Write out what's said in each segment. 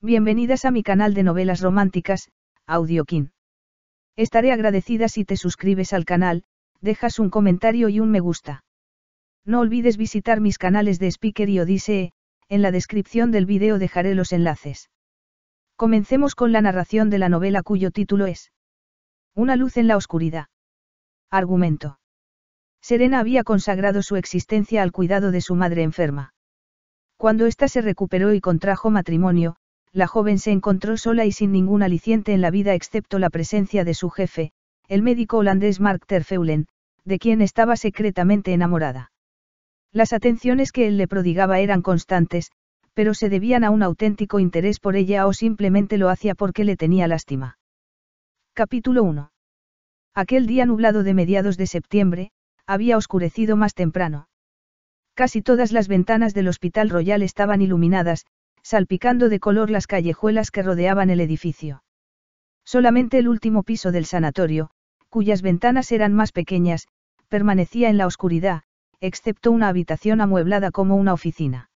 Bienvenidas a mi canal de novelas románticas, Audiokin. Estaré agradecida si te suscribes al canal, dejas un comentario y un me gusta. No olvides visitar mis canales de Speaker y Odisee, en la descripción del video dejaré los enlaces. Comencemos con la narración de la novela cuyo título es Una luz en la oscuridad. Argumento. Serena había consagrado su existencia al cuidado de su madre enferma. Cuando ésta se recuperó y contrajo matrimonio, la joven se encontró sola y sin ningún aliciente en la vida excepto la presencia de su jefe, el médico holandés Mark Terfeulen, de quien estaba secretamente enamorada. Las atenciones que él le prodigaba eran constantes, pero se debían a un auténtico interés por ella o simplemente lo hacía porque le tenía lástima. Capítulo 1. Aquel día nublado de mediados de septiembre, había oscurecido más temprano. Casi todas las ventanas del Hospital Royal estaban iluminadas, salpicando de color las callejuelas que rodeaban el edificio. Solamente el último piso del sanatorio, cuyas ventanas eran más pequeñas, permanecía en la oscuridad, excepto una habitación amueblada como una oficina.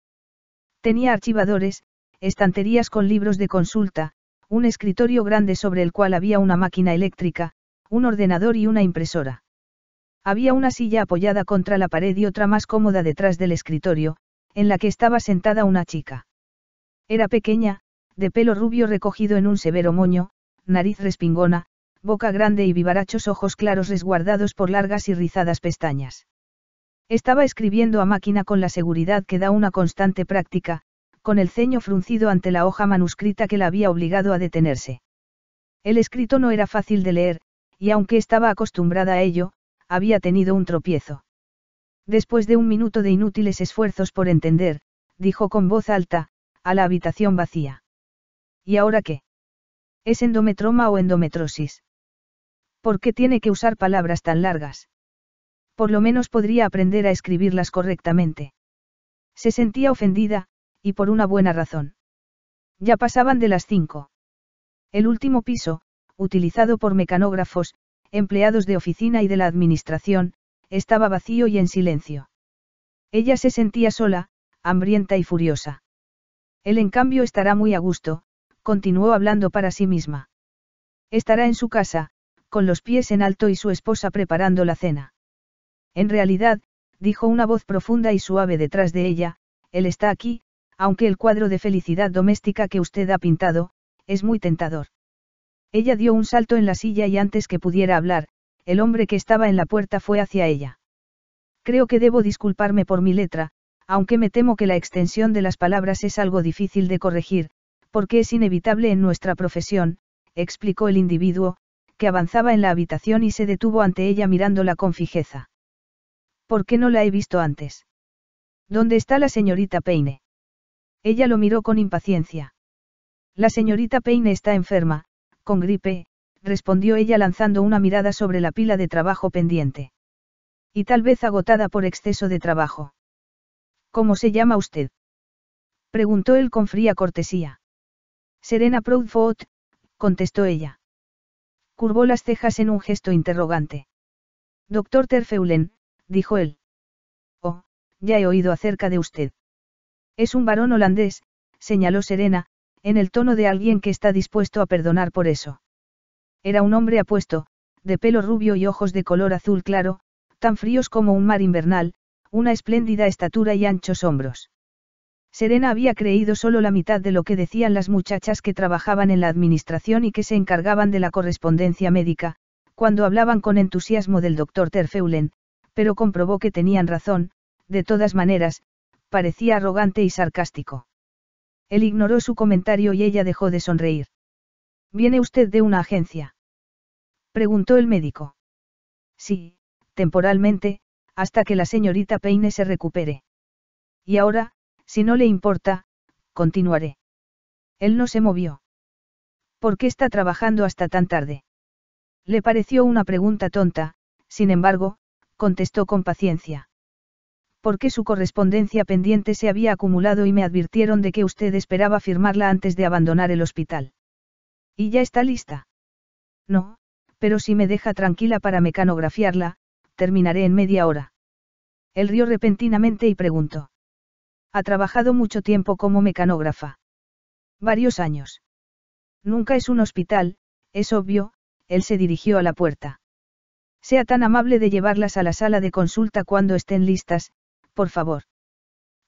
Tenía archivadores, estanterías con libros de consulta, un escritorio grande sobre el cual había una máquina eléctrica, un ordenador y una impresora. Había una silla apoyada contra la pared y otra más cómoda detrás del escritorio, en la que estaba sentada una chica. Era pequeña, de pelo rubio recogido en un severo moño, nariz respingona, boca grande y vivarachos ojos claros resguardados por largas y rizadas pestañas. Estaba escribiendo a máquina con la seguridad que da una constante práctica, con el ceño fruncido ante la hoja manuscrita que la había obligado a detenerse. El escrito no era fácil de leer, y aunque estaba acostumbrada a ello, había tenido un tropiezo. Después de un minuto de inútiles esfuerzos por entender, dijo con voz alta, a la habitación vacía. ¿Y ahora qué? ¿Es endometroma o endometrosis? ¿Por qué tiene que usar palabras tan largas? Por lo menos podría aprender a escribirlas correctamente. Se sentía ofendida, y por una buena razón. Ya pasaban de las cinco. El último piso, utilizado por mecanógrafos, empleados de oficina y de la administración, estaba vacío y en silencio. Ella se sentía sola, hambrienta y furiosa. Él en cambio estará muy a gusto, continuó hablando para sí misma. Estará en su casa, con los pies en alto y su esposa preparando la cena. En realidad, dijo una voz profunda y suave detrás de ella, él está aquí, aunque el cuadro de felicidad doméstica que usted ha pintado, es muy tentador. Ella dio un salto en la silla y antes que pudiera hablar, el hombre que estaba en la puerta fue hacia ella. Creo que debo disculparme por mi letra, aunque me temo que la extensión de las palabras es algo difícil de corregir, porque es inevitable en nuestra profesión, explicó el individuo, que avanzaba en la habitación y se detuvo ante ella mirándola con fijeza. ¿Por qué no la he visto antes? ¿Dónde está la señorita Peine? Ella lo miró con impaciencia. La señorita Peine está enferma, con gripe, respondió ella lanzando una mirada sobre la pila de trabajo pendiente. Y tal vez agotada por exceso de trabajo. ¿Cómo se llama usted? preguntó él con fría cortesía. Serena Proudfoot, contestó ella. Curvó las cejas en un gesto interrogante. Doctor Terfeulen, dijo él. Oh, ya he oído acerca de usted. Es un varón holandés, señaló Serena, en el tono de alguien que está dispuesto a perdonar por eso. Era un hombre apuesto, de pelo rubio y ojos de color azul claro, tan fríos como un mar invernal, una espléndida estatura y anchos hombros. Serena había creído solo la mitad de lo que decían las muchachas que trabajaban en la administración y que se encargaban de la correspondencia médica, cuando hablaban con entusiasmo del doctor Terfeulen, pero comprobó que tenían razón, de todas maneras, parecía arrogante y sarcástico. Él ignoró su comentario y ella dejó de sonreír. ¿Viene usted de una agencia? Preguntó el médico. Sí, temporalmente, hasta que la señorita Peine se recupere. Y ahora, si no le importa, continuaré. Él no se movió. ¿Por qué está trabajando hasta tan tarde? Le pareció una pregunta tonta, sin embargo, contestó con paciencia. Porque su correspondencia pendiente se había acumulado y me advirtieron de que usted esperaba firmarla antes de abandonar el hospital. ¿Y ya está lista? No, pero si me deja tranquila para mecanografiarla, terminaré en media hora. Él rió repentinamente y preguntó. Ha trabajado mucho tiempo como mecanógrafa. Varios años. Nunca es un hospital, es obvio, él se dirigió a la puerta. Sea tan amable de llevarlas a la sala de consulta cuando estén listas, por favor.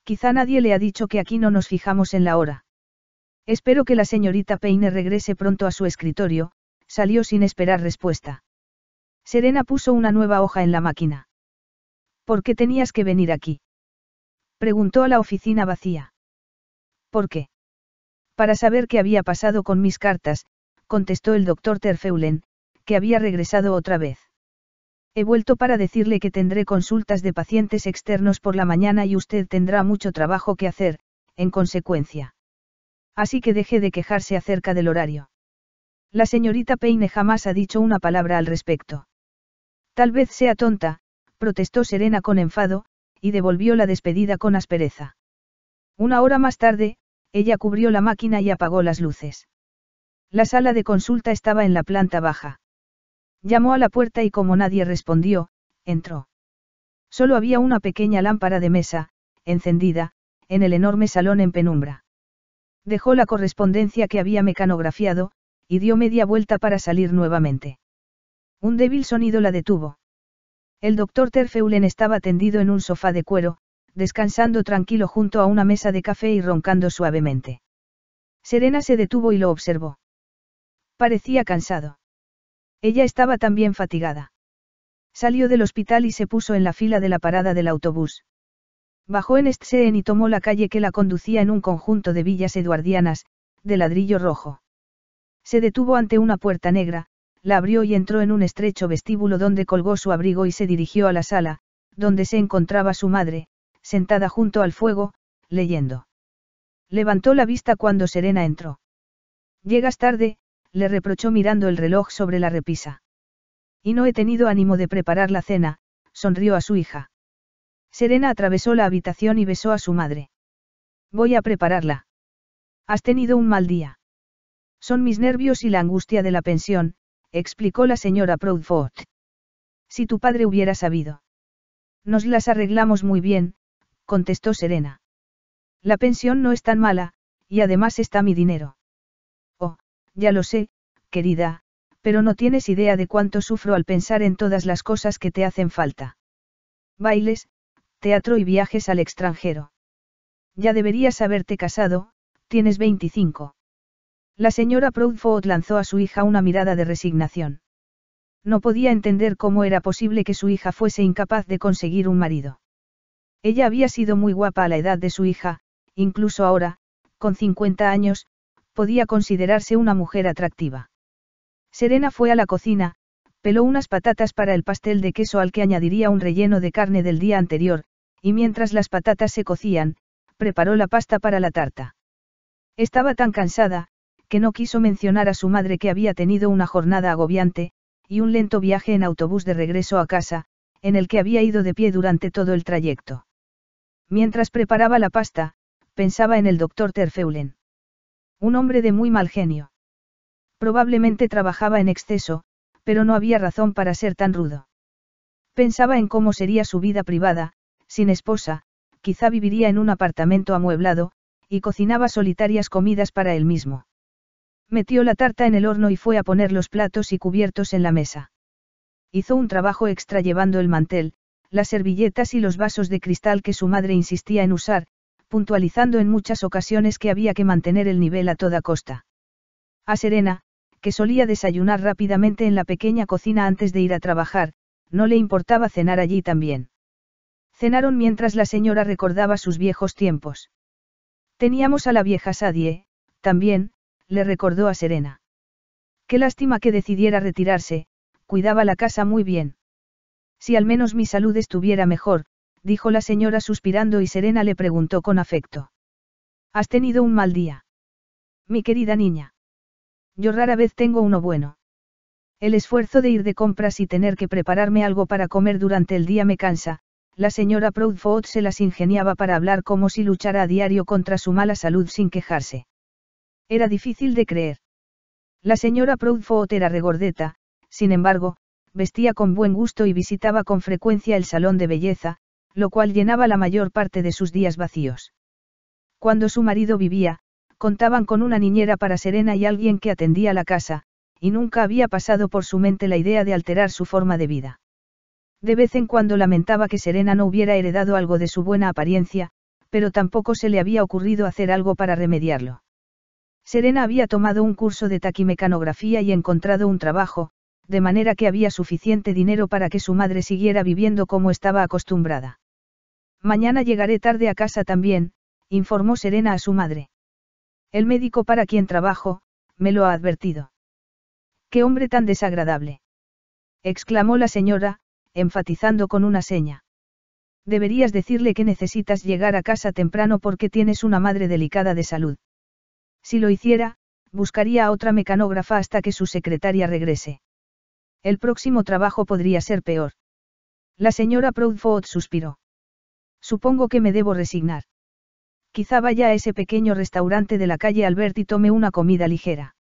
Quizá nadie le ha dicho que aquí no nos fijamos en la hora. Espero que la señorita Peine regrese pronto a su escritorio, salió sin esperar respuesta. Serena puso una nueva hoja en la máquina. ¿Por qué tenías que venir aquí? Preguntó a la oficina vacía. ¿Por qué? Para saber qué había pasado con mis cartas, contestó el doctor Terfeulen, que había regresado otra vez. He vuelto para decirle que tendré consultas de pacientes externos por la mañana y usted tendrá mucho trabajo que hacer, en consecuencia. Así que deje de quejarse acerca del horario. La señorita Peine jamás ha dicho una palabra al respecto. Tal vez sea tonta, protestó Serena con enfado, y devolvió la despedida con aspereza. Una hora más tarde, ella cubrió la máquina y apagó las luces. La sala de consulta estaba en la planta baja. Llamó a la puerta y como nadie respondió, entró. Solo había una pequeña lámpara de mesa, encendida, en el enorme salón en penumbra. Dejó la correspondencia que había mecanografiado, y dio media vuelta para salir nuevamente. Un débil sonido la detuvo. El doctor Terfeulen estaba tendido en un sofá de cuero, descansando tranquilo junto a una mesa de café y roncando suavemente. Serena se detuvo y lo observó. Parecía cansado. Ella estaba también fatigada. Salió del hospital y se puso en la fila de la parada del autobús. Bajó en Steen y tomó la calle que la conducía en un conjunto de villas eduardianas, de ladrillo rojo. Se detuvo ante una puerta negra, la abrió y entró en un estrecho vestíbulo donde colgó su abrigo y se dirigió a la sala, donde se encontraba su madre, sentada junto al fuego, leyendo. Levantó la vista cuando Serena entró. Llegas tarde, le reprochó mirando el reloj sobre la repisa. Y no he tenido ánimo de preparar la cena, sonrió a su hija. Serena atravesó la habitación y besó a su madre. Voy a prepararla. Has tenido un mal día. Son mis nervios y la angustia de la pensión, explicó la señora Proudfoot. Si tu padre hubiera sabido. Nos las arreglamos muy bien, contestó Serena. La pensión no es tan mala, y además está mi dinero. Oh, ya lo sé, querida, pero no tienes idea de cuánto sufro al pensar en todas las cosas que te hacen falta. Bailes, teatro y viajes al extranjero. Ya deberías haberte casado, tienes 25. La señora Proudfoot lanzó a su hija una mirada de resignación. No podía entender cómo era posible que su hija fuese incapaz de conseguir un marido. Ella había sido muy guapa a la edad de su hija, incluso ahora, con 50 años, podía considerarse una mujer atractiva. Serena fue a la cocina, peló unas patatas para el pastel de queso al que añadiría un relleno de carne del día anterior, y mientras las patatas se cocían, preparó la pasta para la tarta. Estaba tan cansada, que no quiso mencionar a su madre que había tenido una jornada agobiante, y un lento viaje en autobús de regreso a casa, en el que había ido de pie durante todo el trayecto. Mientras preparaba la pasta, pensaba en el doctor Terfeulen. Un hombre de muy mal genio. Probablemente trabajaba en exceso, pero no había razón para ser tan rudo. Pensaba en cómo sería su vida privada, sin esposa, quizá viviría en un apartamento amueblado, y cocinaba solitarias comidas para él mismo. Metió la tarta en el horno y fue a poner los platos y cubiertos en la mesa. Hizo un trabajo extra llevando el mantel, las servilletas y los vasos de cristal que su madre insistía en usar, puntualizando en muchas ocasiones que había que mantener el nivel a toda costa. A Serena, que solía desayunar rápidamente en la pequeña cocina antes de ir a trabajar, no le importaba cenar allí también. Cenaron mientras la señora recordaba sus viejos tiempos. Teníamos a la vieja Sadie, también, le recordó a Serena. Qué lástima que decidiera retirarse, cuidaba la casa muy bien. Si al menos mi salud estuviera mejor, dijo la señora suspirando y Serena le preguntó con afecto. ¿Has tenido un mal día? Mi querida niña. Yo rara vez tengo uno bueno. El esfuerzo de ir de compras y tener que prepararme algo para comer durante el día me cansa, la señora Proudfoot se las ingeniaba para hablar como si luchara a diario contra su mala salud sin quejarse. Era difícil de creer. La señora Proudfoot era regordeta, sin embargo, vestía con buen gusto y visitaba con frecuencia el salón de belleza, lo cual llenaba la mayor parte de sus días vacíos. Cuando su marido vivía, contaban con una niñera para Serena y alguien que atendía la casa, y nunca había pasado por su mente la idea de alterar su forma de vida. De vez en cuando lamentaba que Serena no hubiera heredado algo de su buena apariencia, pero tampoco se le había ocurrido hacer algo para remediarlo. Serena había tomado un curso de taquimecanografía y encontrado un trabajo, de manera que había suficiente dinero para que su madre siguiera viviendo como estaba acostumbrada. Mañana llegaré tarde a casa también, informó Serena a su madre. El médico para quien trabajo, me lo ha advertido. ¡Qué hombre tan desagradable! exclamó la señora, enfatizando con una seña. Deberías decirle que necesitas llegar a casa temprano porque tienes una madre delicada de salud. Si lo hiciera, buscaría a otra mecanógrafa hasta que su secretaria regrese. El próximo trabajo podría ser peor. La señora Proudfoot suspiró. Supongo que me debo resignar. Quizá vaya a ese pequeño restaurante de la calle Albert y tome una comida ligera.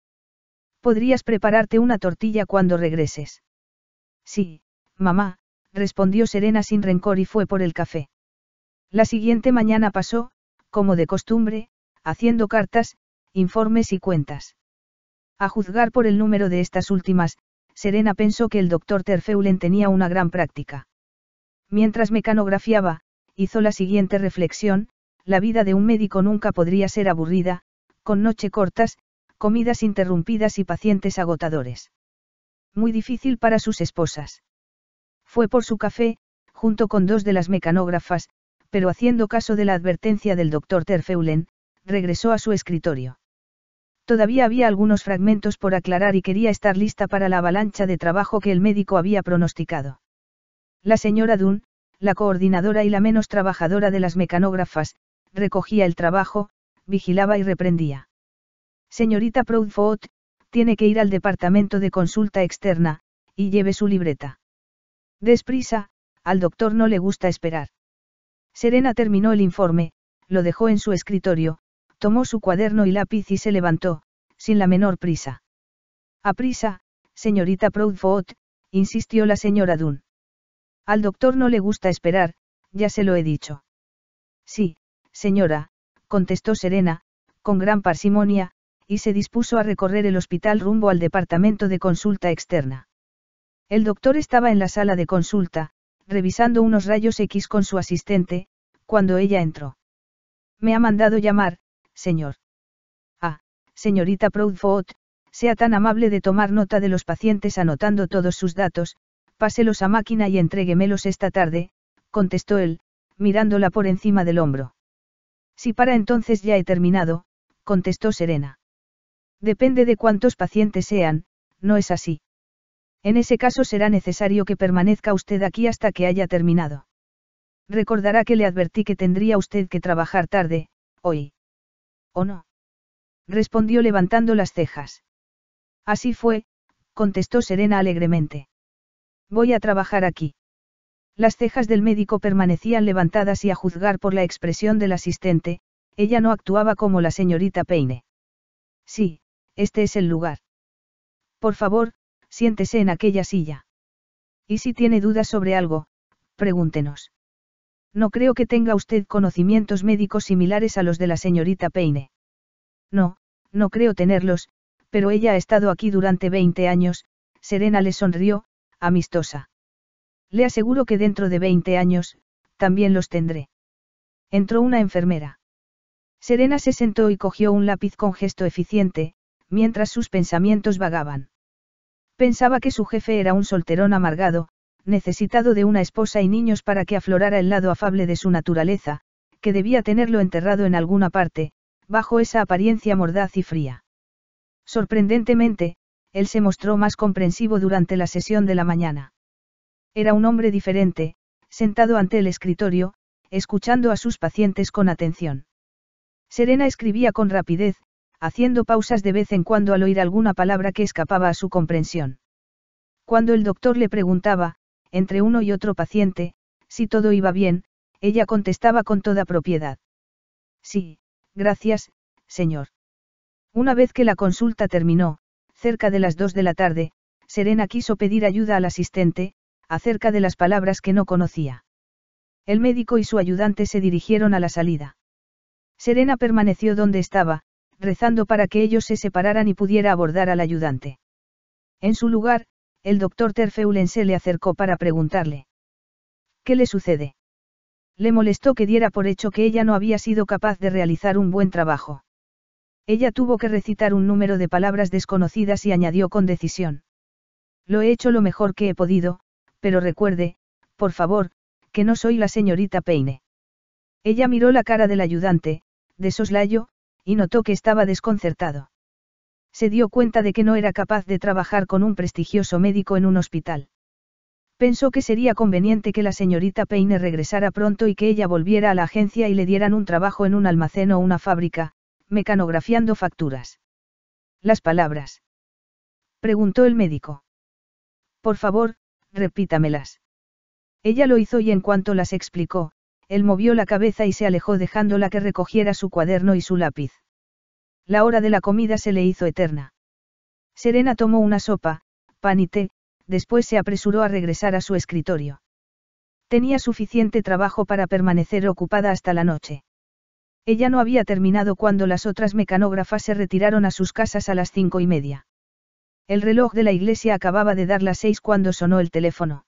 Podrías prepararte una tortilla cuando regreses. Sí, mamá, respondió Serena sin rencor y fue por el café. La siguiente mañana pasó, como de costumbre, haciendo cartas, informes y cuentas. A juzgar por el número de estas últimas, Serena pensó que el doctor Terfeulen tenía una gran práctica. Mientras mecanografiaba, hizo la siguiente reflexión, la vida de un médico nunca podría ser aburrida, con noche cortas, comidas interrumpidas y pacientes agotadores. Muy difícil para sus esposas. Fue por su café, junto con dos de las mecanógrafas, pero haciendo caso de la advertencia del doctor Terfeulen, regresó a su escritorio. Todavía había algunos fragmentos por aclarar y quería estar lista para la avalancha de trabajo que el médico había pronosticado. La señora Dunn, la coordinadora y la menos trabajadora de las mecanógrafas, recogía el trabajo, vigilaba y reprendía. Señorita Proudfoot, tiene que ir al departamento de consulta externa, y lleve su libreta. Desprisa, al doctor no le gusta esperar. Serena terminó el informe, lo dejó en su escritorio, tomó su cuaderno y lápiz y se levantó, sin la menor prisa. A prisa, señorita Proudfoot, insistió la señora Dunn. Al doctor no le gusta esperar, ya se lo he dicho. Sí, señora, contestó Serena, con gran parsimonia, y se dispuso a recorrer el hospital rumbo al departamento de consulta externa. El doctor estaba en la sala de consulta, revisando unos rayos X con su asistente, cuando ella entró. Me ha mandado llamar, señor. Ah, señorita Proudfoot, sea tan amable de tomar nota de los pacientes anotando todos sus datos, páselos a máquina y entréguemelos esta tarde, contestó él, mirándola por encima del hombro. Si para entonces ya he terminado, contestó Serena. Depende de cuántos pacientes sean, no es así. En ese caso será necesario que permanezca usted aquí hasta que haya terminado. Recordará que le advertí que tendría usted que trabajar tarde, hoy. ¿O no? respondió levantando las cejas. Así fue, contestó Serena alegremente. Voy a trabajar aquí. Las cejas del médico permanecían levantadas y a juzgar por la expresión del asistente, ella no actuaba como la señorita Peine. Sí, este es el lugar. Por favor, siéntese en aquella silla. Y si tiene dudas sobre algo, pregúntenos. No creo que tenga usted conocimientos médicos similares a los de la señorita Peine. No, no creo tenerlos, pero ella ha estado aquí durante 20 años, Serena le sonrió, amistosa. Le aseguro que dentro de 20 años, también los tendré. Entró una enfermera. Serena se sentó y cogió un lápiz con gesto eficiente, mientras sus pensamientos vagaban. Pensaba que su jefe era un solterón amargado, necesitado de una esposa y niños para que aflorara el lado afable de su naturaleza, que debía tenerlo enterrado en alguna parte, bajo esa apariencia mordaz y fría. Sorprendentemente, él se mostró más comprensivo durante la sesión de la mañana. Era un hombre diferente, sentado ante el escritorio, escuchando a sus pacientes con atención. Serena escribía con rapidez, haciendo pausas de vez en cuando al oír alguna palabra que escapaba a su comprensión. Cuando el doctor le preguntaba, entre uno y otro paciente, si todo iba bien, ella contestaba con toda propiedad. Sí, gracias, señor. Una vez que la consulta terminó, cerca de las dos de la tarde, Serena quiso pedir ayuda al asistente, acerca de las palabras que no conocía. El médico y su ayudante se dirigieron a la salida. Serena permaneció donde estaba, rezando para que ellos se separaran y pudiera abordar al ayudante. En su lugar, el doctor Terfeulen se le acercó para preguntarle. ¿Qué le sucede? Le molestó que diera por hecho que ella no había sido capaz de realizar un buen trabajo. Ella tuvo que recitar un número de palabras desconocidas y añadió con decisión. Lo he hecho lo mejor que he podido, pero recuerde, por favor, que no soy la señorita Peine. Ella miró la cara del ayudante, de soslayo, y notó que estaba desconcertado se dio cuenta de que no era capaz de trabajar con un prestigioso médico en un hospital. Pensó que sería conveniente que la señorita Peine regresara pronto y que ella volviera a la agencia y le dieran un trabajo en un almacén o una fábrica, mecanografiando facturas. Las palabras. Preguntó el médico. Por favor, repítamelas. Ella lo hizo y en cuanto las explicó, él movió la cabeza y se alejó dejándola que recogiera su cuaderno y su lápiz. La hora de la comida se le hizo eterna. Serena tomó una sopa, pan y té, después se apresuró a regresar a su escritorio. Tenía suficiente trabajo para permanecer ocupada hasta la noche. Ella no había terminado cuando las otras mecanógrafas se retiraron a sus casas a las cinco y media. El reloj de la iglesia acababa de dar las seis cuando sonó el teléfono.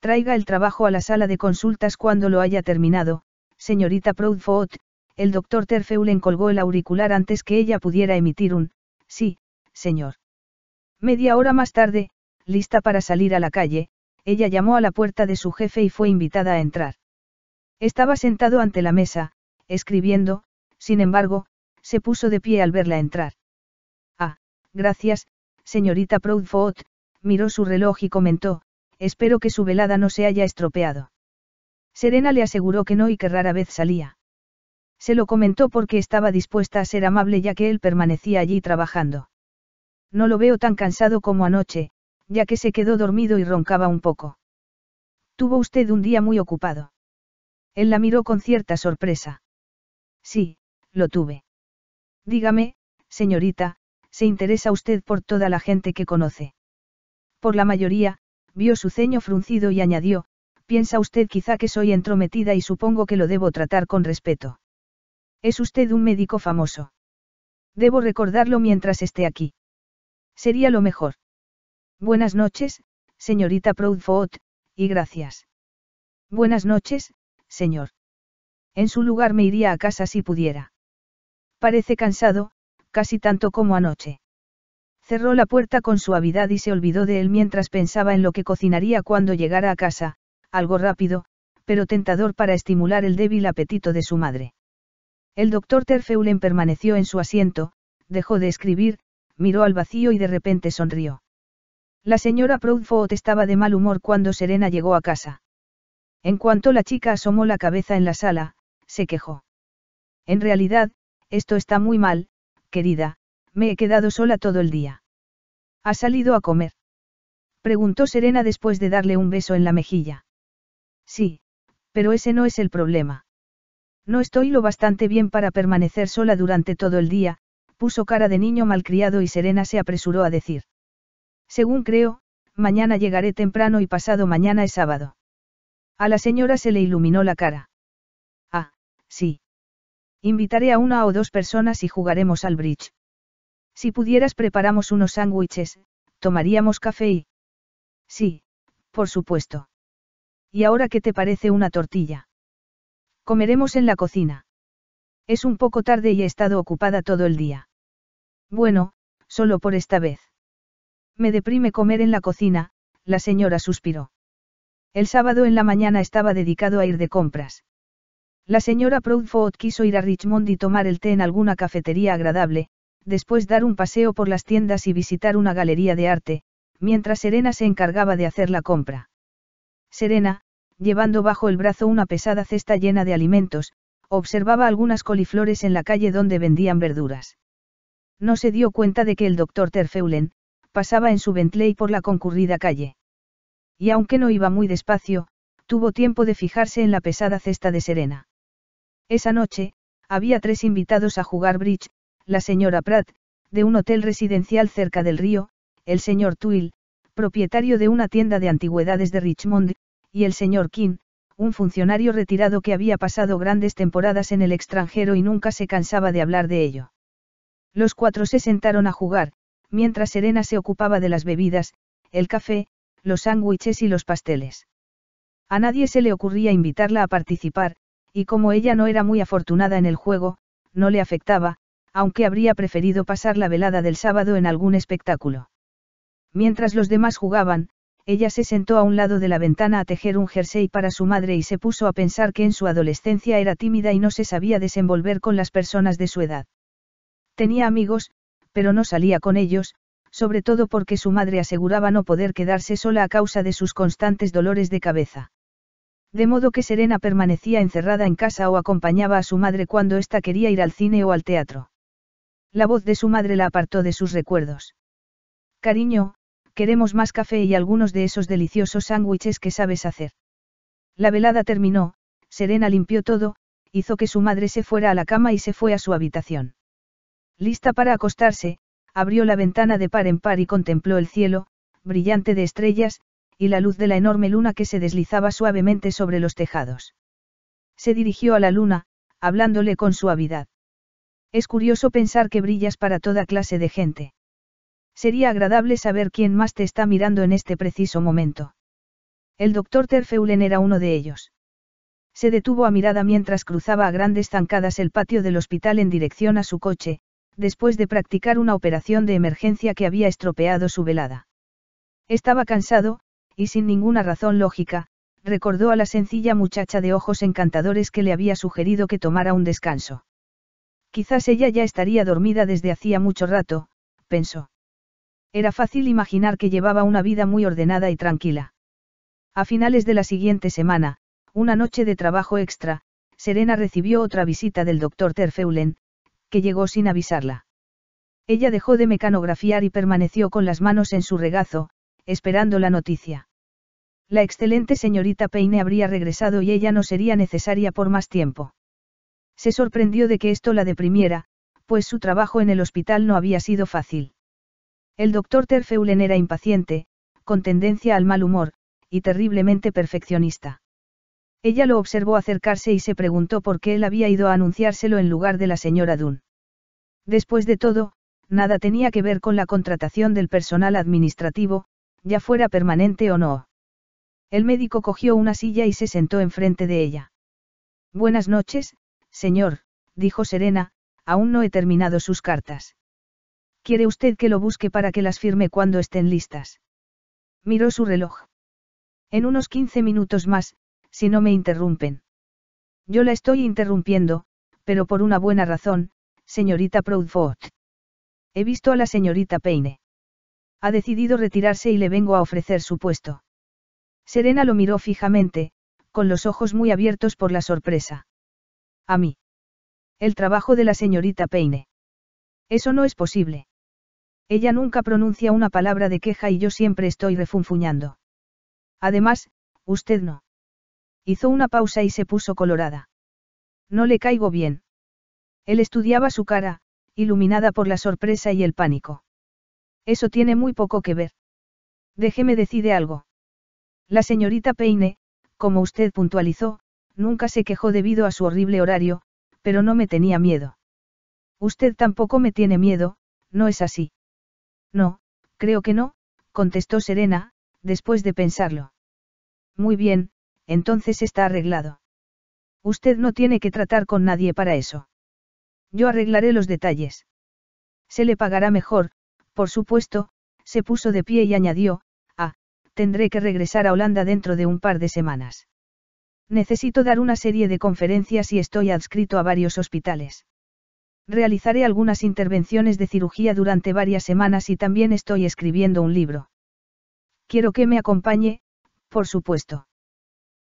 Traiga el trabajo a la sala de consultas cuando lo haya terminado, señorita Proudfoot, el doctor Terfeulen colgó el auricular antes que ella pudiera emitir un, sí, señor. Media hora más tarde, lista para salir a la calle, ella llamó a la puerta de su jefe y fue invitada a entrar. Estaba sentado ante la mesa, escribiendo, sin embargo, se puso de pie al verla entrar. Ah, gracias, señorita Proudfoot, miró su reloj y comentó, espero que su velada no se haya estropeado. Serena le aseguró que no y que rara vez salía. Se lo comentó porque estaba dispuesta a ser amable ya que él permanecía allí trabajando. No lo veo tan cansado como anoche, ya que se quedó dormido y roncaba un poco. Tuvo usted un día muy ocupado. Él la miró con cierta sorpresa. Sí, lo tuve. Dígame, señorita, se interesa usted por toda la gente que conoce. Por la mayoría, vio su ceño fruncido y añadió, piensa usted quizá que soy entrometida y supongo que lo debo tratar con respeto. Es usted un médico famoso. Debo recordarlo mientras esté aquí. Sería lo mejor. Buenas noches, señorita Proudfoot, y gracias. Buenas noches, señor. En su lugar me iría a casa si pudiera. Parece cansado, casi tanto como anoche. Cerró la puerta con suavidad y se olvidó de él mientras pensaba en lo que cocinaría cuando llegara a casa, algo rápido, pero tentador para estimular el débil apetito de su madre. El doctor Terfeulen permaneció en su asiento, dejó de escribir, miró al vacío y de repente sonrió. La señora Proudfoot estaba de mal humor cuando Serena llegó a casa. En cuanto la chica asomó la cabeza en la sala, se quejó. En realidad, esto está muy mal, querida, me he quedado sola todo el día. ¿Ha salido a comer? Preguntó Serena después de darle un beso en la mejilla. Sí, pero ese no es el problema. No estoy lo bastante bien para permanecer sola durante todo el día, puso cara de niño malcriado y Serena se apresuró a decir. Según creo, mañana llegaré temprano y pasado mañana es sábado. A la señora se le iluminó la cara. Ah, sí. Invitaré a una o dos personas y jugaremos al bridge. Si pudieras preparamos unos sándwiches, tomaríamos café y... Sí, por supuesto. ¿Y ahora qué te parece una tortilla? Comeremos en la cocina. Es un poco tarde y he estado ocupada todo el día. Bueno, solo por esta vez. Me deprime comer en la cocina, la señora suspiró. El sábado en la mañana estaba dedicado a ir de compras. La señora Proudfoot quiso ir a Richmond y tomar el té en alguna cafetería agradable, después dar un paseo por las tiendas y visitar una galería de arte, mientras Serena se encargaba de hacer la compra. Serena, llevando bajo el brazo una pesada cesta llena de alimentos, observaba algunas coliflores en la calle donde vendían verduras. No se dio cuenta de que el doctor Terfeulen, pasaba en su Bentley por la concurrida calle. Y aunque no iba muy despacio, tuvo tiempo de fijarse en la pesada cesta de Serena. Esa noche, había tres invitados a jugar bridge, la señora Pratt, de un hotel residencial cerca del río, el señor Twill, propietario de una tienda de antigüedades de Richmond, y el señor King, un funcionario retirado que había pasado grandes temporadas en el extranjero y nunca se cansaba de hablar de ello. Los cuatro se sentaron a jugar, mientras Serena se ocupaba de las bebidas, el café, los sándwiches y los pasteles. A nadie se le ocurría invitarla a participar, y como ella no era muy afortunada en el juego, no le afectaba, aunque habría preferido pasar la velada del sábado en algún espectáculo. Mientras los demás jugaban, ella se sentó a un lado de la ventana a tejer un jersey para su madre y se puso a pensar que en su adolescencia era tímida y no se sabía desenvolver con las personas de su edad. Tenía amigos, pero no salía con ellos, sobre todo porque su madre aseguraba no poder quedarse sola a causa de sus constantes dolores de cabeza. De modo que Serena permanecía encerrada en casa o acompañaba a su madre cuando ésta quería ir al cine o al teatro. La voz de su madre la apartó de sus recuerdos. Cariño, queremos más café y algunos de esos deliciosos sándwiches que sabes hacer. La velada terminó, Serena limpió todo, hizo que su madre se fuera a la cama y se fue a su habitación. Lista para acostarse, abrió la ventana de par en par y contempló el cielo, brillante de estrellas, y la luz de la enorme luna que se deslizaba suavemente sobre los tejados. Se dirigió a la luna, hablándole con suavidad. Es curioso pensar que brillas para toda clase de gente. Sería agradable saber quién más te está mirando en este preciso momento. El doctor Terfeulen era uno de ellos. Se detuvo a mirada mientras cruzaba a grandes zancadas el patio del hospital en dirección a su coche, después de practicar una operación de emergencia que había estropeado su velada. Estaba cansado, y sin ninguna razón lógica, recordó a la sencilla muchacha de ojos encantadores que le había sugerido que tomara un descanso. Quizás ella ya estaría dormida desde hacía mucho rato, pensó. Era fácil imaginar que llevaba una vida muy ordenada y tranquila. A finales de la siguiente semana, una noche de trabajo extra, Serena recibió otra visita del doctor Terfeulen, que llegó sin avisarla. Ella dejó de mecanografiar y permaneció con las manos en su regazo, esperando la noticia. La excelente señorita Peine habría regresado y ella no sería necesaria por más tiempo. Se sorprendió de que esto la deprimiera, pues su trabajo en el hospital no había sido fácil. El doctor Terfeulen era impaciente, con tendencia al mal humor, y terriblemente perfeccionista. Ella lo observó acercarse y se preguntó por qué él había ido a anunciárselo en lugar de la señora Dunn. Después de todo, nada tenía que ver con la contratación del personal administrativo, ya fuera permanente o no. El médico cogió una silla y se sentó enfrente de ella. Buenas noches, señor, dijo Serena, aún no he terminado sus cartas. ¿Quiere usted que lo busque para que las firme cuando estén listas? Miró su reloj. En unos 15 minutos más, si no me interrumpen. Yo la estoy interrumpiendo, pero por una buena razón, señorita Proudfoot. He visto a la señorita Peine. Ha decidido retirarse y le vengo a ofrecer su puesto. Serena lo miró fijamente, con los ojos muy abiertos por la sorpresa. A mí. El trabajo de la señorita Peine. Eso no es posible. Ella nunca pronuncia una palabra de queja y yo siempre estoy refunfuñando. Además, usted no. Hizo una pausa y se puso colorada. No le caigo bien. Él estudiaba su cara, iluminada por la sorpresa y el pánico. Eso tiene muy poco que ver. Déjeme decir algo. La señorita Peine, como usted puntualizó, nunca se quejó debido a su horrible horario, pero no me tenía miedo. Usted tampoco me tiene miedo, no es así. No, creo que no, contestó Serena, después de pensarlo. Muy bien, entonces está arreglado. Usted no tiene que tratar con nadie para eso. Yo arreglaré los detalles. Se le pagará mejor, por supuesto, se puso de pie y añadió, ah, tendré que regresar a Holanda dentro de un par de semanas. Necesito dar una serie de conferencias y estoy adscrito a varios hospitales. Realizaré algunas intervenciones de cirugía durante varias semanas y también estoy escribiendo un libro. Quiero que me acompañe, por supuesto.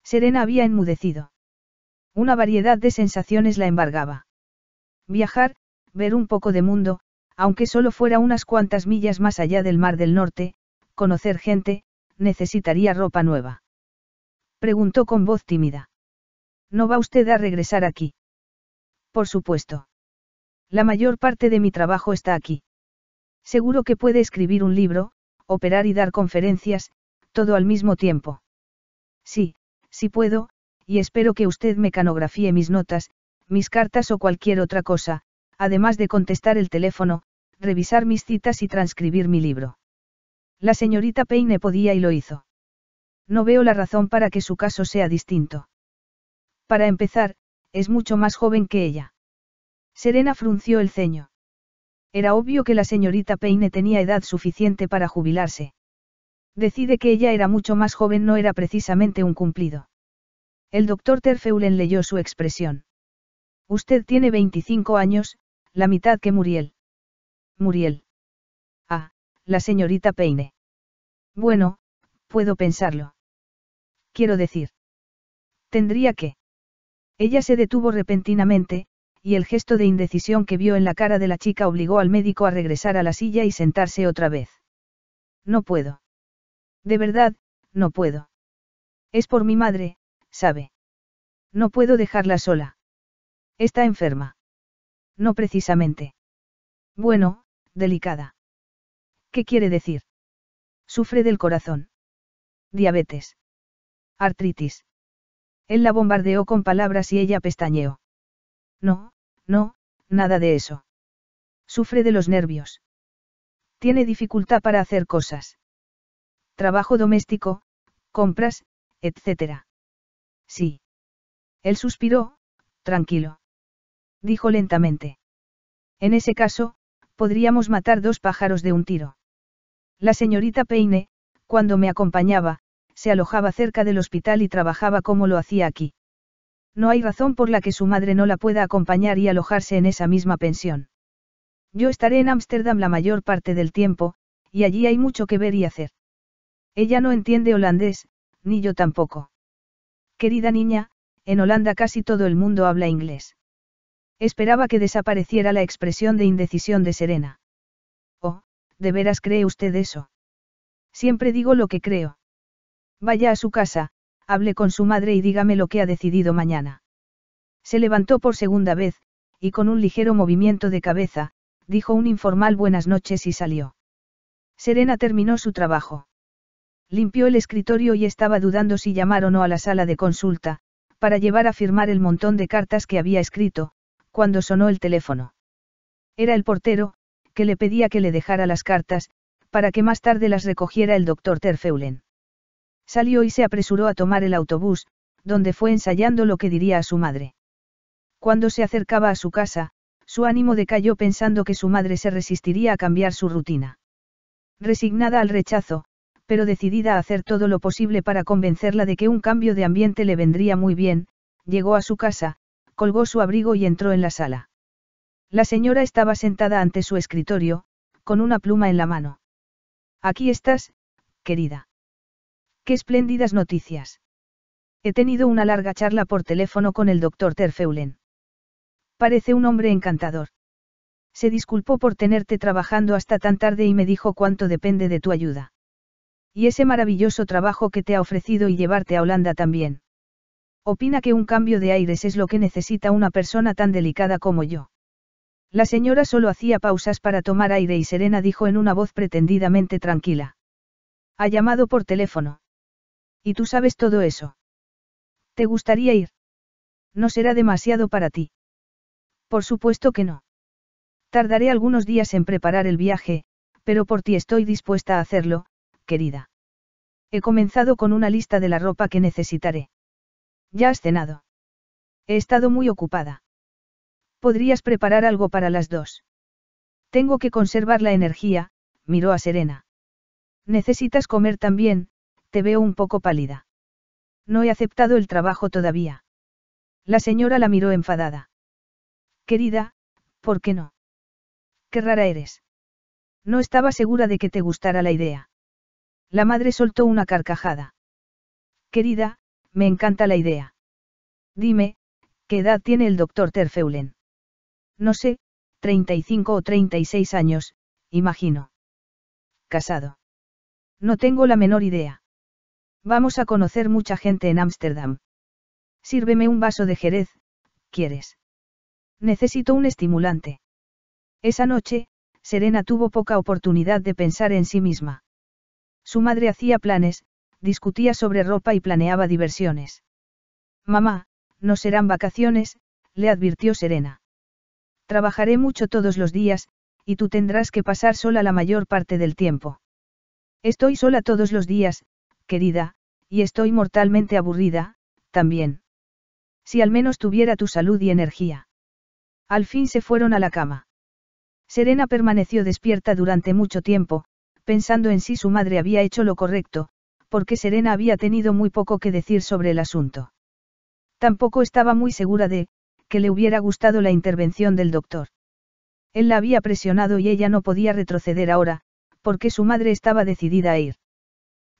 Serena había enmudecido. Una variedad de sensaciones la embargaba. Viajar, ver un poco de mundo, aunque solo fuera unas cuantas millas más allá del Mar del Norte, conocer gente, necesitaría ropa nueva. Preguntó con voz tímida. ¿No va usted a regresar aquí? Por supuesto. La mayor parte de mi trabajo está aquí. Seguro que puede escribir un libro, operar y dar conferencias, todo al mismo tiempo. Sí, sí puedo, y espero que usted me mecanografíe mis notas, mis cartas o cualquier otra cosa, además de contestar el teléfono, revisar mis citas y transcribir mi libro. La señorita Peine podía y lo hizo. No veo la razón para que su caso sea distinto. Para empezar, es mucho más joven que ella. Serena frunció el ceño. Era obvio que la señorita Peine tenía edad suficiente para jubilarse. Decide que ella era mucho más joven no era precisamente un cumplido. El doctor Terfeulen leyó su expresión. Usted tiene 25 años, la mitad que Muriel. Muriel. Ah, la señorita Peine. Bueno, puedo pensarlo. Quiero decir. Tendría que. Ella se detuvo repentinamente, y el gesto de indecisión que vio en la cara de la chica obligó al médico a regresar a la silla y sentarse otra vez. No puedo. De verdad, no puedo. Es por mi madre, sabe. No puedo dejarla sola. Está enferma. No precisamente. Bueno, delicada. ¿Qué quiere decir? Sufre del corazón. Diabetes. Artritis. Él la bombardeó con palabras y ella pestañeó. No, no, nada de eso. Sufre de los nervios. Tiene dificultad para hacer cosas. Trabajo doméstico, compras, etc. Sí. Él suspiró, tranquilo. Dijo lentamente. En ese caso, podríamos matar dos pájaros de un tiro. La señorita Peine, cuando me acompañaba, se alojaba cerca del hospital y trabajaba como lo hacía aquí. No hay razón por la que su madre no la pueda acompañar y alojarse en esa misma pensión. Yo estaré en Ámsterdam la mayor parte del tiempo, y allí hay mucho que ver y hacer. Ella no entiende holandés, ni yo tampoco. Querida niña, en Holanda casi todo el mundo habla inglés. Esperaba que desapareciera la expresión de indecisión de Serena. Oh, ¿de veras cree usted eso? Siempre digo lo que creo. Vaya a su casa, hable con su madre y dígame lo que ha decidido mañana. Se levantó por segunda vez, y con un ligero movimiento de cabeza, dijo un informal buenas noches y salió. Serena terminó su trabajo. Limpió el escritorio y estaba dudando si llamar o no a la sala de consulta, para llevar a firmar el montón de cartas que había escrito, cuando sonó el teléfono. Era el portero, que le pedía que le dejara las cartas, para que más tarde las recogiera el doctor Terfeulen. Salió y se apresuró a tomar el autobús, donde fue ensayando lo que diría a su madre. Cuando se acercaba a su casa, su ánimo decayó pensando que su madre se resistiría a cambiar su rutina. Resignada al rechazo, pero decidida a hacer todo lo posible para convencerla de que un cambio de ambiente le vendría muy bien, llegó a su casa, colgó su abrigo y entró en la sala. La señora estaba sentada ante su escritorio, con una pluma en la mano. Aquí estás, querida. Qué espléndidas noticias. He tenido una larga charla por teléfono con el doctor Terfeulen. Parece un hombre encantador. Se disculpó por tenerte trabajando hasta tan tarde y me dijo cuánto depende de tu ayuda. Y ese maravilloso trabajo que te ha ofrecido y llevarte a Holanda también. Opina que un cambio de aires es lo que necesita una persona tan delicada como yo. La señora solo hacía pausas para tomar aire y Serena dijo en una voz pretendidamente tranquila. Ha llamado por teléfono. Y tú sabes todo eso. ¿Te gustaría ir? No será demasiado para ti. Por supuesto que no. Tardaré algunos días en preparar el viaje, pero por ti estoy dispuesta a hacerlo, querida. He comenzado con una lista de la ropa que necesitaré. Ya has cenado. He estado muy ocupada. ¿Podrías preparar algo para las dos? Tengo que conservar la energía, miró a Serena. Necesitas comer también, veo un poco pálida. No he aceptado el trabajo todavía. La señora la miró enfadada. Querida, ¿por qué no? Qué rara eres. No estaba segura de que te gustara la idea. La madre soltó una carcajada. Querida, me encanta la idea. Dime, ¿qué edad tiene el doctor Terfeulen? No sé, 35 o 36 años, imagino. Casado. No tengo la menor idea. Vamos a conocer mucha gente en Ámsterdam. Sírveme un vaso de Jerez, ¿quieres? Necesito un estimulante. Esa noche, Serena tuvo poca oportunidad de pensar en sí misma. Su madre hacía planes, discutía sobre ropa y planeaba diversiones. Mamá, no serán vacaciones, le advirtió Serena. Trabajaré mucho todos los días, y tú tendrás que pasar sola la mayor parte del tiempo. Estoy sola todos los días, querida, y estoy mortalmente aburrida, también. Si al menos tuviera tu salud y energía. Al fin se fueron a la cama. Serena permaneció despierta durante mucho tiempo, pensando en si su madre había hecho lo correcto, porque Serena había tenido muy poco que decir sobre el asunto. Tampoco estaba muy segura de, que le hubiera gustado la intervención del doctor. Él la había presionado y ella no podía retroceder ahora, porque su madre estaba decidida a ir.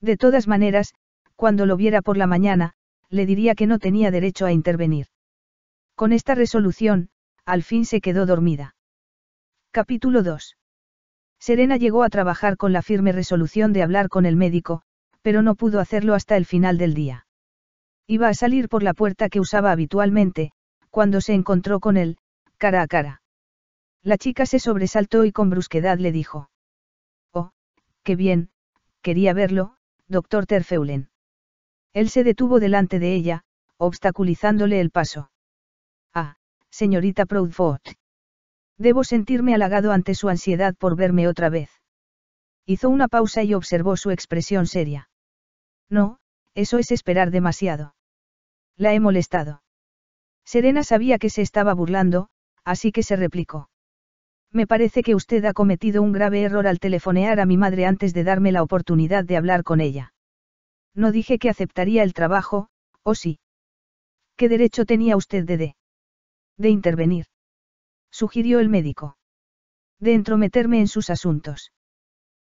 De todas maneras, cuando lo viera por la mañana, le diría que no tenía derecho a intervenir. Con esta resolución, al fin se quedó dormida. Capítulo 2. Serena llegó a trabajar con la firme resolución de hablar con el médico, pero no pudo hacerlo hasta el final del día. Iba a salir por la puerta que usaba habitualmente, cuando se encontró con él, cara a cara. La chica se sobresaltó y con brusquedad le dijo. Oh, qué bien, quería verlo, doctor Terfeulen. Él se detuvo delante de ella, obstaculizándole el paso. Ah, señorita Proudfoot. Debo sentirme halagado ante su ansiedad por verme otra vez. Hizo una pausa y observó su expresión seria. No, eso es esperar demasiado. La he molestado. Serena sabía que se estaba burlando, así que se replicó. Me parece que usted ha cometido un grave error al telefonear a mi madre antes de darme la oportunidad de hablar con ella. No dije que aceptaría el trabajo, ¿o sí? ¿Qué derecho tenía usted de de? De intervenir. Sugirió el médico. De entrometerme en sus asuntos.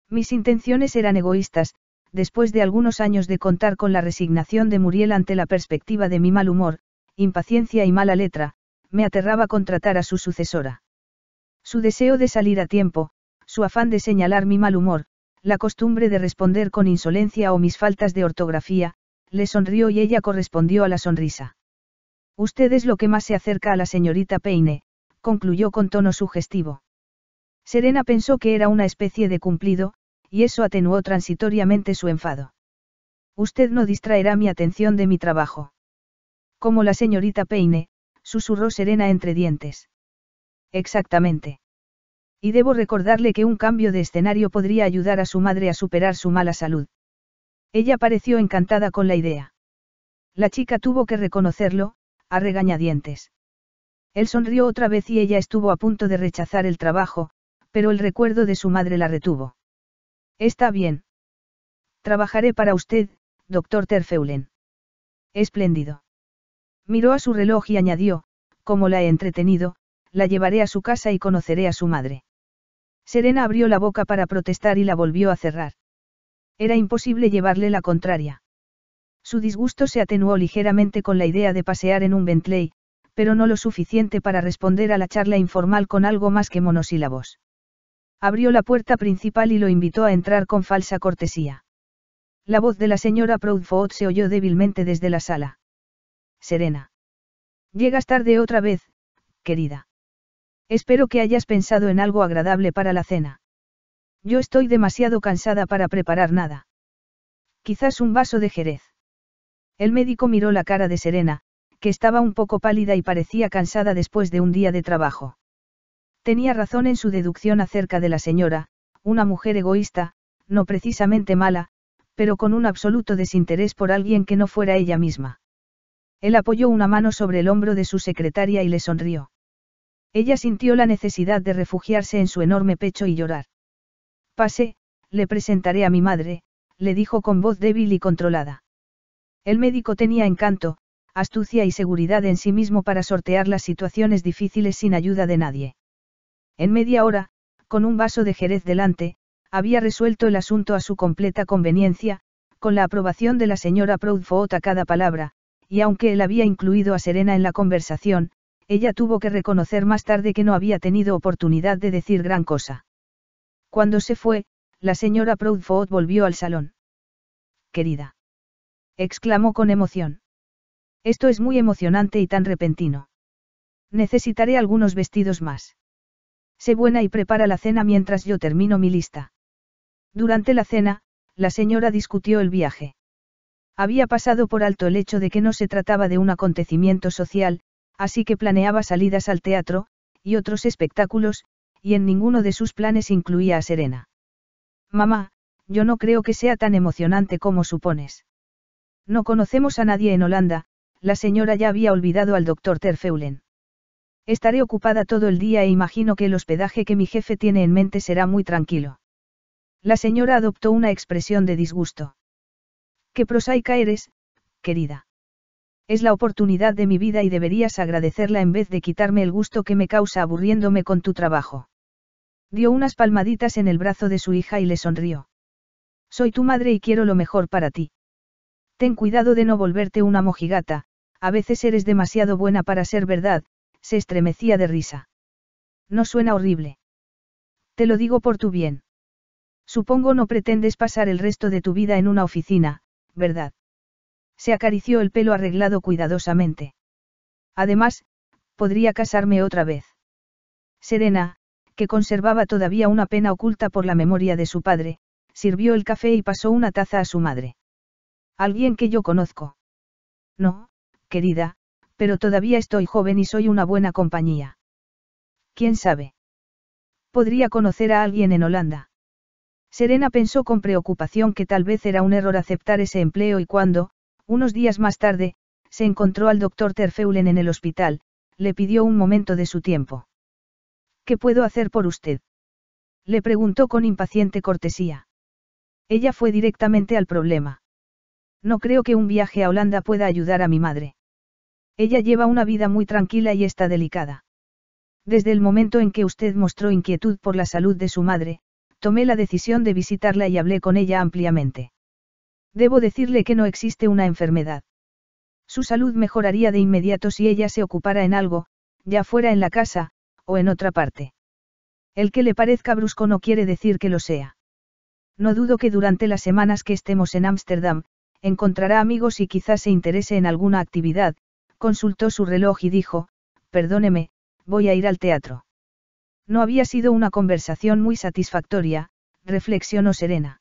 Mis intenciones eran egoístas, después de algunos años de contar con la resignación de Muriel ante la perspectiva de mi mal humor, impaciencia y mala letra, me aterraba contratar a su sucesora. Su deseo de salir a tiempo, su afán de señalar mi mal humor, la costumbre de responder con insolencia o mis faltas de ortografía, le sonrió y ella correspondió a la sonrisa. Usted es lo que más se acerca a la señorita Peine, concluyó con tono sugestivo. Serena pensó que era una especie de cumplido, y eso atenuó transitoriamente su enfado. Usted no distraerá mi atención de mi trabajo. Como la señorita Peine, susurró Serena entre dientes. Exactamente. Y debo recordarle que un cambio de escenario podría ayudar a su madre a superar su mala salud. Ella pareció encantada con la idea. La chica tuvo que reconocerlo, a regañadientes. Él sonrió otra vez y ella estuvo a punto de rechazar el trabajo, pero el recuerdo de su madre la retuvo. Está bien. Trabajaré para usted, doctor Terfeulen. Espléndido. Miró a su reloj y añadió, como la he entretenido, la llevaré a su casa y conoceré a su madre. Serena abrió la boca para protestar y la volvió a cerrar. Era imposible llevarle la contraria. Su disgusto se atenuó ligeramente con la idea de pasear en un Bentley, pero no lo suficiente para responder a la charla informal con algo más que monosílabos. Abrió la puerta principal y lo invitó a entrar con falsa cortesía. La voz de la señora Proudfoot se oyó débilmente desde la sala. Serena. Llegas tarde otra vez, querida. Espero que hayas pensado en algo agradable para la cena. Yo estoy demasiado cansada para preparar nada. Quizás un vaso de jerez. El médico miró la cara de Serena, que estaba un poco pálida y parecía cansada después de un día de trabajo. Tenía razón en su deducción acerca de la señora, una mujer egoísta, no precisamente mala, pero con un absoluto desinterés por alguien que no fuera ella misma. Él apoyó una mano sobre el hombro de su secretaria y le sonrió. Ella sintió la necesidad de refugiarse en su enorme pecho y llorar. Pase, le presentaré a mi madre, le dijo con voz débil y controlada. El médico tenía encanto, astucia y seguridad en sí mismo para sortear las situaciones difíciles sin ayuda de nadie. En media hora, con un vaso de jerez delante, había resuelto el asunto a su completa conveniencia, con la aprobación de la señora Proudfoot a cada palabra, y aunque él había incluido a Serena en la conversación, ella tuvo que reconocer más tarde que no había tenido oportunidad de decir gran cosa. Cuando se fue, la señora Proudfoot volvió al salón. Querida. exclamó con emoción. Esto es muy emocionante y tan repentino. Necesitaré algunos vestidos más. Sé buena y prepara la cena mientras yo termino mi lista. Durante la cena, la señora discutió el viaje. Había pasado por alto el hecho de que no se trataba de un acontecimiento social, así que planeaba salidas al teatro, y otros espectáculos, y en ninguno de sus planes incluía a Serena. Mamá, yo no creo que sea tan emocionante como supones. No conocemos a nadie en Holanda, la señora ya había olvidado al doctor Terfeulen. Estaré ocupada todo el día e imagino que el hospedaje que mi jefe tiene en mente será muy tranquilo. La señora adoptó una expresión de disgusto. Qué prosaica eres, querida. Es la oportunidad de mi vida y deberías agradecerla en vez de quitarme el gusto que me causa aburriéndome con tu trabajo. Dio unas palmaditas en el brazo de su hija y le sonrió. Soy tu madre y quiero lo mejor para ti. Ten cuidado de no volverte una mojigata, a veces eres demasiado buena para ser verdad, se estremecía de risa. No suena horrible. Te lo digo por tu bien. Supongo no pretendes pasar el resto de tu vida en una oficina, ¿verdad? Se acarició el pelo arreglado cuidadosamente. Además, podría casarme otra vez. Serena, que conservaba todavía una pena oculta por la memoria de su padre, sirvió el café y pasó una taza a su madre. Alguien que yo conozco. No, querida, pero todavía estoy joven y soy una buena compañía. ¿Quién sabe? Podría conocer a alguien en Holanda. Serena pensó con preocupación que tal vez era un error aceptar ese empleo y cuando, unos días más tarde, se encontró al doctor Terfeulen en el hospital, le pidió un momento de su tiempo. ¿Qué puedo hacer por usted? Le preguntó con impaciente cortesía. Ella fue directamente al problema. No creo que un viaje a Holanda pueda ayudar a mi madre. Ella lleva una vida muy tranquila y está delicada. Desde el momento en que usted mostró inquietud por la salud de su madre, tomé la decisión de visitarla y hablé con ella ampliamente. Debo decirle que no existe una enfermedad. Su salud mejoraría de inmediato si ella se ocupara en algo, ya fuera en la casa, o en otra parte. El que le parezca brusco no quiere decir que lo sea. No dudo que durante las semanas que estemos en Ámsterdam, encontrará amigos y quizás se interese en alguna actividad, consultó su reloj y dijo, perdóneme, voy a ir al teatro. No había sido una conversación muy satisfactoria, reflexionó Serena.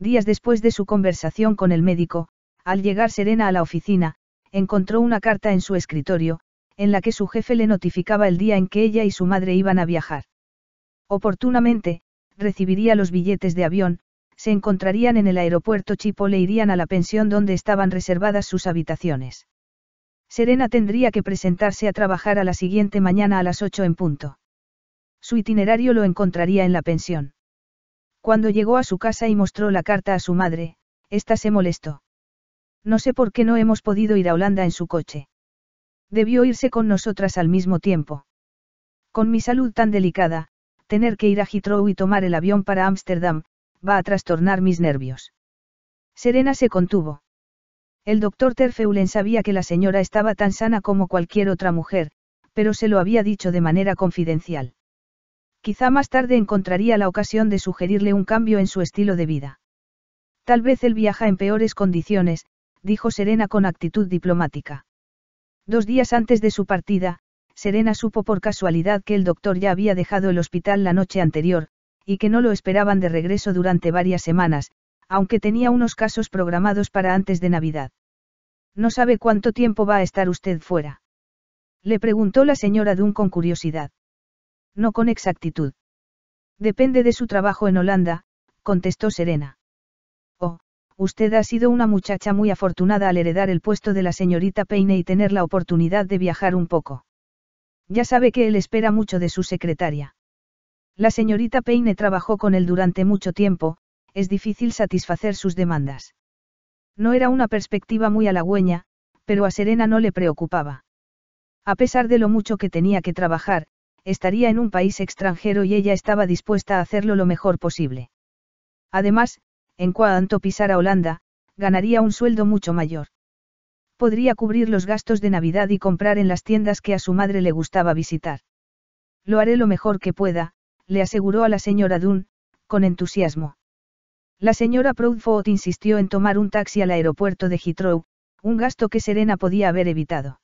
Días después de su conversación con el médico, al llegar Serena a la oficina, encontró una carta en su escritorio, en la que su jefe le notificaba el día en que ella y su madre iban a viajar. Oportunamente, recibiría los billetes de avión, se encontrarían en el aeropuerto Chipotle e irían a la pensión donde estaban reservadas sus habitaciones. Serena tendría que presentarse a trabajar a la siguiente mañana a las 8 en punto. Su itinerario lo encontraría en la pensión. Cuando llegó a su casa y mostró la carta a su madre, ésta se molestó. No sé por qué no hemos podido ir a Holanda en su coche. Debió irse con nosotras al mismo tiempo. Con mi salud tan delicada, tener que ir a Heathrow y tomar el avión para Ámsterdam, va a trastornar mis nervios. Serena se contuvo. El doctor Terfeulen sabía que la señora estaba tan sana como cualquier otra mujer, pero se lo había dicho de manera confidencial. Quizá más tarde encontraría la ocasión de sugerirle un cambio en su estilo de vida. Tal vez él viaja en peores condiciones, dijo Serena con actitud diplomática. Dos días antes de su partida, Serena supo por casualidad que el doctor ya había dejado el hospital la noche anterior, y que no lo esperaban de regreso durante varias semanas, aunque tenía unos casos programados para antes de Navidad. No sabe cuánto tiempo va a estar usted fuera. Le preguntó la señora Dunn con curiosidad. No con exactitud. Depende de su trabajo en Holanda, contestó Serena. Oh, usted ha sido una muchacha muy afortunada al heredar el puesto de la señorita Peine y tener la oportunidad de viajar un poco. Ya sabe que él espera mucho de su secretaria. La señorita Peine trabajó con él durante mucho tiempo, es difícil satisfacer sus demandas. No era una perspectiva muy halagüeña, pero a Serena no le preocupaba. A pesar de lo mucho que tenía que trabajar, estaría en un país extranjero y ella estaba dispuesta a hacerlo lo mejor posible. Además, en cuanto pisara Holanda, ganaría un sueldo mucho mayor. Podría cubrir los gastos de Navidad y comprar en las tiendas que a su madre le gustaba visitar. Lo haré lo mejor que pueda, le aseguró a la señora Dunn, con entusiasmo. La señora Proudfoot insistió en tomar un taxi al aeropuerto de Heathrow, un gasto que Serena podía haber evitado.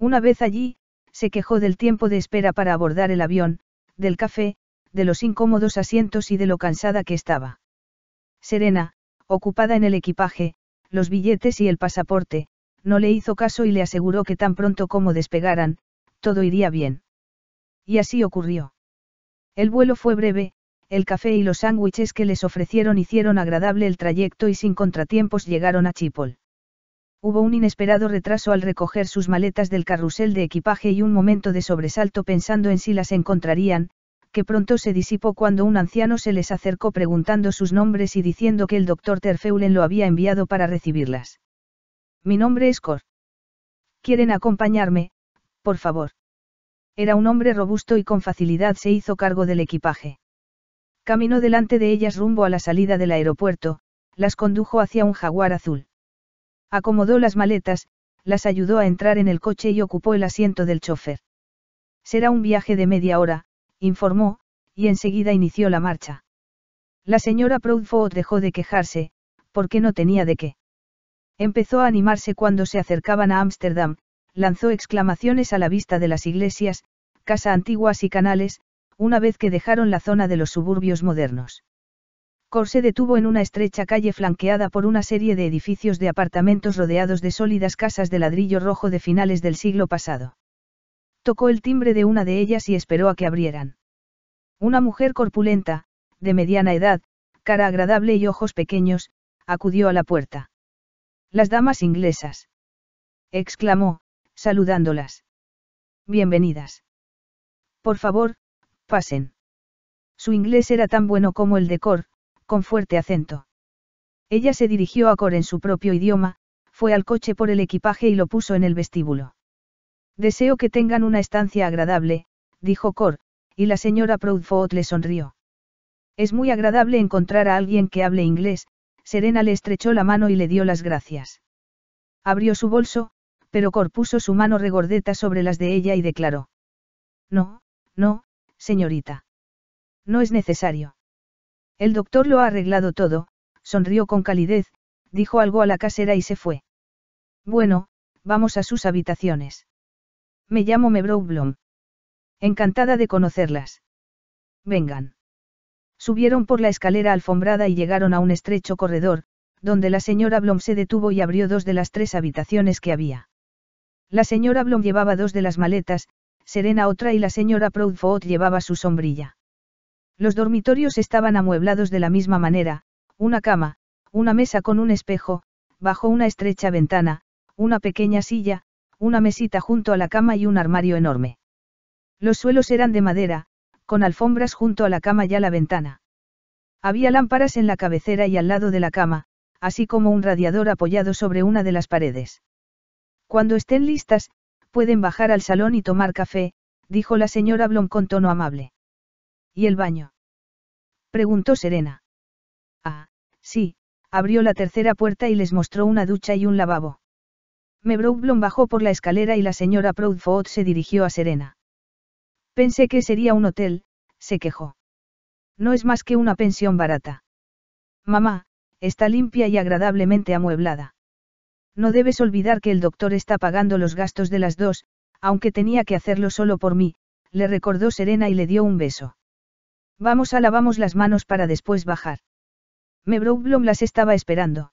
Una vez allí, se quejó del tiempo de espera para abordar el avión, del café, de los incómodos asientos y de lo cansada que estaba. Serena, ocupada en el equipaje, los billetes y el pasaporte, no le hizo caso y le aseguró que tan pronto como despegaran, todo iría bien. Y así ocurrió. El vuelo fue breve, el café y los sándwiches que les ofrecieron hicieron agradable el trayecto y sin contratiempos llegaron a Chipol. Hubo un inesperado retraso al recoger sus maletas del carrusel de equipaje y un momento de sobresalto pensando en si las encontrarían, que pronto se disipó cuando un anciano se les acercó preguntando sus nombres y diciendo que el doctor Terfeulen lo había enviado para recibirlas. Mi nombre es Cor. ¿Quieren acompañarme? Por favor. Era un hombre robusto y con facilidad se hizo cargo del equipaje. Caminó delante de ellas rumbo a la salida del aeropuerto, las condujo hacia un jaguar azul. Acomodó las maletas, las ayudó a entrar en el coche y ocupó el asiento del chofer. Será un viaje de media hora, informó, y enseguida inició la marcha. La señora Proudfoot dejó de quejarse, porque no tenía de qué. Empezó a animarse cuando se acercaban a Ámsterdam, lanzó exclamaciones a la vista de las iglesias, casa antiguas y canales, una vez que dejaron la zona de los suburbios modernos se detuvo en una estrecha calle flanqueada por una serie de edificios de apartamentos rodeados de sólidas casas de ladrillo rojo de finales del siglo pasado. Tocó el timbre de una de ellas y esperó a que abrieran. Una mujer corpulenta, de mediana edad, cara agradable y ojos pequeños, acudió a la puerta. Las damas inglesas. exclamó, saludándolas. Bienvenidas. Por favor, pasen. Su inglés era tan bueno como el de Cor, con fuerte acento. Ella se dirigió a Cor en su propio idioma, fue al coche por el equipaje y lo puso en el vestíbulo. Deseo que tengan una estancia agradable, dijo Cor, y la señora Proudfoot le sonrió. Es muy agradable encontrar a alguien que hable inglés, Serena le estrechó la mano y le dio las gracias. Abrió su bolso, pero Cor puso su mano regordeta sobre las de ella y declaró. No, no, señorita. No es necesario. El doctor lo ha arreglado todo, sonrió con calidez, dijo algo a la casera y se fue. Bueno, vamos a sus habitaciones. Me llamo Mebro Blom. Encantada de conocerlas. Vengan. Subieron por la escalera alfombrada y llegaron a un estrecho corredor, donde la señora Blom se detuvo y abrió dos de las tres habitaciones que había. La señora Blom llevaba dos de las maletas, Serena otra y la señora Proudfoot llevaba su sombrilla. Los dormitorios estaban amueblados de la misma manera, una cama, una mesa con un espejo, bajo una estrecha ventana, una pequeña silla, una mesita junto a la cama y un armario enorme. Los suelos eran de madera, con alfombras junto a la cama y a la ventana. Había lámparas en la cabecera y al lado de la cama, así como un radiador apoyado sobre una de las paredes. Cuando estén listas, pueden bajar al salón y tomar café, dijo la señora Blom con tono amable. ¿Y el baño? Preguntó Serena. Ah, sí, abrió la tercera puerta y les mostró una ducha y un lavabo. Mebroublon bajó por la escalera y la señora Proudfoot se dirigió a Serena. Pensé que sería un hotel, se quejó. No es más que una pensión barata. Mamá, está limpia y agradablemente amueblada. No debes olvidar que el doctor está pagando los gastos de las dos, aunque tenía que hacerlo solo por mí, le recordó Serena y le dio un beso. Vamos a lavamos las manos para después bajar. Mebrowblom las estaba esperando.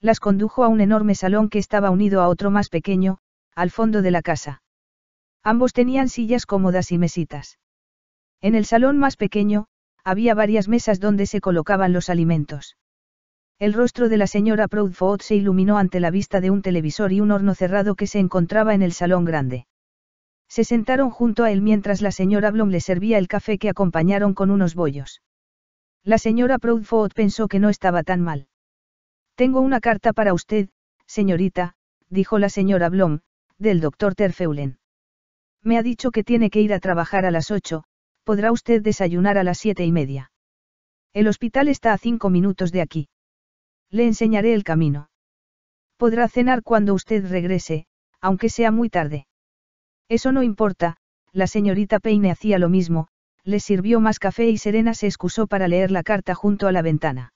Las condujo a un enorme salón que estaba unido a otro más pequeño, al fondo de la casa. Ambos tenían sillas cómodas y mesitas. En el salón más pequeño, había varias mesas donde se colocaban los alimentos. El rostro de la señora Proudfoot se iluminó ante la vista de un televisor y un horno cerrado que se encontraba en el salón grande. Se sentaron junto a él mientras la señora Blom le servía el café que acompañaron con unos bollos. La señora Proudfoot pensó que no estaba tan mal. Tengo una carta para usted, señorita, dijo la señora Blom, del doctor Terfeulen. Me ha dicho que tiene que ir a trabajar a las ocho, podrá usted desayunar a las siete y media. El hospital está a cinco minutos de aquí. Le enseñaré el camino. Podrá cenar cuando usted regrese, aunque sea muy tarde. Eso no importa, la señorita Peine hacía lo mismo, le sirvió más café y Serena se excusó para leer la carta junto a la ventana.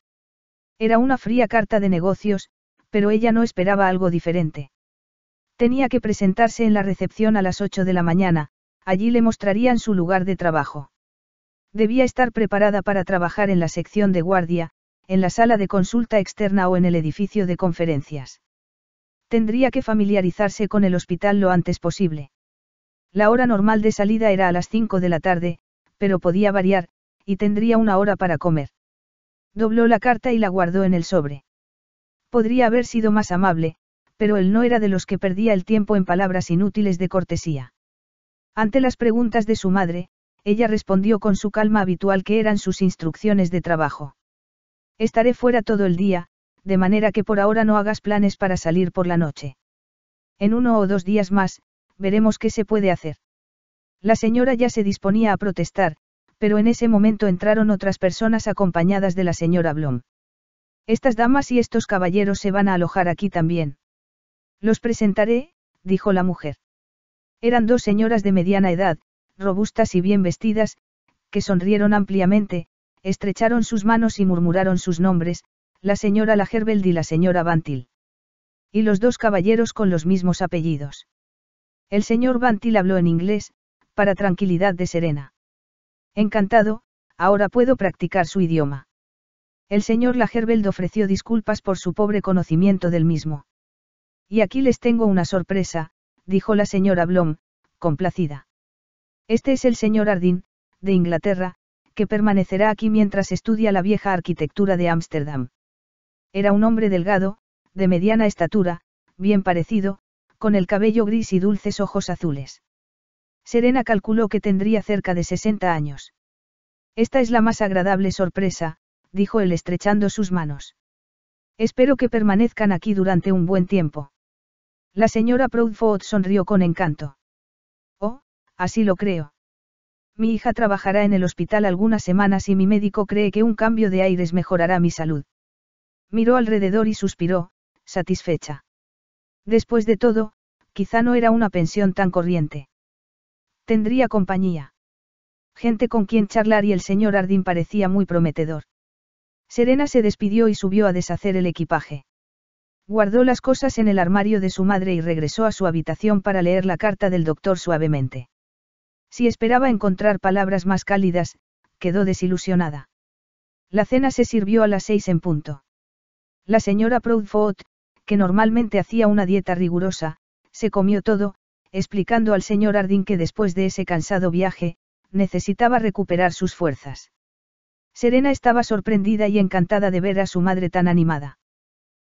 Era una fría carta de negocios, pero ella no esperaba algo diferente. Tenía que presentarse en la recepción a las 8 de la mañana, allí le mostrarían su lugar de trabajo. Debía estar preparada para trabajar en la sección de guardia, en la sala de consulta externa o en el edificio de conferencias. Tendría que familiarizarse con el hospital lo antes posible. La hora normal de salida era a las 5 de la tarde, pero podía variar, y tendría una hora para comer. Dobló la carta y la guardó en el sobre. Podría haber sido más amable, pero él no era de los que perdía el tiempo en palabras inútiles de cortesía. Ante las preguntas de su madre, ella respondió con su calma habitual que eran sus instrucciones de trabajo. Estaré fuera todo el día, de manera que por ahora no hagas planes para salir por la noche. En uno o dos días más, veremos qué se puede hacer. La señora ya se disponía a protestar, pero en ese momento entraron otras personas acompañadas de la señora Blom. Estas damas y estos caballeros se van a alojar aquí también. Los presentaré, dijo la mujer. Eran dos señoras de mediana edad, robustas y bien vestidas, que sonrieron ampliamente, estrecharon sus manos y murmuraron sus nombres, la señora Lagerbeld y la señora Bantil. Y los dos caballeros con los mismos apellidos. El señor Bantil habló en inglés, para tranquilidad de Serena. Encantado, ahora puedo practicar su idioma. El señor Lagerbeld ofreció disculpas por su pobre conocimiento del mismo. Y aquí les tengo una sorpresa, dijo la señora Blom, complacida. Este es el señor Ardín, de Inglaterra, que permanecerá aquí mientras estudia la vieja arquitectura de Ámsterdam. Era un hombre delgado, de mediana estatura, bien parecido, con el cabello gris y dulces ojos azules. Serena calculó que tendría cerca de 60 años. Esta es la más agradable sorpresa, dijo él estrechando sus manos. Espero que permanezcan aquí durante un buen tiempo. La señora Proudfoot sonrió con encanto. Oh, así lo creo. Mi hija trabajará en el hospital algunas semanas y mi médico cree que un cambio de aires mejorará mi salud. Miró alrededor y suspiró, satisfecha. Después de todo, quizá no era una pensión tan corriente. Tendría compañía. Gente con quien charlar y el señor Ardín parecía muy prometedor. Serena se despidió y subió a deshacer el equipaje. Guardó las cosas en el armario de su madre y regresó a su habitación para leer la carta del doctor suavemente. Si esperaba encontrar palabras más cálidas, quedó desilusionada. La cena se sirvió a las seis en punto. La señora Proudfoot, que normalmente hacía una dieta rigurosa, se comió todo, explicando al señor Ardín que después de ese cansado viaje, necesitaba recuperar sus fuerzas. Serena estaba sorprendida y encantada de ver a su madre tan animada.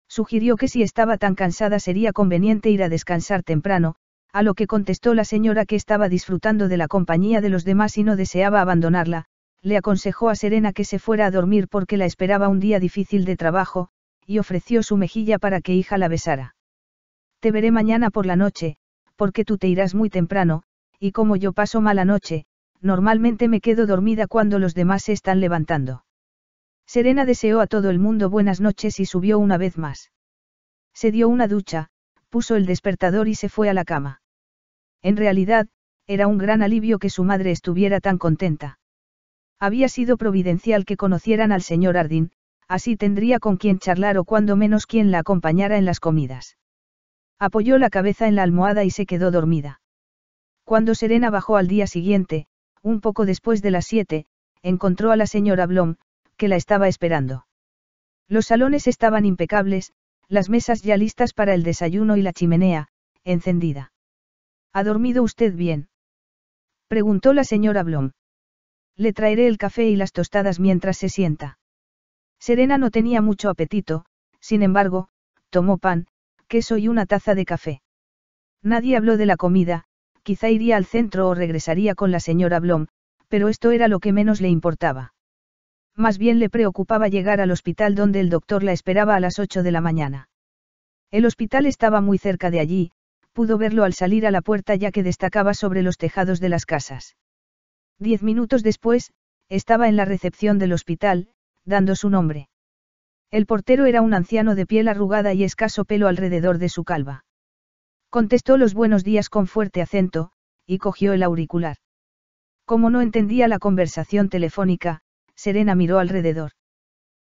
Sugirió que si estaba tan cansada sería conveniente ir a descansar temprano, a lo que contestó la señora que estaba disfrutando de la compañía de los demás y no deseaba abandonarla, le aconsejó a Serena que se fuera a dormir porque la esperaba un día difícil de trabajo, y ofreció su mejilla para que hija la besara. Te veré mañana por la noche, porque tú te irás muy temprano, y como yo paso mala noche, normalmente me quedo dormida cuando los demás se están levantando. Serena deseó a todo el mundo buenas noches y subió una vez más. Se dio una ducha, puso el despertador y se fue a la cama. En realidad, era un gran alivio que su madre estuviera tan contenta. Había sido providencial que conocieran al señor Ardín, así tendría con quien charlar o cuando menos quien la acompañara en las comidas. Apoyó la cabeza en la almohada y se quedó dormida. Cuando Serena bajó al día siguiente, un poco después de las siete, encontró a la señora Blom, que la estaba esperando. Los salones estaban impecables, las mesas ya listas para el desayuno y la chimenea, encendida. ¿Ha dormido usted bien? preguntó la señora Blom. Le traeré el café y las tostadas mientras se sienta. Serena no tenía mucho apetito, sin embargo, tomó pan, queso y una taza de café. Nadie habló de la comida, quizá iría al centro o regresaría con la señora Blom, pero esto era lo que menos le importaba. Más bien le preocupaba llegar al hospital donde el doctor la esperaba a las 8 de la mañana. El hospital estaba muy cerca de allí, pudo verlo al salir a la puerta ya que destacaba sobre los tejados de las casas. Diez minutos después, estaba en la recepción del hospital, dando su nombre. El portero era un anciano de piel arrugada y escaso pelo alrededor de su calva. Contestó los buenos días con fuerte acento, y cogió el auricular. Como no entendía la conversación telefónica, Serena miró alrededor.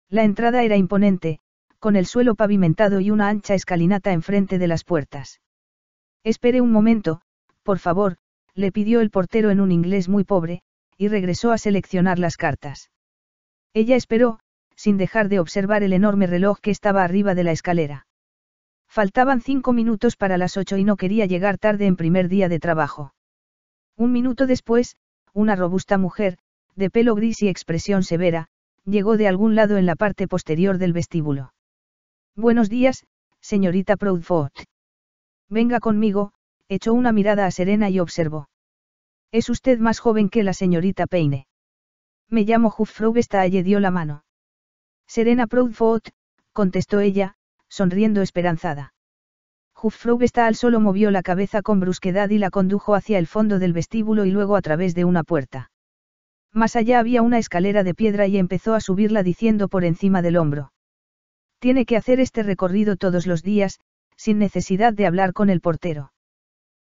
La entrada era imponente, con el suelo pavimentado y una ancha escalinata enfrente de las puertas. Espere un momento, por favor, le pidió el portero en un inglés muy pobre, y regresó a seleccionar las cartas. Ella esperó, sin dejar de observar el enorme reloj que estaba arriba de la escalera. Faltaban cinco minutos para las ocho y no quería llegar tarde en primer día de trabajo. Un minuto después, una robusta mujer, de pelo gris y expresión severa, llegó de algún lado en la parte posterior del vestíbulo. Buenos días, señorita Proudfoot. Venga conmigo, echó una mirada a Serena y observó. Es usted más joven que la señorita Peine. Me llamo y Vestalle dio la mano. Serena Proudfoot, contestó ella, sonriendo esperanzada. Hufrog solo movió la cabeza con brusquedad y la condujo hacia el fondo del vestíbulo y luego a través de una puerta. Más allá había una escalera de piedra y empezó a subirla diciendo por encima del hombro. Tiene que hacer este recorrido todos los días, sin necesidad de hablar con el portero.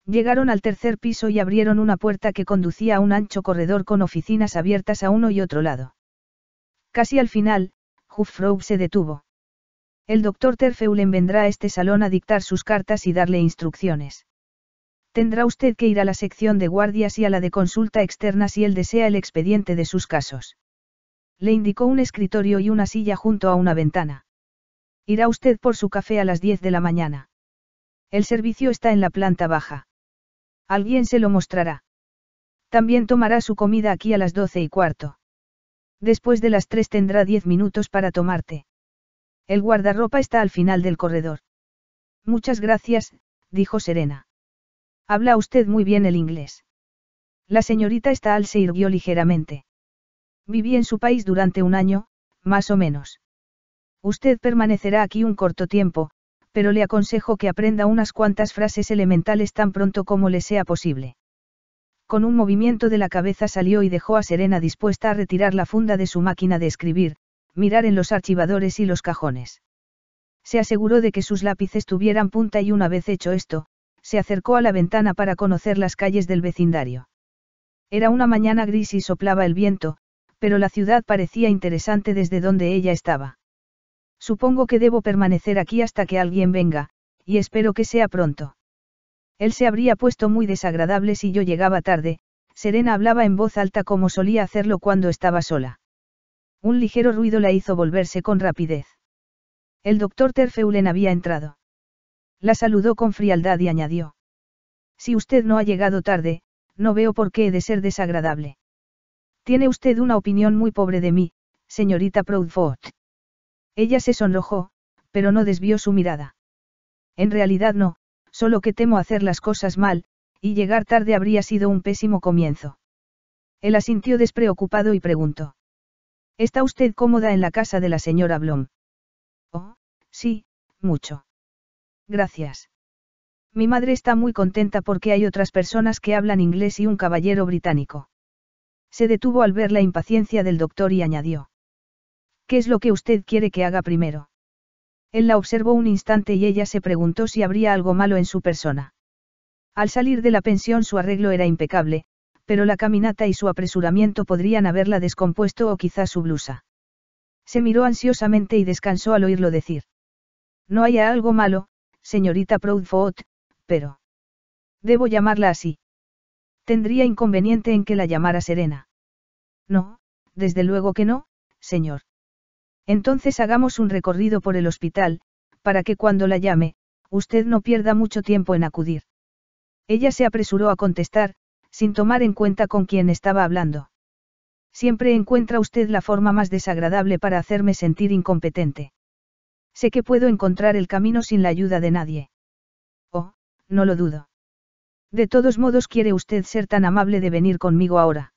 Llegaron al tercer piso y abrieron una puerta que conducía a un ancho corredor con oficinas abiertas a uno y otro lado. Casi al final, Juffrou se detuvo. El doctor Terfeulen vendrá a este salón a dictar sus cartas y darle instrucciones. Tendrá usted que ir a la sección de guardias y a la de consulta externa si él desea el expediente de sus casos. Le indicó un escritorio y una silla junto a una ventana. Irá usted por su café a las 10 de la mañana. El servicio está en la planta baja. Alguien se lo mostrará. También tomará su comida aquí a las 12 y cuarto. Después de las tres tendrá diez minutos para tomarte. El guardarropa está al final del corredor. Muchas gracias, dijo Serena. Habla usted muy bien el inglés. La señorita Stahl se irguió ligeramente. Viví en su país durante un año, más o menos. Usted permanecerá aquí un corto tiempo, pero le aconsejo que aprenda unas cuantas frases elementales tan pronto como le sea posible. Con un movimiento de la cabeza salió y dejó a Serena dispuesta a retirar la funda de su máquina de escribir, mirar en los archivadores y los cajones. Se aseguró de que sus lápices tuvieran punta y una vez hecho esto, se acercó a la ventana para conocer las calles del vecindario. Era una mañana gris y soplaba el viento, pero la ciudad parecía interesante desde donde ella estaba. Supongo que debo permanecer aquí hasta que alguien venga, y espero que sea pronto. Él se habría puesto muy desagradable si yo llegaba tarde, Serena hablaba en voz alta como solía hacerlo cuando estaba sola. Un ligero ruido la hizo volverse con rapidez. El doctor Terfeulen había entrado. La saludó con frialdad y añadió. Si usted no ha llegado tarde, no veo por qué he de ser desagradable. Tiene usted una opinión muy pobre de mí, señorita Proudfoot. Ella se sonrojó, pero no desvió su mirada. En realidad no, solo que temo hacer las cosas mal, y llegar tarde habría sido un pésimo comienzo. Él asintió despreocupado y preguntó. ¿Está usted cómoda en la casa de la señora Blom? Oh, sí, mucho. Gracias. Mi madre está muy contenta porque hay otras personas que hablan inglés y un caballero británico. Se detuvo al ver la impaciencia del doctor y añadió. ¿Qué es lo que usted quiere que haga primero? Él la observó un instante y ella se preguntó si habría algo malo en su persona. Al salir de la pensión su arreglo era impecable, pero la caminata y su apresuramiento podrían haberla descompuesto o quizá su blusa. Se miró ansiosamente y descansó al oírlo decir. No haya algo malo, señorita Proudfoot, pero... Debo llamarla así. Tendría inconveniente en que la llamara Serena. No, desde luego que no, señor. Entonces hagamos un recorrido por el hospital, para que cuando la llame, usted no pierda mucho tiempo en acudir. Ella se apresuró a contestar, sin tomar en cuenta con quién estaba hablando. Siempre encuentra usted la forma más desagradable para hacerme sentir incompetente. Sé que puedo encontrar el camino sin la ayuda de nadie. Oh, no lo dudo. De todos modos, ¿quiere usted ser tan amable de venir conmigo ahora?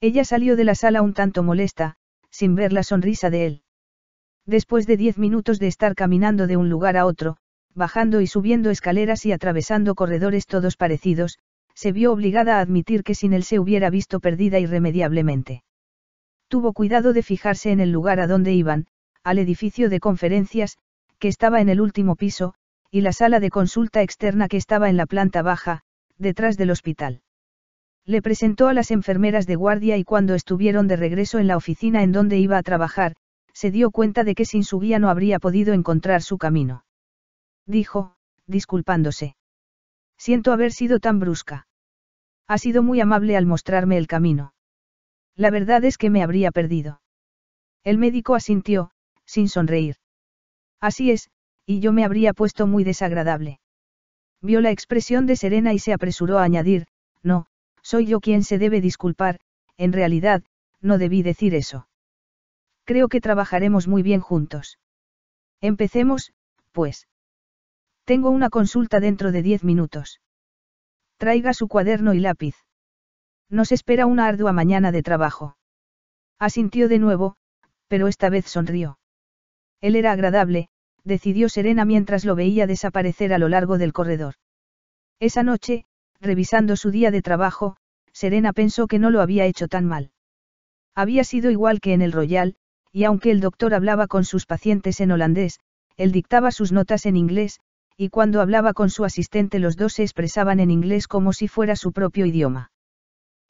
Ella salió de la sala un tanto molesta, sin ver la sonrisa de él. Después de diez minutos de estar caminando de un lugar a otro, bajando y subiendo escaleras y atravesando corredores todos parecidos, se vio obligada a admitir que sin él se hubiera visto perdida irremediablemente. Tuvo cuidado de fijarse en el lugar a donde iban, al edificio de conferencias, que estaba en el último piso, y la sala de consulta externa que estaba en la planta baja, detrás del hospital. Le presentó a las enfermeras de guardia y cuando estuvieron de regreso en la oficina en donde iba a trabajar, se dio cuenta de que sin su guía no habría podido encontrar su camino. Dijo, disculpándose. Siento haber sido tan brusca. Ha sido muy amable al mostrarme el camino. La verdad es que me habría perdido. El médico asintió, sin sonreír. Así es, y yo me habría puesto muy desagradable. Vio la expresión de Serena y se apresuró a añadir, no, soy yo quien se debe disculpar, en realidad, no debí decir eso. Creo que trabajaremos muy bien juntos. Empecemos, pues. Tengo una consulta dentro de diez minutos. Traiga su cuaderno y lápiz. Nos espera una ardua mañana de trabajo. Asintió de nuevo, pero esta vez sonrió. Él era agradable, decidió Serena mientras lo veía desaparecer a lo largo del corredor. Esa noche, revisando su día de trabajo, Serena pensó que no lo había hecho tan mal. Había sido igual que en el Royal, y aunque el doctor hablaba con sus pacientes en holandés, él dictaba sus notas en inglés, y cuando hablaba con su asistente los dos se expresaban en inglés como si fuera su propio idioma.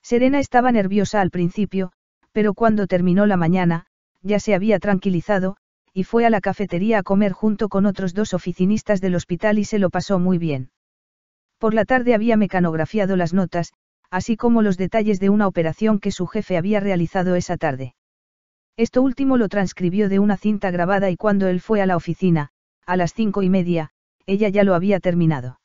Serena estaba nerviosa al principio, pero cuando terminó la mañana, ya se había tranquilizado, y fue a la cafetería a comer junto con otros dos oficinistas del hospital y se lo pasó muy bien. Por la tarde había mecanografiado las notas, así como los detalles de una operación que su jefe había realizado esa tarde. Esto último lo transcribió de una cinta grabada y cuando él fue a la oficina, a las cinco y media, ella ya lo había terminado.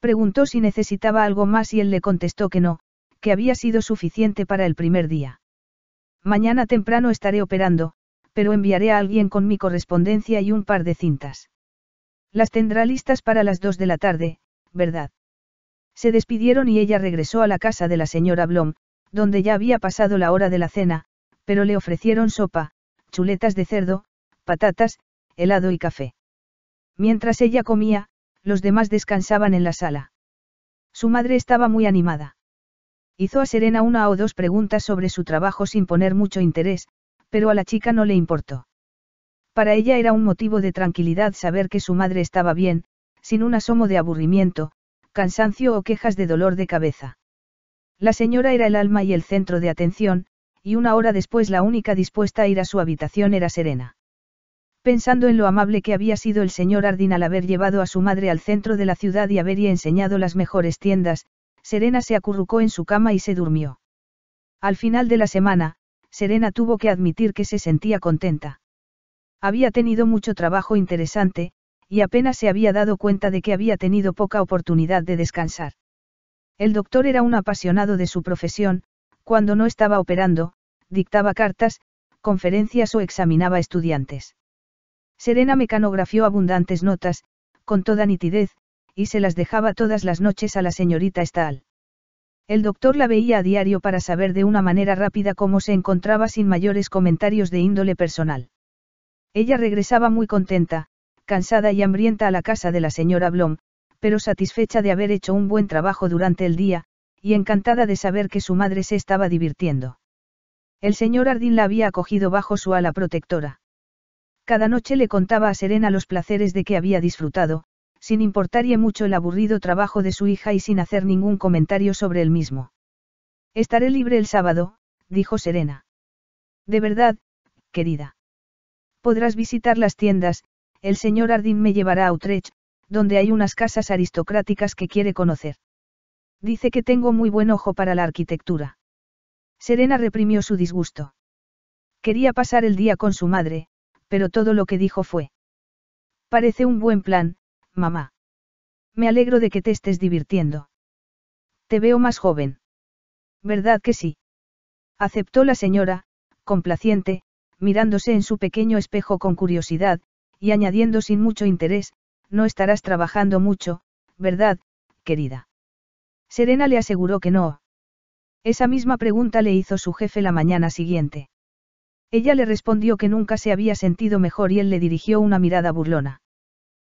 Preguntó si necesitaba algo más y él le contestó que no, que había sido suficiente para el primer día. Mañana temprano estaré operando, pero enviaré a alguien con mi correspondencia y un par de cintas. Las tendrá listas para las dos de la tarde, ¿verdad? Se despidieron y ella regresó a la casa de la señora Blom, donde ya había pasado la hora de la cena, pero le ofrecieron sopa, chuletas de cerdo, patatas, helado y café. Mientras ella comía, los demás descansaban en la sala. Su madre estaba muy animada. Hizo a Serena una o dos preguntas sobre su trabajo sin poner mucho interés, pero a la chica no le importó. Para ella era un motivo de tranquilidad saber que su madre estaba bien, sin un asomo de aburrimiento, cansancio o quejas de dolor de cabeza. La señora era el alma y el centro de atención, y una hora después la única dispuesta a ir a su habitación era Serena. Pensando en lo amable que había sido el señor Ardín al haber llevado a su madre al centro de la ciudad y haberle enseñado las mejores tiendas, Serena se acurrucó en su cama y se durmió. Al final de la semana, Serena tuvo que admitir que se sentía contenta. Había tenido mucho trabajo interesante, y apenas se había dado cuenta de que había tenido poca oportunidad de descansar. El doctor era un apasionado de su profesión, cuando no estaba operando, dictaba cartas, conferencias o examinaba estudiantes. Serena mecanografió abundantes notas, con toda nitidez, y se las dejaba todas las noches a la señorita Stahl. El doctor la veía a diario para saber de una manera rápida cómo se encontraba sin mayores comentarios de índole personal. Ella regresaba muy contenta, cansada y hambrienta a la casa de la señora Blom, pero satisfecha de haber hecho un buen trabajo durante el día, y encantada de saber que su madre se estaba divirtiendo. El señor Ardín la había acogido bajo su ala protectora. Cada noche le contaba a Serena los placeres de que había disfrutado, sin importarle mucho el aburrido trabajo de su hija y sin hacer ningún comentario sobre el mismo. Estaré libre el sábado, dijo Serena. De verdad, querida. Podrás visitar las tiendas, el señor Ardín me llevará a Utrecht, donde hay unas casas aristocráticas que quiere conocer. Dice que tengo muy buen ojo para la arquitectura. Serena reprimió su disgusto. Quería pasar el día con su madre, pero todo lo que dijo fue. Parece un buen plan, mamá. Me alegro de que te estés divirtiendo. Te veo más joven. ¿Verdad que sí? Aceptó la señora, complaciente, mirándose en su pequeño espejo con curiosidad, y añadiendo sin mucho interés, no estarás trabajando mucho, ¿verdad, querida? Serena le aseguró que no. Esa misma pregunta le hizo su jefe la mañana siguiente. Ella le respondió que nunca se había sentido mejor y él le dirigió una mirada burlona.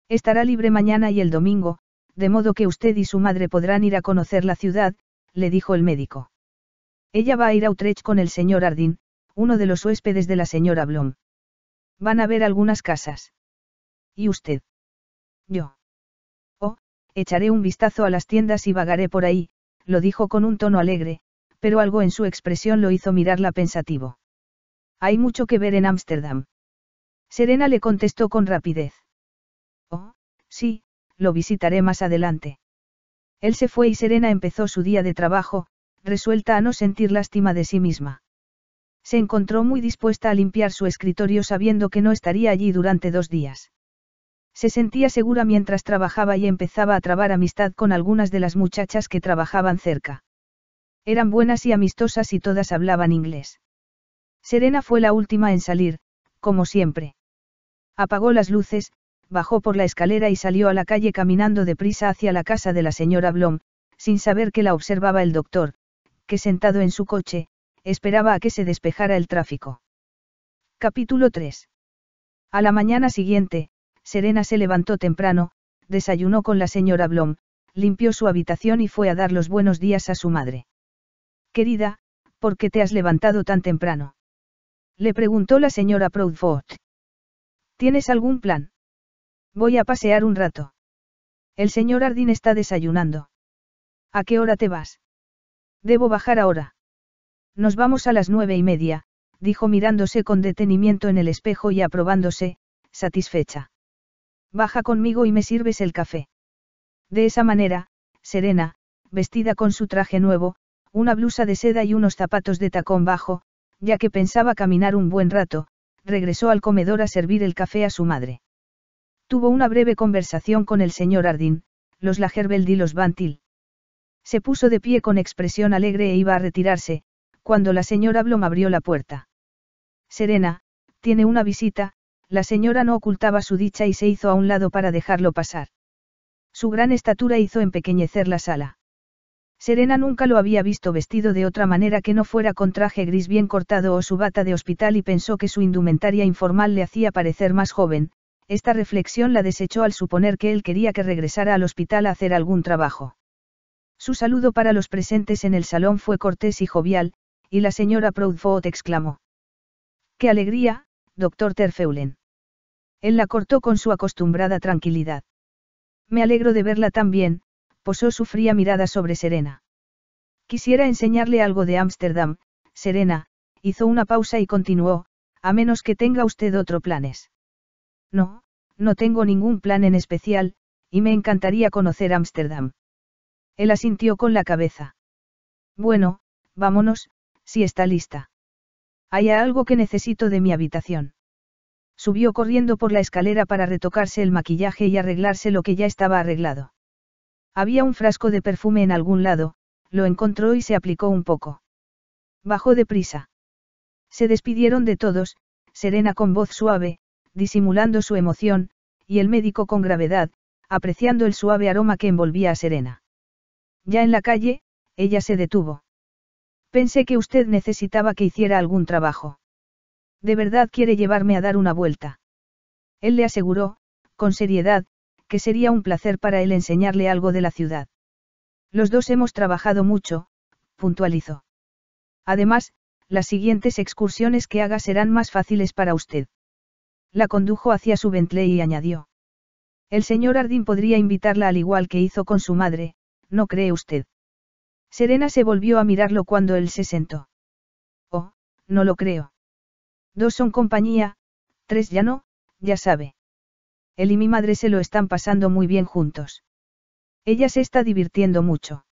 Estará libre mañana y el domingo, de modo que usted y su madre podrán ir a conocer la ciudad, le dijo el médico. Ella va a ir a Utrecht con el señor Ardín, uno de los huéspedes de la señora Blom. Van a ver algunas casas. ¿Y usted? Yo. Oh, echaré un vistazo a las tiendas y vagaré por ahí, lo dijo con un tono alegre, pero algo en su expresión lo hizo mirarla pensativo. Hay mucho que ver en Ámsterdam. Serena le contestó con rapidez. Oh, sí, lo visitaré más adelante. Él se fue y Serena empezó su día de trabajo, resuelta a no sentir lástima de sí misma. Se encontró muy dispuesta a limpiar su escritorio sabiendo que no estaría allí durante dos días. Se sentía segura mientras trabajaba y empezaba a trabar amistad con algunas de las muchachas que trabajaban cerca. Eran buenas y amistosas y todas hablaban inglés. Serena fue la última en salir, como siempre. Apagó las luces, bajó por la escalera y salió a la calle caminando deprisa hacia la casa de la señora Blom, sin saber que la observaba el doctor, que sentado en su coche, esperaba a que se despejara el tráfico. Capítulo 3. A la mañana siguiente, Serena se levantó temprano, desayunó con la señora Blom, limpió su habitación y fue a dar los buenos días a su madre. Querida, ¿por qué te has levantado tan temprano? Le preguntó la señora Proudfoot. ¿Tienes algún plan? Voy a pasear un rato. El señor Ardín está desayunando. ¿A qué hora te vas? Debo bajar ahora. Nos vamos a las nueve y media, dijo mirándose con detenimiento en el espejo y aprobándose, satisfecha. Baja conmigo y me sirves el café. De esa manera, Serena, vestida con su traje nuevo, una blusa de seda y unos zapatos de tacón bajo, ya que pensaba caminar un buen rato, regresó al comedor a servir el café a su madre. Tuvo una breve conversación con el señor Ardín, los Lagerbeld y los Bantil. Se puso de pie con expresión alegre e iba a retirarse, cuando la señora Blom abrió la puerta. Serena, tiene una visita, la señora no ocultaba su dicha y se hizo a un lado para dejarlo pasar. Su gran estatura hizo empequeñecer la sala. Serena nunca lo había visto vestido de otra manera que no fuera con traje gris bien cortado o su bata de hospital y pensó que su indumentaria informal le hacía parecer más joven, esta reflexión la desechó al suponer que él quería que regresara al hospital a hacer algún trabajo. Su saludo para los presentes en el salón fue cortés y jovial, y la señora Proudfoot exclamó. ¡Qué alegría, doctor Terfeulen! Él la cortó con su acostumbrada tranquilidad. Me alegro de verla tan bien, posó su fría mirada sobre Serena. Quisiera enseñarle algo de Ámsterdam, Serena, hizo una pausa y continuó, a menos que tenga usted otro planes. No, no tengo ningún plan en especial, y me encantaría conocer Ámsterdam. Él asintió con la cabeza. Bueno, vámonos, si está lista. Hay algo que necesito de mi habitación. Subió corriendo por la escalera para retocarse el maquillaje y arreglarse lo que ya estaba arreglado. Había un frasco de perfume en algún lado, lo encontró y se aplicó un poco. Bajó de prisa. Se despidieron de todos, Serena con voz suave, disimulando su emoción, y el médico con gravedad, apreciando el suave aroma que envolvía a Serena. Ya en la calle, ella se detuvo. Pensé que usted necesitaba que hiciera algún trabajo. ¿De verdad quiere llevarme a dar una vuelta? Él le aseguró, con seriedad, que sería un placer para él enseñarle algo de la ciudad. Los dos hemos trabajado mucho, puntualizó. Además, las siguientes excursiones que haga serán más fáciles para usted. La condujo hacia su Bentley y añadió. El señor Ardín podría invitarla al igual que hizo con su madre, ¿no cree usted? Serena se volvió a mirarlo cuando él se sentó. Oh, no lo creo. Dos son compañía, tres ya no, ya sabe. Él y mi madre se lo están pasando muy bien juntos. Ella se está divirtiendo mucho.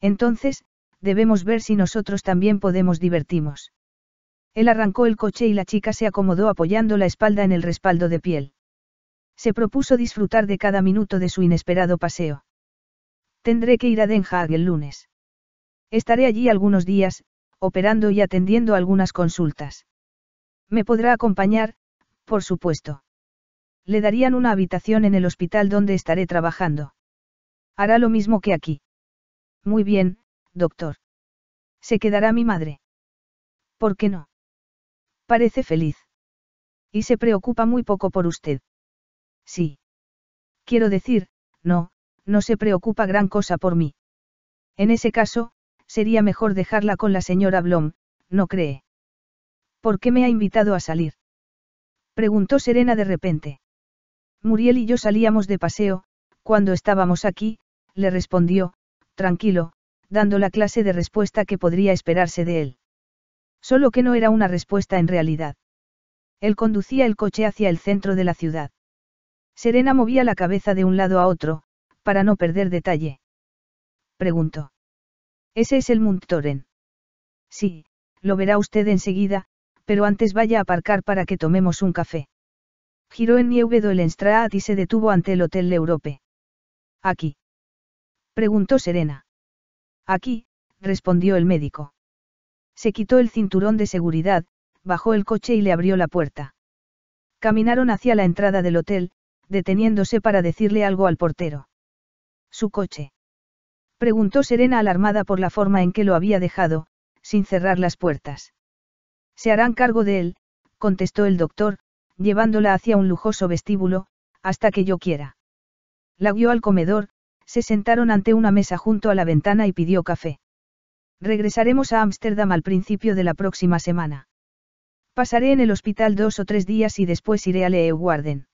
Entonces, debemos ver si nosotros también podemos divertirnos. Él arrancó el coche y la chica se acomodó apoyando la espalda en el respaldo de piel. Se propuso disfrutar de cada minuto de su inesperado paseo. Tendré que ir a Den Haag el lunes. Estaré allí algunos días, operando y atendiendo algunas consultas. Me podrá acompañar, por supuesto. Le darían una habitación en el hospital donde estaré trabajando. Hará lo mismo que aquí. Muy bien, doctor. Se quedará mi madre. ¿Por qué no? Parece feliz. Y se preocupa muy poco por usted. Sí. Quiero decir, no, no se preocupa gran cosa por mí. En ese caso, sería mejor dejarla con la señora Blom, ¿no cree? ¿Por qué me ha invitado a salir? Preguntó Serena de repente. Muriel y yo salíamos de paseo, cuando estábamos aquí, le respondió, tranquilo, dando la clase de respuesta que podría esperarse de él. Solo que no era una respuesta en realidad. Él conducía el coche hacia el centro de la ciudad. Serena movía la cabeza de un lado a otro, para no perder detalle. Preguntó. ¿Ese es el Muntoren? Sí, lo verá usted enseguida, pero antes vaya a aparcar para que tomemos un café giró en Nieuwe y se detuvo ante el Hotel Europe. ¿Aquí? preguntó Serena. Aquí, respondió el médico. Se quitó el cinturón de seguridad, bajó el coche y le abrió la puerta. Caminaron hacia la entrada del hotel, deteniéndose para decirle algo al portero. ¿Su coche? preguntó Serena alarmada por la forma en que lo había dejado, sin cerrar las puertas. Se harán cargo de él, contestó el doctor, llevándola hacia un lujoso vestíbulo, hasta que yo quiera. La guió al comedor, se sentaron ante una mesa junto a la ventana y pidió café. Regresaremos a Ámsterdam al principio de la próxima semana. Pasaré en el hospital dos o tres días y después iré a Leeuwarden.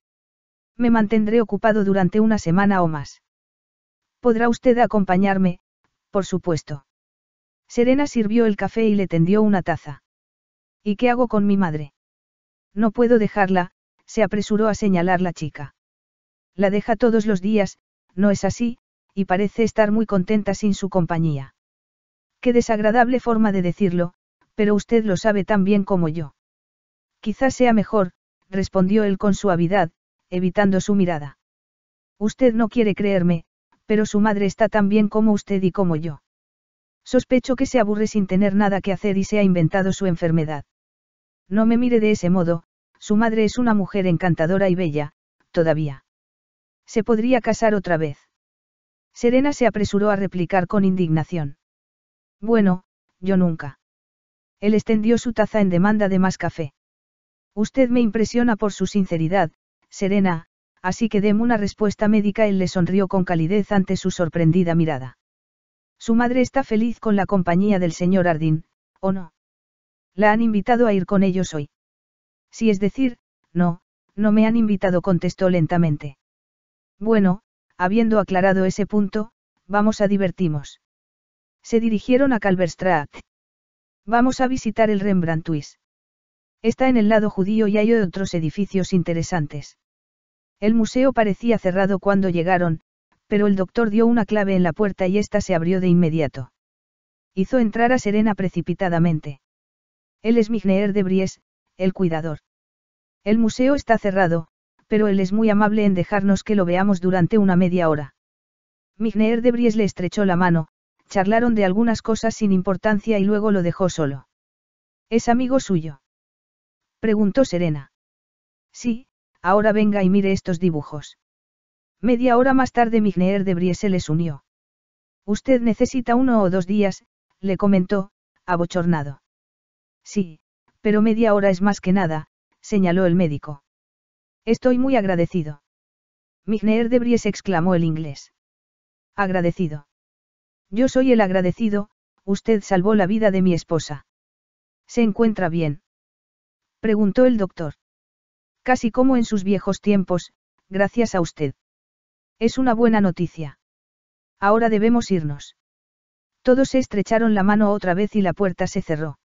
Me mantendré ocupado durante una semana o más. Podrá usted acompañarme, por supuesto. Serena sirvió el café y le tendió una taza. ¿Y qué hago con mi madre? No puedo dejarla, se apresuró a señalar la chica. La deja todos los días, no es así, y parece estar muy contenta sin su compañía. Qué desagradable forma de decirlo, pero usted lo sabe tan bien como yo. Quizás sea mejor, respondió él con suavidad, evitando su mirada. Usted no quiere creerme, pero su madre está tan bien como usted y como yo. Sospecho que se aburre sin tener nada que hacer y se ha inventado su enfermedad. No me mire de ese modo, su madre es una mujer encantadora y bella, todavía. Se podría casar otra vez. Serena se apresuró a replicar con indignación. Bueno, yo nunca. Él extendió su taza en demanda de más café. Usted me impresiona por su sinceridad, Serena, así que deme una respuesta médica. Él le sonrió con calidez ante su sorprendida mirada. Su madre está feliz con la compañía del señor Ardín, ¿o no? La han invitado a ir con ellos hoy. Si es decir, no, no me han invitado, contestó lentamente. Bueno, habiendo aclarado ese punto, vamos a divertimos. Se dirigieron a Calverstraat. Vamos a visitar el Rembrandtuis. Está en el lado judío y hay otros edificios interesantes. El museo parecía cerrado cuando llegaron, pero el doctor dio una clave en la puerta y ésta se abrió de inmediato. Hizo entrar a Serena precipitadamente. Él es Migneer de Bries, el cuidador. El museo está cerrado, pero él es muy amable en dejarnos que lo veamos durante una media hora. Migneer de Bries le estrechó la mano, charlaron de algunas cosas sin importancia y luego lo dejó solo. ¿Es amigo suyo? Preguntó Serena. Sí, ahora venga y mire estos dibujos. Media hora más tarde Migneer de Bries se les unió. Usted necesita uno o dos días, le comentó, abochornado. Sí, pero media hora es más que nada, señaló el médico. Estoy muy agradecido. Migner de Bries exclamó el inglés. Agradecido. Yo soy el agradecido, usted salvó la vida de mi esposa. ¿Se encuentra bien? Preguntó el doctor. Casi como en sus viejos tiempos, gracias a usted. Es una buena noticia. Ahora debemos irnos. Todos se estrecharon la mano otra vez y la puerta se cerró.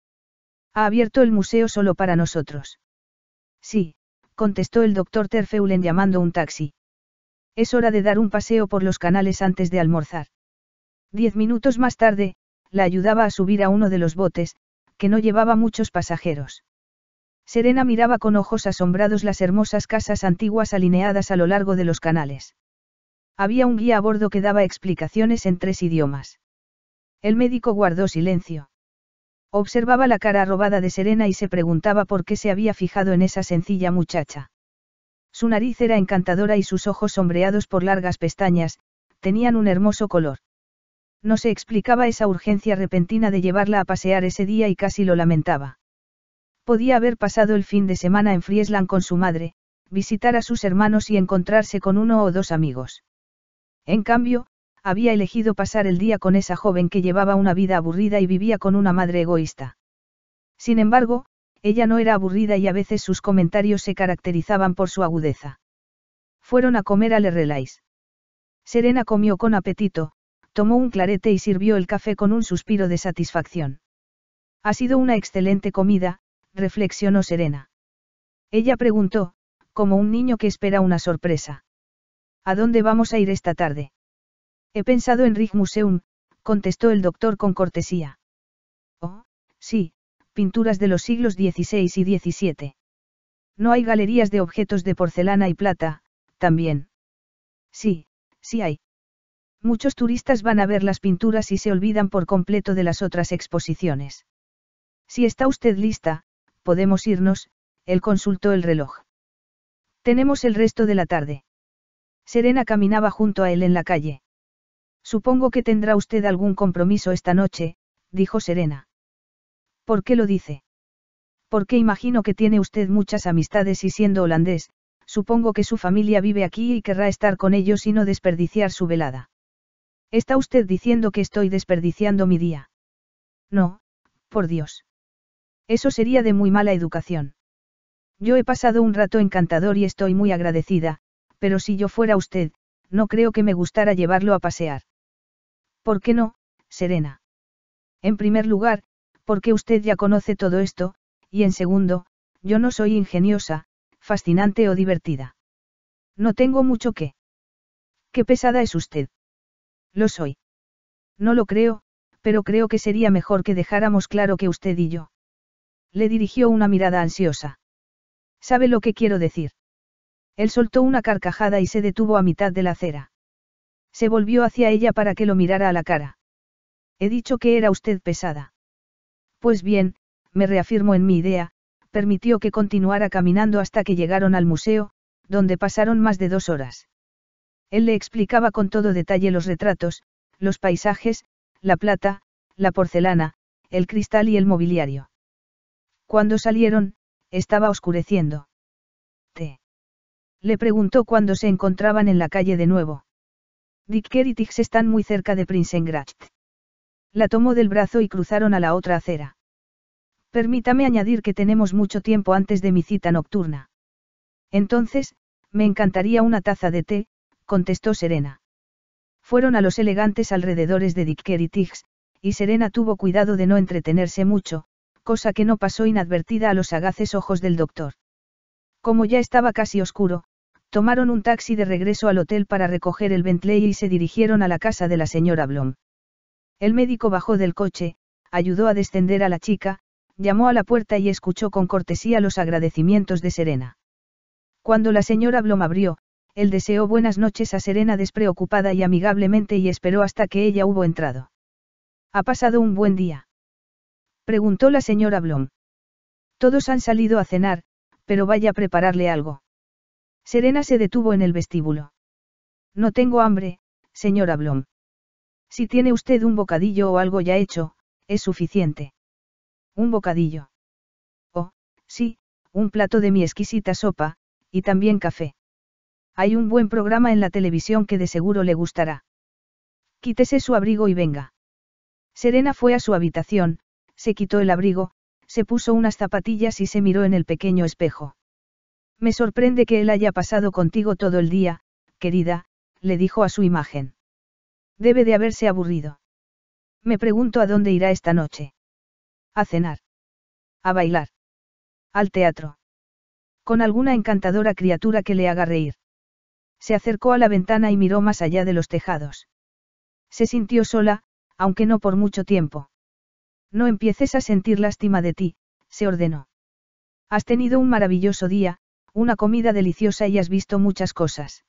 Ha abierto el museo solo para nosotros. Sí, contestó el doctor Terfeulen llamando un taxi. Es hora de dar un paseo por los canales antes de almorzar. Diez minutos más tarde, la ayudaba a subir a uno de los botes, que no llevaba muchos pasajeros. Serena miraba con ojos asombrados las hermosas casas antiguas alineadas a lo largo de los canales. Había un guía a bordo que daba explicaciones en tres idiomas. El médico guardó silencio. Observaba la cara robada de Serena y se preguntaba por qué se había fijado en esa sencilla muchacha. Su nariz era encantadora y sus ojos sombreados por largas pestañas, tenían un hermoso color. No se explicaba esa urgencia repentina de llevarla a pasear ese día y casi lo lamentaba. Podía haber pasado el fin de semana en Friesland con su madre, visitar a sus hermanos y encontrarse con uno o dos amigos. En cambio, había elegido pasar el día con esa joven que llevaba una vida aburrida y vivía con una madre egoísta. Sin embargo, ella no era aburrida y a veces sus comentarios se caracterizaban por su agudeza. Fueron a comer al Relais. Serena comió con apetito, tomó un clarete y sirvió el café con un suspiro de satisfacción. Ha sido una excelente comida, reflexionó Serena. Ella preguntó, como un niño que espera una sorpresa. ¿A dónde vamos a ir esta tarde? He pensado en Rig contestó el doctor con cortesía. Oh, sí, pinturas de los siglos XVI y XVII. No hay galerías de objetos de porcelana y plata, también. Sí, sí hay. Muchos turistas van a ver las pinturas y se olvidan por completo de las otras exposiciones. Si está usted lista, podemos irnos, él consultó el reloj. Tenemos el resto de la tarde. Serena caminaba junto a él en la calle. Supongo que tendrá usted algún compromiso esta noche, dijo Serena. ¿Por qué lo dice? Porque imagino que tiene usted muchas amistades y siendo holandés, supongo que su familia vive aquí y querrá estar con ellos y no desperdiciar su velada. ¿Está usted diciendo que estoy desperdiciando mi día? No, por Dios. Eso sería de muy mala educación. Yo he pasado un rato encantador y estoy muy agradecida, pero si yo fuera usted, no creo que me gustara llevarlo a pasear. ¿Por qué no, Serena? En primer lugar, porque usted ya conoce todo esto, y en segundo, yo no soy ingeniosa, fascinante o divertida. No tengo mucho que. Qué pesada es usted. Lo soy. No lo creo, pero creo que sería mejor que dejáramos claro que usted y yo. Le dirigió una mirada ansiosa. ¿Sabe lo que quiero decir? Él soltó una carcajada y se detuvo a mitad de la acera. Se volvió hacia ella para que lo mirara a la cara. He dicho que era usted pesada. Pues bien, me reafirmo en mi idea, permitió que continuara caminando hasta que llegaron al museo, donde pasaron más de dos horas. Él le explicaba con todo detalle los retratos, los paisajes, la plata, la porcelana, el cristal y el mobiliario. Cuando salieron, estaba oscureciendo. Te. Le preguntó cuando se encontraban en la calle de nuevo. Dicker y Tiggs están muy cerca de Prinsengracht. La tomó del brazo y cruzaron a la otra acera. Permítame añadir que tenemos mucho tiempo antes de mi cita nocturna. Entonces, me encantaría una taza de té, contestó Serena. Fueron a los elegantes alrededores de Dicker y Tiggs, y Serena tuvo cuidado de no entretenerse mucho, cosa que no pasó inadvertida a los sagaces ojos del doctor. Como ya estaba casi oscuro, Tomaron un taxi de regreso al hotel para recoger el Bentley y se dirigieron a la casa de la señora Blom. El médico bajó del coche, ayudó a descender a la chica, llamó a la puerta y escuchó con cortesía los agradecimientos de Serena. Cuando la señora Blom abrió, él deseó buenas noches a Serena despreocupada y amigablemente y esperó hasta que ella hubo entrado. ¿Ha pasado un buen día? Preguntó la señora Blom. Todos han salido a cenar, pero vaya a prepararle algo. Serena se detuvo en el vestíbulo. No tengo hambre, señora Blom. Si tiene usted un bocadillo o algo ya hecho, es suficiente. Un bocadillo. Oh, sí, un plato de mi exquisita sopa, y también café. Hay un buen programa en la televisión que de seguro le gustará. Quítese su abrigo y venga. Serena fue a su habitación, se quitó el abrigo, se puso unas zapatillas y se miró en el pequeño espejo. Me sorprende que él haya pasado contigo todo el día, querida, le dijo a su imagen. Debe de haberse aburrido. Me pregunto a dónde irá esta noche. A cenar. A bailar. Al teatro. Con alguna encantadora criatura que le haga reír. Se acercó a la ventana y miró más allá de los tejados. Se sintió sola, aunque no por mucho tiempo. No empieces a sentir lástima de ti, se ordenó. Has tenido un maravilloso día, una comida deliciosa y has visto muchas cosas.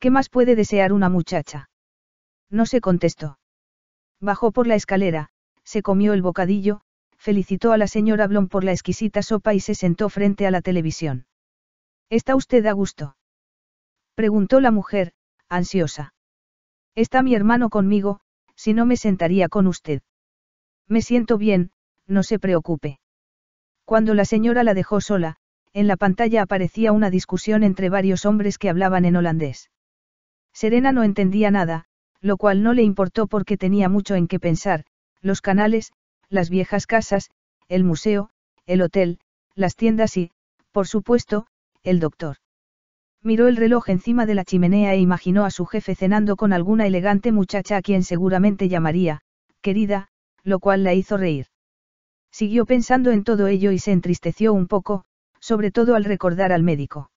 ¿Qué más puede desear una muchacha? No se contestó. Bajó por la escalera, se comió el bocadillo, felicitó a la señora Blom por la exquisita sopa y se sentó frente a la televisión. ¿Está usted a gusto? Preguntó la mujer, ansiosa. Está mi hermano conmigo, si no me sentaría con usted. Me siento bien, no se preocupe. Cuando la señora la dejó sola, en la pantalla aparecía una discusión entre varios hombres que hablaban en holandés. Serena no entendía nada, lo cual no le importó porque tenía mucho en qué pensar, los canales, las viejas casas, el museo, el hotel, las tiendas y, por supuesto, el doctor. Miró el reloj encima de la chimenea e imaginó a su jefe cenando con alguna elegante muchacha a quien seguramente llamaría, querida, lo cual la hizo reír. Siguió pensando en todo ello y se entristeció un poco, sobre todo al recordar al médico.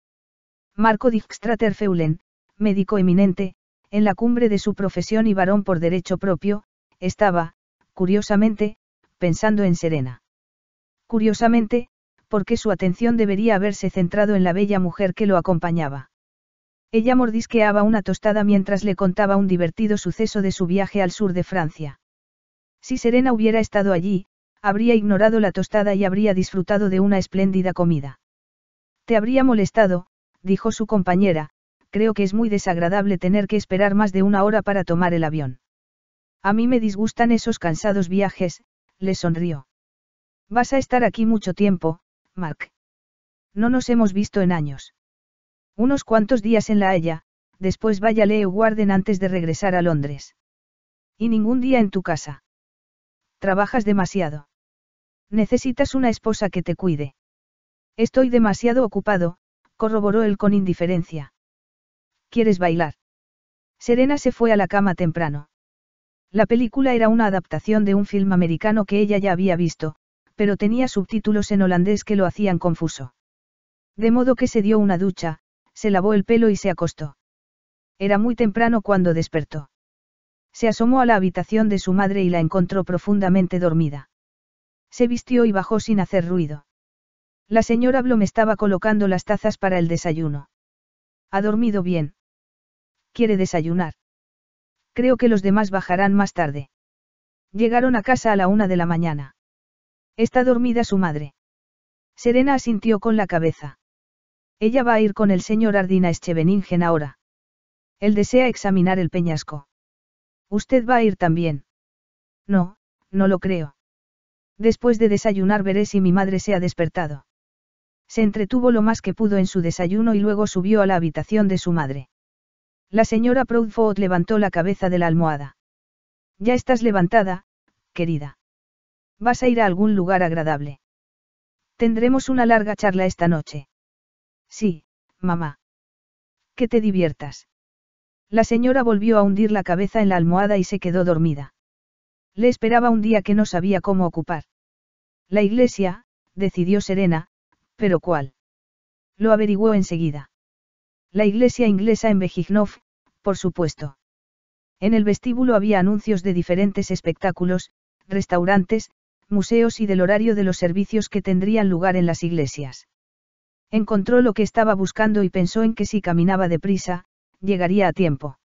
Marco Dijkstrater Feulen, médico eminente, en la cumbre de su profesión y varón por derecho propio, estaba, curiosamente, pensando en Serena. Curiosamente, porque su atención debería haberse centrado en la bella mujer que lo acompañaba. Ella mordisqueaba una tostada mientras le contaba un divertido suceso de su viaje al sur de Francia. Si Serena hubiera estado allí, habría ignorado la tostada y habría disfrutado de una espléndida comida. Te habría molestado, dijo su compañera, creo que es muy desagradable tener que esperar más de una hora para tomar el avión. A mí me disgustan esos cansados viajes, le sonrió. Vas a estar aquí mucho tiempo, Mark. No nos hemos visto en años. Unos cuantos días en La Haya, después váyale o guarden antes de regresar a Londres. Y ningún día en tu casa. Trabajas demasiado. Necesitas una esposa que te cuide. Estoy demasiado ocupado, corroboró él con indiferencia. ¿Quieres bailar? Serena se fue a la cama temprano. La película era una adaptación de un film americano que ella ya había visto, pero tenía subtítulos en holandés que lo hacían confuso. De modo que se dio una ducha, se lavó el pelo y se acostó. Era muy temprano cuando despertó. Se asomó a la habitación de su madre y la encontró profundamente dormida. Se vistió y bajó sin hacer ruido. La señora Blom estaba colocando las tazas para el desayuno. ¿Ha dormido bien? ¿Quiere desayunar? Creo que los demás bajarán más tarde. Llegaron a casa a la una de la mañana. Está dormida su madre. Serena asintió con la cabeza. Ella va a ir con el señor Ardina Escheveningen ahora. Él desea examinar el peñasco. Usted va a ir también. No, no lo creo. Después de desayunar veré si mi madre se ha despertado. Se entretuvo lo más que pudo en su desayuno y luego subió a la habitación de su madre. La señora Proudfoot levantó la cabeza de la almohada. Ya estás levantada, querida. Vas a ir a algún lugar agradable. Tendremos una larga charla esta noche. Sí, mamá. Que te diviertas. La señora volvió a hundir la cabeza en la almohada y se quedó dormida. Le esperaba un día que no sabía cómo ocupar. La iglesia, decidió Serena, ¿Pero cuál? Lo averiguó enseguida. La iglesia inglesa en Bejignov, por supuesto. En el vestíbulo había anuncios de diferentes espectáculos, restaurantes, museos y del horario de los servicios que tendrían lugar en las iglesias. Encontró lo que estaba buscando y pensó en que si caminaba deprisa, llegaría a tiempo.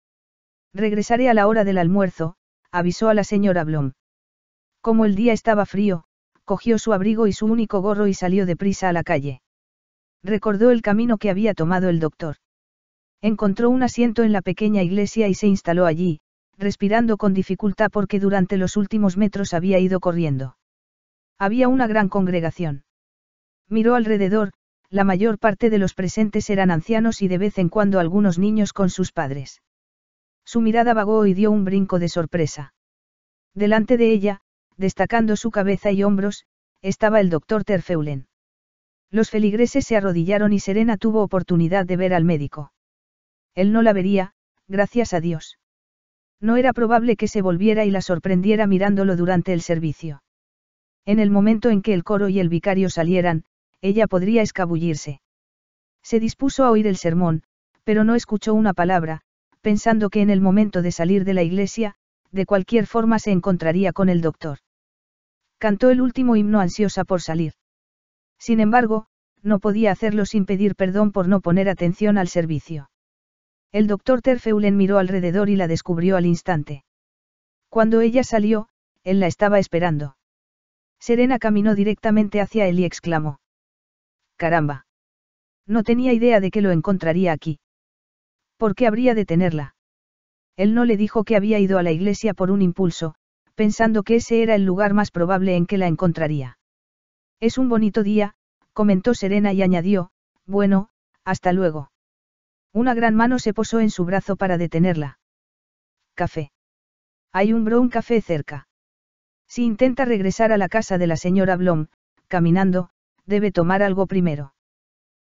Regresaré a la hora del almuerzo, avisó a la señora Blom. Como el día estaba frío, cogió su abrigo y su único gorro y salió deprisa a la calle. Recordó el camino que había tomado el doctor. Encontró un asiento en la pequeña iglesia y se instaló allí, respirando con dificultad porque durante los últimos metros había ido corriendo. Había una gran congregación. Miró alrededor, la mayor parte de los presentes eran ancianos y de vez en cuando algunos niños con sus padres. Su mirada vagó y dio un brinco de sorpresa. Delante de ella, destacando su cabeza y hombros, estaba el doctor Terfeulen. Los feligreses se arrodillaron y Serena tuvo oportunidad de ver al médico. Él no la vería, gracias a Dios. No era probable que se volviera y la sorprendiera mirándolo durante el servicio. En el momento en que el coro y el vicario salieran, ella podría escabullirse. Se dispuso a oír el sermón, pero no escuchó una palabra, pensando que en el momento de salir de la iglesia, de cualquier forma se encontraría con el doctor cantó el último himno ansiosa por salir. Sin embargo, no podía hacerlo sin pedir perdón por no poner atención al servicio. El doctor Terfeulen miró alrededor y la descubrió al instante. Cuando ella salió, él la estaba esperando. Serena caminó directamente hacia él y exclamó. Caramba. No tenía idea de que lo encontraría aquí. ¿Por qué habría de tenerla? Él no le dijo que había ido a la iglesia por un impulso, pensando que ese era el lugar más probable en que la encontraría. Es un bonito día, comentó Serena y añadió, bueno, hasta luego. Una gran mano se posó en su brazo para detenerla. Café. Hay un brown café cerca. Si intenta regresar a la casa de la señora Blom, caminando, debe tomar algo primero.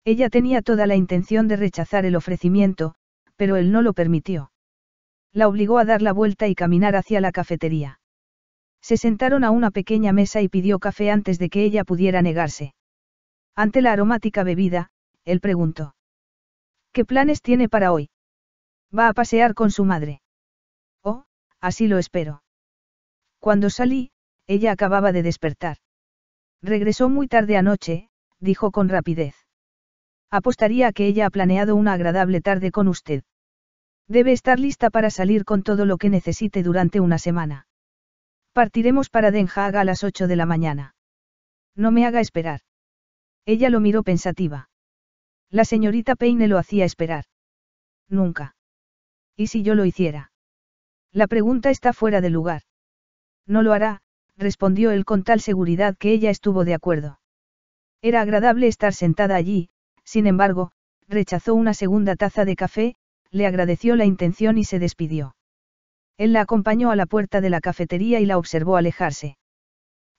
Ella tenía toda la intención de rechazar el ofrecimiento, pero él no lo permitió. La obligó a dar la vuelta y caminar hacia la cafetería. Se sentaron a una pequeña mesa y pidió café antes de que ella pudiera negarse. Ante la aromática bebida, él preguntó. ¿Qué planes tiene para hoy? Va a pasear con su madre. Oh, así lo espero. Cuando salí, ella acababa de despertar. Regresó muy tarde anoche, dijo con rapidez. Apostaría a que ella ha planeado una agradable tarde con usted. Debe estar lista para salir con todo lo que necesite durante una semana. Partiremos para Den Haag a las 8 de la mañana. No me haga esperar. Ella lo miró pensativa. La señorita Peine lo hacía esperar. Nunca. ¿Y si yo lo hiciera? La pregunta está fuera de lugar. No lo hará, respondió él con tal seguridad que ella estuvo de acuerdo. Era agradable estar sentada allí, sin embargo, rechazó una segunda taza de café, le agradeció la intención y se despidió. Él la acompañó a la puerta de la cafetería y la observó alejarse.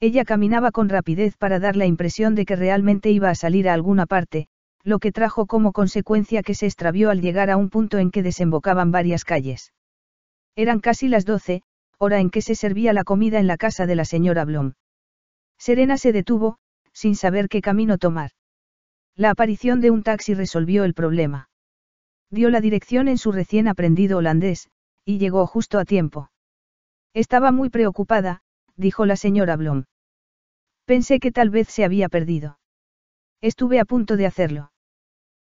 Ella caminaba con rapidez para dar la impresión de que realmente iba a salir a alguna parte, lo que trajo como consecuencia que se extravió al llegar a un punto en que desembocaban varias calles. Eran casi las doce, hora en que se servía la comida en la casa de la señora Blom. Serena se detuvo, sin saber qué camino tomar. La aparición de un taxi resolvió el problema. Dio la dirección en su recién aprendido holandés, y llegó justo a tiempo. Estaba muy preocupada, dijo la señora Blom. Pensé que tal vez se había perdido. Estuve a punto de hacerlo.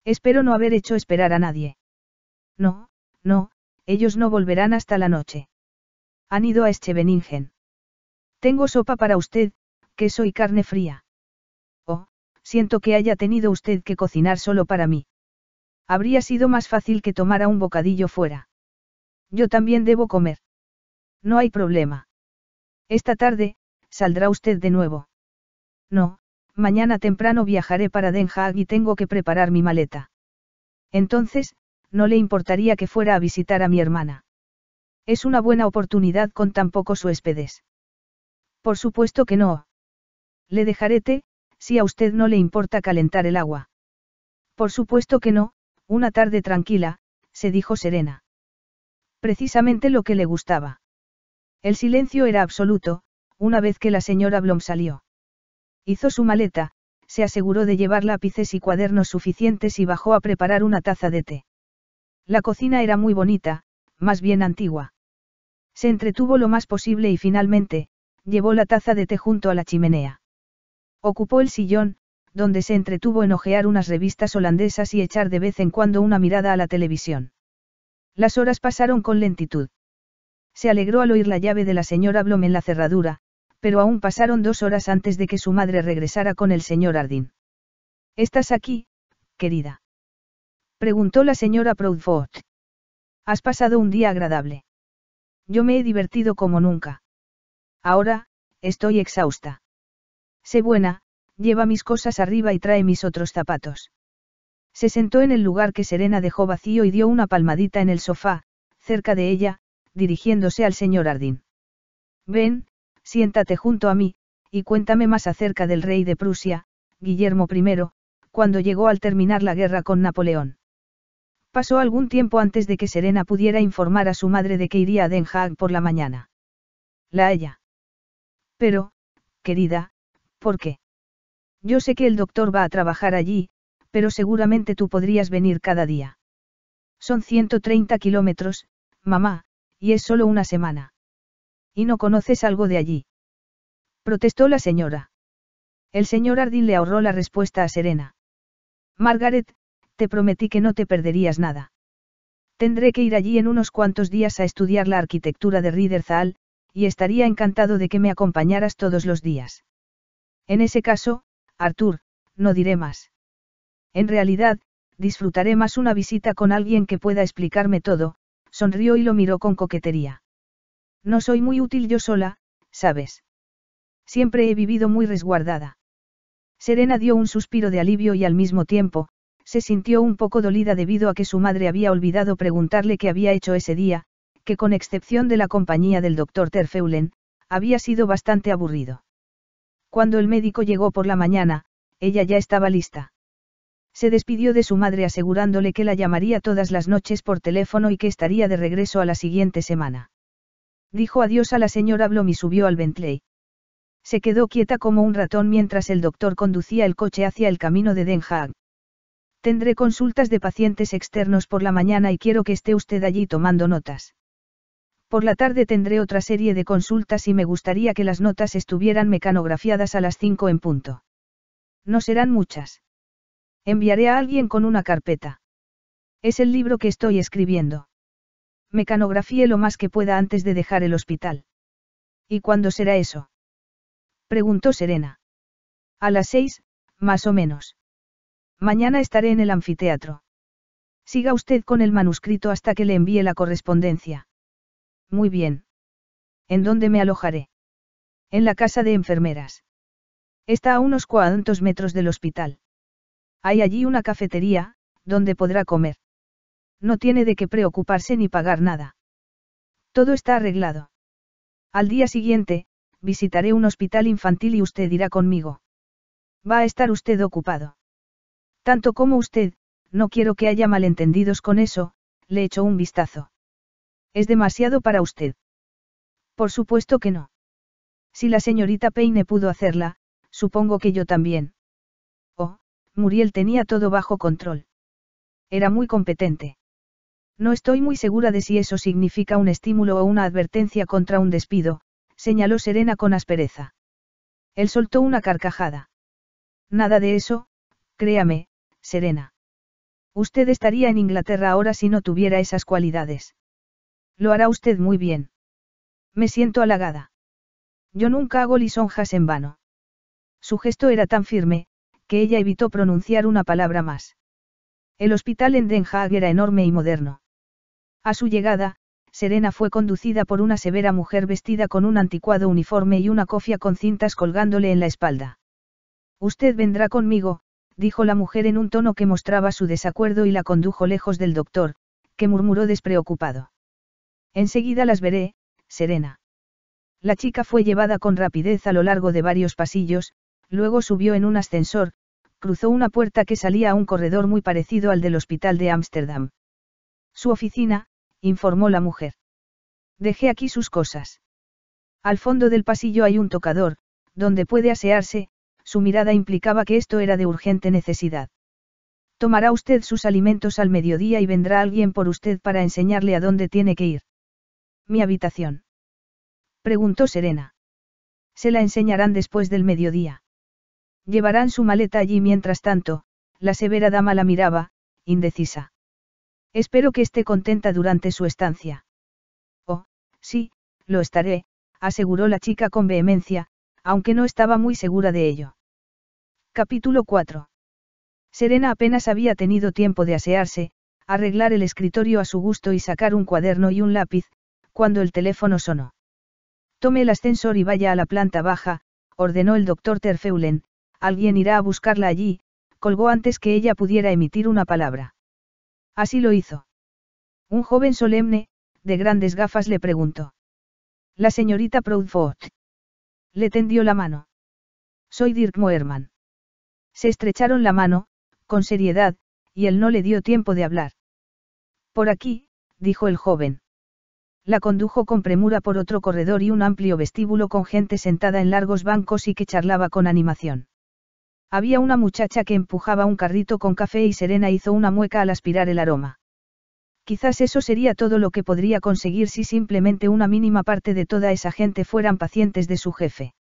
Espero no haber hecho esperar a nadie. No, no, ellos no volverán hasta la noche. Han ido a Scheveningen. Tengo sopa para usted, queso y carne fría. Oh, siento que haya tenido usted que cocinar solo para mí. Habría sido más fácil que tomara un bocadillo fuera. Yo también debo comer. No hay problema. Esta tarde, saldrá usted de nuevo. No, mañana temprano viajaré para Den Haag y tengo que preparar mi maleta. Entonces, no le importaría que fuera a visitar a mi hermana. Es una buena oportunidad con tan pocos huéspedes. Por supuesto que no. Le dejaré té, si a usted no le importa calentar el agua. Por supuesto que no, una tarde tranquila, se dijo Serena. Precisamente lo que le gustaba. El silencio era absoluto, una vez que la señora Blom salió. Hizo su maleta, se aseguró de llevar lápices y cuadernos suficientes y bajó a preparar una taza de té. La cocina era muy bonita, más bien antigua. Se entretuvo lo más posible y finalmente, llevó la taza de té junto a la chimenea. Ocupó el sillón, donde se entretuvo en ojear unas revistas holandesas y echar de vez en cuando una mirada a la televisión. Las horas pasaron con lentitud. Se alegró al oír la llave de la señora Blom en la cerradura, pero aún pasaron dos horas antes de que su madre regresara con el señor Ardín. ¿Estás aquí, querida? Preguntó la señora Proudfoot. Has pasado un día agradable. Yo me he divertido como nunca. Ahora, estoy exhausta. Sé buena, lleva mis cosas arriba y trae mis otros zapatos. Se sentó en el lugar que Serena dejó vacío y dio una palmadita en el sofá, cerca de ella, dirigiéndose al señor Ardín. Ven, siéntate junto a mí, y cuéntame más acerca del rey de Prusia, Guillermo I, cuando llegó al terminar la guerra con Napoleón. Pasó algún tiempo antes de que Serena pudiera informar a su madre de que iría a Den Haag por la mañana. La haya. Pero, querida, ¿por qué? Yo sé que el doctor va a trabajar allí, pero seguramente tú podrías venir cada día. Son 130 kilómetros, mamá, y es solo una semana. ¿Y no conoces algo de allí? Protestó la señora. El señor Ardín le ahorró la respuesta a Serena. Margaret, te prometí que no te perderías nada. Tendré que ir allí en unos cuantos días a estudiar la arquitectura de Riederzaal, y estaría encantado de que me acompañaras todos los días. En ese caso, Artur, no diré más. En realidad, disfrutaré más una visita con alguien que pueda explicarme todo, sonrió y lo miró con coquetería. No soy muy útil yo sola, sabes. Siempre he vivido muy resguardada. Serena dio un suspiro de alivio y al mismo tiempo, se sintió un poco dolida debido a que su madre había olvidado preguntarle qué había hecho ese día, que con excepción de la compañía del doctor Terfeulen, había sido bastante aburrido. Cuando el médico llegó por la mañana, ella ya estaba lista. Se despidió de su madre asegurándole que la llamaría todas las noches por teléfono y que estaría de regreso a la siguiente semana. Dijo adiós a la señora Blom y subió al Bentley. Se quedó quieta como un ratón mientras el doctor conducía el coche hacia el camino de Den Haag. Tendré consultas de pacientes externos por la mañana y quiero que esté usted allí tomando notas. Por la tarde tendré otra serie de consultas y me gustaría que las notas estuvieran mecanografiadas a las 5 en punto. No serán muchas. Enviaré a alguien con una carpeta. Es el libro que estoy escribiendo. Mecanografié lo más que pueda antes de dejar el hospital. ¿Y cuándo será eso? Preguntó Serena. A las seis, más o menos. Mañana estaré en el anfiteatro. Siga usted con el manuscrito hasta que le envíe la correspondencia. Muy bien. ¿En dónde me alojaré? En la casa de enfermeras. Está a unos cuantos metros del hospital. Hay allí una cafetería, donde podrá comer. No tiene de qué preocuparse ni pagar nada. Todo está arreglado. Al día siguiente, visitaré un hospital infantil y usted irá conmigo. Va a estar usted ocupado. Tanto como usted, no quiero que haya malentendidos con eso, le echo un vistazo. Es demasiado para usted. Por supuesto que no. Si la señorita Peine pudo hacerla, supongo que yo también. Muriel tenía todo bajo control. Era muy competente. No estoy muy segura de si eso significa un estímulo o una advertencia contra un despido, señaló Serena con aspereza. Él soltó una carcajada. Nada de eso, créame, Serena. Usted estaría en Inglaterra ahora si no tuviera esas cualidades. Lo hará usted muy bien. Me siento halagada. Yo nunca hago lisonjas en vano. Su gesto era tan firme, ella evitó pronunciar una palabra más. El hospital en Den Haag era enorme y moderno. A su llegada, Serena fue conducida por una severa mujer vestida con un anticuado uniforme y una cofia con cintas colgándole en la espalda. Usted vendrá conmigo, dijo la mujer en un tono que mostraba su desacuerdo y la condujo lejos del doctor, que murmuró despreocupado. Enseguida las veré, Serena. La chica fue llevada con rapidez a lo largo de varios pasillos, luego subió en un ascensor, cruzó una puerta que salía a un corredor muy parecido al del hospital de Ámsterdam. Su oficina, informó la mujer. Dejé aquí sus cosas. Al fondo del pasillo hay un tocador, donde puede asearse, su mirada implicaba que esto era de urgente necesidad. Tomará usted sus alimentos al mediodía y vendrá alguien por usted para enseñarle a dónde tiene que ir. Mi habitación. Preguntó Serena. Se la enseñarán después del mediodía. Llevarán su maleta allí mientras tanto, la severa dama la miraba, indecisa. Espero que esté contenta durante su estancia. Oh, sí, lo estaré, aseguró la chica con vehemencia, aunque no estaba muy segura de ello. Capítulo 4. Serena apenas había tenido tiempo de asearse, arreglar el escritorio a su gusto y sacar un cuaderno y un lápiz, cuando el teléfono sonó. Tome el ascensor y vaya a la planta baja, ordenó el doctor Terfeulen, alguien irá a buscarla allí, colgó antes que ella pudiera emitir una palabra. Así lo hizo. Un joven solemne, de grandes gafas le preguntó. La señorita Proudfoot. Le tendió la mano. Soy Dirk Moerman. Se estrecharon la mano, con seriedad, y él no le dio tiempo de hablar. Por aquí, dijo el joven. La condujo con premura por otro corredor y un amplio vestíbulo con gente sentada en largos bancos y que charlaba con animación. Había una muchacha que empujaba un carrito con café y Serena hizo una mueca al aspirar el aroma. Quizás eso sería todo lo que podría conseguir si simplemente una mínima parte de toda esa gente fueran pacientes de su jefe.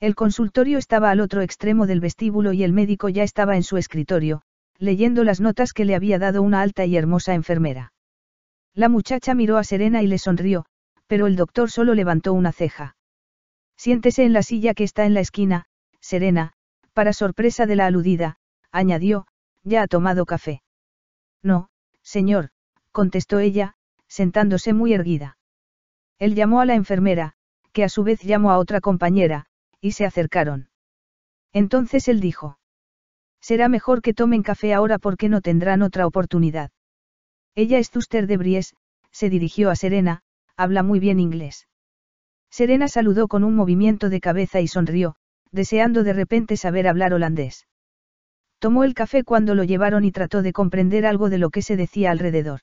El consultorio estaba al otro extremo del vestíbulo y el médico ya estaba en su escritorio, leyendo las notas que le había dado una alta y hermosa enfermera. La muchacha miró a Serena y le sonrió, pero el doctor solo levantó una ceja. Siéntese en la silla que está en la esquina, Serena, para sorpresa de la aludida, añadió, ya ha tomado café. No, señor, contestó ella, sentándose muy erguida. Él llamó a la enfermera, que a su vez llamó a otra compañera, y se acercaron. Entonces él dijo. Será mejor que tomen café ahora porque no tendrán otra oportunidad. Ella es Zuster de Bries, se dirigió a Serena, habla muy bien inglés. Serena saludó con un movimiento de cabeza y sonrió, deseando de repente saber hablar holandés. Tomó el café cuando lo llevaron y trató de comprender algo de lo que se decía alrededor.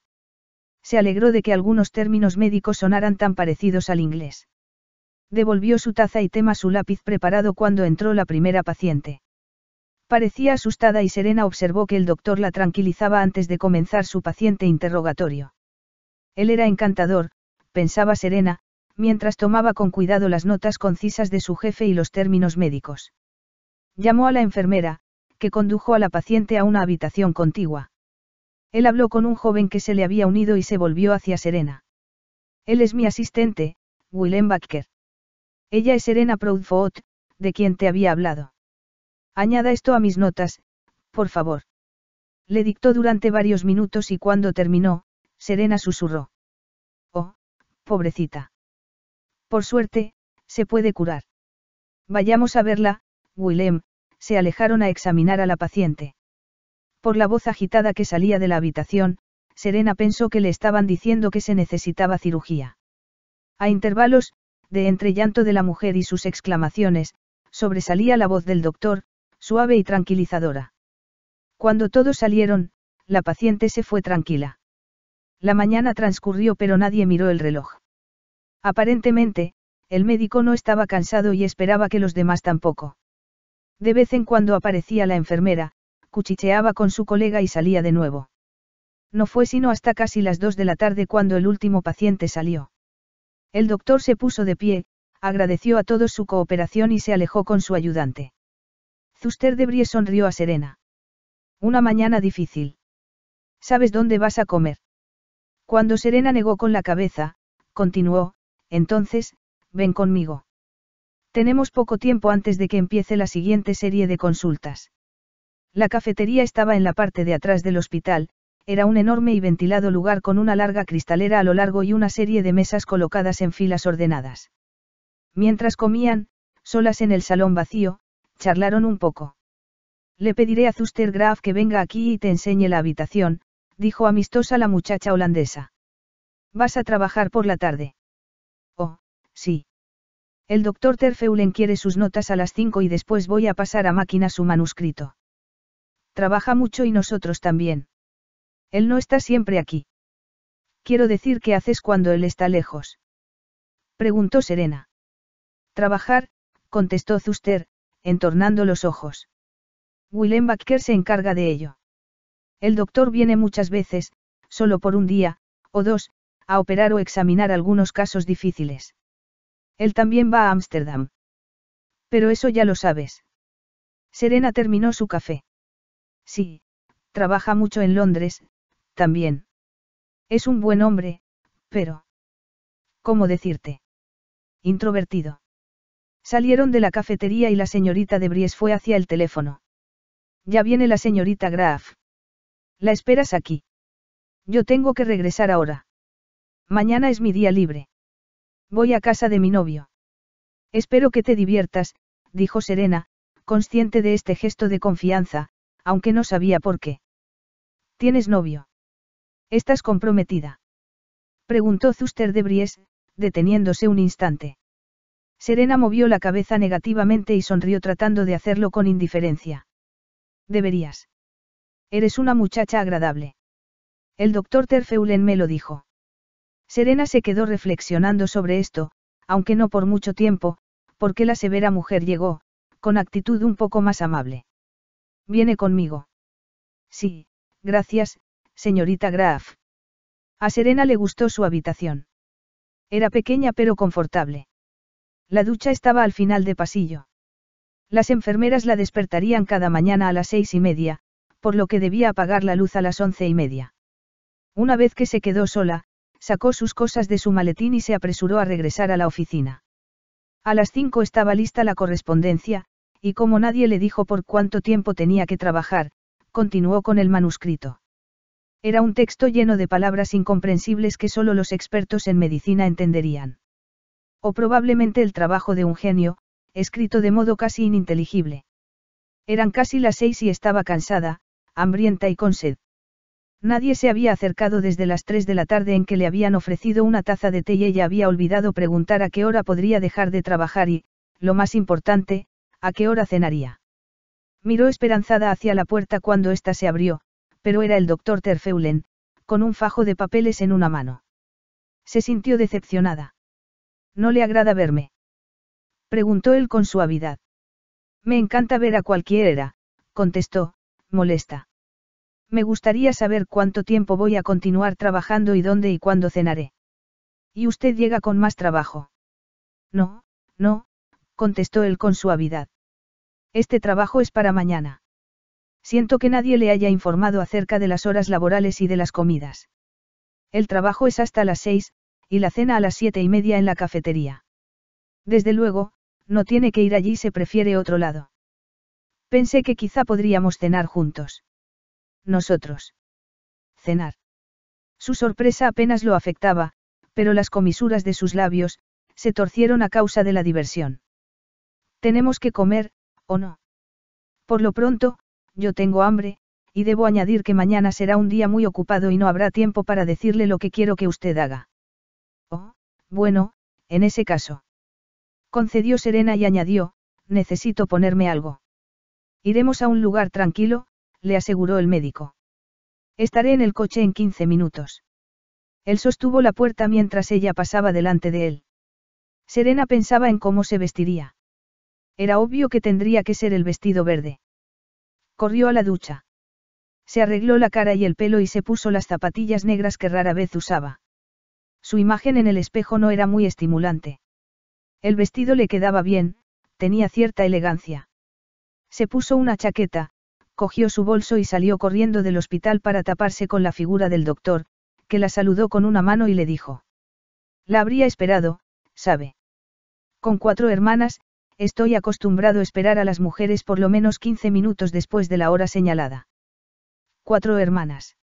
Se alegró de que algunos términos médicos sonaran tan parecidos al inglés. Devolvió su taza y tema su lápiz preparado cuando entró la primera paciente. Parecía asustada y Serena observó que el doctor la tranquilizaba antes de comenzar su paciente interrogatorio. Él era encantador, pensaba Serena, mientras tomaba con cuidado las notas concisas de su jefe y los términos médicos. Llamó a la enfermera, que condujo a la paciente a una habitación contigua. Él habló con un joven que se le había unido y se volvió hacia Serena. Él es mi asistente, Willem Bakker. Ella es Serena Proudfoot, de quien te había hablado. Añada esto a mis notas, por favor. Le dictó durante varios minutos y cuando terminó, Serena susurró. Oh, pobrecita. Por suerte, se puede curar. Vayamos a verla, Willem, se alejaron a examinar a la paciente. Por la voz agitada que salía de la habitación, Serena pensó que le estaban diciendo que se necesitaba cirugía. A intervalos, de entre llanto de la mujer y sus exclamaciones, sobresalía la voz del doctor, suave y tranquilizadora. Cuando todos salieron, la paciente se fue tranquila. La mañana transcurrió pero nadie miró el reloj. Aparentemente, el médico no estaba cansado y esperaba que los demás tampoco. De vez en cuando aparecía la enfermera, cuchicheaba con su colega y salía de nuevo. No fue sino hasta casi las dos de la tarde cuando el último paciente salió. El doctor se puso de pie, agradeció a todos su cooperación y se alejó con su ayudante. Zuster de Brie sonrió a Serena. Una mañana difícil. ¿Sabes dónde vas a comer? Cuando Serena negó con la cabeza, continuó, entonces, ven conmigo. Tenemos poco tiempo antes de que empiece la siguiente serie de consultas. La cafetería estaba en la parte de atrás del hospital, era un enorme y ventilado lugar con una larga cristalera a lo largo y una serie de mesas colocadas en filas ordenadas. Mientras comían, solas en el salón vacío, charlaron un poco. Le pediré a Zuster Graf que venga aquí y te enseñe la habitación, dijo amistosa la muchacha holandesa. Vas a trabajar por la tarde. Sí. El doctor Terfeulen quiere sus notas a las 5 y después voy a pasar a máquina su manuscrito. Trabaja mucho y nosotros también. Él no está siempre aquí. Quiero decir, ¿qué haces cuando él está lejos? Preguntó Serena. Trabajar, contestó Zuster, entornando los ojos. Willem Bakker se encarga de ello. El doctor viene muchas veces, solo por un día, o dos, a operar o examinar algunos casos difíciles. Él también va a Ámsterdam. Pero eso ya lo sabes. Serena terminó su café. Sí, trabaja mucho en Londres, también. Es un buen hombre, pero... ¿Cómo decirte? Introvertido. Salieron de la cafetería y la señorita de Bries fue hacia el teléfono. Ya viene la señorita graf La esperas aquí. Yo tengo que regresar ahora. Mañana es mi día libre. Voy a casa de mi novio. Espero que te diviertas, dijo Serena, consciente de este gesto de confianza, aunque no sabía por qué. ¿Tienes novio? ¿Estás comprometida? Preguntó Zuster de Bries, deteniéndose un instante. Serena movió la cabeza negativamente y sonrió tratando de hacerlo con indiferencia. Deberías. Eres una muchacha agradable. El doctor Terfeulen me lo dijo. Serena se quedó reflexionando sobre esto, aunque no por mucho tiempo, porque la severa mujer llegó, con actitud un poco más amable. ¿Viene conmigo? Sí, gracias, señorita Graf. A Serena le gustó su habitación. Era pequeña pero confortable. La ducha estaba al final de pasillo. Las enfermeras la despertarían cada mañana a las seis y media, por lo que debía apagar la luz a las once y media. Una vez que se quedó sola, sacó sus cosas de su maletín y se apresuró a regresar a la oficina. A las cinco estaba lista la correspondencia, y como nadie le dijo por cuánto tiempo tenía que trabajar, continuó con el manuscrito. Era un texto lleno de palabras incomprensibles que solo los expertos en medicina entenderían. O probablemente el trabajo de un genio, escrito de modo casi ininteligible. Eran casi las seis y estaba cansada, hambrienta y con sed. Nadie se había acercado desde las tres de la tarde en que le habían ofrecido una taza de té y ella había olvidado preguntar a qué hora podría dejar de trabajar y, lo más importante, a qué hora cenaría. Miró esperanzada hacia la puerta cuando ésta se abrió, pero era el doctor Terfeulen, con un fajo de papeles en una mano. Se sintió decepcionada. ¿No le agrada verme? Preguntó él con suavidad. Me encanta ver a cualquiera, contestó, molesta. Me gustaría saber cuánto tiempo voy a continuar trabajando y dónde y cuándo cenaré. Y usted llega con más trabajo. No, no, contestó él con suavidad. Este trabajo es para mañana. Siento que nadie le haya informado acerca de las horas laborales y de las comidas. El trabajo es hasta las seis, y la cena a las siete y media en la cafetería. Desde luego, no tiene que ir allí, se prefiere otro lado. Pensé que quizá podríamos cenar juntos nosotros. Cenar. Su sorpresa apenas lo afectaba, pero las comisuras de sus labios, se torcieron a causa de la diversión. Tenemos que comer, ¿o no? Por lo pronto, yo tengo hambre, y debo añadir que mañana será un día muy ocupado y no habrá tiempo para decirle lo que quiero que usted haga. Oh, bueno, en ese caso. Concedió Serena y añadió, necesito ponerme algo. Iremos a un lugar tranquilo, le aseguró el médico. Estaré en el coche en 15 minutos. Él sostuvo la puerta mientras ella pasaba delante de él. Serena pensaba en cómo se vestiría. Era obvio que tendría que ser el vestido verde. Corrió a la ducha. Se arregló la cara y el pelo y se puso las zapatillas negras que rara vez usaba. Su imagen en el espejo no era muy estimulante. El vestido le quedaba bien, tenía cierta elegancia. Se puso una chaqueta, cogió su bolso y salió corriendo del hospital para taparse con la figura del doctor, que la saludó con una mano y le dijo. La habría esperado, sabe. Con cuatro hermanas, estoy acostumbrado a esperar a las mujeres por lo menos 15 minutos después de la hora señalada. Cuatro hermanas.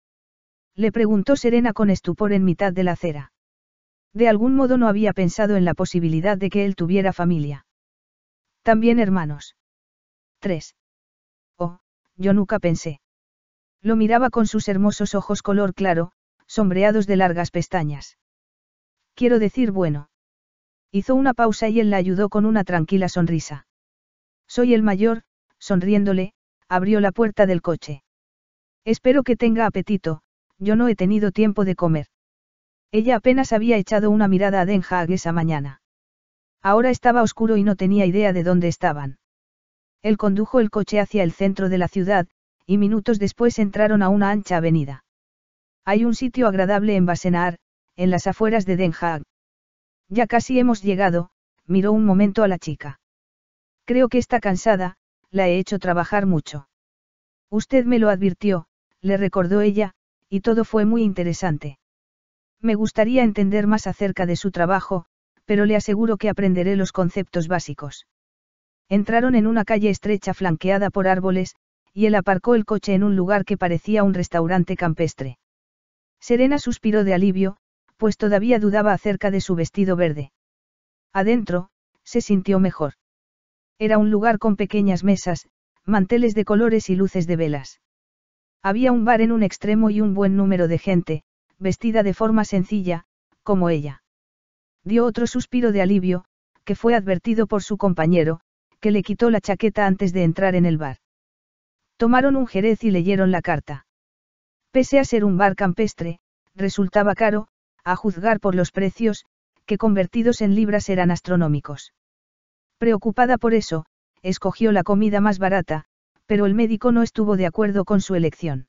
Le preguntó Serena con estupor en mitad de la acera. De algún modo no había pensado en la posibilidad de que él tuviera familia. También hermanos. Tres yo nunca pensé. Lo miraba con sus hermosos ojos color claro, sombreados de largas pestañas. Quiero decir bueno. Hizo una pausa y él la ayudó con una tranquila sonrisa. Soy el mayor, sonriéndole, abrió la puerta del coche. Espero que tenga apetito, yo no he tenido tiempo de comer. Ella apenas había echado una mirada a Den Haag esa mañana. Ahora estaba oscuro y no tenía idea de dónde estaban. Él condujo el coche hacia el centro de la ciudad, y minutos después entraron a una ancha avenida. Hay un sitio agradable en Basenar, en las afueras de Den Haag. Ya casi hemos llegado, miró un momento a la chica. Creo que está cansada, la he hecho trabajar mucho. Usted me lo advirtió, le recordó ella, y todo fue muy interesante. Me gustaría entender más acerca de su trabajo, pero le aseguro que aprenderé los conceptos básicos. Entraron en una calle estrecha flanqueada por árboles, y él aparcó el coche en un lugar que parecía un restaurante campestre. Serena suspiró de alivio, pues todavía dudaba acerca de su vestido verde. Adentro, se sintió mejor. Era un lugar con pequeñas mesas, manteles de colores y luces de velas. Había un bar en un extremo y un buen número de gente, vestida de forma sencilla, como ella. Dio otro suspiro de alivio, que fue advertido por su compañero, que le quitó la chaqueta antes de entrar en el bar. Tomaron un jerez y leyeron la carta. Pese a ser un bar campestre, resultaba caro, a juzgar por los precios, que convertidos en libras eran astronómicos. Preocupada por eso, escogió la comida más barata, pero el médico no estuvo de acuerdo con su elección.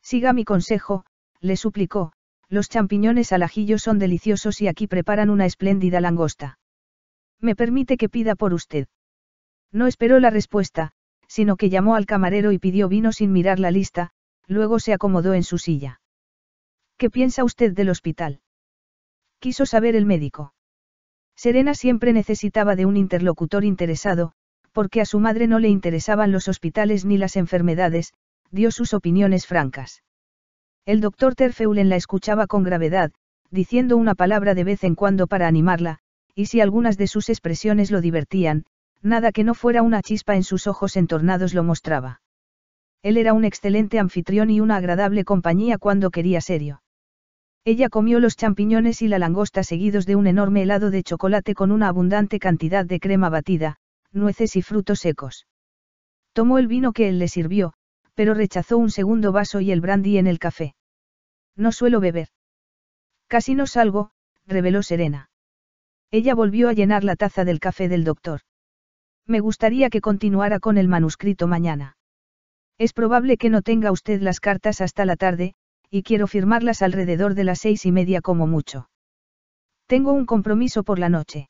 Siga mi consejo, le suplicó, los champiñones al ajillo son deliciosos y aquí preparan una espléndida langosta. ¿Me permite que pida por usted? No esperó la respuesta, sino que llamó al camarero y pidió vino sin mirar la lista, luego se acomodó en su silla. ¿Qué piensa usted del hospital? Quiso saber el médico. Serena siempre necesitaba de un interlocutor interesado, porque a su madre no le interesaban los hospitales ni las enfermedades, dio sus opiniones francas. El doctor Terfeulen la escuchaba con gravedad, diciendo una palabra de vez en cuando para animarla, y si algunas de sus expresiones lo divertían, Nada que no fuera una chispa en sus ojos entornados lo mostraba. Él era un excelente anfitrión y una agradable compañía cuando quería serio. Ella comió los champiñones y la langosta seguidos de un enorme helado de chocolate con una abundante cantidad de crema batida, nueces y frutos secos. Tomó el vino que él le sirvió, pero rechazó un segundo vaso y el brandy en el café. No suelo beber. Casi no salgo, reveló Serena. Ella volvió a llenar la taza del café del doctor. Me gustaría que continuara con el manuscrito mañana. Es probable que no tenga usted las cartas hasta la tarde, y quiero firmarlas alrededor de las seis y media como mucho. Tengo un compromiso por la noche.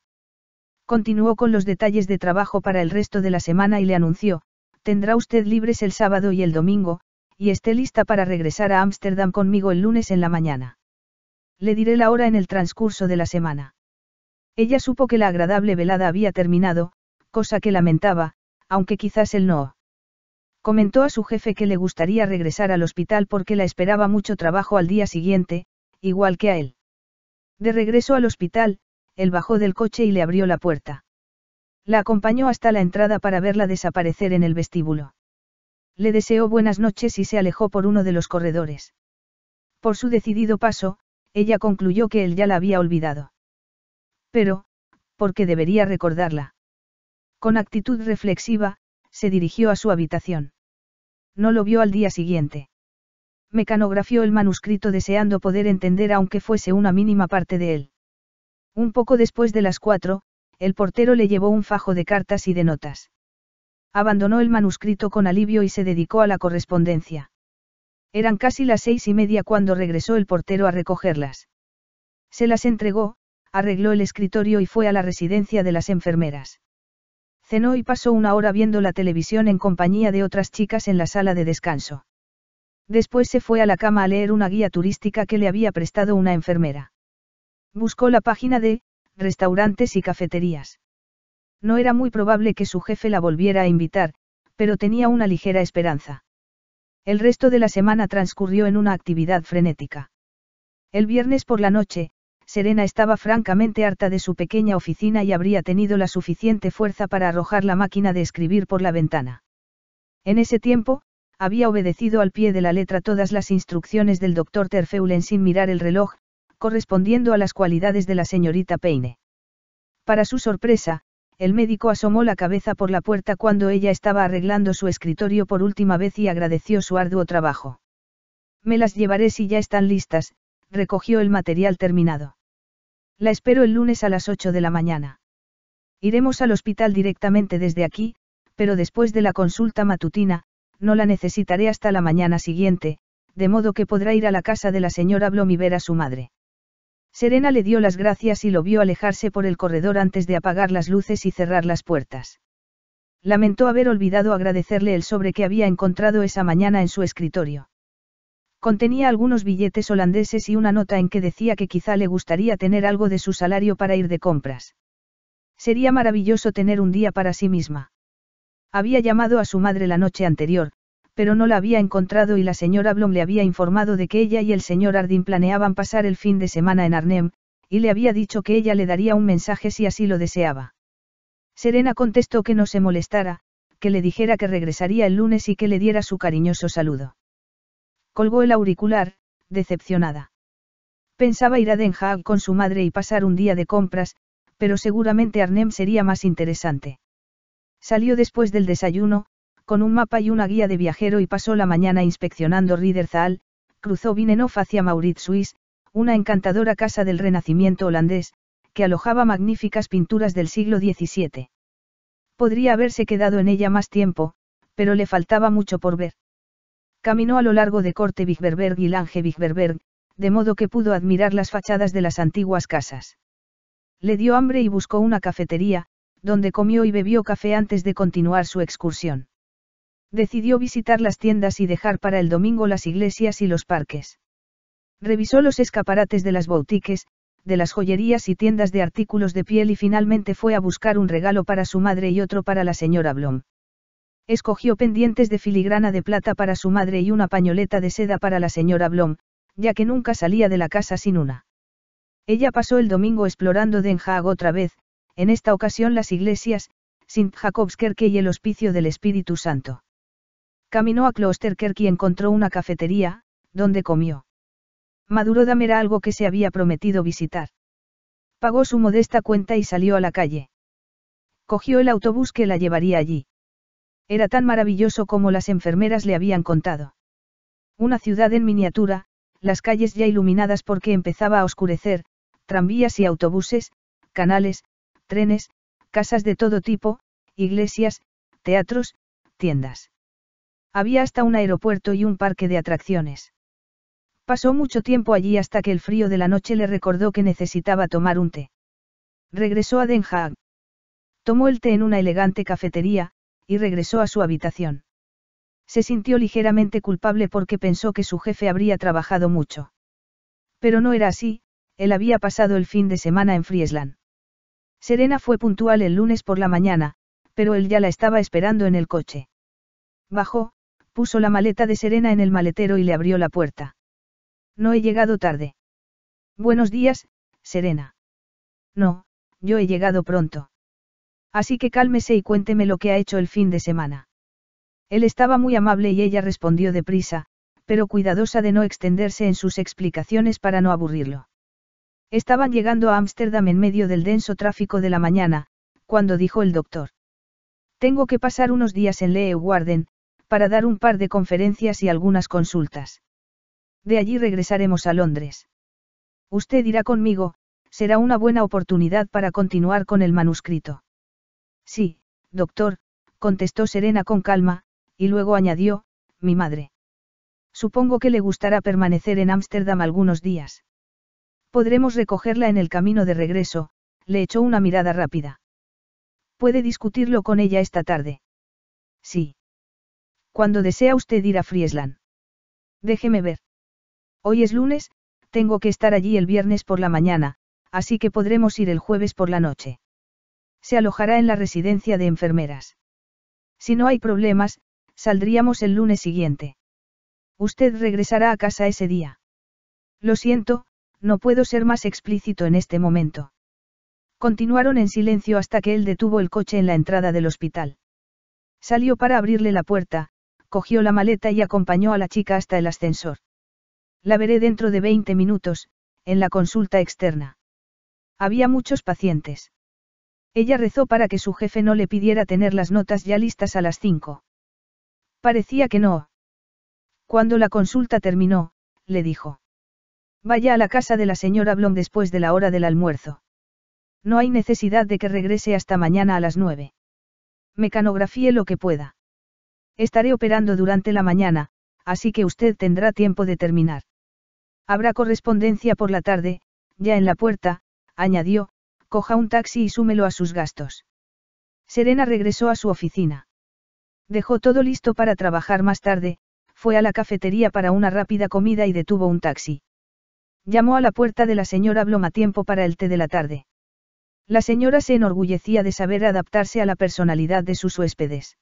Continuó con los detalles de trabajo para el resto de la semana y le anunció, tendrá usted libres el sábado y el domingo, y esté lista para regresar a Ámsterdam conmigo el lunes en la mañana. Le diré la hora en el transcurso de la semana. Ella supo que la agradable velada había terminado, cosa que lamentaba, aunque quizás él no. Comentó a su jefe que le gustaría regresar al hospital porque la esperaba mucho trabajo al día siguiente, igual que a él. De regreso al hospital, él bajó del coche y le abrió la puerta. La acompañó hasta la entrada para verla desaparecer en el vestíbulo. Le deseó buenas noches y se alejó por uno de los corredores. Por su decidido paso, ella concluyó que él ya la había olvidado. Pero, ¿por qué debería recordarla? Con actitud reflexiva, se dirigió a su habitación. No lo vio al día siguiente. Mecanografió el manuscrito deseando poder entender aunque fuese una mínima parte de él. Un poco después de las cuatro, el portero le llevó un fajo de cartas y de notas. Abandonó el manuscrito con alivio y se dedicó a la correspondencia. Eran casi las seis y media cuando regresó el portero a recogerlas. Se las entregó, arregló el escritorio y fue a la residencia de las enfermeras. Cenó y pasó una hora viendo la televisión en compañía de otras chicas en la sala de descanso. Después se fue a la cama a leer una guía turística que le había prestado una enfermera. Buscó la página de restaurantes y cafeterías. No era muy probable que su jefe la volviera a invitar, pero tenía una ligera esperanza. El resto de la semana transcurrió en una actividad frenética. El viernes por la noche, Serena estaba francamente harta de su pequeña oficina y habría tenido la suficiente fuerza para arrojar la máquina de escribir por la ventana. En ese tiempo, había obedecido al pie de la letra todas las instrucciones del doctor Terfeulen sin mirar el reloj, correspondiendo a las cualidades de la señorita Peine. Para su sorpresa, el médico asomó la cabeza por la puerta cuando ella estaba arreglando su escritorio por última vez y agradeció su arduo trabajo. Me las llevaré si ya están listas, recogió el material terminado. La espero el lunes a las 8 de la mañana. Iremos al hospital directamente desde aquí, pero después de la consulta matutina, no la necesitaré hasta la mañana siguiente, de modo que podrá ir a la casa de la señora Blom ver a su madre. Serena le dio las gracias y lo vio alejarse por el corredor antes de apagar las luces y cerrar las puertas. Lamentó haber olvidado agradecerle el sobre que había encontrado esa mañana en su escritorio. Contenía algunos billetes holandeses y una nota en que decía que quizá le gustaría tener algo de su salario para ir de compras. Sería maravilloso tener un día para sí misma. Había llamado a su madre la noche anterior, pero no la había encontrado y la señora Blom le había informado de que ella y el señor Ardin planeaban pasar el fin de semana en Arnhem, y le había dicho que ella le daría un mensaje si así lo deseaba. Serena contestó que no se molestara, que le dijera que regresaría el lunes y que le diera su cariñoso saludo. Colgó el auricular, decepcionada. Pensaba ir a Den Haag con su madre y pasar un día de compras, pero seguramente Arnhem sería más interesante. Salió después del desayuno, con un mapa y una guía de viajero y pasó la mañana inspeccionando Riederzaal, cruzó Binnenhof hacia Maurit una encantadora casa del Renacimiento holandés, que alojaba magníficas pinturas del siglo XVII. Podría haberse quedado en ella más tiempo, pero le faltaba mucho por ver. Caminó a lo largo de Corte Wichberberg y Lange Wichberberg, de modo que pudo admirar las fachadas de las antiguas casas. Le dio hambre y buscó una cafetería, donde comió y bebió café antes de continuar su excursión. Decidió visitar las tiendas y dejar para el domingo las iglesias y los parques. Revisó los escaparates de las boutiques, de las joyerías y tiendas de artículos de piel y finalmente fue a buscar un regalo para su madre y otro para la señora Blom. Escogió pendientes de filigrana de plata para su madre y una pañoleta de seda para la señora Blom, ya que nunca salía de la casa sin una. Ella pasó el domingo explorando Den Haag otra vez, en esta ocasión las iglesias, Sint Jacobskerke y el Hospicio del Espíritu Santo. Caminó a Klosterkerk y encontró una cafetería, donde comió. Maduro era algo que se había prometido visitar. Pagó su modesta cuenta y salió a la calle. Cogió el autobús que la llevaría allí. Era tan maravilloso como las enfermeras le habían contado. Una ciudad en miniatura, las calles ya iluminadas porque empezaba a oscurecer, tranvías y autobuses, canales, trenes, casas de todo tipo, iglesias, teatros, tiendas. Había hasta un aeropuerto y un parque de atracciones. Pasó mucho tiempo allí hasta que el frío de la noche le recordó que necesitaba tomar un té. Regresó a Den Haag. Tomó el té en una elegante cafetería, y regresó a su habitación. Se sintió ligeramente culpable porque pensó que su jefe habría trabajado mucho. Pero no era así, él había pasado el fin de semana en Friesland. Serena fue puntual el lunes por la mañana, pero él ya la estaba esperando en el coche. Bajó, puso la maleta de Serena en el maletero y le abrió la puerta. No he llegado tarde. Buenos días, Serena. No, yo he llegado pronto. Así que cálmese y cuénteme lo que ha hecho el fin de semana. Él estaba muy amable y ella respondió deprisa, pero cuidadosa de no extenderse en sus explicaciones para no aburrirlo. Estaban llegando a Ámsterdam en medio del denso tráfico de la mañana, cuando dijo el doctor. Tengo que pasar unos días en Leeuwarden, para dar un par de conferencias y algunas consultas. De allí regresaremos a Londres. Usted irá conmigo, será una buena oportunidad para continuar con el manuscrito. Sí, doctor, contestó Serena con calma, y luego añadió, mi madre. Supongo que le gustará permanecer en Ámsterdam algunos días. Podremos recogerla en el camino de regreso, le echó una mirada rápida. Puede discutirlo con ella esta tarde. Sí. Cuando desea usted ir a Friesland. Déjeme ver. Hoy es lunes, tengo que estar allí el viernes por la mañana, así que podremos ir el jueves por la noche se alojará en la residencia de enfermeras. Si no hay problemas, saldríamos el lunes siguiente. Usted regresará a casa ese día. Lo siento, no puedo ser más explícito en este momento. Continuaron en silencio hasta que él detuvo el coche en la entrada del hospital. Salió para abrirle la puerta, cogió la maleta y acompañó a la chica hasta el ascensor. La veré dentro de 20 minutos, en la consulta externa. Había muchos pacientes. Ella rezó para que su jefe no le pidiera tener las notas ya listas a las cinco. Parecía que no. Cuando la consulta terminó, le dijo. Vaya a la casa de la señora Blom después de la hora del almuerzo. No hay necesidad de que regrese hasta mañana a las nueve. Mecanografíe lo que pueda. Estaré operando durante la mañana, así que usted tendrá tiempo de terminar. Habrá correspondencia por la tarde, ya en la puerta, añadió, Coja un taxi y súmelo a sus gastos. Serena regresó a su oficina. Dejó todo listo para trabajar más tarde, fue a la cafetería para una rápida comida y detuvo un taxi. Llamó a la puerta de la señora Blom a tiempo para el té de la tarde. La señora se enorgullecía de saber adaptarse a la personalidad de sus huéspedes.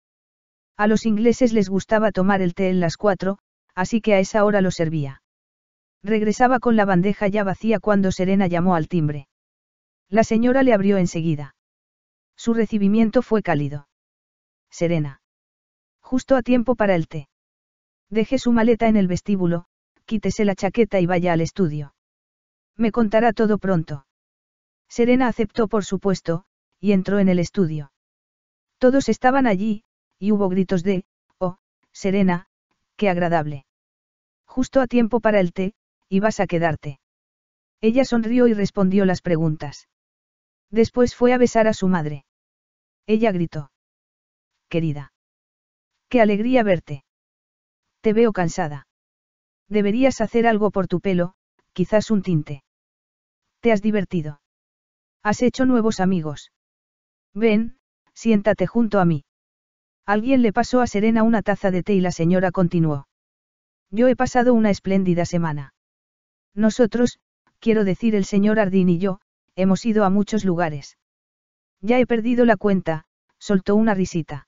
A los ingleses les gustaba tomar el té en las cuatro, así que a esa hora lo servía. Regresaba con la bandeja ya vacía cuando Serena llamó al timbre. La señora le abrió enseguida. Su recibimiento fue cálido. Serena. Justo a tiempo para el té. Deje su maleta en el vestíbulo, quítese la chaqueta y vaya al estudio. Me contará todo pronto. Serena aceptó por supuesto, y entró en el estudio. Todos estaban allí, y hubo gritos de, oh, Serena, qué agradable. Justo a tiempo para el té, y vas a quedarte. Ella sonrió y respondió las preguntas. Después fue a besar a su madre. Ella gritó. Querida. Qué alegría verte. Te veo cansada. Deberías hacer algo por tu pelo, quizás un tinte. Te has divertido. Has hecho nuevos amigos. Ven, siéntate junto a mí. Alguien le pasó a Serena una taza de té y la señora continuó. Yo he pasado una espléndida semana. Nosotros, quiero decir el señor Ardín y yo, hemos ido a muchos lugares. Ya he perdido la cuenta, soltó una risita.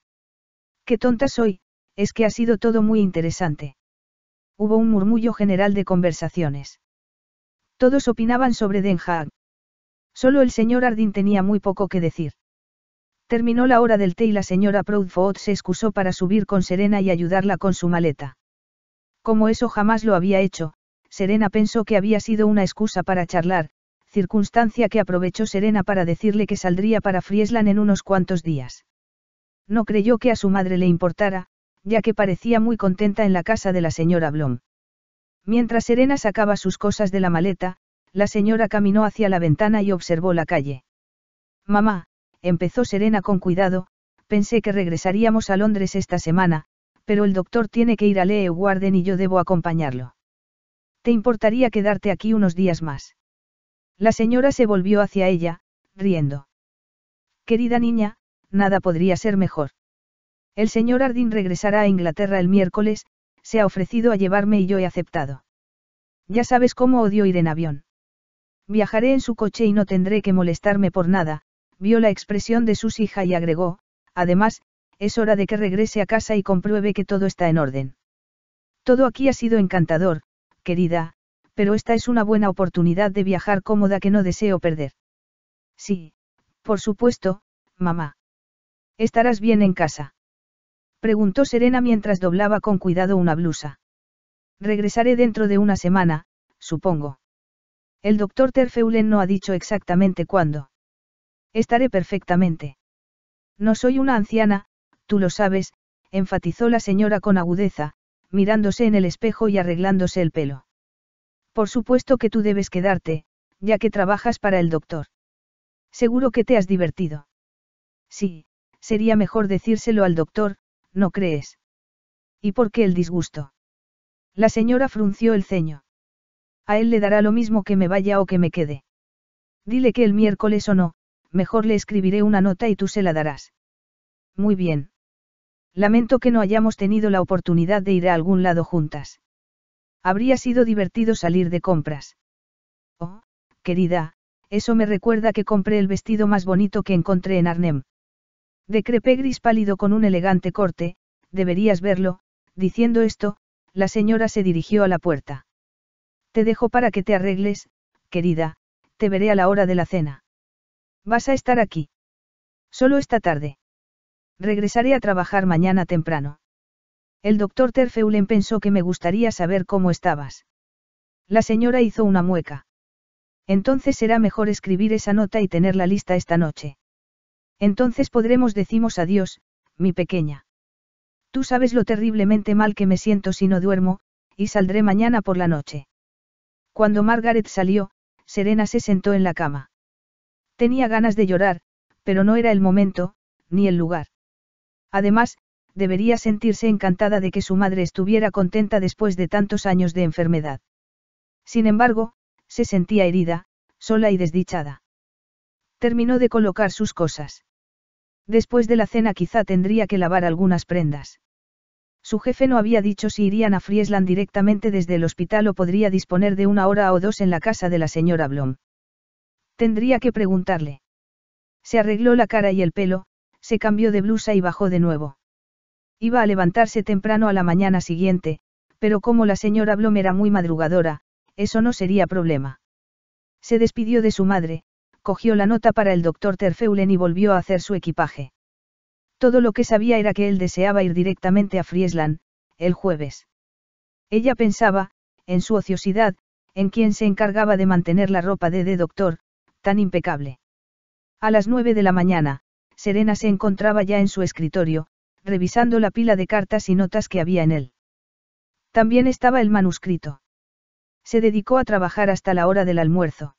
Qué tonta soy, es que ha sido todo muy interesante. Hubo un murmullo general de conversaciones. Todos opinaban sobre Den Haag. Solo el señor Ardin tenía muy poco que decir. Terminó la hora del té y la señora Proudfoot se excusó para subir con Serena y ayudarla con su maleta. Como eso jamás lo había hecho, Serena pensó que había sido una excusa para charlar, circunstancia que aprovechó Serena para decirle que saldría para Friesland en unos cuantos días. No creyó que a su madre le importara, ya que parecía muy contenta en la casa de la señora Blom. Mientras Serena sacaba sus cosas de la maleta, la señora caminó hacia la ventana y observó la calle. Mamá, empezó Serena con cuidado, pensé que regresaríamos a Londres esta semana, pero el doctor tiene que ir a Leeuwarden y yo debo acompañarlo. ¿Te importaría quedarte aquí unos días más? La señora se volvió hacia ella, riendo. Querida niña, nada podría ser mejor. El señor Ardín regresará a Inglaterra el miércoles, se ha ofrecido a llevarme y yo he aceptado. Ya sabes cómo odio ir en avión. Viajaré en su coche y no tendré que molestarme por nada, vio la expresión de sus hija y agregó, además, es hora de que regrese a casa y compruebe que todo está en orden. Todo aquí ha sido encantador, querida, pero esta es una buena oportunidad de viajar cómoda que no deseo perder. Sí, por supuesto, mamá. ¿Estarás bien en casa? Preguntó Serena mientras doblaba con cuidado una blusa. Regresaré dentro de una semana, supongo. El doctor Terfeulen no ha dicho exactamente cuándo. Estaré perfectamente. No soy una anciana, tú lo sabes, enfatizó la señora con agudeza, mirándose en el espejo y arreglándose el pelo. Por supuesto que tú debes quedarte, ya que trabajas para el doctor. Seguro que te has divertido. Sí, sería mejor decírselo al doctor, ¿no crees? ¿Y por qué el disgusto? La señora frunció el ceño. A él le dará lo mismo que me vaya o que me quede. Dile que el miércoles o no, mejor le escribiré una nota y tú se la darás. Muy bien. Lamento que no hayamos tenido la oportunidad de ir a algún lado juntas. Habría sido divertido salir de compras. Oh, querida, eso me recuerda que compré el vestido más bonito que encontré en Arnhem. De crepé gris pálido con un elegante corte, deberías verlo, diciendo esto, la señora se dirigió a la puerta. Te dejo para que te arregles, querida, te veré a la hora de la cena. Vas a estar aquí. Solo esta tarde. Regresaré a trabajar mañana temprano. El doctor Terfeulen pensó que me gustaría saber cómo estabas. La señora hizo una mueca. Entonces será mejor escribir esa nota y tenerla lista esta noche. Entonces podremos decimos adiós, mi pequeña. Tú sabes lo terriblemente mal que me siento si no duermo, y saldré mañana por la noche. Cuando Margaret salió, Serena se sentó en la cama. Tenía ganas de llorar, pero no era el momento, ni el lugar. Además, debería sentirse encantada de que su madre estuviera contenta después de tantos años de enfermedad. Sin embargo, se sentía herida, sola y desdichada. Terminó de colocar sus cosas. Después de la cena quizá tendría que lavar algunas prendas. Su jefe no había dicho si irían a Friesland directamente desde el hospital o podría disponer de una hora o dos en la casa de la señora Blom. Tendría que preguntarle. Se arregló la cara y el pelo, se cambió de blusa y bajó de nuevo. Iba a levantarse temprano a la mañana siguiente, pero como la señora Blom era muy madrugadora, eso no sería problema. Se despidió de su madre, cogió la nota para el doctor Terfeulen y volvió a hacer su equipaje. Todo lo que sabía era que él deseaba ir directamente a Friesland, el jueves. Ella pensaba, en su ociosidad, en quien se encargaba de mantener la ropa de de doctor, tan impecable. A las nueve de la mañana, Serena se encontraba ya en su escritorio, revisando la pila de cartas y notas que había en él. También estaba el manuscrito. Se dedicó a trabajar hasta la hora del almuerzo.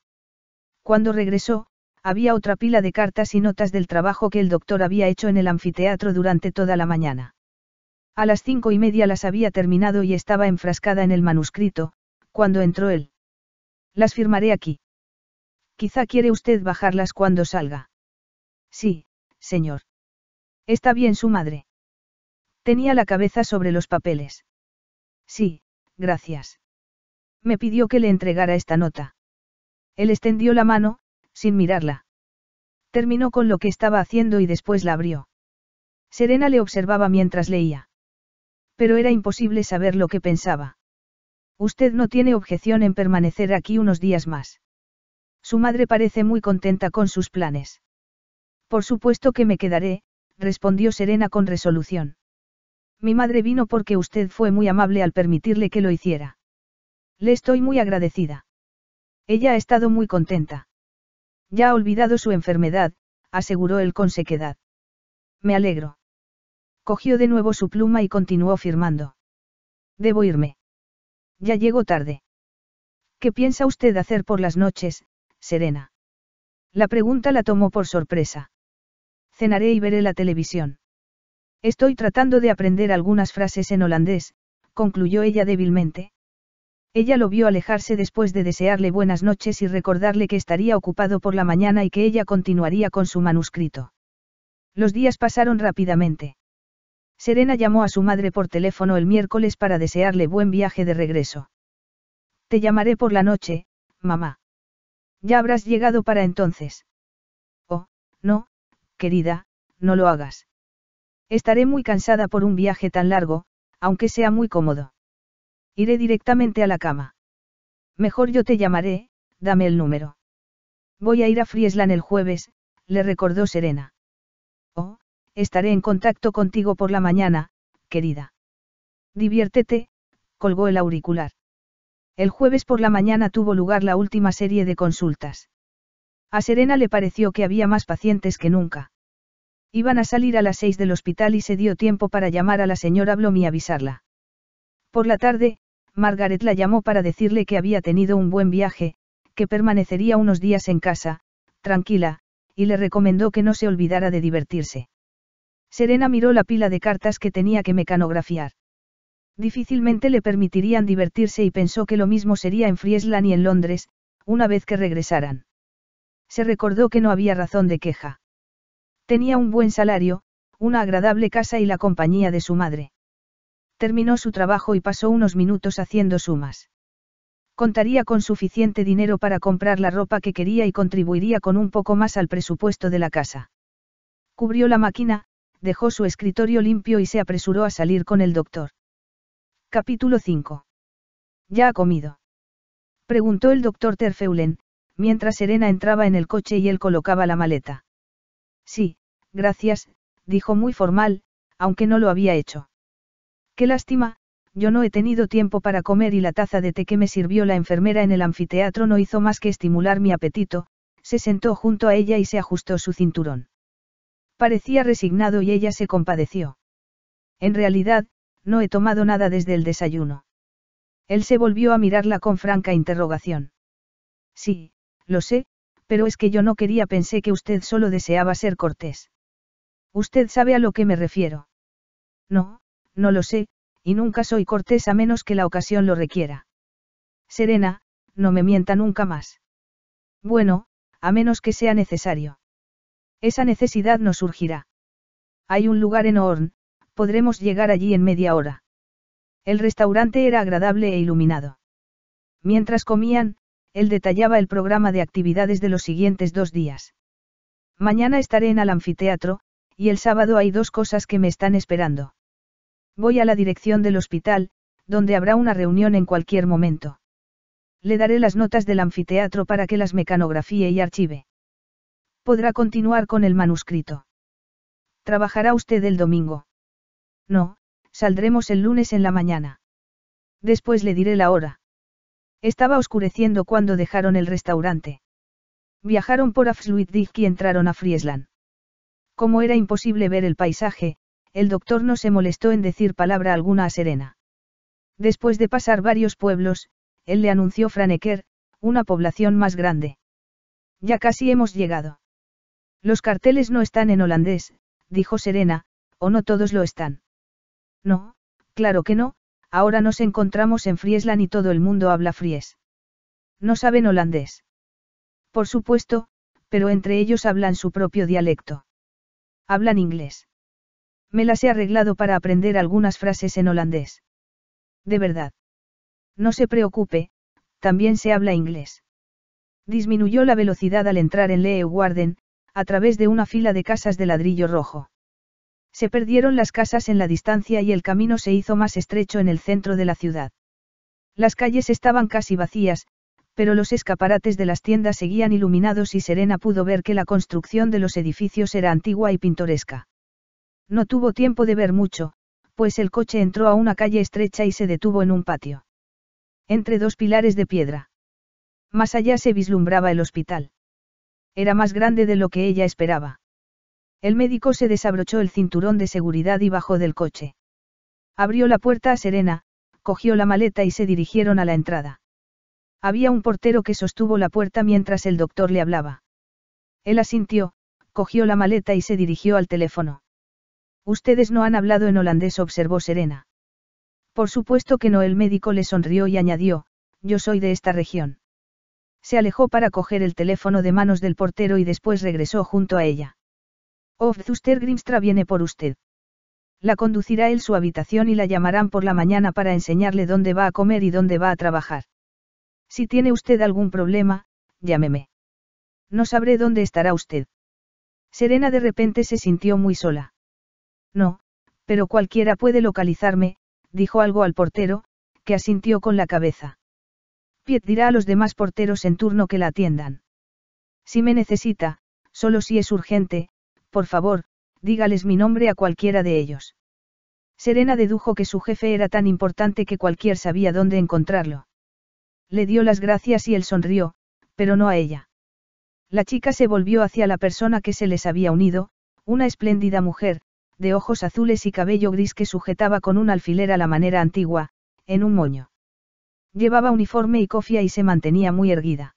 Cuando regresó, había otra pila de cartas y notas del trabajo que el doctor había hecho en el anfiteatro durante toda la mañana. A las cinco y media las había terminado y estaba enfrascada en el manuscrito, cuando entró él. Las firmaré aquí. Quizá quiere usted bajarlas cuando salga. Sí, señor. Está bien su madre. Tenía la cabeza sobre los papeles. Sí, gracias. Me pidió que le entregara esta nota. Él extendió la mano, sin mirarla. Terminó con lo que estaba haciendo y después la abrió. Serena le observaba mientras leía. Pero era imposible saber lo que pensaba. Usted no tiene objeción en permanecer aquí unos días más. Su madre parece muy contenta con sus planes. Por supuesto que me quedaré, respondió Serena con resolución. Mi madre vino porque usted fue muy amable al permitirle que lo hiciera. Le estoy muy agradecida. Ella ha estado muy contenta. Ya ha olvidado su enfermedad, aseguró él con sequedad. Me alegro. Cogió de nuevo su pluma y continuó firmando. Debo irme. Ya llego tarde. ¿Qué piensa usted hacer por las noches, Serena? La pregunta la tomó por sorpresa. Cenaré y veré la televisión. Estoy tratando de aprender algunas frases en holandés, concluyó ella débilmente. Ella lo vio alejarse después de desearle buenas noches y recordarle que estaría ocupado por la mañana y que ella continuaría con su manuscrito. Los días pasaron rápidamente. Serena llamó a su madre por teléfono el miércoles para desearle buen viaje de regreso. Te llamaré por la noche, mamá. Ya habrás llegado para entonces. Oh, no, querida, no lo hagas. Estaré muy cansada por un viaje tan largo, aunque sea muy cómodo. Iré directamente a la cama. Mejor yo te llamaré, dame el número. Voy a ir a Friesland el jueves, le recordó Serena. Oh, estaré en contacto contigo por la mañana, querida. Diviértete, colgó el auricular. El jueves por la mañana tuvo lugar la última serie de consultas. A Serena le pareció que había más pacientes que nunca. Iban a salir a las seis del hospital y se dio tiempo para llamar a la señora Blom y avisarla. Por la tarde, Margaret la llamó para decirle que había tenido un buen viaje, que permanecería unos días en casa, tranquila, y le recomendó que no se olvidara de divertirse. Serena miró la pila de cartas que tenía que mecanografiar. Difícilmente le permitirían divertirse y pensó que lo mismo sería en Friesland y en Londres, una vez que regresaran. Se recordó que no había razón de queja. Tenía un buen salario, una agradable casa y la compañía de su madre. Terminó su trabajo y pasó unos minutos haciendo sumas. Contaría con suficiente dinero para comprar la ropa que quería y contribuiría con un poco más al presupuesto de la casa. Cubrió la máquina, dejó su escritorio limpio y se apresuró a salir con el doctor. Capítulo 5. ¿Ya ha comido? Preguntó el doctor Terfeulen, mientras Serena entraba en el coche y él colocaba la maleta. Sí, gracias, dijo muy formal, aunque no lo había hecho. Qué lástima, yo no he tenido tiempo para comer y la taza de té que me sirvió la enfermera en el anfiteatro no hizo más que estimular mi apetito, se sentó junto a ella y se ajustó su cinturón. Parecía resignado y ella se compadeció. En realidad, no he tomado nada desde el desayuno. Él se volvió a mirarla con franca interrogación. Sí, lo sé, pero es que yo no quería, pensé que usted solo deseaba ser cortés. Usted sabe a lo que me refiero. No, no lo sé, y nunca soy cortés a menos que la ocasión lo requiera. Serena, no me mienta nunca más. Bueno, a menos que sea necesario. Esa necesidad no surgirá. Hay un lugar en Orn, podremos llegar allí en media hora. El restaurante era agradable e iluminado. Mientras comían, él detallaba el programa de actividades de los siguientes dos días. Mañana estaré en el anfiteatro, y el sábado hay dos cosas que me están esperando. Voy a la dirección del hospital, donde habrá una reunión en cualquier momento. Le daré las notas del anfiteatro para que las mecanografíe y archive. Podrá continuar con el manuscrito. ¿Trabajará usted el domingo? No, saldremos el lunes en la mañana. Después le diré la hora. Estaba oscureciendo cuando dejaron el restaurante. Viajaron por Afsluitdijk y entraron a Friesland. Como era imposible ver el paisaje, el doctor no se molestó en decir palabra alguna a Serena. Después de pasar varios pueblos, él le anunció Franeker, una población más grande. Ya casi hemos llegado. Los carteles no están en holandés, dijo Serena, o no todos lo están. No, claro que no, Ahora nos encontramos en Friesland y todo el mundo habla fries. No saben holandés. Por supuesto, pero entre ellos hablan su propio dialecto. Hablan inglés. Me las he arreglado para aprender algunas frases en holandés. De verdad. No se preocupe, también se habla inglés. Disminuyó la velocidad al entrar en Leeuwarden, a través de una fila de casas de ladrillo rojo. Se perdieron las casas en la distancia y el camino se hizo más estrecho en el centro de la ciudad. Las calles estaban casi vacías, pero los escaparates de las tiendas seguían iluminados y Serena pudo ver que la construcción de los edificios era antigua y pintoresca. No tuvo tiempo de ver mucho, pues el coche entró a una calle estrecha y se detuvo en un patio. Entre dos pilares de piedra. Más allá se vislumbraba el hospital. Era más grande de lo que ella esperaba. El médico se desabrochó el cinturón de seguridad y bajó del coche. Abrió la puerta a Serena, cogió la maleta y se dirigieron a la entrada. Había un portero que sostuvo la puerta mientras el doctor le hablaba. Él asintió, cogió la maleta y se dirigió al teléfono. Ustedes no han hablado en holandés, observó Serena. Por supuesto que no, el médico le sonrió y añadió, yo soy de esta región. Se alejó para coger el teléfono de manos del portero y después regresó junto a ella. Of oh, Grimstra viene por usted. La conducirá él su habitación y la llamarán por la mañana para enseñarle dónde va a comer y dónde va a trabajar. Si tiene usted algún problema, llámeme. No sabré dónde estará usted. Serena de repente se sintió muy sola. No, pero cualquiera puede localizarme, dijo algo al portero, que asintió con la cabeza. Piet dirá a los demás porteros en turno que la atiendan. Si me necesita, solo si es urgente, por favor, dígales mi nombre a cualquiera de ellos. Serena dedujo que su jefe era tan importante que cualquier sabía dónde encontrarlo. Le dio las gracias y él sonrió, pero no a ella. La chica se volvió hacia la persona que se les había unido, una espléndida mujer, de ojos azules y cabello gris que sujetaba con un alfiler a la manera antigua, en un moño. Llevaba uniforme y cofia y se mantenía muy erguida.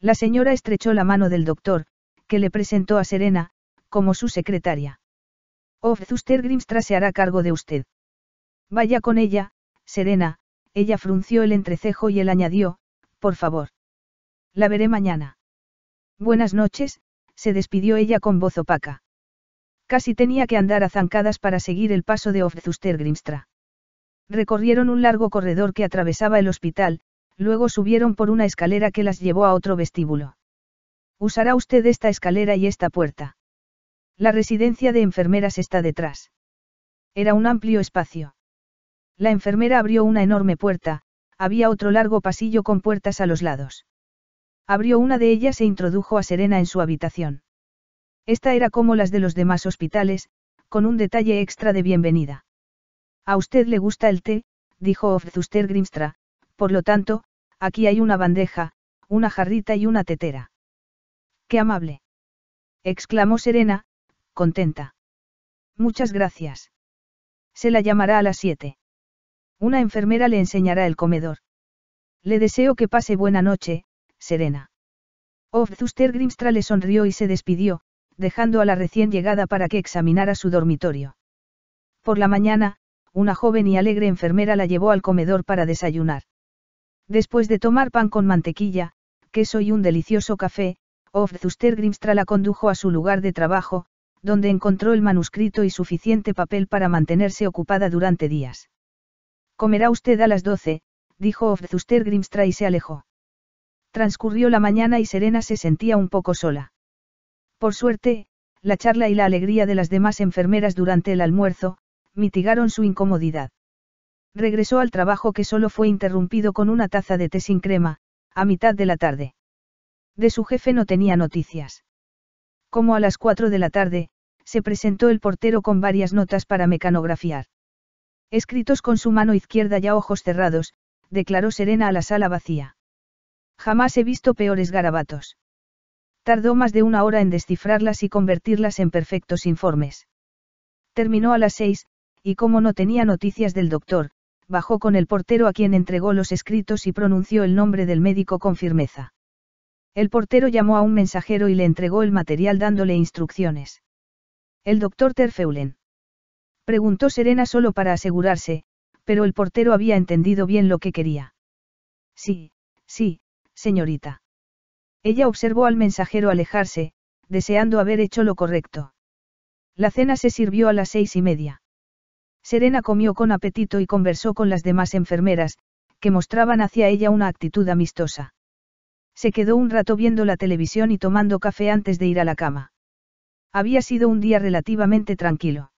La señora estrechó la mano del doctor, que le presentó a Serena, como su secretaria. Of oh, Zuster Grimstra se hará cargo de usted. Vaya con ella, Serena, ella frunció el entrecejo y él añadió, por favor. La veré mañana. Buenas noches, se despidió ella con voz opaca. Casi tenía que andar a zancadas para seguir el paso de Ofzuster Grimstra. Recorrieron un largo corredor que atravesaba el hospital, luego subieron por una escalera que las llevó a otro vestíbulo. Usará usted esta escalera y esta puerta. La residencia de enfermeras está detrás. Era un amplio espacio. La enfermera abrió una enorme puerta, había otro largo pasillo con puertas a los lados. Abrió una de ellas e introdujo a Serena en su habitación. Esta era como las de los demás hospitales, con un detalle extra de bienvenida. A usted le gusta el té, dijo Ofzuster Grimstra, por lo tanto, aquí hay una bandeja, una jarrita y una tetera. ¡Qué amable! exclamó Serena, contenta. Muchas gracias. Se la llamará a las siete. Una enfermera le enseñará el comedor. Le deseo que pase buena noche, Serena. zuster Grimstra le sonrió y se despidió, dejando a la recién llegada para que examinara su dormitorio. Por la mañana, una joven y alegre enfermera la llevó al comedor para desayunar. Después de tomar pan con mantequilla, queso y un delicioso café, zuster Grimstra la condujo a su lugar de trabajo, donde encontró el manuscrito y suficiente papel para mantenerse ocupada durante días. Comerá usted a las doce, dijo Ofzuster Grimstra y se alejó. Transcurrió la mañana y Serena se sentía un poco sola. Por suerte, la charla y la alegría de las demás enfermeras durante el almuerzo, mitigaron su incomodidad. Regresó al trabajo que solo fue interrumpido con una taza de té sin crema, a mitad de la tarde. De su jefe no tenía noticias. Como a las cuatro de la tarde, se presentó el portero con varias notas para mecanografiar. Escritos con su mano izquierda y ojos cerrados, declaró Serena a la sala vacía. Jamás he visto peores garabatos. Tardó más de una hora en descifrarlas y convertirlas en perfectos informes. Terminó a las seis, y como no tenía noticias del doctor, bajó con el portero a quien entregó los escritos y pronunció el nombre del médico con firmeza. El portero llamó a un mensajero y le entregó el material dándole instrucciones. El doctor Terfeulen. Preguntó Serena solo para asegurarse, pero el portero había entendido bien lo que quería. Sí, sí, señorita. Ella observó al mensajero alejarse, deseando haber hecho lo correcto. La cena se sirvió a las seis y media. Serena comió con apetito y conversó con las demás enfermeras, que mostraban hacia ella una actitud amistosa. Se quedó un rato viendo la televisión y tomando café antes de ir a la cama. Había sido un día relativamente tranquilo.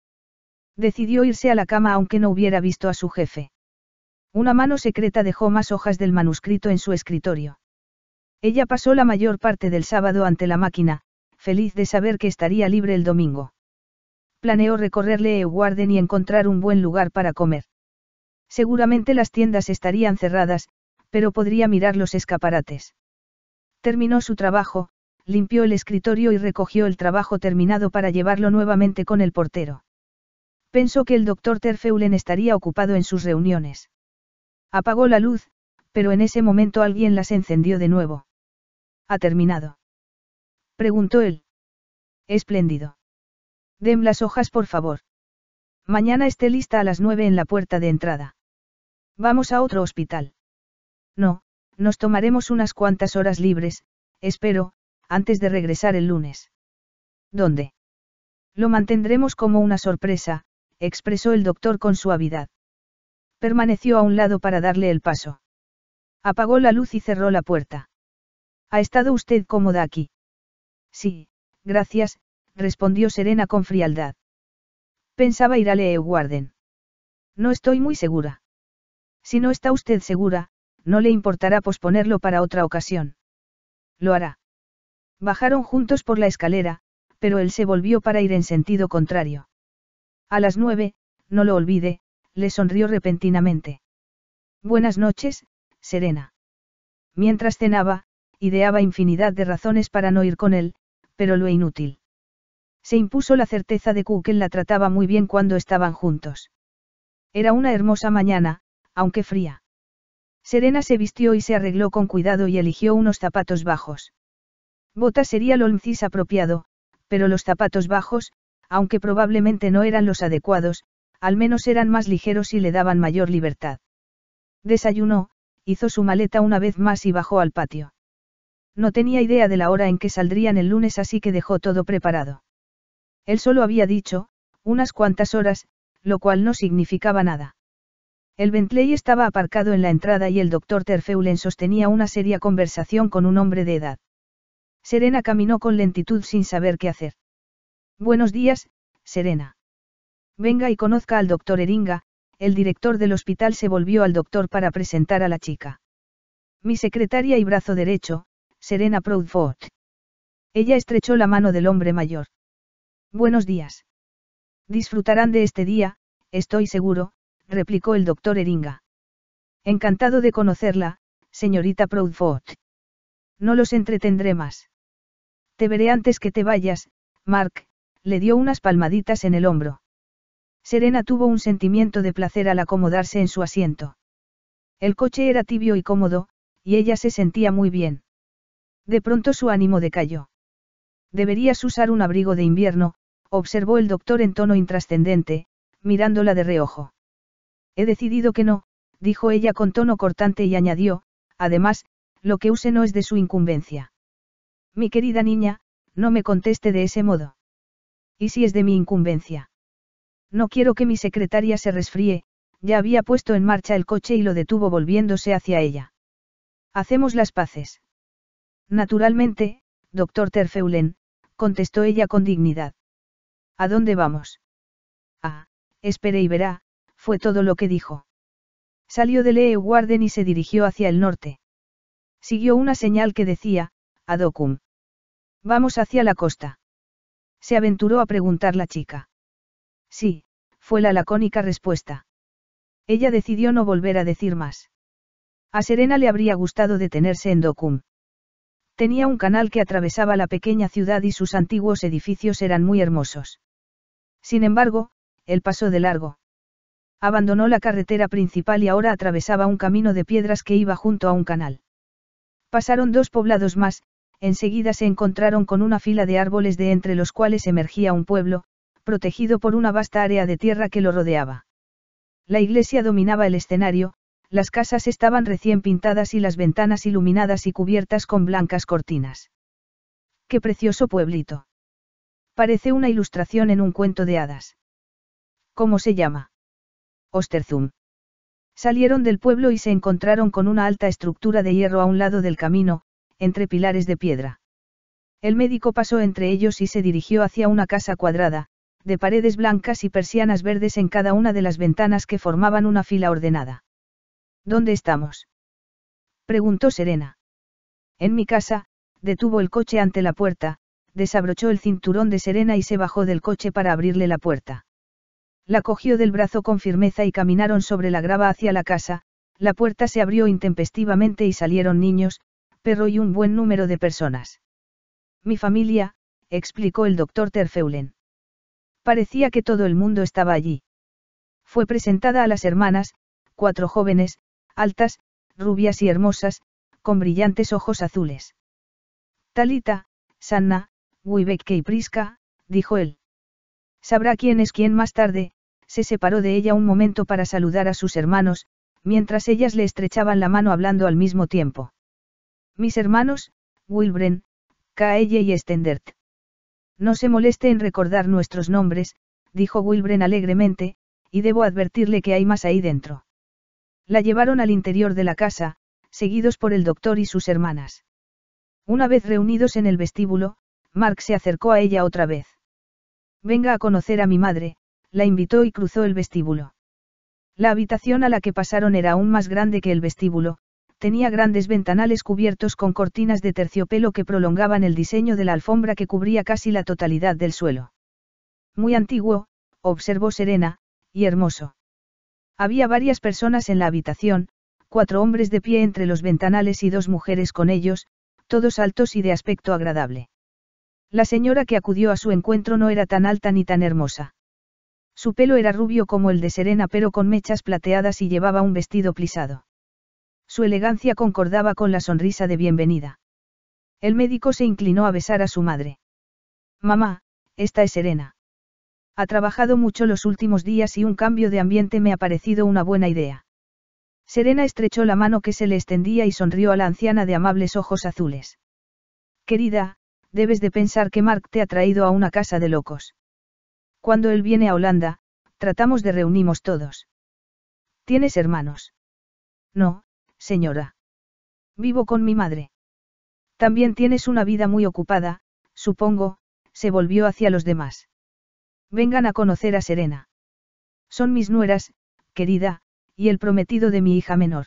Decidió irse a la cama aunque no hubiera visto a su jefe. Una mano secreta dejó más hojas del manuscrito en su escritorio. Ella pasó la mayor parte del sábado ante la máquina, feliz de saber que estaría libre el domingo. Planeó recorrerle Ewarden y encontrar un buen lugar para comer. Seguramente las tiendas estarían cerradas, pero podría mirar los escaparates. Terminó su trabajo, limpió el escritorio y recogió el trabajo terminado para llevarlo nuevamente con el portero. Pensó que el doctor Terfeulen estaría ocupado en sus reuniones. Apagó la luz, pero en ese momento alguien las encendió de nuevo. ¿Ha terminado? Preguntó él. Espléndido. Dem las hojas, por favor. Mañana esté lista a las nueve en la puerta de entrada. Vamos a otro hospital. No, nos tomaremos unas cuantas horas libres, espero, antes de regresar el lunes. ¿Dónde? Lo mantendremos como una sorpresa, expresó el doctor con suavidad. Permaneció a un lado para darle el paso. Apagó la luz y cerró la puerta. ¿Ha estado usted cómoda aquí? Sí, gracias, respondió Serena con frialdad. Pensaba ir a Leeuwarden. No estoy muy segura. Si no está usted segura, no le importará posponerlo para otra ocasión. Lo hará. Bajaron juntos por la escalera, pero él se volvió para ir en sentido contrario. A las nueve, no lo olvide, le sonrió repentinamente. Buenas noches, Serena. Mientras cenaba, ideaba infinidad de razones para no ir con él, pero lo inútil. Se impuso la certeza de que él la trataba muy bien cuando estaban juntos. Era una hermosa mañana, aunque fría. Serena se vistió y se arregló con cuidado y eligió unos zapatos bajos. Bota sería lo más apropiado, pero los zapatos bajos, aunque probablemente no eran los adecuados, al menos eran más ligeros y le daban mayor libertad. Desayunó, hizo su maleta una vez más y bajó al patio. No tenía idea de la hora en que saldrían el lunes así que dejó todo preparado. Él solo había dicho, unas cuantas horas, lo cual no significaba nada. El Bentley estaba aparcado en la entrada y el doctor Terfeulen sostenía una seria conversación con un hombre de edad. Serena caminó con lentitud sin saber qué hacer. Buenos días, Serena. Venga y conozca al doctor Eringa, el director del hospital se volvió al doctor para presentar a la chica. Mi secretaria y brazo derecho, Serena Proudfoot. Ella estrechó la mano del hombre mayor. Buenos días. Disfrutarán de este día, estoy seguro, replicó el doctor Eringa. Encantado de conocerla, señorita Proudfoot. No los entretendré más. Te veré antes que te vayas, Mark, le dio unas palmaditas en el hombro. Serena tuvo un sentimiento de placer al acomodarse en su asiento. El coche era tibio y cómodo, y ella se sentía muy bien. De pronto su ánimo decayó. Deberías usar un abrigo de invierno, observó el doctor en tono intrascendente, mirándola de reojo. He decidido que no, dijo ella con tono cortante y añadió, además, lo que use no es de su incumbencia. Mi querida niña, no me conteste de ese modo. ¿Y si es de mi incumbencia? No quiero que mi secretaria se resfríe, ya había puesto en marcha el coche y lo detuvo volviéndose hacia ella. Hacemos las paces. Naturalmente, doctor Terfeulen, contestó ella con dignidad. ¿A dónde vamos? Ah, espere y verá, fue todo lo que dijo. Salió de Lee y se dirigió hacia el norte. Siguió una señal que decía, Adocum. Vamos hacia la costa. Se aventuró a preguntar la chica. Sí, fue la lacónica respuesta. Ella decidió no volver a decir más. A Serena le habría gustado detenerse en Docum. Tenía un canal que atravesaba la pequeña ciudad y sus antiguos edificios eran muy hermosos. Sin embargo, él pasó de largo. Abandonó la carretera principal y ahora atravesaba un camino de piedras que iba junto a un canal. Pasaron dos poblados más, enseguida se encontraron con una fila de árboles de entre los cuales emergía un pueblo, protegido por una vasta área de tierra que lo rodeaba. La iglesia dominaba el escenario, las casas estaban recién pintadas y las ventanas iluminadas y cubiertas con blancas cortinas. ¡Qué precioso pueblito! Parece una ilustración en un cuento de hadas. ¿Cómo se llama? Osterzum. Salieron del pueblo y se encontraron con una alta estructura de hierro a un lado del camino, entre pilares de piedra. El médico pasó entre ellos y se dirigió hacia una casa cuadrada, de paredes blancas y persianas verdes en cada una de las ventanas que formaban una fila ordenada. ¿Dónde estamos? preguntó Serena. En mi casa, detuvo el coche ante la puerta, desabrochó el cinturón de Serena y se bajó del coche para abrirle la puerta. La cogió del brazo con firmeza y caminaron sobre la grava hacia la casa, la puerta se abrió intempestivamente y salieron niños, perro y un buen número de personas. Mi familia, explicó el doctor Terfeulen. Parecía que todo el mundo estaba allí. Fue presentada a las hermanas, cuatro jóvenes, altas, rubias y hermosas, con brillantes ojos azules. Talita, Sanna, Wibeke y Prisca, dijo él. Sabrá quién es quién más tarde, se separó de ella un momento para saludar a sus hermanos, mientras ellas le estrechaban la mano hablando al mismo tiempo. Mis hermanos, Wilbren, Kaelle y Stendert. No se moleste en recordar nuestros nombres, dijo Wilbren alegremente, y debo advertirle que hay más ahí dentro. La llevaron al interior de la casa, seguidos por el doctor y sus hermanas. Una vez reunidos en el vestíbulo, Mark se acercó a ella otra vez. Venga a conocer a mi madre, la invitó y cruzó el vestíbulo. La habitación a la que pasaron era aún más grande que el vestíbulo, tenía grandes ventanales cubiertos con cortinas de terciopelo que prolongaban el diseño de la alfombra que cubría casi la totalidad del suelo. Muy antiguo, observó Serena, y hermoso. Había varias personas en la habitación, cuatro hombres de pie entre los ventanales y dos mujeres con ellos, todos altos y de aspecto agradable. La señora que acudió a su encuentro no era tan alta ni tan hermosa. Su pelo era rubio como el de Serena pero con mechas plateadas y llevaba un vestido plisado. Su elegancia concordaba con la sonrisa de bienvenida. El médico se inclinó a besar a su madre. Mamá, esta es Serena. Ha trabajado mucho los últimos días y un cambio de ambiente me ha parecido una buena idea. Serena estrechó la mano que se le extendía y sonrió a la anciana de amables ojos azules. Querida, debes de pensar que Mark te ha traído a una casa de locos. Cuando él viene a Holanda, tratamos de reunimos todos. ¿Tienes hermanos? No, señora. Vivo con mi madre. También tienes una vida muy ocupada, supongo, se volvió hacia los demás. Vengan a conocer a Serena. Son mis nueras, querida, y el prometido de mi hija menor.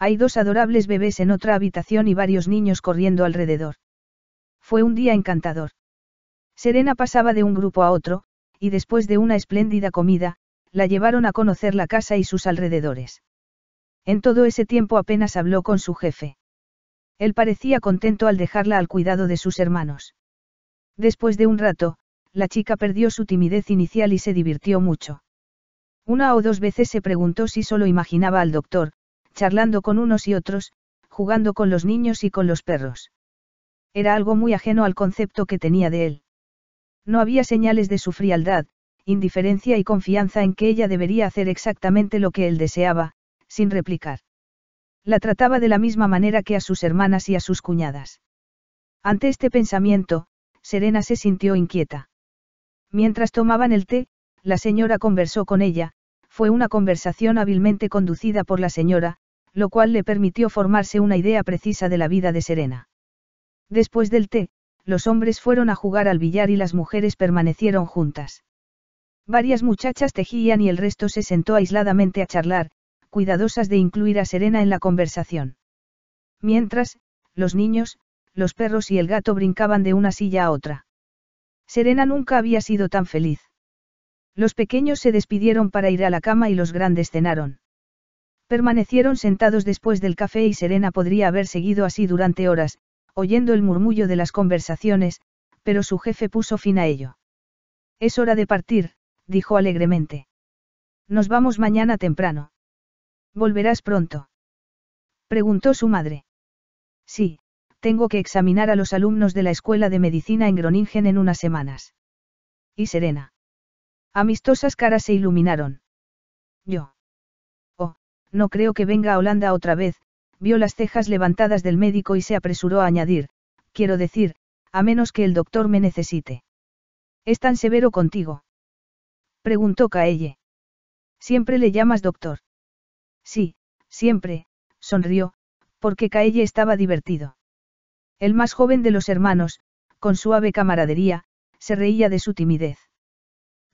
Hay dos adorables bebés en otra habitación y varios niños corriendo alrededor. Fue un día encantador. Serena pasaba de un grupo a otro, y después de una espléndida comida, la llevaron a conocer la casa y sus alrededores. En todo ese tiempo apenas habló con su jefe. Él parecía contento al dejarla al cuidado de sus hermanos. Después de un rato, la chica perdió su timidez inicial y se divirtió mucho. Una o dos veces se preguntó si solo imaginaba al doctor, charlando con unos y otros, jugando con los niños y con los perros. Era algo muy ajeno al concepto que tenía de él. No había señales de su frialdad, indiferencia y confianza en que ella debería hacer exactamente lo que él deseaba, sin replicar. La trataba de la misma manera que a sus hermanas y a sus cuñadas. Ante este pensamiento, Serena se sintió inquieta. Mientras tomaban el té, la señora conversó con ella, fue una conversación hábilmente conducida por la señora, lo cual le permitió formarse una idea precisa de la vida de Serena. Después del té, los hombres fueron a jugar al billar y las mujeres permanecieron juntas. Varias muchachas tejían y el resto se sentó aisladamente a charlar, cuidadosas de incluir a Serena en la conversación. Mientras, los niños, los perros y el gato brincaban de una silla a otra. Serena nunca había sido tan feliz. Los pequeños se despidieron para ir a la cama y los grandes cenaron. Permanecieron sentados después del café y Serena podría haber seguido así durante horas, oyendo el murmullo de las conversaciones, pero su jefe puso fin a ello. Es hora de partir, dijo alegremente. Nos vamos mañana temprano. ¿Volverás pronto? preguntó su madre. Sí, tengo que examinar a los alumnos de la Escuela de Medicina en Groningen en unas semanas. Y Serena. Amistosas caras se iluminaron. Yo. Oh, no creo que venga a Holanda otra vez, vio las cejas levantadas del médico y se apresuró a añadir, quiero decir, a menos que el doctor me necesite. ¿Es tan severo contigo? Preguntó Caelle. ¿Siempre le llamas doctor? Sí, siempre, sonrió, porque Caelle estaba divertido. El más joven de los hermanos, con suave camaradería, se reía de su timidez.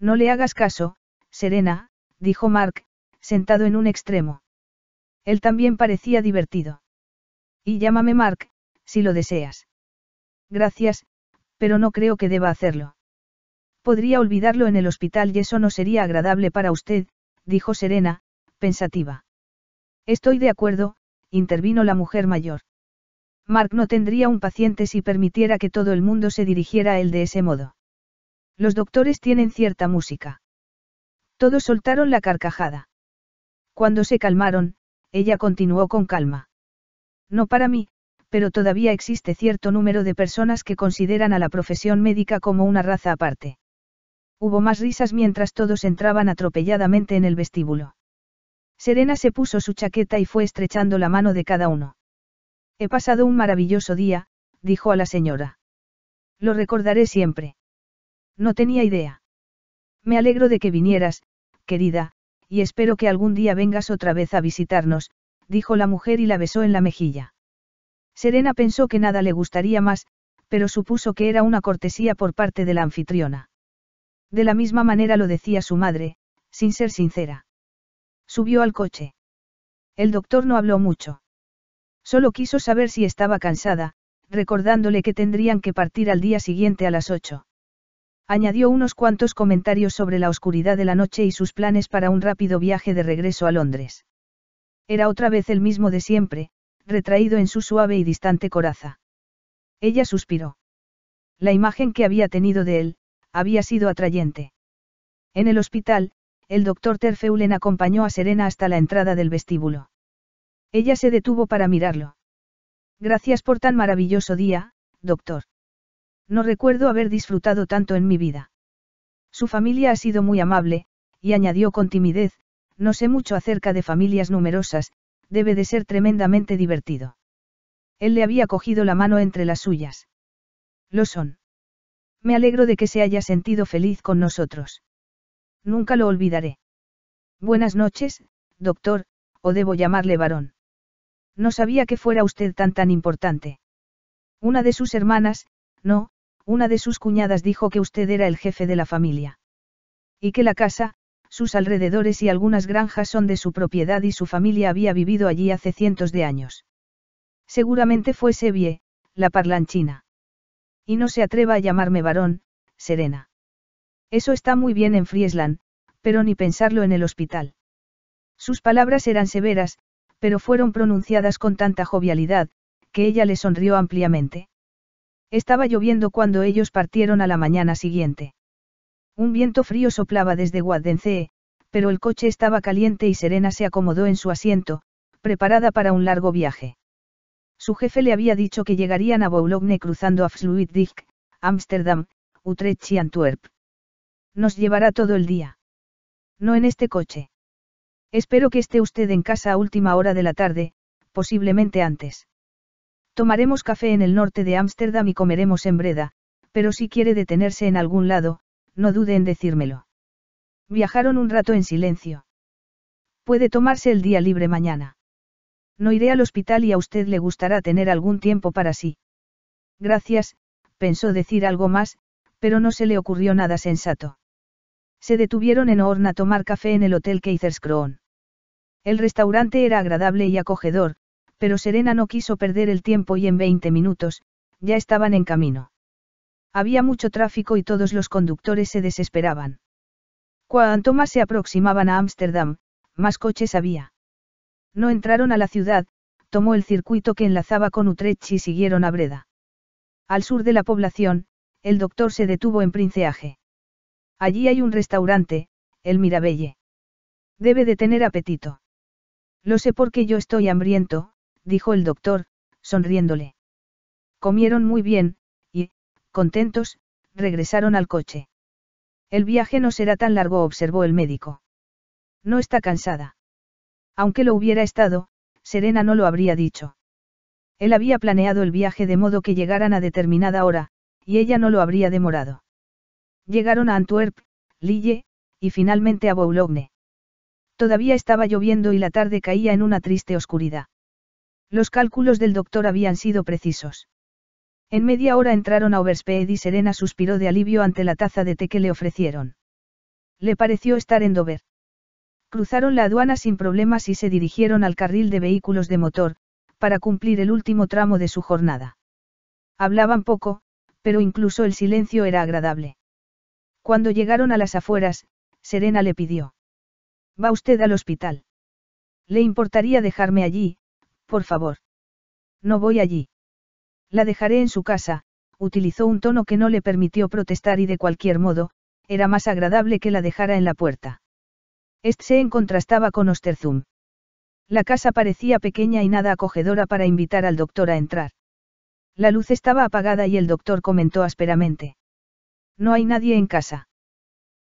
No le hagas caso, Serena, dijo Mark, sentado en un extremo. Él también parecía divertido. Y llámame Mark, si lo deseas. Gracias, pero no creo que deba hacerlo. Podría olvidarlo en el hospital y eso no sería agradable para usted, dijo Serena, pensativa. Estoy de acuerdo, intervino la mujer mayor. Mark no tendría un paciente si permitiera que todo el mundo se dirigiera a él de ese modo. Los doctores tienen cierta música. Todos soltaron la carcajada. Cuando se calmaron, ella continuó con calma. No para mí, pero todavía existe cierto número de personas que consideran a la profesión médica como una raza aparte. Hubo más risas mientras todos entraban atropelladamente en el vestíbulo. Serena se puso su chaqueta y fue estrechando la mano de cada uno. He pasado un maravilloso día, dijo a la señora. Lo recordaré siempre. No tenía idea. Me alegro de que vinieras, querida, y espero que algún día vengas otra vez a visitarnos, dijo la mujer y la besó en la mejilla. Serena pensó que nada le gustaría más, pero supuso que era una cortesía por parte de la anfitriona. De la misma manera lo decía su madre, sin ser sincera. Subió al coche. El doctor no habló mucho. Solo quiso saber si estaba cansada, recordándole que tendrían que partir al día siguiente a las ocho. Añadió unos cuantos comentarios sobre la oscuridad de la noche y sus planes para un rápido viaje de regreso a Londres. Era otra vez el mismo de siempre, retraído en su suave y distante coraza. Ella suspiró. La imagen que había tenido de él, había sido atrayente. En el hospital, el doctor Terfeulen acompañó a Serena hasta la entrada del vestíbulo. Ella se detuvo para mirarlo. Gracias por tan maravilloso día, doctor. No recuerdo haber disfrutado tanto en mi vida. Su familia ha sido muy amable, y añadió con timidez, no sé mucho acerca de familias numerosas, debe de ser tremendamente divertido. Él le había cogido la mano entre las suyas. Lo son. Me alegro de que se haya sentido feliz con nosotros. Nunca lo olvidaré. Buenas noches, doctor, o debo llamarle varón. No sabía que fuera usted tan tan importante. Una de sus hermanas, no, una de sus cuñadas dijo que usted era el jefe de la familia. Y que la casa, sus alrededores y algunas granjas son de su propiedad y su familia había vivido allí hace cientos de años. Seguramente fue Sebie, la parlanchina. Y no se atreva a llamarme varón, Serena. Eso está muy bien en Friesland, pero ni pensarlo en el hospital. Sus palabras eran severas, pero fueron pronunciadas con tanta jovialidad, que ella le sonrió ampliamente. Estaba lloviendo cuando ellos partieron a la mañana siguiente. Un viento frío soplaba desde Guadence, pero el coche estaba caliente y Serena se acomodó en su asiento, preparada para un largo viaje. Su jefe le había dicho que llegarían a Boulogne cruzando a Afsluitdijk, Ámsterdam, Utrecht y Antwerp. Nos llevará todo el día. No en este coche. Espero que esté usted en casa a última hora de la tarde, posiblemente antes. Tomaremos café en el norte de Ámsterdam y comeremos en Breda, pero si quiere detenerse en algún lado, no dude en decírmelo. Viajaron un rato en silencio. Puede tomarse el día libre mañana. No iré al hospital y a usted le gustará tener algún tiempo para sí. Gracias, pensó decir algo más, pero no se le ocurrió nada sensato. Se detuvieron en Horn a tomar café en el Hotel Keizerskroon. El restaurante era agradable y acogedor, pero Serena no quiso perder el tiempo y en 20 minutos, ya estaban en camino. Había mucho tráfico y todos los conductores se desesperaban. Cuanto más se aproximaban a Ámsterdam, más coches había. No entraron a la ciudad, tomó el circuito que enlazaba con Utrecht y siguieron a Breda. Al sur de la población, el doctor se detuvo en Princeaje. Allí hay un restaurante, el Mirabelle. Debe de tener apetito. Lo sé porque yo estoy hambriento, dijo el doctor, sonriéndole. Comieron muy bien, y, contentos, regresaron al coche. El viaje no será tan largo, observó el médico. No está cansada. Aunque lo hubiera estado, Serena no lo habría dicho. Él había planeado el viaje de modo que llegaran a determinada hora, y ella no lo habría demorado. Llegaron a Antwerp, Lille, y finalmente a Boulogne. Todavía estaba lloviendo y la tarde caía en una triste oscuridad. Los cálculos del doctor habían sido precisos. En media hora entraron a Overspeed y Serena suspiró de alivio ante la taza de té que le ofrecieron. Le pareció estar en Dover. Cruzaron la aduana sin problemas y se dirigieron al carril de vehículos de motor, para cumplir el último tramo de su jornada. Hablaban poco, pero incluso el silencio era agradable. Cuando llegaron a las afueras, Serena le pidió. ¿Va usted al hospital? ¿Le importaría dejarme allí, por favor. No voy allí. La dejaré en su casa, utilizó un tono que no le permitió protestar y de cualquier modo, era más agradable que la dejara en la puerta. Este se contrastaba con Osterzum. La casa parecía pequeña y nada acogedora para invitar al doctor a entrar. La luz estaba apagada y el doctor comentó ásperamente. No hay nadie en casa.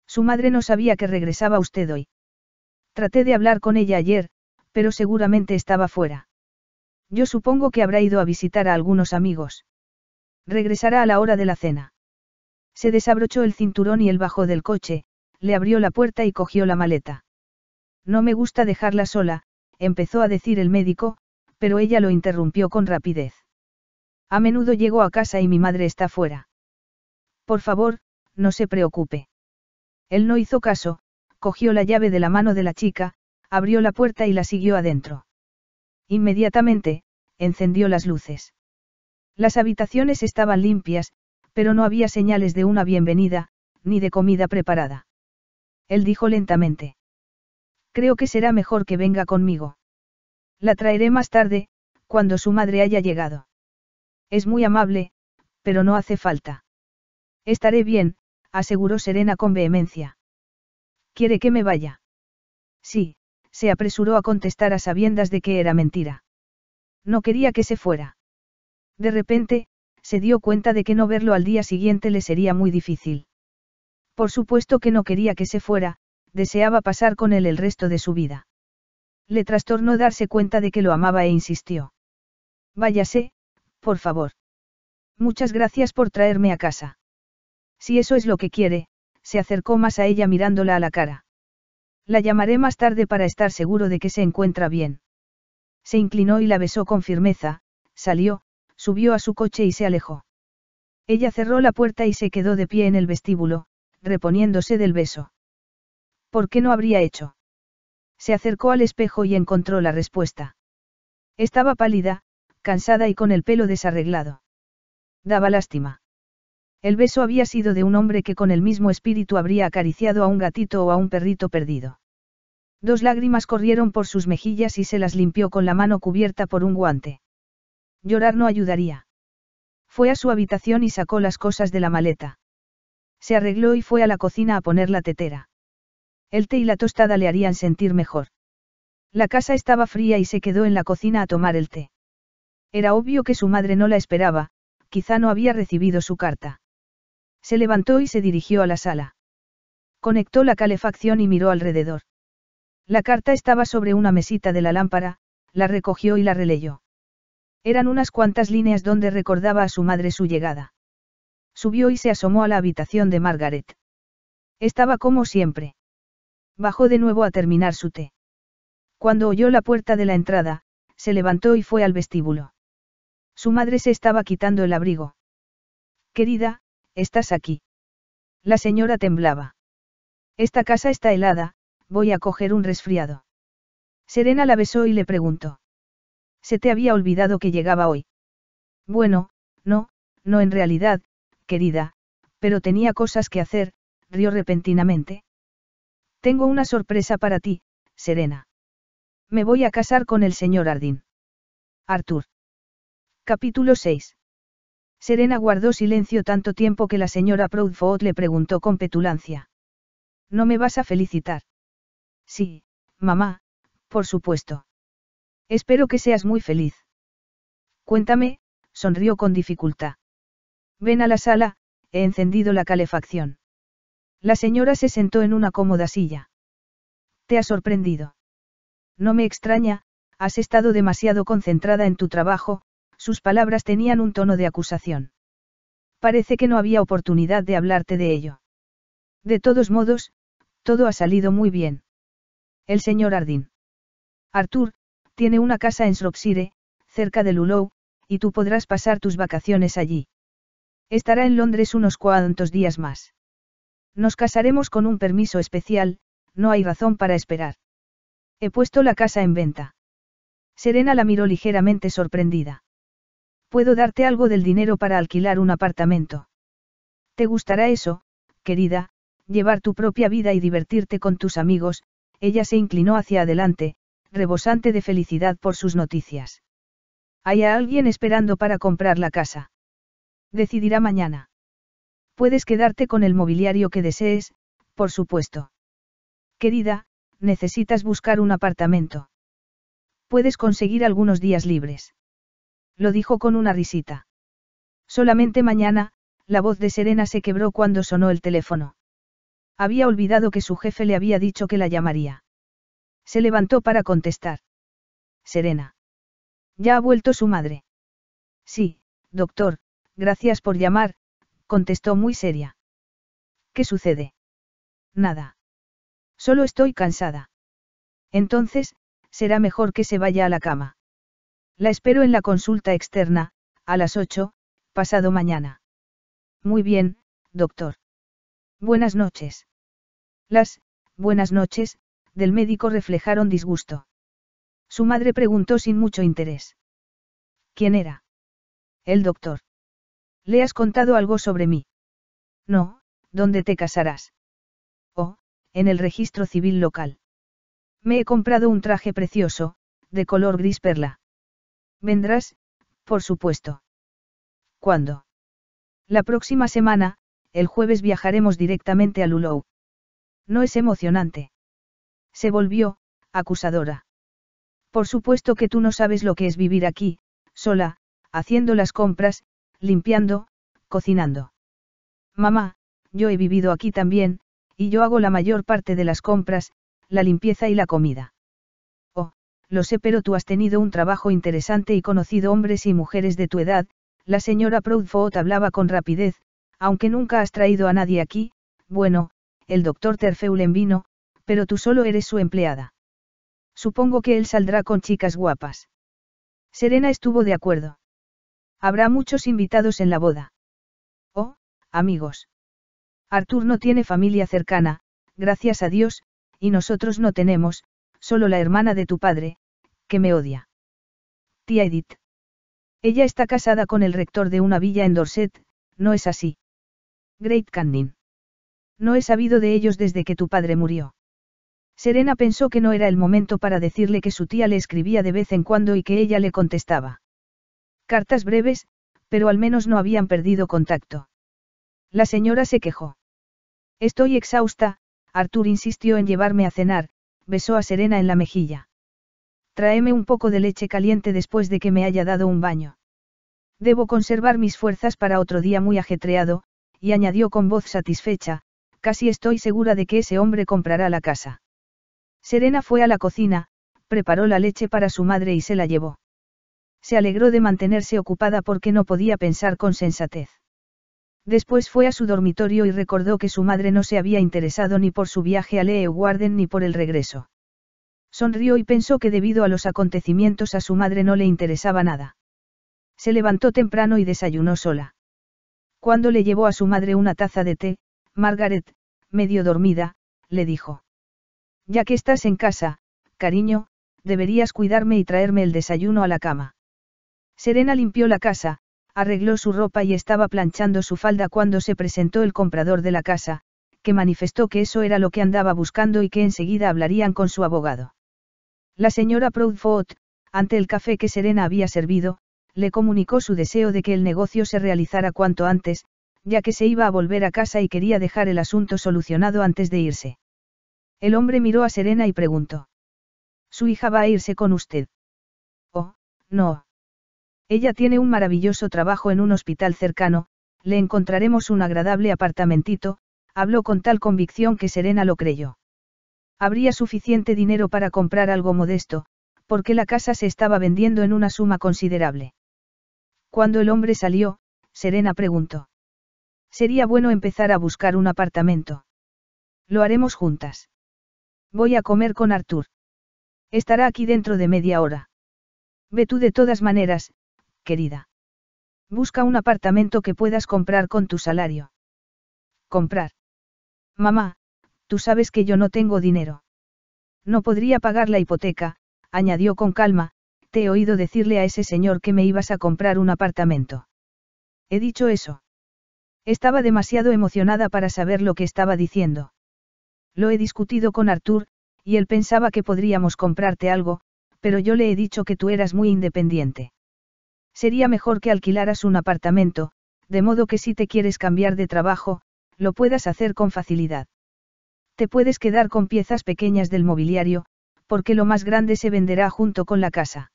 Su madre no sabía que regresaba usted hoy. Traté de hablar con ella ayer, pero seguramente estaba fuera. Yo supongo que habrá ido a visitar a algunos amigos. Regresará a la hora de la cena. Se desabrochó el cinturón y el bajo del coche, le abrió la puerta y cogió la maleta. No me gusta dejarla sola, empezó a decir el médico, pero ella lo interrumpió con rapidez. A menudo llego a casa y mi madre está fuera. Por favor, no se preocupe. Él no hizo caso, cogió la llave de la mano de la chica, abrió la puerta y la siguió adentro. Inmediatamente, encendió las luces. Las habitaciones estaban limpias, pero no había señales de una bienvenida, ni de comida preparada. Él dijo lentamente. Creo que será mejor que venga conmigo. La traeré más tarde, cuando su madre haya llegado. Es muy amable, pero no hace falta. Estaré bien, aseguró Serena con vehemencia. ¿Quiere que me vaya? Sí, se apresuró a contestar a sabiendas de que era mentira. No quería que se fuera. De repente, se dio cuenta de que no verlo al día siguiente le sería muy difícil. Por supuesto que no quería que se fuera, deseaba pasar con él el resto de su vida. Le trastornó darse cuenta de que lo amaba e insistió. Váyase, por favor. Muchas gracias por traerme a casa. Si eso es lo que quiere, se acercó más a ella mirándola a la cara. La llamaré más tarde para estar seguro de que se encuentra bien. Se inclinó y la besó con firmeza, salió, subió a su coche y se alejó. Ella cerró la puerta y se quedó de pie en el vestíbulo, reponiéndose del beso. ¿Por qué no habría hecho? Se acercó al espejo y encontró la respuesta. Estaba pálida, cansada y con el pelo desarreglado. Daba lástima. El beso había sido de un hombre que con el mismo espíritu habría acariciado a un gatito o a un perrito perdido. Dos lágrimas corrieron por sus mejillas y se las limpió con la mano cubierta por un guante. Llorar no ayudaría. Fue a su habitación y sacó las cosas de la maleta. Se arregló y fue a la cocina a poner la tetera. El té y la tostada le harían sentir mejor. La casa estaba fría y se quedó en la cocina a tomar el té. Era obvio que su madre no la esperaba, quizá no había recibido su carta. Se levantó y se dirigió a la sala. Conectó la calefacción y miró alrededor. La carta estaba sobre una mesita de la lámpara, la recogió y la releyó. Eran unas cuantas líneas donde recordaba a su madre su llegada. Subió y se asomó a la habitación de Margaret. Estaba como siempre. Bajó de nuevo a terminar su té. Cuando oyó la puerta de la entrada, se levantó y fue al vestíbulo. Su madre se estaba quitando el abrigo. Querida, Estás aquí. La señora temblaba. Esta casa está helada, voy a coger un resfriado. Serena la besó y le preguntó. Se te había olvidado que llegaba hoy. Bueno, no, no en realidad, querida, pero tenía cosas que hacer, rió repentinamente. Tengo una sorpresa para ti, Serena. Me voy a casar con el señor Ardín. Artur. Capítulo 6. Serena guardó silencio tanto tiempo que la señora Proudfoot le preguntó con petulancia. ¿No me vas a felicitar? Sí, mamá, por supuesto. Espero que seas muy feliz. Cuéntame, sonrió con dificultad. Ven a la sala, he encendido la calefacción. La señora se sentó en una cómoda silla. ¿Te ha sorprendido? No me extraña, has estado demasiado concentrada en tu trabajo, sus palabras tenían un tono de acusación. Parece que no había oportunidad de hablarte de ello. De todos modos, todo ha salido muy bien. El señor Ardín. Artur, tiene una casa en Shropshire, cerca de Lulow, y tú podrás pasar tus vacaciones allí. Estará en Londres unos cuantos días más. Nos casaremos con un permiso especial, no hay razón para esperar. He puesto la casa en venta. Serena la miró ligeramente sorprendida. Puedo darte algo del dinero para alquilar un apartamento. Te gustará eso, querida, llevar tu propia vida y divertirte con tus amigos, ella se inclinó hacia adelante, rebosante de felicidad por sus noticias. Hay a alguien esperando para comprar la casa. Decidirá mañana. Puedes quedarte con el mobiliario que desees, por supuesto. Querida, necesitas buscar un apartamento. Puedes conseguir algunos días libres lo dijo con una risita. Solamente mañana, la voz de Serena se quebró cuando sonó el teléfono. Había olvidado que su jefe le había dicho que la llamaría. Se levantó para contestar. Serena. ¿Ya ha vuelto su madre? Sí, doctor, gracias por llamar, contestó muy seria. ¿Qué sucede? Nada. Solo estoy cansada. Entonces, será mejor que se vaya a la cama. La espero en la consulta externa, a las ocho, pasado mañana. Muy bien, doctor. Buenas noches. Las, buenas noches, del médico reflejaron disgusto. Su madre preguntó sin mucho interés. ¿Quién era? El doctor. ¿Le has contado algo sobre mí? No, ¿dónde te casarás? Oh, en el registro civil local. Me he comprado un traje precioso, de color gris perla. Vendrás, por supuesto. ¿Cuándo? La próxima semana, el jueves viajaremos directamente a Lulou. No es emocionante. Se volvió, acusadora. Por supuesto que tú no sabes lo que es vivir aquí, sola, haciendo las compras, limpiando, cocinando. Mamá, yo he vivido aquí también, y yo hago la mayor parte de las compras, la limpieza y la comida lo sé pero tú has tenido un trabajo interesante y conocido hombres y mujeres de tu edad, la señora Proudfoot hablaba con rapidez, aunque nunca has traído a nadie aquí, bueno, el doctor Terfeulen vino, pero tú solo eres su empleada. Supongo que él saldrá con chicas guapas. Serena estuvo de acuerdo. Habrá muchos invitados en la boda. Oh, amigos. Artur no tiene familia cercana, gracias a Dios, y nosotros no tenemos, solo la hermana de tu padre, que me odia. Tía Edith. Ella está casada con el rector de una villa en Dorset, ¿no es así? Great Canning. No he sabido de ellos desde que tu padre murió. Serena pensó que no era el momento para decirle que su tía le escribía de vez en cuando y que ella le contestaba. Cartas breves, pero al menos no habían perdido contacto. La señora se quejó. Estoy exhausta, Arthur insistió en llevarme a cenar, besó a Serena en la mejilla. Tráeme un poco de leche caliente después de que me haya dado un baño. Debo conservar mis fuerzas para otro día muy ajetreado, y añadió con voz satisfecha, casi estoy segura de que ese hombre comprará la casa. Serena fue a la cocina, preparó la leche para su madre y se la llevó. Se alegró de mantenerse ocupada porque no podía pensar con sensatez. Después fue a su dormitorio y recordó que su madre no se había interesado ni por su viaje a Leeuwarden ni por el regreso. Sonrió y pensó que debido a los acontecimientos a su madre no le interesaba nada. Se levantó temprano y desayunó sola. Cuando le llevó a su madre una taza de té, Margaret, medio dormida, le dijo. Ya que estás en casa, cariño, deberías cuidarme y traerme el desayuno a la cama. Serena limpió la casa, arregló su ropa y estaba planchando su falda cuando se presentó el comprador de la casa, que manifestó que eso era lo que andaba buscando y que enseguida hablarían con su abogado. La señora Proudfoot, ante el café que Serena había servido, le comunicó su deseo de que el negocio se realizara cuanto antes, ya que se iba a volver a casa y quería dejar el asunto solucionado antes de irse. El hombre miró a Serena y preguntó. Su hija va a irse con usted. Oh, no, ella tiene un maravilloso trabajo en un hospital cercano, le encontraremos un agradable apartamentito, habló con tal convicción que Serena lo creyó. Habría suficiente dinero para comprar algo modesto, porque la casa se estaba vendiendo en una suma considerable. Cuando el hombre salió, Serena preguntó. Sería bueno empezar a buscar un apartamento. Lo haremos juntas. Voy a comer con Artur. Estará aquí dentro de media hora. Ve tú de todas maneras, querida. Busca un apartamento que puedas comprar con tu salario. Comprar. Mamá, tú sabes que yo no tengo dinero. No podría pagar la hipoteca, añadió con calma, te he oído decirle a ese señor que me ibas a comprar un apartamento. He dicho eso. Estaba demasiado emocionada para saber lo que estaba diciendo. Lo he discutido con Artur, y él pensaba que podríamos comprarte algo, pero yo le he dicho que tú eras muy independiente. Sería mejor que alquilaras un apartamento, de modo que si te quieres cambiar de trabajo, lo puedas hacer con facilidad. Te puedes quedar con piezas pequeñas del mobiliario, porque lo más grande se venderá junto con la casa.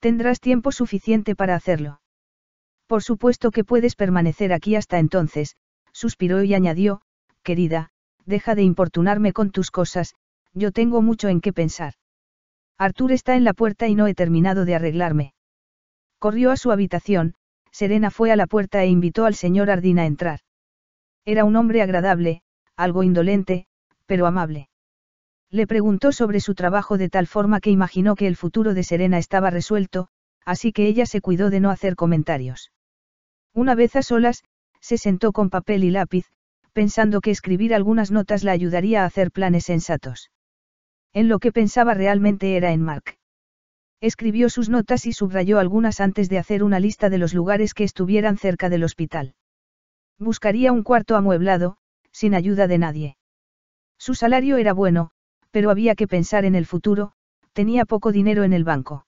Tendrás tiempo suficiente para hacerlo. Por supuesto que puedes permanecer aquí hasta entonces, suspiró y añadió, querida, deja de importunarme con tus cosas, yo tengo mucho en qué pensar. Artur está en la puerta y no he terminado de arreglarme. Corrió a su habitación, Serena fue a la puerta e invitó al señor Ardina a entrar. Era un hombre agradable, algo indolente, pero amable. Le preguntó sobre su trabajo de tal forma que imaginó que el futuro de Serena estaba resuelto, así que ella se cuidó de no hacer comentarios. Una vez a solas, se sentó con papel y lápiz, pensando que escribir algunas notas la ayudaría a hacer planes sensatos. En lo que pensaba realmente era en Mark. Escribió sus notas y subrayó algunas antes de hacer una lista de los lugares que estuvieran cerca del hospital. Buscaría un cuarto amueblado, sin ayuda de nadie. Su salario era bueno, pero había que pensar en el futuro, tenía poco dinero en el banco.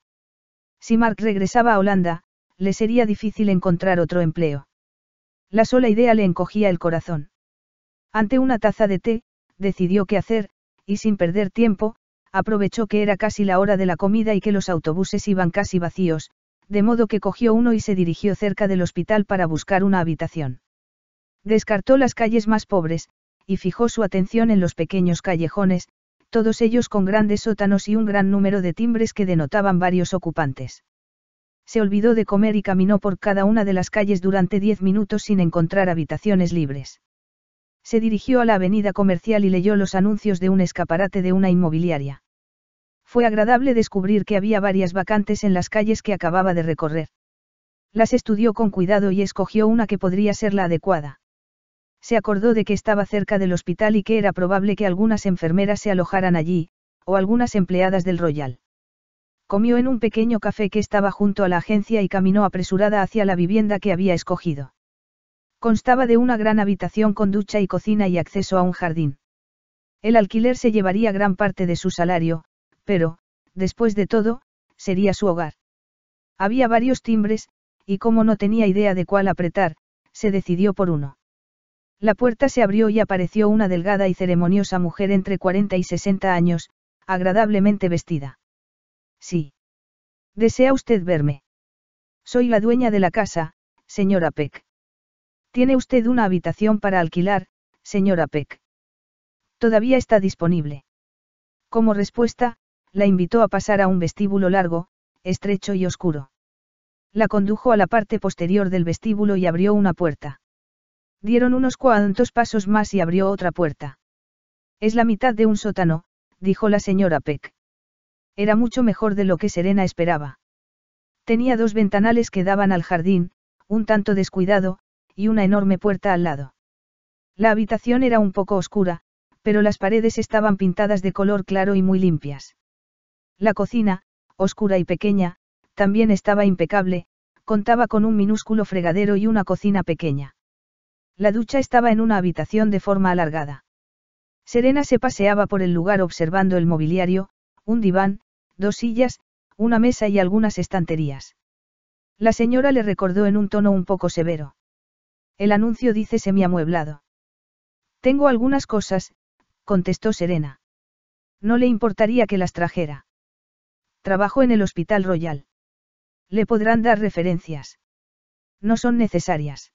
Si Mark regresaba a Holanda, le sería difícil encontrar otro empleo. La sola idea le encogía el corazón. Ante una taza de té, decidió qué hacer, y sin perder tiempo, aprovechó que era casi la hora de la comida y que los autobuses iban casi vacíos, de modo que cogió uno y se dirigió cerca del hospital para buscar una habitación. Descartó las calles más pobres, y fijó su atención en los pequeños callejones, todos ellos con grandes sótanos y un gran número de timbres que denotaban varios ocupantes. Se olvidó de comer y caminó por cada una de las calles durante diez minutos sin encontrar habitaciones libres. Se dirigió a la avenida comercial y leyó los anuncios de un escaparate de una inmobiliaria. Fue agradable descubrir que había varias vacantes en las calles que acababa de recorrer. Las estudió con cuidado y escogió una que podría ser la adecuada. Se acordó de que estaba cerca del hospital y que era probable que algunas enfermeras se alojaran allí, o algunas empleadas del Royal. Comió en un pequeño café que estaba junto a la agencia y caminó apresurada hacia la vivienda que había escogido. Constaba de una gran habitación con ducha y cocina y acceso a un jardín. El alquiler se llevaría gran parte de su salario, pero, después de todo, sería su hogar. Había varios timbres, y como no tenía idea de cuál apretar, se decidió por uno. La puerta se abrió y apareció una delgada y ceremoniosa mujer entre 40 y 60 años, agradablemente vestida. Sí. ¿Desea usted verme? Soy la dueña de la casa, señora Peck. Tiene usted una habitación para alquilar, señora Peck. Todavía está disponible. Como respuesta, la invitó a pasar a un vestíbulo largo, estrecho y oscuro. La condujo a la parte posterior del vestíbulo y abrió una puerta. Dieron unos cuantos pasos más y abrió otra puerta. Es la mitad de un sótano, dijo la señora Peck. Era mucho mejor de lo que Serena esperaba. Tenía dos ventanales que daban al jardín, un tanto descuidado, y una enorme puerta al lado. La habitación era un poco oscura, pero las paredes estaban pintadas de color claro y muy limpias. La cocina, oscura y pequeña, también estaba impecable, contaba con un minúsculo fregadero y una cocina pequeña. La ducha estaba en una habitación de forma alargada. Serena se paseaba por el lugar observando el mobiliario, un diván, dos sillas, una mesa y algunas estanterías. La señora le recordó en un tono un poco severo. El anuncio dice semiamueblado. Tengo algunas cosas, contestó Serena. No le importaría que las trajera. Trabajo en el Hospital Royal. Le podrán dar referencias. No son necesarias.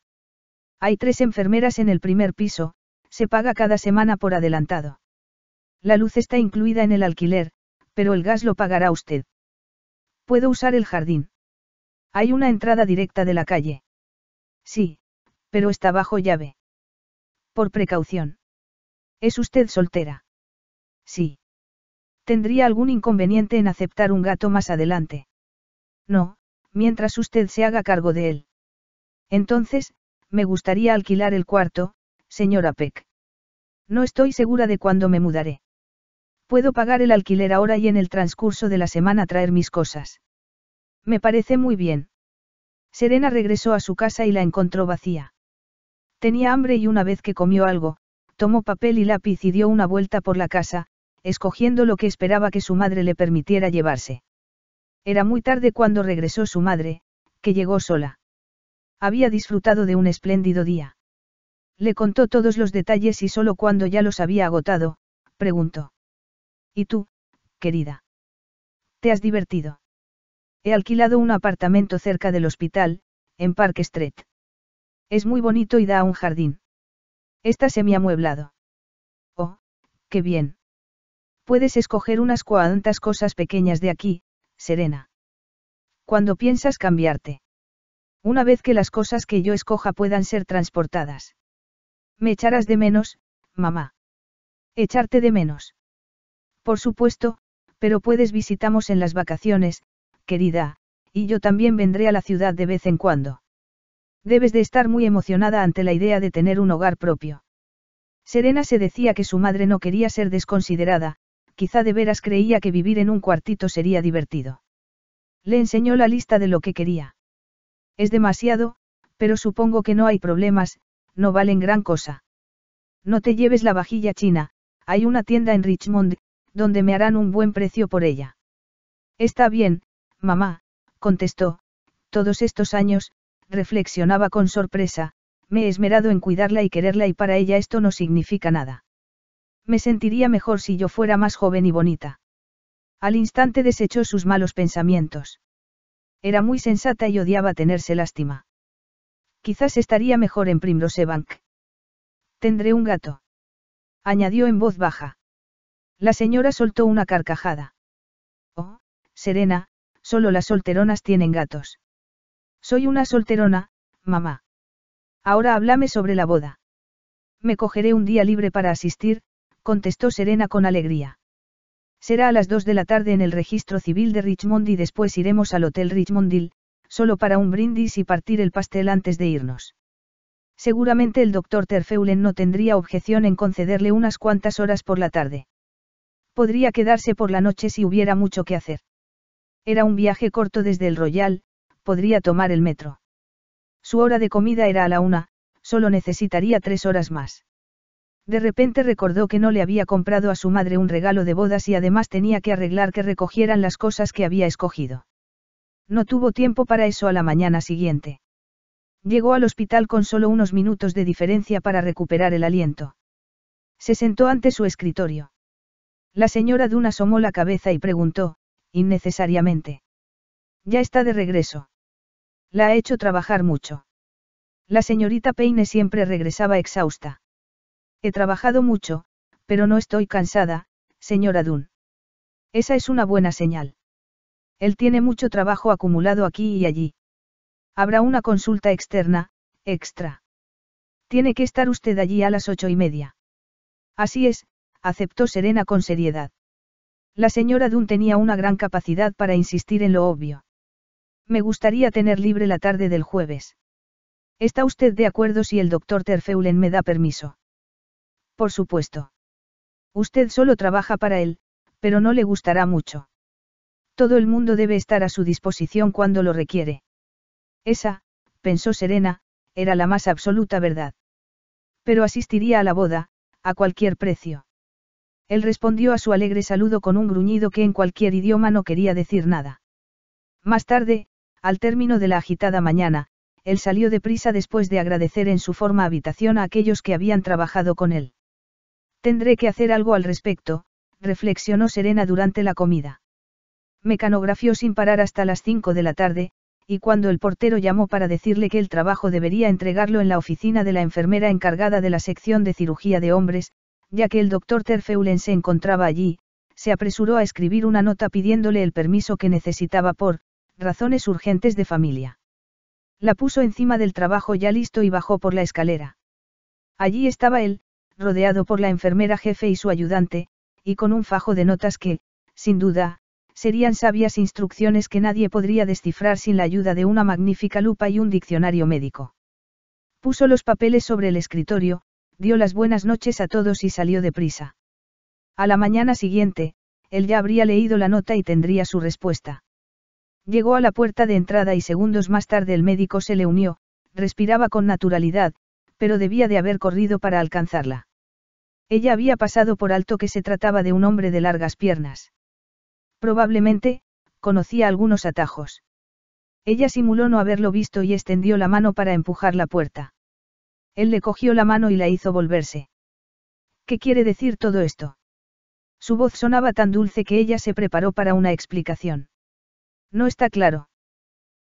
Hay tres enfermeras en el primer piso, se paga cada semana por adelantado. La luz está incluida en el alquiler, pero el gas lo pagará usted. Puedo usar el jardín. Hay una entrada directa de la calle. Sí, pero está bajo llave. Por precaución. ¿Es usted soltera? Sí. ¿Tendría algún inconveniente en aceptar un gato más adelante? No, mientras usted se haga cargo de él. Entonces, me gustaría alquilar el cuarto, señora Peck. No estoy segura de cuándo me mudaré. Puedo pagar el alquiler ahora y en el transcurso de la semana traer mis cosas. Me parece muy bien. Serena regresó a su casa y la encontró vacía. Tenía hambre y una vez que comió algo, tomó papel y lápiz y dio una vuelta por la casa, escogiendo lo que esperaba que su madre le permitiera llevarse. Era muy tarde cuando regresó su madre, que llegó sola. Había disfrutado de un espléndido día. Le contó todos los detalles y solo cuando ya los había agotado, preguntó. ¿Y tú, querida? ¿Te has divertido? He alquilado un apartamento cerca del hospital, en Park Street. Es muy bonito y da a un jardín. Está semiamueblado. Oh, qué bien. Puedes escoger unas cuantas cosas pequeñas de aquí, Serena. Cuando piensas cambiarte. Una vez que las cosas que yo escoja puedan ser transportadas. Me echarás de menos, mamá. Echarte de menos. Por supuesto, pero puedes visitamos en las vacaciones, querida, y yo también vendré a la ciudad de vez en cuando. Debes de estar muy emocionada ante la idea de tener un hogar propio. Serena se decía que su madre no quería ser desconsiderada, quizá de veras creía que vivir en un cuartito sería divertido. Le enseñó la lista de lo que quería. Es demasiado, pero supongo que no hay problemas, no valen gran cosa. No te lleves la vajilla china, hay una tienda en Richmond, donde me harán un buen precio por ella. Está bien, mamá, contestó, todos estos años, reflexionaba con sorpresa, me he esmerado en cuidarla y quererla y para ella esto no significa nada. Me sentiría mejor si yo fuera más joven y bonita. Al instante desechó sus malos pensamientos. Era muy sensata y odiaba tenerse lástima. Quizás estaría mejor en Primrose Bank. Tendré un gato. Añadió en voz baja. La señora soltó una carcajada. Oh, Serena, solo las solteronas tienen gatos. Soy una solterona, mamá. Ahora háblame sobre la boda. Me cogeré un día libre para asistir, contestó Serena con alegría. Será a las dos de la tarde en el registro civil de Richmond y después iremos al Hotel Richmond solo para un brindis y partir el pastel antes de irnos. Seguramente el doctor Terfeulen no tendría objeción en concederle unas cuantas horas por la tarde. Podría quedarse por la noche si hubiera mucho que hacer. Era un viaje corto desde el Royal, podría tomar el metro. Su hora de comida era a la una, solo necesitaría tres horas más. De repente recordó que no le había comprado a su madre un regalo de bodas y además tenía que arreglar que recogieran las cosas que había escogido. No tuvo tiempo para eso a la mañana siguiente. Llegó al hospital con solo unos minutos de diferencia para recuperar el aliento. Se sentó ante su escritorio. La señora Duna asomó la cabeza y preguntó, innecesariamente. Ya está de regreso. La ha hecho trabajar mucho. La señorita Peine siempre regresaba exhausta. He trabajado mucho, pero no estoy cansada, señora Dunn. Esa es una buena señal. Él tiene mucho trabajo acumulado aquí y allí. Habrá una consulta externa, extra. Tiene que estar usted allí a las ocho y media. Así es, aceptó Serena con seriedad. La señora Dunn tenía una gran capacidad para insistir en lo obvio. Me gustaría tener libre la tarde del jueves. ¿Está usted de acuerdo si el doctor Terfeulen me da permiso? Por supuesto. Usted solo trabaja para él, pero no le gustará mucho. Todo el mundo debe estar a su disposición cuando lo requiere. Esa, pensó Serena, era la más absoluta verdad. Pero asistiría a la boda, a cualquier precio. Él respondió a su alegre saludo con un gruñido que en cualquier idioma no quería decir nada. Más tarde, al término de la agitada mañana, él salió prisa después de agradecer en su forma habitación a aquellos que habían trabajado con él. Tendré que hacer algo al respecto, reflexionó Serena durante la comida. Mecanografió sin parar hasta las cinco de la tarde, y cuando el portero llamó para decirle que el trabajo debería entregarlo en la oficina de la enfermera encargada de la sección de cirugía de hombres, ya que el doctor Terfeulen se encontraba allí, se apresuró a escribir una nota pidiéndole el permiso que necesitaba por, razones urgentes de familia. La puso encima del trabajo ya listo y bajó por la escalera. Allí estaba él, rodeado por la enfermera jefe y su ayudante, y con un fajo de notas que, sin duda, serían sabias instrucciones que nadie podría descifrar sin la ayuda de una magnífica lupa y un diccionario médico. Puso los papeles sobre el escritorio, dio las buenas noches a todos y salió deprisa. A la mañana siguiente, él ya habría leído la nota y tendría su respuesta. Llegó a la puerta de entrada y segundos más tarde el médico se le unió, respiraba con naturalidad, pero debía de haber corrido para alcanzarla. Ella había pasado por alto que se trataba de un hombre de largas piernas. Probablemente, conocía algunos atajos. Ella simuló no haberlo visto y extendió la mano para empujar la puerta. Él le cogió la mano y la hizo volverse. ¿Qué quiere decir todo esto? Su voz sonaba tan dulce que ella se preparó para una explicación. No está claro.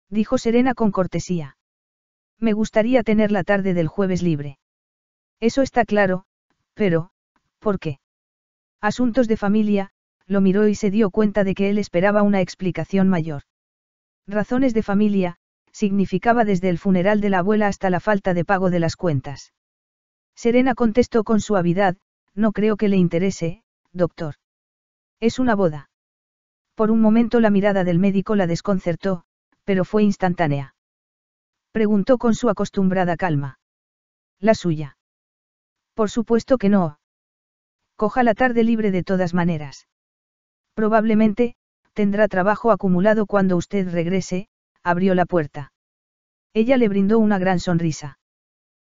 Dijo Serena con cortesía. Me gustaría tener la tarde del jueves libre. Eso está claro, pero, ¿por qué? Asuntos de familia, lo miró y se dio cuenta de que él esperaba una explicación mayor. Razones de familia, significaba desde el funeral de la abuela hasta la falta de pago de las cuentas. Serena contestó con suavidad, no creo que le interese, doctor. Es una boda. Por un momento la mirada del médico la desconcertó, pero fue instantánea. Preguntó con su acostumbrada calma. La suya. Por supuesto que no. Coja la tarde libre de todas maneras. Probablemente, tendrá trabajo acumulado cuando usted regrese, abrió la puerta. Ella le brindó una gran sonrisa.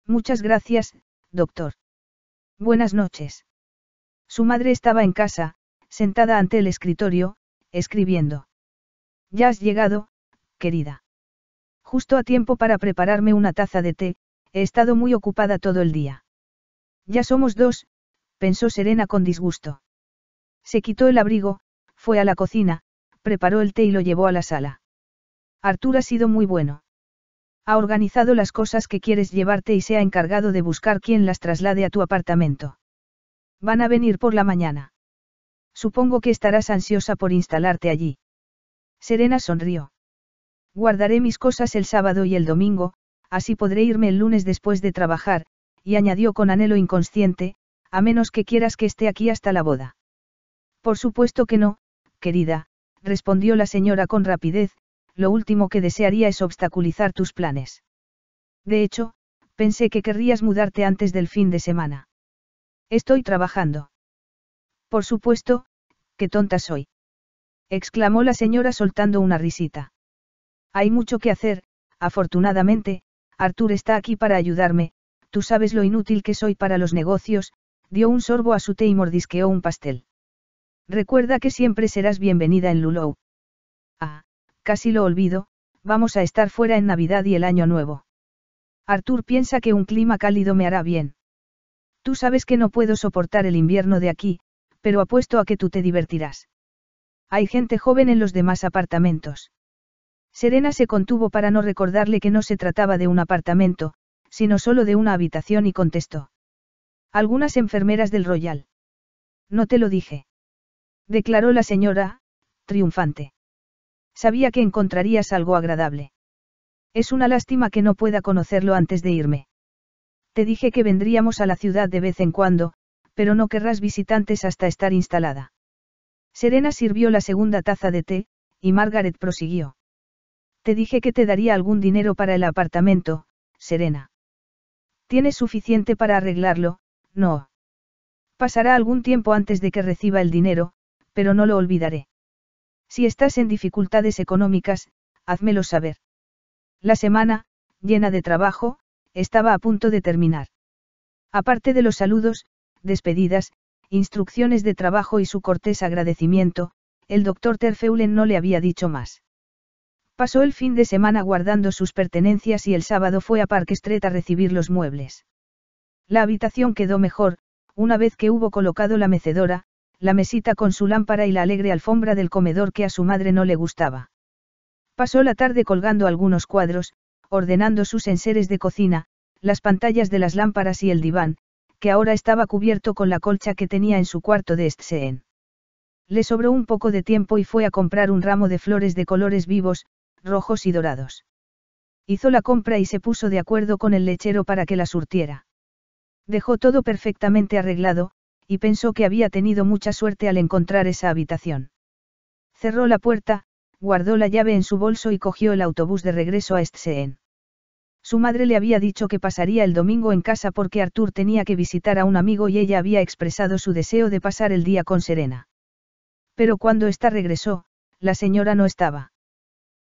Muchas gracias, doctor. Buenas noches. Su madre estaba en casa, sentada ante el escritorio, escribiendo. Ya has llegado, querida. Justo a tiempo para prepararme una taza de té, he estado muy ocupada todo el día. Ya somos dos, pensó Serena con disgusto. Se quitó el abrigo, fue a la cocina, preparó el té y lo llevó a la sala. Artur ha sido muy bueno. Ha organizado las cosas que quieres llevarte y se ha encargado de buscar quien las traslade a tu apartamento. Van a venir por la mañana. Supongo que estarás ansiosa por instalarte allí. Serena sonrió. Guardaré mis cosas el sábado y el domingo, así podré irme el lunes después de trabajar, y añadió con anhelo inconsciente, a menos que quieras que esté aquí hasta la boda. Por supuesto que no, querida, respondió la señora con rapidez, lo último que desearía es obstaculizar tus planes. De hecho, pensé que querrías mudarte antes del fin de semana. Estoy trabajando. Por supuesto, qué tonta soy. exclamó la señora soltando una risita. Hay mucho que hacer, afortunadamente, Artur está aquí para ayudarme, tú sabes lo inútil que soy para los negocios, dio un sorbo a su té y mordisqueó un pastel. Recuerda que siempre serás bienvenida en Lulou. Ah, casi lo olvido, vamos a estar fuera en Navidad y el Año Nuevo. Artur piensa que un clima cálido me hará bien. Tú sabes que no puedo soportar el invierno de aquí, pero apuesto a que tú te divertirás. Hay gente joven en los demás apartamentos. Serena se contuvo para no recordarle que no se trataba de un apartamento, sino solo de una habitación y contestó. Algunas enfermeras del Royal. No te lo dije. Declaró la señora, triunfante. Sabía que encontrarías algo agradable. Es una lástima que no pueda conocerlo antes de irme. Te dije que vendríamos a la ciudad de vez en cuando, pero no querrás visitantes hasta estar instalada. Serena sirvió la segunda taza de té, y Margaret prosiguió. Te dije que te daría algún dinero para el apartamento, Serena. Tienes suficiente para arreglarlo, no. Pasará algún tiempo antes de que reciba el dinero, pero no lo olvidaré. Si estás en dificultades económicas, házmelo saber. La semana, llena de trabajo, estaba a punto de terminar. Aparte de los saludos, despedidas, instrucciones de trabajo y su cortés agradecimiento, el doctor Terfeulen no le había dicho más. Pasó el fin de semana guardando sus pertenencias y el sábado fue a Park Street a recibir los muebles. La habitación quedó mejor, una vez que hubo colocado la mecedora, la mesita con su lámpara y la alegre alfombra del comedor que a su madre no le gustaba. Pasó la tarde colgando algunos cuadros, ordenando sus enseres de cocina, las pantallas de las lámparas y el diván, que ahora estaba cubierto con la colcha que tenía en su cuarto de Estseen. Le sobró un poco de tiempo y fue a comprar un ramo de flores de colores vivos, rojos y dorados. Hizo la compra y se puso de acuerdo con el lechero para que la surtiera. Dejó todo perfectamente arreglado, y pensó que había tenido mucha suerte al encontrar esa habitación. Cerró la puerta, guardó la llave en su bolso y cogió el autobús de regreso a Estseen. Su madre le había dicho que pasaría el domingo en casa porque Artur tenía que visitar a un amigo y ella había expresado su deseo de pasar el día con Serena. Pero cuando ésta regresó, la señora no estaba.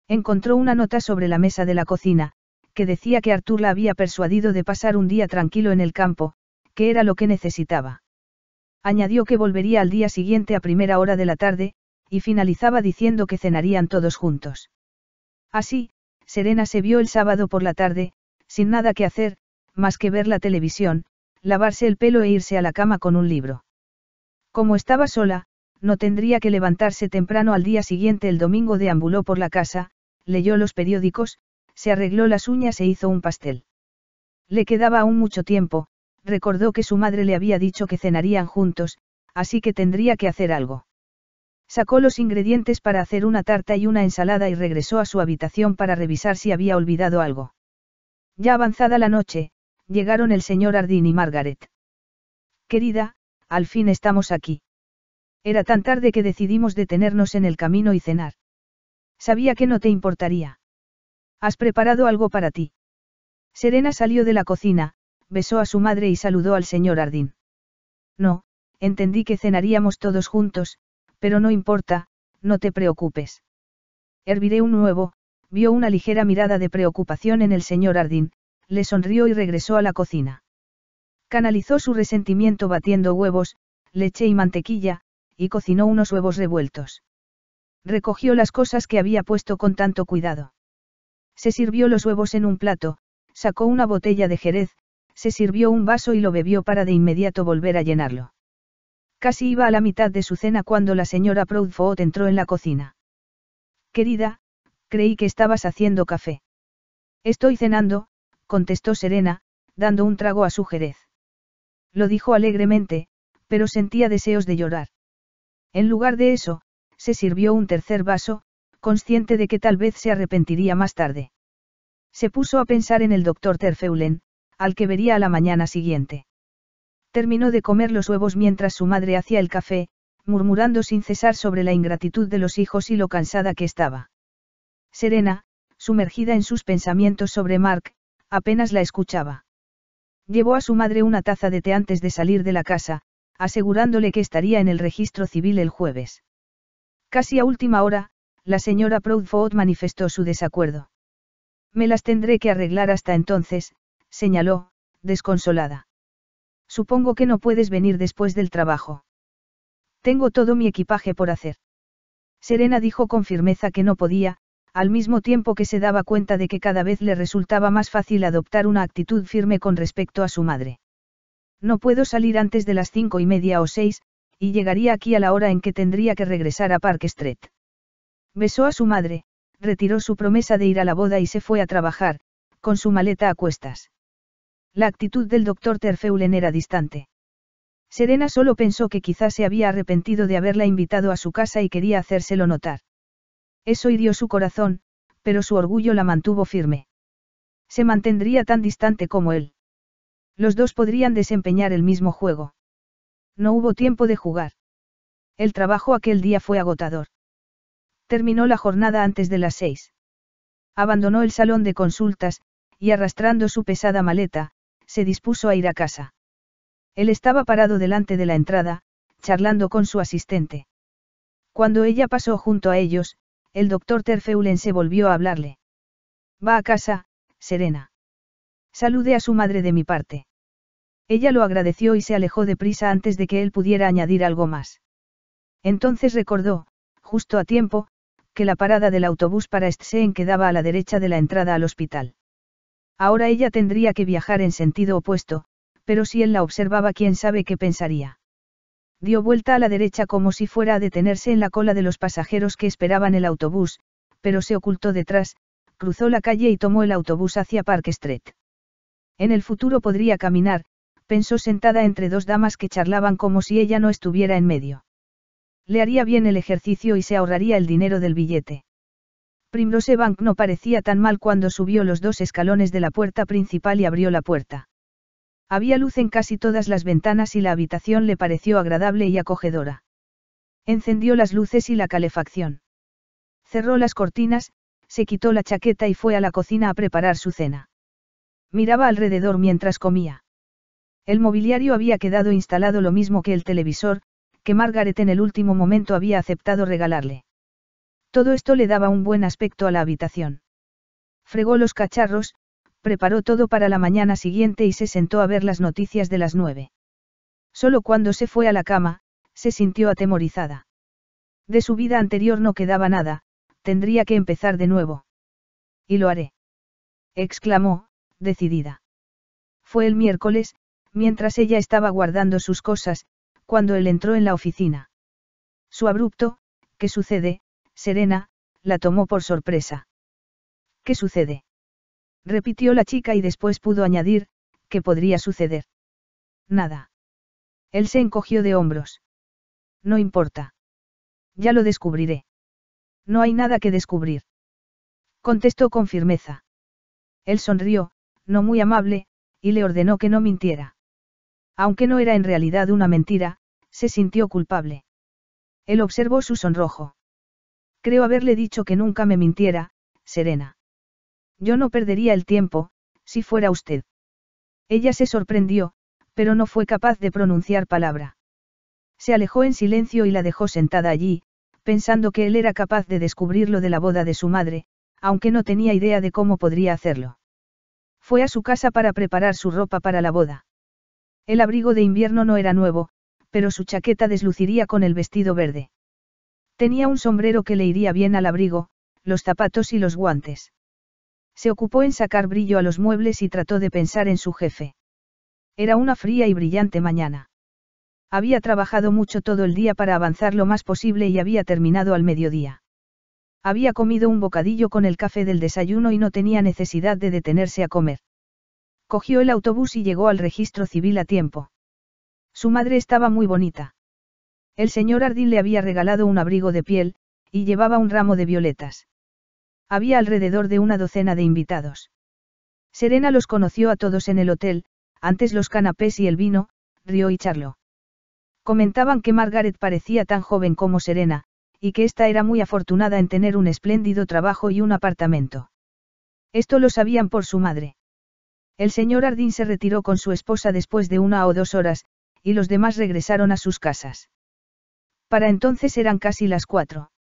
Encontró una nota sobre la mesa de la cocina, que decía que Artur la había persuadido de pasar un día tranquilo en el campo, que era lo que necesitaba. Añadió que volvería al día siguiente a primera hora de la tarde, y finalizaba diciendo que cenarían todos juntos. Así, Serena se vio el sábado por la tarde, sin nada que hacer, más que ver la televisión, lavarse el pelo e irse a la cama con un libro. Como estaba sola, no tendría que levantarse temprano al día siguiente el domingo deambuló por la casa, leyó los periódicos, se arregló las uñas e hizo un pastel. Le quedaba aún mucho tiempo, recordó que su madre le había dicho que cenarían juntos, así que tendría que hacer algo. Sacó los ingredientes para hacer una tarta y una ensalada y regresó a su habitación para revisar si había olvidado algo. Ya avanzada la noche, llegaron el señor Ardín y Margaret. Querida, al fin estamos aquí. Era tan tarde que decidimos detenernos en el camino y cenar. Sabía que no te importaría. ¿Has preparado algo para ti? Serena salió de la cocina, besó a su madre y saludó al señor Ardín. No, entendí que cenaríamos todos juntos, pero no importa, no te preocupes. Herviré un nuevo, vio una ligera mirada de preocupación en el señor Ardín, le sonrió y regresó a la cocina. Canalizó su resentimiento batiendo huevos, leche y mantequilla, y cocinó unos huevos revueltos. Recogió las cosas que había puesto con tanto cuidado. Se sirvió los huevos en un plato, sacó una botella de jerez, se sirvió un vaso y lo bebió para de inmediato volver a llenarlo. Casi iba a la mitad de su cena cuando la señora Proudfoot entró en la cocina. Querida, creí que estabas haciendo café. Estoy cenando, contestó Serena, dando un trago a su jerez. Lo dijo alegremente, pero sentía deseos de llorar. En lugar de eso, se sirvió un tercer vaso, consciente de que tal vez se arrepentiría más tarde. Se puso a pensar en el doctor Terfeulen, al que vería a la mañana siguiente. Terminó de comer los huevos mientras su madre hacía el café, murmurando sin cesar sobre la ingratitud de los hijos y lo cansada que estaba. Serena, sumergida en sus pensamientos sobre Mark, apenas la escuchaba. Llevó a su madre una taza de té antes de salir de la casa, asegurándole que estaría en el registro civil el jueves. Casi a última hora, la señora Proudfoot manifestó su desacuerdo. Me las tendré que arreglar hasta entonces, señaló, desconsolada. Supongo que no puedes venir después del trabajo. Tengo todo mi equipaje por hacer. Serena dijo con firmeza que no podía, al mismo tiempo que se daba cuenta de que cada vez le resultaba más fácil adoptar una actitud firme con respecto a su madre. No puedo salir antes de las cinco y media o seis, y llegaría aquí a la hora en que tendría que regresar a Park Street. Besó a su madre, retiró su promesa de ir a la boda y se fue a trabajar, con su maleta a cuestas. La actitud del doctor Terfeulen era distante. Serena solo pensó que quizás se había arrepentido de haberla invitado a su casa y quería hacérselo notar. Eso hirió su corazón, pero su orgullo la mantuvo firme. Se mantendría tan distante como él. Los dos podrían desempeñar el mismo juego. No hubo tiempo de jugar. El trabajo aquel día fue agotador. Terminó la jornada antes de las seis. Abandonó el salón de consultas, y arrastrando su pesada maleta, se dispuso a ir a casa. Él estaba parado delante de la entrada, charlando con su asistente. Cuando ella pasó junto a ellos, el doctor Terfeulen se volvió a hablarle. Va a casa, Serena. Salude a su madre de mi parte. Ella lo agradeció y se alejó de prisa antes de que él pudiera añadir algo más. Entonces recordó, justo a tiempo, que la parada del autobús para Estseen quedaba a la derecha de la entrada al hospital. Ahora ella tendría que viajar en sentido opuesto, pero si él la observaba quién sabe qué pensaría. Dio vuelta a la derecha como si fuera a detenerse en la cola de los pasajeros que esperaban el autobús, pero se ocultó detrás, cruzó la calle y tomó el autobús hacia Park Street. En el futuro podría caminar, pensó sentada entre dos damas que charlaban como si ella no estuviera en medio. Le haría bien el ejercicio y se ahorraría el dinero del billete. Primrose Bank no parecía tan mal cuando subió los dos escalones de la puerta principal y abrió la puerta. Había luz en casi todas las ventanas y la habitación le pareció agradable y acogedora. Encendió las luces y la calefacción. Cerró las cortinas, se quitó la chaqueta y fue a la cocina a preparar su cena. Miraba alrededor mientras comía. El mobiliario había quedado instalado lo mismo que el televisor, que Margaret en el último momento había aceptado regalarle. Todo esto le daba un buen aspecto a la habitación. Fregó los cacharros, preparó todo para la mañana siguiente y se sentó a ver las noticias de las nueve. Solo cuando se fue a la cama, se sintió atemorizada. De su vida anterior no quedaba nada, tendría que empezar de nuevo. Y lo haré. exclamó, decidida. Fue el miércoles, mientras ella estaba guardando sus cosas, cuando él entró en la oficina. Su abrupto, ¿qué sucede? serena, la tomó por sorpresa. ¿Qué sucede? repitió la chica y después pudo añadir, ¿qué podría suceder? Nada. Él se encogió de hombros. No importa. Ya lo descubriré. No hay nada que descubrir. Contestó con firmeza. Él sonrió, no muy amable, y le ordenó que no mintiera. Aunque no era en realidad una mentira, se sintió culpable. Él observó su sonrojo. Creo haberle dicho que nunca me mintiera, Serena. Yo no perdería el tiempo, si fuera usted. Ella se sorprendió, pero no fue capaz de pronunciar palabra. Se alejó en silencio y la dejó sentada allí, pensando que él era capaz de descubrir lo de la boda de su madre, aunque no tenía idea de cómo podría hacerlo. Fue a su casa para preparar su ropa para la boda. El abrigo de invierno no era nuevo, pero su chaqueta desluciría con el vestido verde. Tenía un sombrero que le iría bien al abrigo, los zapatos y los guantes. Se ocupó en sacar brillo a los muebles y trató de pensar en su jefe. Era una fría y brillante mañana. Había trabajado mucho todo el día para avanzar lo más posible y había terminado al mediodía. Había comido un bocadillo con el café del desayuno y no tenía necesidad de detenerse a comer. Cogió el autobús y llegó al registro civil a tiempo. Su madre estaba muy bonita. El señor Ardín le había regalado un abrigo de piel, y llevaba un ramo de violetas. Había alrededor de una docena de invitados. Serena los conoció a todos en el hotel, antes los canapés y el vino, rió y charló. Comentaban que Margaret parecía tan joven como Serena, y que ésta era muy afortunada en tener un espléndido trabajo y un apartamento. Esto lo sabían por su madre. El señor Ardín se retiró con su esposa después de una o dos horas, y los demás regresaron a sus casas. Para entonces eran casi las cuatro.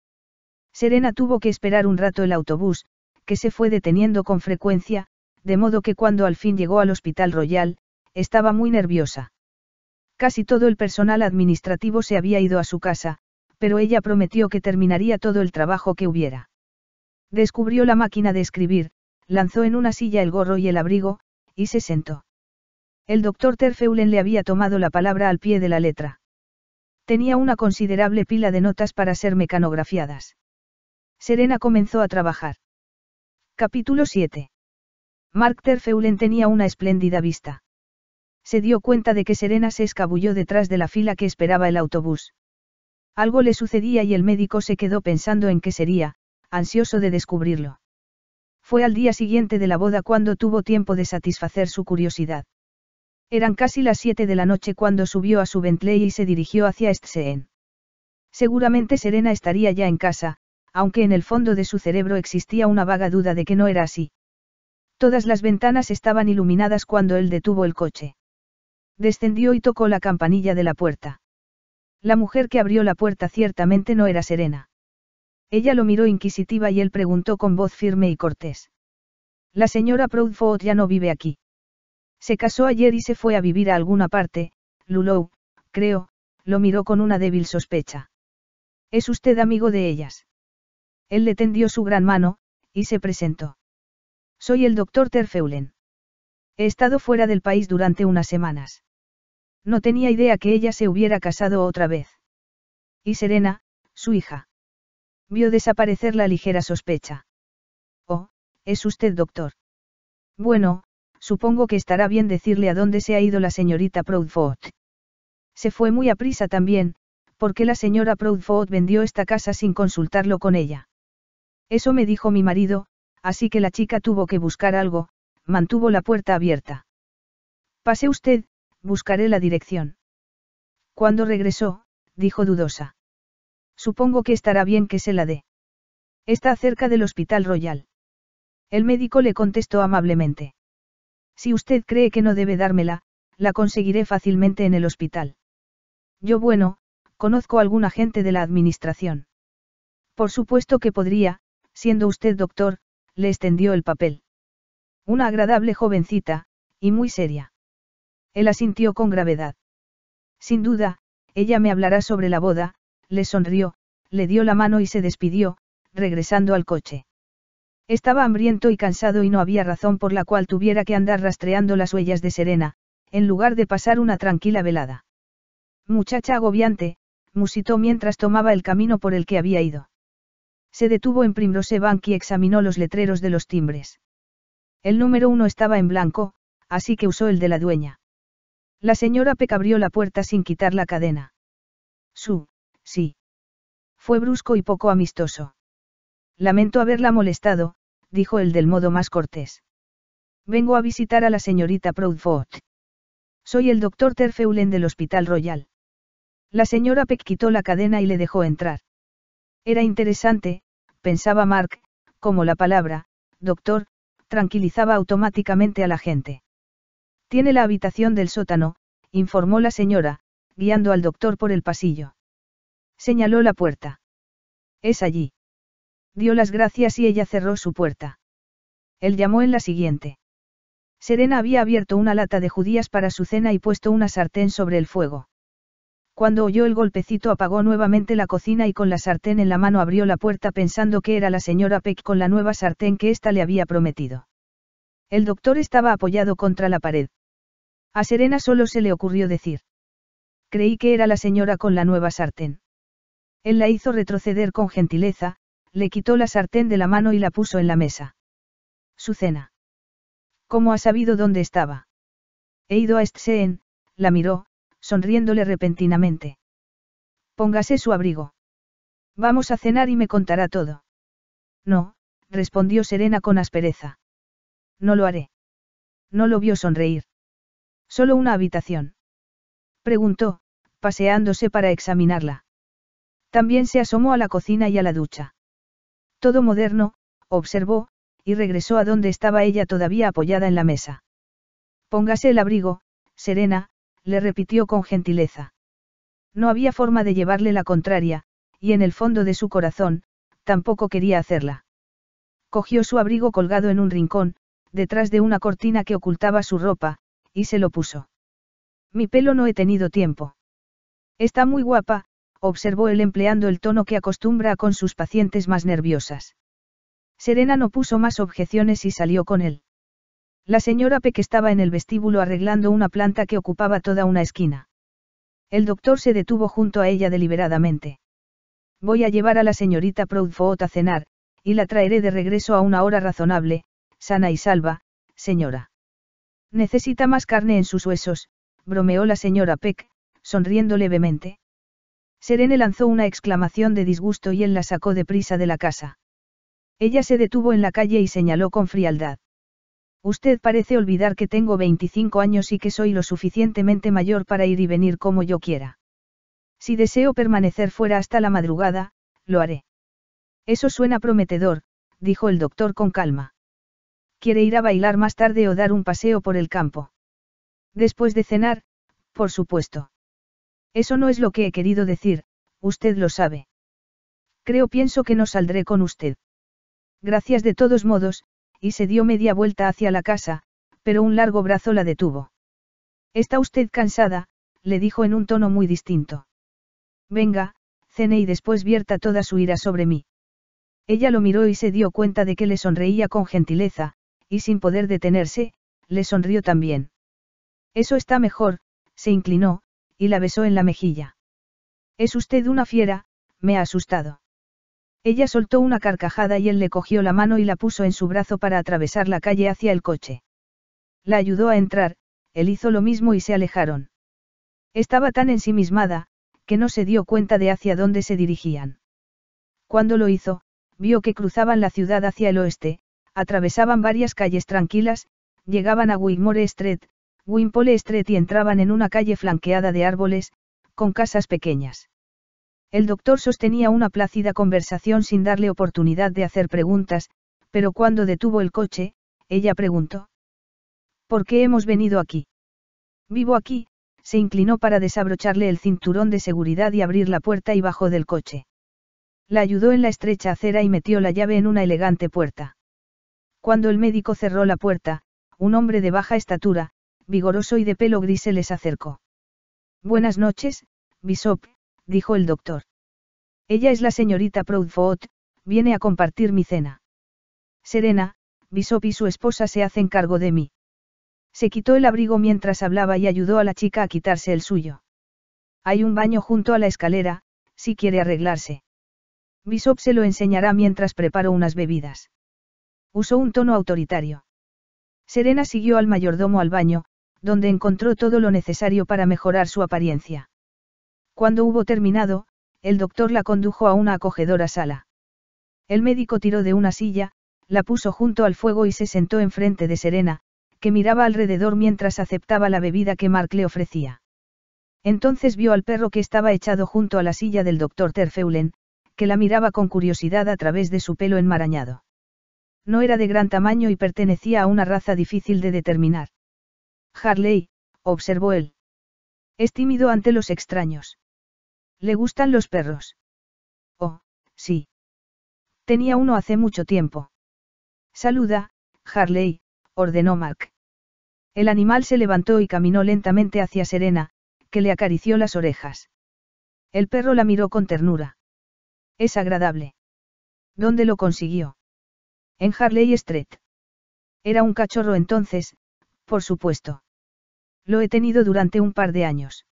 Serena tuvo que esperar un rato el autobús, que se fue deteniendo con frecuencia, de modo que cuando al fin llegó al Hospital Royal, estaba muy nerviosa. Casi todo el personal administrativo se había ido a su casa, pero ella prometió que terminaría todo el trabajo que hubiera. Descubrió la máquina de escribir, lanzó en una silla el gorro y el abrigo, y se sentó. El doctor Terfeulen le había tomado la palabra al pie de la letra. Tenía una considerable pila de notas para ser mecanografiadas. Serena comenzó a trabajar. Capítulo 7. Mark Terfeulen tenía una espléndida vista. Se dio cuenta de que Serena se escabulló detrás de la fila que esperaba el autobús. Algo le sucedía y el médico se quedó pensando en qué sería, ansioso de descubrirlo. Fue al día siguiente de la boda cuando tuvo tiempo de satisfacer su curiosidad. Eran casi las siete de la noche cuando subió a su Bentley y se dirigió hacia Estseen. Seguramente Serena estaría ya en casa, aunque en el fondo de su cerebro existía una vaga duda de que no era así. Todas las ventanas estaban iluminadas cuando él detuvo el coche. Descendió y tocó la campanilla de la puerta. La mujer que abrió la puerta ciertamente no era Serena. Ella lo miró inquisitiva y él preguntó con voz firme y cortés. La señora Proudfoot ya no vive aquí. Se casó ayer y se fue a vivir a alguna parte, Lulou, creo, lo miró con una débil sospecha. ¿Es usted amigo de ellas? Él le tendió su gran mano, y se presentó. Soy el doctor Terfeulen. He estado fuera del país durante unas semanas. No tenía idea que ella se hubiera casado otra vez. Y Serena, su hija. Vio desaparecer la ligera sospecha. Oh, es usted doctor. Bueno, supongo que estará bien decirle a dónde se ha ido la señorita Proudfoot. Se fue muy a prisa también, porque la señora Proudfoot vendió esta casa sin consultarlo con ella. Eso me dijo mi marido, así que la chica tuvo que buscar algo, mantuvo la puerta abierta. Pase usted, buscaré la dirección. Cuando regresó, dijo dudosa. Supongo que estará bien que se la dé. Está cerca del Hospital Royal. El médico le contestó amablemente. Si usted cree que no debe dármela, la conseguiré fácilmente en el hospital. Yo bueno, conozco a alguna gente de la administración. Por supuesto que podría, siendo usted doctor, le extendió el papel. Una agradable jovencita, y muy seria. Él asintió con gravedad. Sin duda, ella me hablará sobre la boda, le sonrió, le dio la mano y se despidió, regresando al coche. Estaba hambriento y cansado y no había razón por la cual tuviera que andar rastreando las huellas de Serena, en lugar de pasar una tranquila velada. Muchacha agobiante, musitó mientras tomaba el camino por el que había ido. Se detuvo en Primrose Bank y examinó los letreros de los timbres. El número uno estaba en blanco, así que usó el de la dueña. La señora Peck abrió la puerta sin quitar la cadena. Su, sí. Fue brusco y poco amistoso. Lamento haberla molestado, dijo él del modo más cortés. Vengo a visitar a la señorita Proudfoot. Soy el doctor Terfeulen del Hospital Royal. La señora Peck quitó la cadena y le dejó entrar. Era interesante, pensaba Mark, como la palabra, doctor, tranquilizaba automáticamente a la gente. Tiene la habitación del sótano, informó la señora, guiando al doctor por el pasillo. Señaló la puerta. Es allí dio las gracias y ella cerró su puerta. Él llamó en la siguiente. Serena había abierto una lata de judías para su cena y puesto una sartén sobre el fuego. Cuando oyó el golpecito apagó nuevamente la cocina y con la sartén en la mano abrió la puerta pensando que era la señora Peck con la nueva sartén que ésta le había prometido. El doctor estaba apoyado contra la pared. A Serena solo se le ocurrió decir. Creí que era la señora con la nueva sartén. Él la hizo retroceder con gentileza, le quitó la sartén de la mano y la puso en la mesa. Su cena. ¿Cómo ha sabido dónde estaba? He ido a Estseen, la miró, sonriéndole repentinamente. Póngase su abrigo. Vamos a cenar y me contará todo. No, respondió Serena con aspereza. No lo haré. No lo vio sonreír. Solo una habitación. Preguntó, paseándose para examinarla. También se asomó a la cocina y a la ducha. Todo moderno, observó, y regresó a donde estaba ella todavía apoyada en la mesa. Póngase el abrigo, Serena, le repitió con gentileza. No había forma de llevarle la contraria, y en el fondo de su corazón, tampoco quería hacerla. Cogió su abrigo colgado en un rincón, detrás de una cortina que ocultaba su ropa, y se lo puso. Mi pelo no he tenido tiempo. Está muy guapa, observó él empleando el tono que acostumbra con sus pacientes más nerviosas. Serena no puso más objeciones y salió con él. La señora Peck estaba en el vestíbulo arreglando una planta que ocupaba toda una esquina. El doctor se detuvo junto a ella deliberadamente. Voy a llevar a la señorita Proudfoot a cenar, y la traeré de regreso a una hora razonable, sana y salva, señora. Necesita más carne en sus huesos, bromeó la señora Peck, sonriendo levemente. Serene lanzó una exclamación de disgusto y él la sacó deprisa de la casa. Ella se detuvo en la calle y señaló con frialdad. Usted parece olvidar que tengo 25 años y que soy lo suficientemente mayor para ir y venir como yo quiera. Si deseo permanecer fuera hasta la madrugada, lo haré. Eso suena prometedor, dijo el doctor con calma. Quiere ir a bailar más tarde o dar un paseo por el campo. Después de cenar, por supuesto. Eso no es lo que he querido decir, usted lo sabe. Creo pienso que no saldré con usted. Gracias de todos modos, y se dio media vuelta hacia la casa, pero un largo brazo la detuvo. Está usted cansada, le dijo en un tono muy distinto. Venga, cene y después vierta toda su ira sobre mí. Ella lo miró y se dio cuenta de que le sonreía con gentileza, y sin poder detenerse, le sonrió también. Eso está mejor, se inclinó, y la besó en la mejilla. Es usted una fiera, me ha asustado. Ella soltó una carcajada y él le cogió la mano y la puso en su brazo para atravesar la calle hacia el coche. La ayudó a entrar, él hizo lo mismo y se alejaron. Estaba tan ensimismada, que no se dio cuenta de hacia dónde se dirigían. Cuando lo hizo, vio que cruzaban la ciudad hacia el oeste, atravesaban varias calles tranquilas, llegaban a Wigmore Street, Wimpole Street y entraban en una calle flanqueada de árboles, con casas pequeñas. El doctor sostenía una plácida conversación sin darle oportunidad de hacer preguntas, pero cuando detuvo el coche, ella preguntó. ¿Por qué hemos venido aquí? Vivo aquí, se inclinó para desabrocharle el cinturón de seguridad y abrir la puerta y bajó del coche. La ayudó en la estrecha acera y metió la llave en una elegante puerta. Cuando el médico cerró la puerta, un hombre de baja estatura, vigoroso y de pelo gris se les acercó. Buenas noches, Bishop, dijo el doctor. Ella es la señorita Proudfoot, viene a compartir mi cena. Serena, Bishop y su esposa se hacen cargo de mí. Se quitó el abrigo mientras hablaba y ayudó a la chica a quitarse el suyo. Hay un baño junto a la escalera, si quiere arreglarse. Bishop se lo enseñará mientras preparo unas bebidas. Usó un tono autoritario. Serena siguió al mayordomo al baño, donde encontró todo lo necesario para mejorar su apariencia. Cuando hubo terminado, el doctor la condujo a una acogedora sala. El médico tiró de una silla, la puso junto al fuego y se sentó enfrente de Serena, que miraba alrededor mientras aceptaba la bebida que Mark le ofrecía. Entonces vio al perro que estaba echado junto a la silla del doctor Terfeulen, que la miraba con curiosidad a través de su pelo enmarañado. No era de gran tamaño y pertenecía a una raza difícil de determinar. Harley, observó él. Es tímido ante los extraños. ¿Le gustan los perros? Oh, sí. Tenía uno hace mucho tiempo. Saluda, Harley, ordenó Mark. El animal se levantó y caminó lentamente hacia Serena, que le acarició las orejas. El perro la miró con ternura. Es agradable. ¿Dónde lo consiguió? En Harley Street. Era un cachorro entonces, por supuesto. Lo he tenido durante un par de años.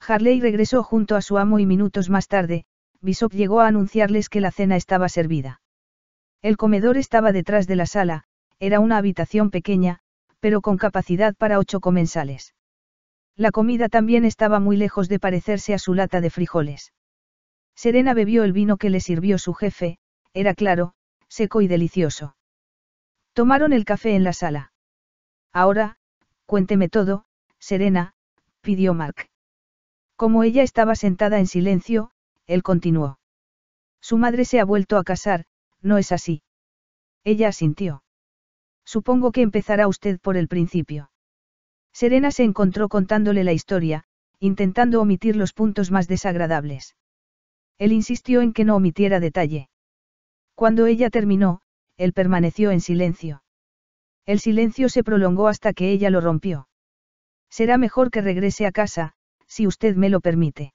Harley regresó junto a su amo y minutos más tarde, Bishop llegó a anunciarles que la cena estaba servida. El comedor estaba detrás de la sala, era una habitación pequeña, pero con capacidad para ocho comensales. La comida también estaba muy lejos de parecerse a su lata de frijoles. Serena bebió el vino que le sirvió su jefe, era claro, seco y delicioso. Tomaron el café en la sala. Ahora, cuénteme todo, Serena, pidió Mark. Como ella estaba sentada en silencio, él continuó. Su madre se ha vuelto a casar, ¿no es así? Ella asintió. Supongo que empezará usted por el principio. Serena se encontró contándole la historia, intentando omitir los puntos más desagradables. Él insistió en que no omitiera detalle. Cuando ella terminó, él permaneció en silencio. El silencio se prolongó hasta que ella lo rompió. Será mejor que regrese a casa, si usted me lo permite.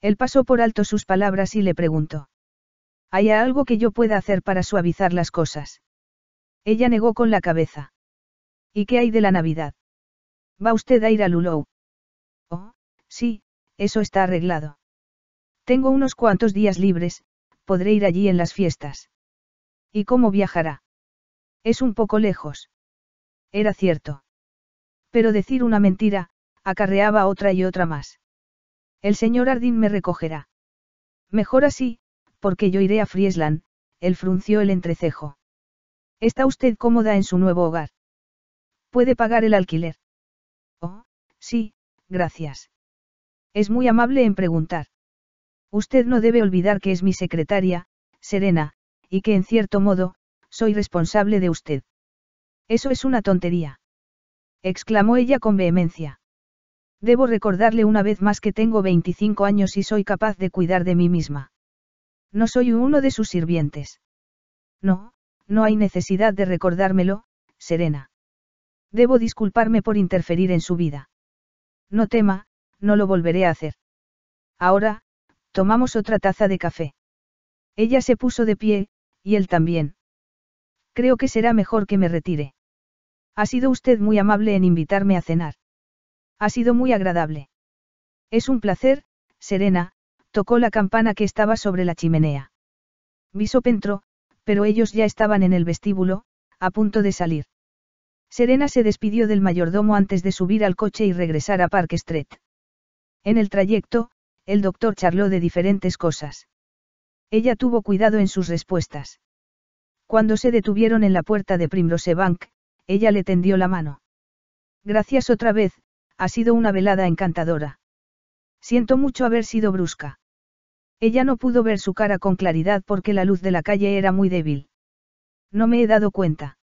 Él pasó por alto sus palabras y le preguntó. ¿Hay algo que yo pueda hacer para suavizar las cosas? Ella negó con la cabeza. ¿Y qué hay de la Navidad? ¿Va usted a ir a Lulou? Oh, sí, eso está arreglado. Tengo unos cuantos días libres, podré ir allí en las fiestas. ¿Y cómo viajará? Es un poco lejos. Era cierto. Pero decir una mentira, acarreaba otra y otra más. El señor Ardín me recogerá. Mejor así, porque yo iré a Friesland, él frunció el entrecejo. ¿Está usted cómoda en su nuevo hogar? ¿Puede pagar el alquiler? Oh, sí, gracias. Es muy amable en preguntar. Usted no debe olvidar que es mi secretaria, Serena, y que en cierto modo, soy responsable de usted. Eso es una tontería. exclamó ella con vehemencia. Debo recordarle una vez más que tengo 25 años y soy capaz de cuidar de mí misma. No soy uno de sus sirvientes. No, no hay necesidad de recordármelo, Serena. Debo disculparme por interferir en su vida. No tema, no lo volveré a hacer. Ahora, tomamos otra taza de café. Ella se puso de pie, y él también. Creo que será mejor que me retire. Ha sido usted muy amable en invitarme a cenar. Ha sido muy agradable. Es un placer, Serena, tocó la campana que estaba sobre la chimenea. Bisop entró, pero ellos ya estaban en el vestíbulo, a punto de salir. Serena se despidió del mayordomo antes de subir al coche y regresar a Park Street. En el trayecto, el doctor charló de diferentes cosas. Ella tuvo cuidado en sus respuestas. Cuando se detuvieron en la puerta de Primrose Bank, ella le tendió la mano. Gracias otra vez, ha sido una velada encantadora. Siento mucho haber sido brusca. Ella no pudo ver su cara con claridad porque la luz de la calle era muy débil. No me he dado cuenta.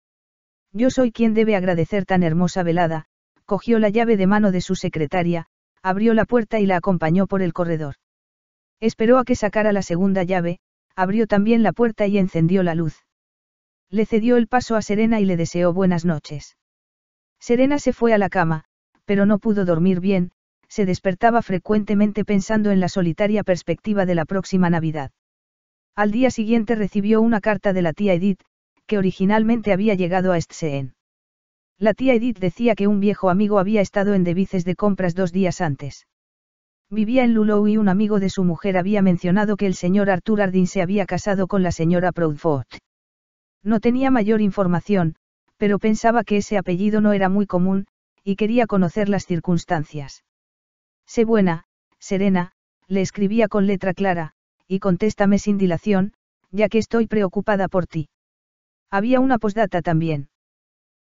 Yo soy quien debe agradecer tan hermosa velada, cogió la llave de mano de su secretaria, abrió la puerta y la acompañó por el corredor. Esperó a que sacara la segunda llave, abrió también la puerta y encendió la luz. Le cedió el paso a Serena y le deseó buenas noches. Serena se fue a la cama, pero no pudo dormir bien, se despertaba frecuentemente pensando en la solitaria perspectiva de la próxima Navidad. Al día siguiente recibió una carta de la tía Edith, que originalmente había llegado a Estseen. La tía Edith decía que un viejo amigo había estado en Devices de compras dos días antes. Vivía en Lulow y un amigo de su mujer había mencionado que el señor Arthur Ardin se había casado con la señora Proudfoot. No tenía mayor información, pero pensaba que ese apellido no era muy común, y quería conocer las circunstancias. Sé buena, serena, le escribía con letra clara, y contéstame sin dilación, ya que estoy preocupada por ti. Había una posdata también.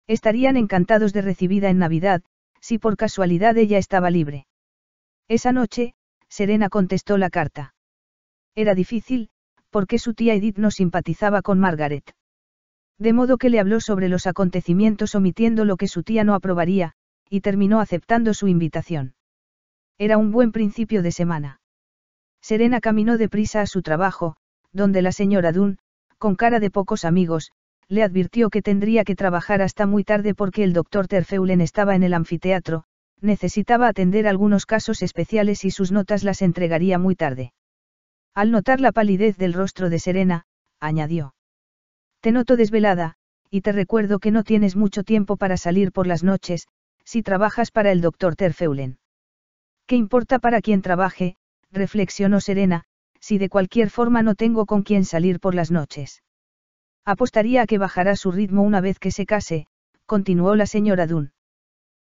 Estarían encantados de recibida en Navidad, si por casualidad ella estaba libre. Esa noche, Serena contestó la carta. Era difícil, porque su tía Edith no simpatizaba con Margaret. De modo que le habló sobre los acontecimientos omitiendo lo que su tía no aprobaría, y terminó aceptando su invitación. Era un buen principio de semana. Serena caminó deprisa a su trabajo, donde la señora Dunn, con cara de pocos amigos, le advirtió que tendría que trabajar hasta muy tarde porque el doctor Terfeulen estaba en el anfiteatro, necesitaba atender algunos casos especiales y sus notas las entregaría muy tarde. Al notar la palidez del rostro de Serena, añadió. Te noto desvelada, y te recuerdo que no tienes mucho tiempo para salir por las noches, si trabajas para el doctor Terfeulen. ¿Qué importa para quién trabaje? reflexionó Serena, si de cualquier forma no tengo con quién salir por las noches. Apostaría a que bajará su ritmo una vez que se case, continuó la señora Dunn.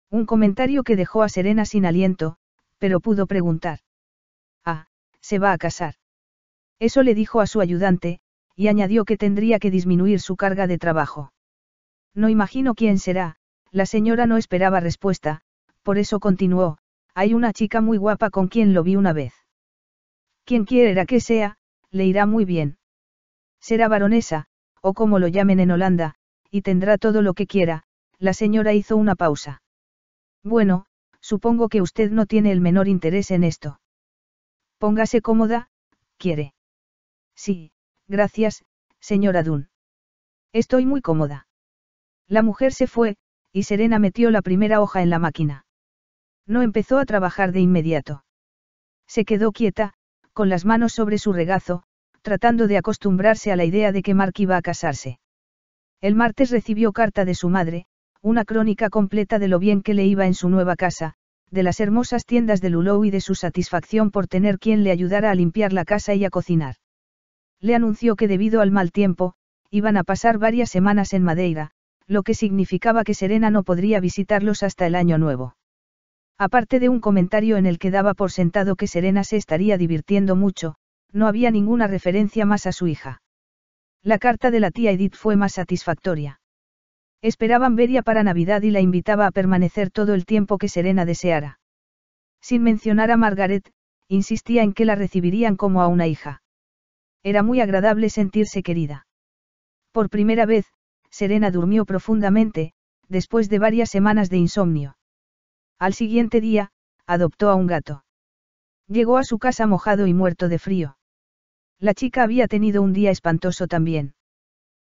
Un comentario que dejó a Serena sin aliento, pero pudo preguntar. Ah, se va a casar. Eso le dijo a su ayudante, y añadió que tendría que disminuir su carga de trabajo. No imagino quién será, la señora no esperaba respuesta, por eso continuó, hay una chica muy guapa con quien lo vi una vez. Quien quiera que sea, le irá muy bien. Será baronesa, o como lo llamen en Holanda, y tendrá todo lo que quiera, la señora hizo una pausa. Bueno, supongo que usted no tiene el menor interés en esto. Póngase cómoda, quiere. Sí, Gracias, señora Dunn. Estoy muy cómoda. La mujer se fue, y Serena metió la primera hoja en la máquina. No empezó a trabajar de inmediato. Se quedó quieta, con las manos sobre su regazo, tratando de acostumbrarse a la idea de que Mark iba a casarse. El martes recibió carta de su madre, una crónica completa de lo bien que le iba en su nueva casa, de las hermosas tiendas de Lulou y de su satisfacción por tener quien le ayudara a limpiar la casa y a cocinar le anunció que debido al mal tiempo, iban a pasar varias semanas en Madeira, lo que significaba que Serena no podría visitarlos hasta el año nuevo. Aparte de un comentario en el que daba por sentado que Serena se estaría divirtiendo mucho, no había ninguna referencia más a su hija. La carta de la tía Edith fue más satisfactoria. Esperaban Beria para Navidad y la invitaba a permanecer todo el tiempo que Serena deseara. Sin mencionar a Margaret, insistía en que la recibirían como a una hija era muy agradable sentirse querida. Por primera vez, Serena durmió profundamente, después de varias semanas de insomnio. Al siguiente día, adoptó a un gato. Llegó a su casa mojado y muerto de frío. La chica había tenido un día espantoso también.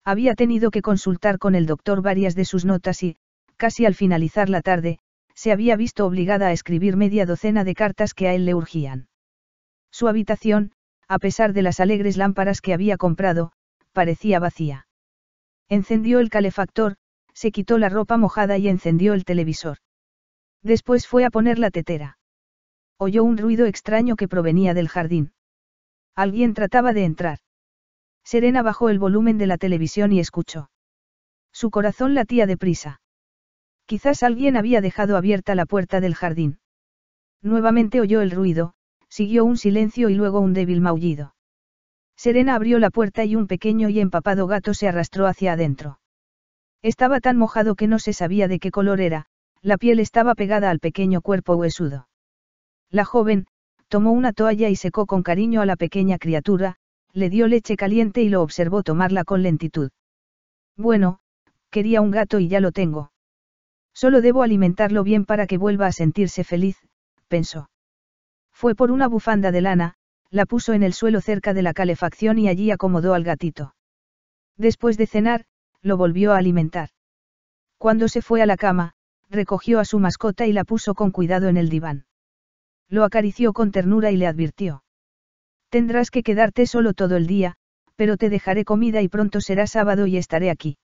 Había tenido que consultar con el doctor varias de sus notas y, casi al finalizar la tarde, se había visto obligada a escribir media docena de cartas que a él le urgían. Su habitación, a pesar de las alegres lámparas que había comprado, parecía vacía. Encendió el calefactor, se quitó la ropa mojada y encendió el televisor. Después fue a poner la tetera. Oyó un ruido extraño que provenía del jardín. Alguien trataba de entrar. Serena bajó el volumen de la televisión y escuchó. Su corazón latía deprisa. Quizás alguien había dejado abierta la puerta del jardín. Nuevamente oyó el ruido, siguió un silencio y luego un débil maullido. Serena abrió la puerta y un pequeño y empapado gato se arrastró hacia adentro. Estaba tan mojado que no se sabía de qué color era, la piel estaba pegada al pequeño cuerpo huesudo. La joven, tomó una toalla y secó con cariño a la pequeña criatura, le dio leche caliente y lo observó tomarla con lentitud. Bueno, quería un gato y ya lo tengo. Solo debo alimentarlo bien para que vuelva a sentirse feliz, pensó. Fue por una bufanda de lana, la puso en el suelo cerca de la calefacción y allí acomodó al gatito. Después de cenar, lo volvió a alimentar. Cuando se fue a la cama, recogió a su mascota y la puso con cuidado en el diván. Lo acarició con ternura y le advirtió. Tendrás que quedarte solo todo el día, pero te dejaré comida y pronto será sábado y estaré aquí.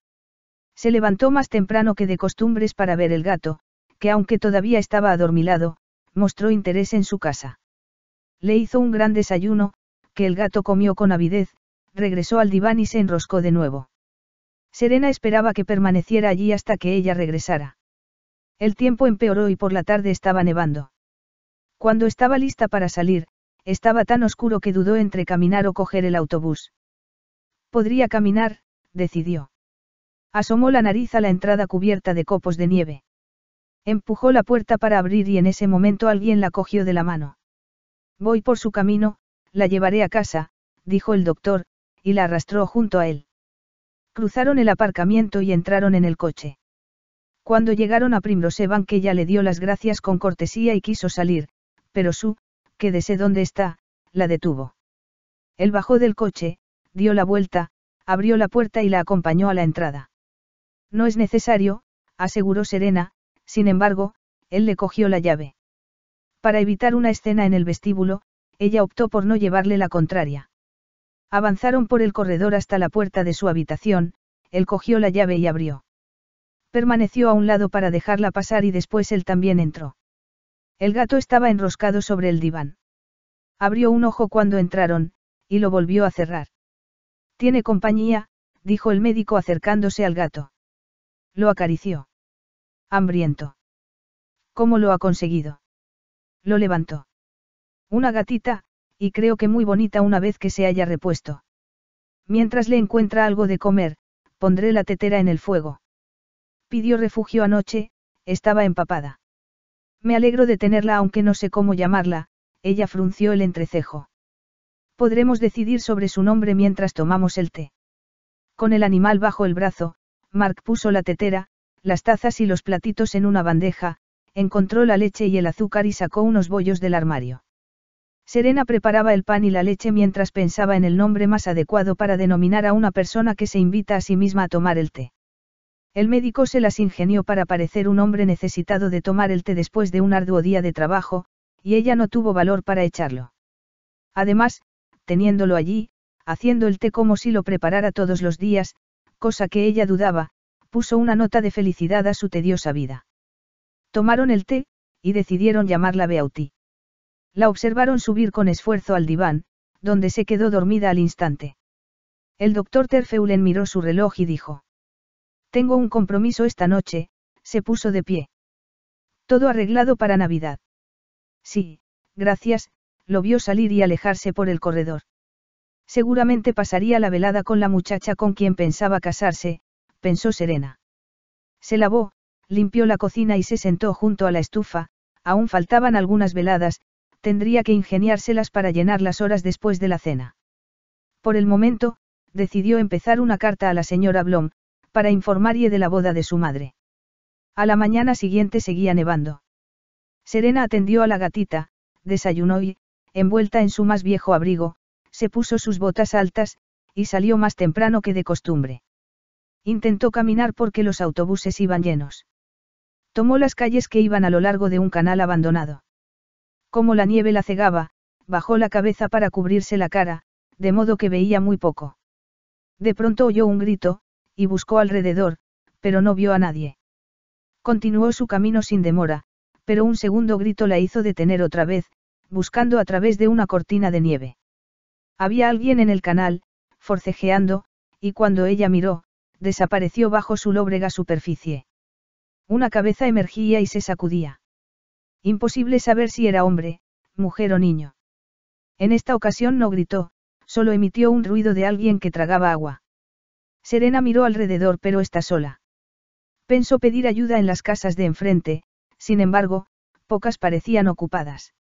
Se levantó más temprano que de costumbres para ver el gato, que aunque todavía estaba adormilado, mostró interés en su casa. Le hizo un gran desayuno, que el gato comió con avidez, regresó al diván y se enroscó de nuevo. Serena esperaba que permaneciera allí hasta que ella regresara. El tiempo empeoró y por la tarde estaba nevando. Cuando estaba lista para salir, estaba tan oscuro que dudó entre caminar o coger el autobús. Podría caminar, decidió. Asomó la nariz a la entrada cubierta de copos de nieve. Empujó la puerta para abrir y en ese momento alguien la cogió de la mano. Voy por su camino, la llevaré a casa, dijo el doctor, y la arrastró junto a él. Cruzaron el aparcamiento y entraron en el coche. Cuando llegaron a Primrose Bank ella le dio las gracias con cortesía y quiso salir, pero su, que desee dónde está, la detuvo. Él bajó del coche, dio la vuelta, abrió la puerta y la acompañó a la entrada. No es necesario, aseguró Serena, sin embargo, él le cogió la llave. Para evitar una escena en el vestíbulo, ella optó por no llevarle la contraria. Avanzaron por el corredor hasta la puerta de su habitación, él cogió la llave y abrió. Permaneció a un lado para dejarla pasar y después él también entró. El gato estaba enroscado sobre el diván. Abrió un ojo cuando entraron, y lo volvió a cerrar. Tiene compañía, dijo el médico acercándose al gato. Lo acarició. Hambriento. ¿Cómo lo ha conseguido? Lo levantó. Una gatita, y creo que muy bonita una vez que se haya repuesto. Mientras le encuentra algo de comer, pondré la tetera en el fuego. Pidió refugio anoche, estaba empapada. Me alegro de tenerla aunque no sé cómo llamarla, ella frunció el entrecejo. Podremos decidir sobre su nombre mientras tomamos el té. Con el animal bajo el brazo, Mark puso la tetera, las tazas y los platitos en una bandeja, encontró la leche y el azúcar y sacó unos bollos del armario. Serena preparaba el pan y la leche mientras pensaba en el nombre más adecuado para denominar a una persona que se invita a sí misma a tomar el té. El médico se las ingenió para parecer un hombre necesitado de tomar el té después de un arduo día de trabajo, y ella no tuvo valor para echarlo. Además, teniéndolo allí, haciendo el té como si lo preparara todos los días, cosa que ella dudaba, puso una nota de felicidad a su tediosa vida. Tomaron el té, y decidieron llamarla Beauty. La observaron subir con esfuerzo al diván, donde se quedó dormida al instante. El doctor Terfeulen miró su reloj y dijo. Tengo un compromiso esta noche, se puso de pie. Todo arreglado para Navidad. Sí, gracias, lo vio salir y alejarse por el corredor. Seguramente pasaría la velada con la muchacha con quien pensaba casarse, pensó Serena. Se lavó, limpió la cocina y se sentó junto a la estufa, aún faltaban algunas veladas, tendría que ingeniárselas para llenar las horas después de la cena. Por el momento, decidió empezar una carta a la señora Blom, para informarle de la boda de su madre. A la mañana siguiente seguía nevando. Serena atendió a la gatita, desayunó y, envuelta en su más viejo abrigo, se puso sus botas altas, y salió más temprano que de costumbre. Intentó caminar porque los autobuses iban llenos. Tomó las calles que iban a lo largo de un canal abandonado. Como la nieve la cegaba, bajó la cabeza para cubrirse la cara, de modo que veía muy poco. De pronto oyó un grito, y buscó alrededor, pero no vio a nadie. Continuó su camino sin demora, pero un segundo grito la hizo detener otra vez, buscando a través de una cortina de nieve. Había alguien en el canal, forcejeando, y cuando ella miró, desapareció bajo su lóbrega superficie. Una cabeza emergía y se sacudía. Imposible saber si era hombre, mujer o niño. En esta ocasión no gritó, solo emitió un ruido de alguien que tragaba agua. Serena miró alrededor pero está sola. Pensó pedir ayuda en las casas de enfrente, sin embargo, pocas parecían ocupadas.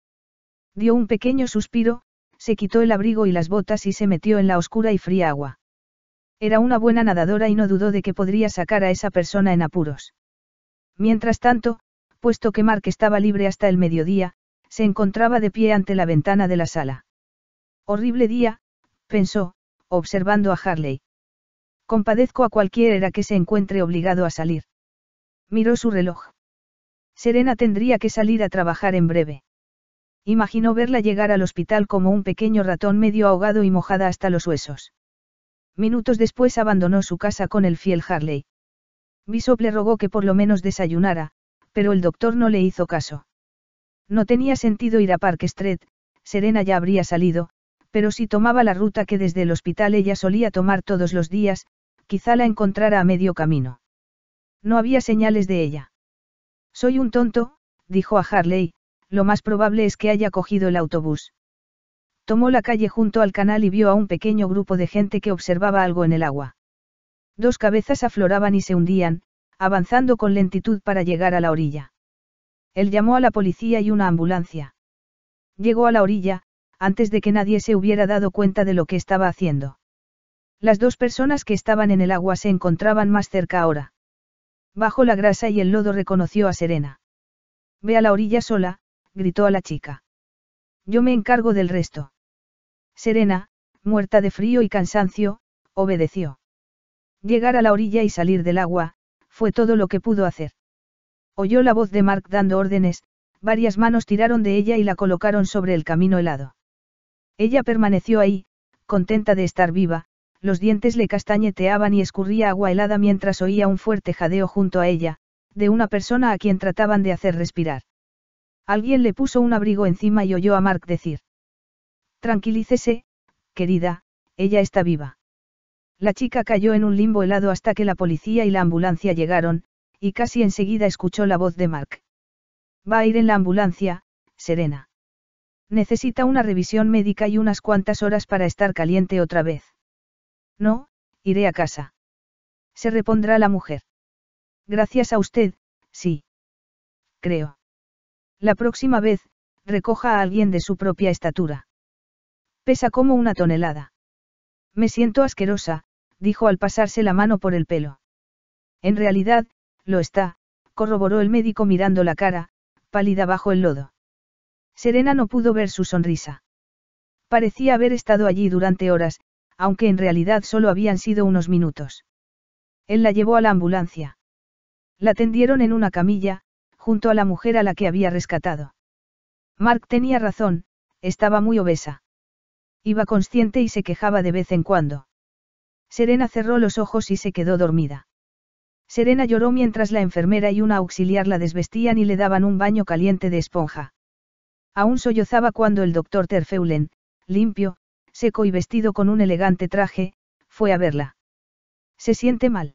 Dio un pequeño suspiro, se quitó el abrigo y las botas y se metió en la oscura y fría agua. Era una buena nadadora y no dudó de que podría sacar a esa persona en apuros. Mientras tanto, puesto que Mark estaba libre hasta el mediodía, se encontraba de pie ante la ventana de la sala. Horrible día, pensó, observando a Harley. Compadezco a cualquiera que se encuentre obligado a salir. Miró su reloj. Serena tendría que salir a trabajar en breve. Imaginó verla llegar al hospital como un pequeño ratón medio ahogado y mojada hasta los huesos. Minutos después abandonó su casa con el fiel Harley. Bisop le rogó que por lo menos desayunara, pero el doctor no le hizo caso. No tenía sentido ir a Park Street, Serena ya habría salido, pero si tomaba la ruta que desde el hospital ella solía tomar todos los días, quizá la encontrara a medio camino. No había señales de ella. Soy un tonto, dijo a Harley, lo más probable es que haya cogido el autobús. Tomó la calle junto al canal y vio a un pequeño grupo de gente que observaba algo en el agua. Dos cabezas afloraban y se hundían, avanzando con lentitud para llegar a la orilla. Él llamó a la policía y una ambulancia. Llegó a la orilla, antes de que nadie se hubiera dado cuenta de lo que estaba haciendo. Las dos personas que estaban en el agua se encontraban más cerca ahora. Bajo la grasa y el lodo reconoció a Serena. Ve a la orilla sola, gritó a la chica. Yo me encargo del resto. Serena, muerta de frío y cansancio, obedeció. Llegar a la orilla y salir del agua, fue todo lo que pudo hacer. Oyó la voz de Mark dando órdenes, varias manos tiraron de ella y la colocaron sobre el camino helado. Ella permaneció ahí, contenta de estar viva, los dientes le castañeteaban y escurría agua helada mientras oía un fuerte jadeo junto a ella, de una persona a quien trataban de hacer respirar. Alguien le puso un abrigo encima y oyó a Mark decir. Tranquilícese, querida, ella está viva. La chica cayó en un limbo helado hasta que la policía y la ambulancia llegaron, y casi enseguida escuchó la voz de Mark. Va a ir en la ambulancia, Serena. Necesita una revisión médica y unas cuantas horas para estar caliente otra vez. No, iré a casa. Se repondrá la mujer. Gracias a usted, sí. Creo. La próxima vez, recoja a alguien de su propia estatura. Pesa como una tonelada. Me siento asquerosa, dijo al pasarse la mano por el pelo. En realidad, lo está, corroboró el médico mirando la cara, pálida bajo el lodo. Serena no pudo ver su sonrisa. Parecía haber estado allí durante horas, aunque en realidad solo habían sido unos minutos. Él la llevó a la ambulancia. La tendieron en una camilla, junto a la mujer a la que había rescatado. Mark tenía razón, estaba muy obesa. Iba consciente y se quejaba de vez en cuando. Serena cerró los ojos y se quedó dormida. Serena lloró mientras la enfermera y una auxiliar la desvestían y le daban un baño caliente de esponja. Aún sollozaba cuando el doctor Terfeulen, limpio, seco y vestido con un elegante traje, fue a verla. ¿Se siente mal?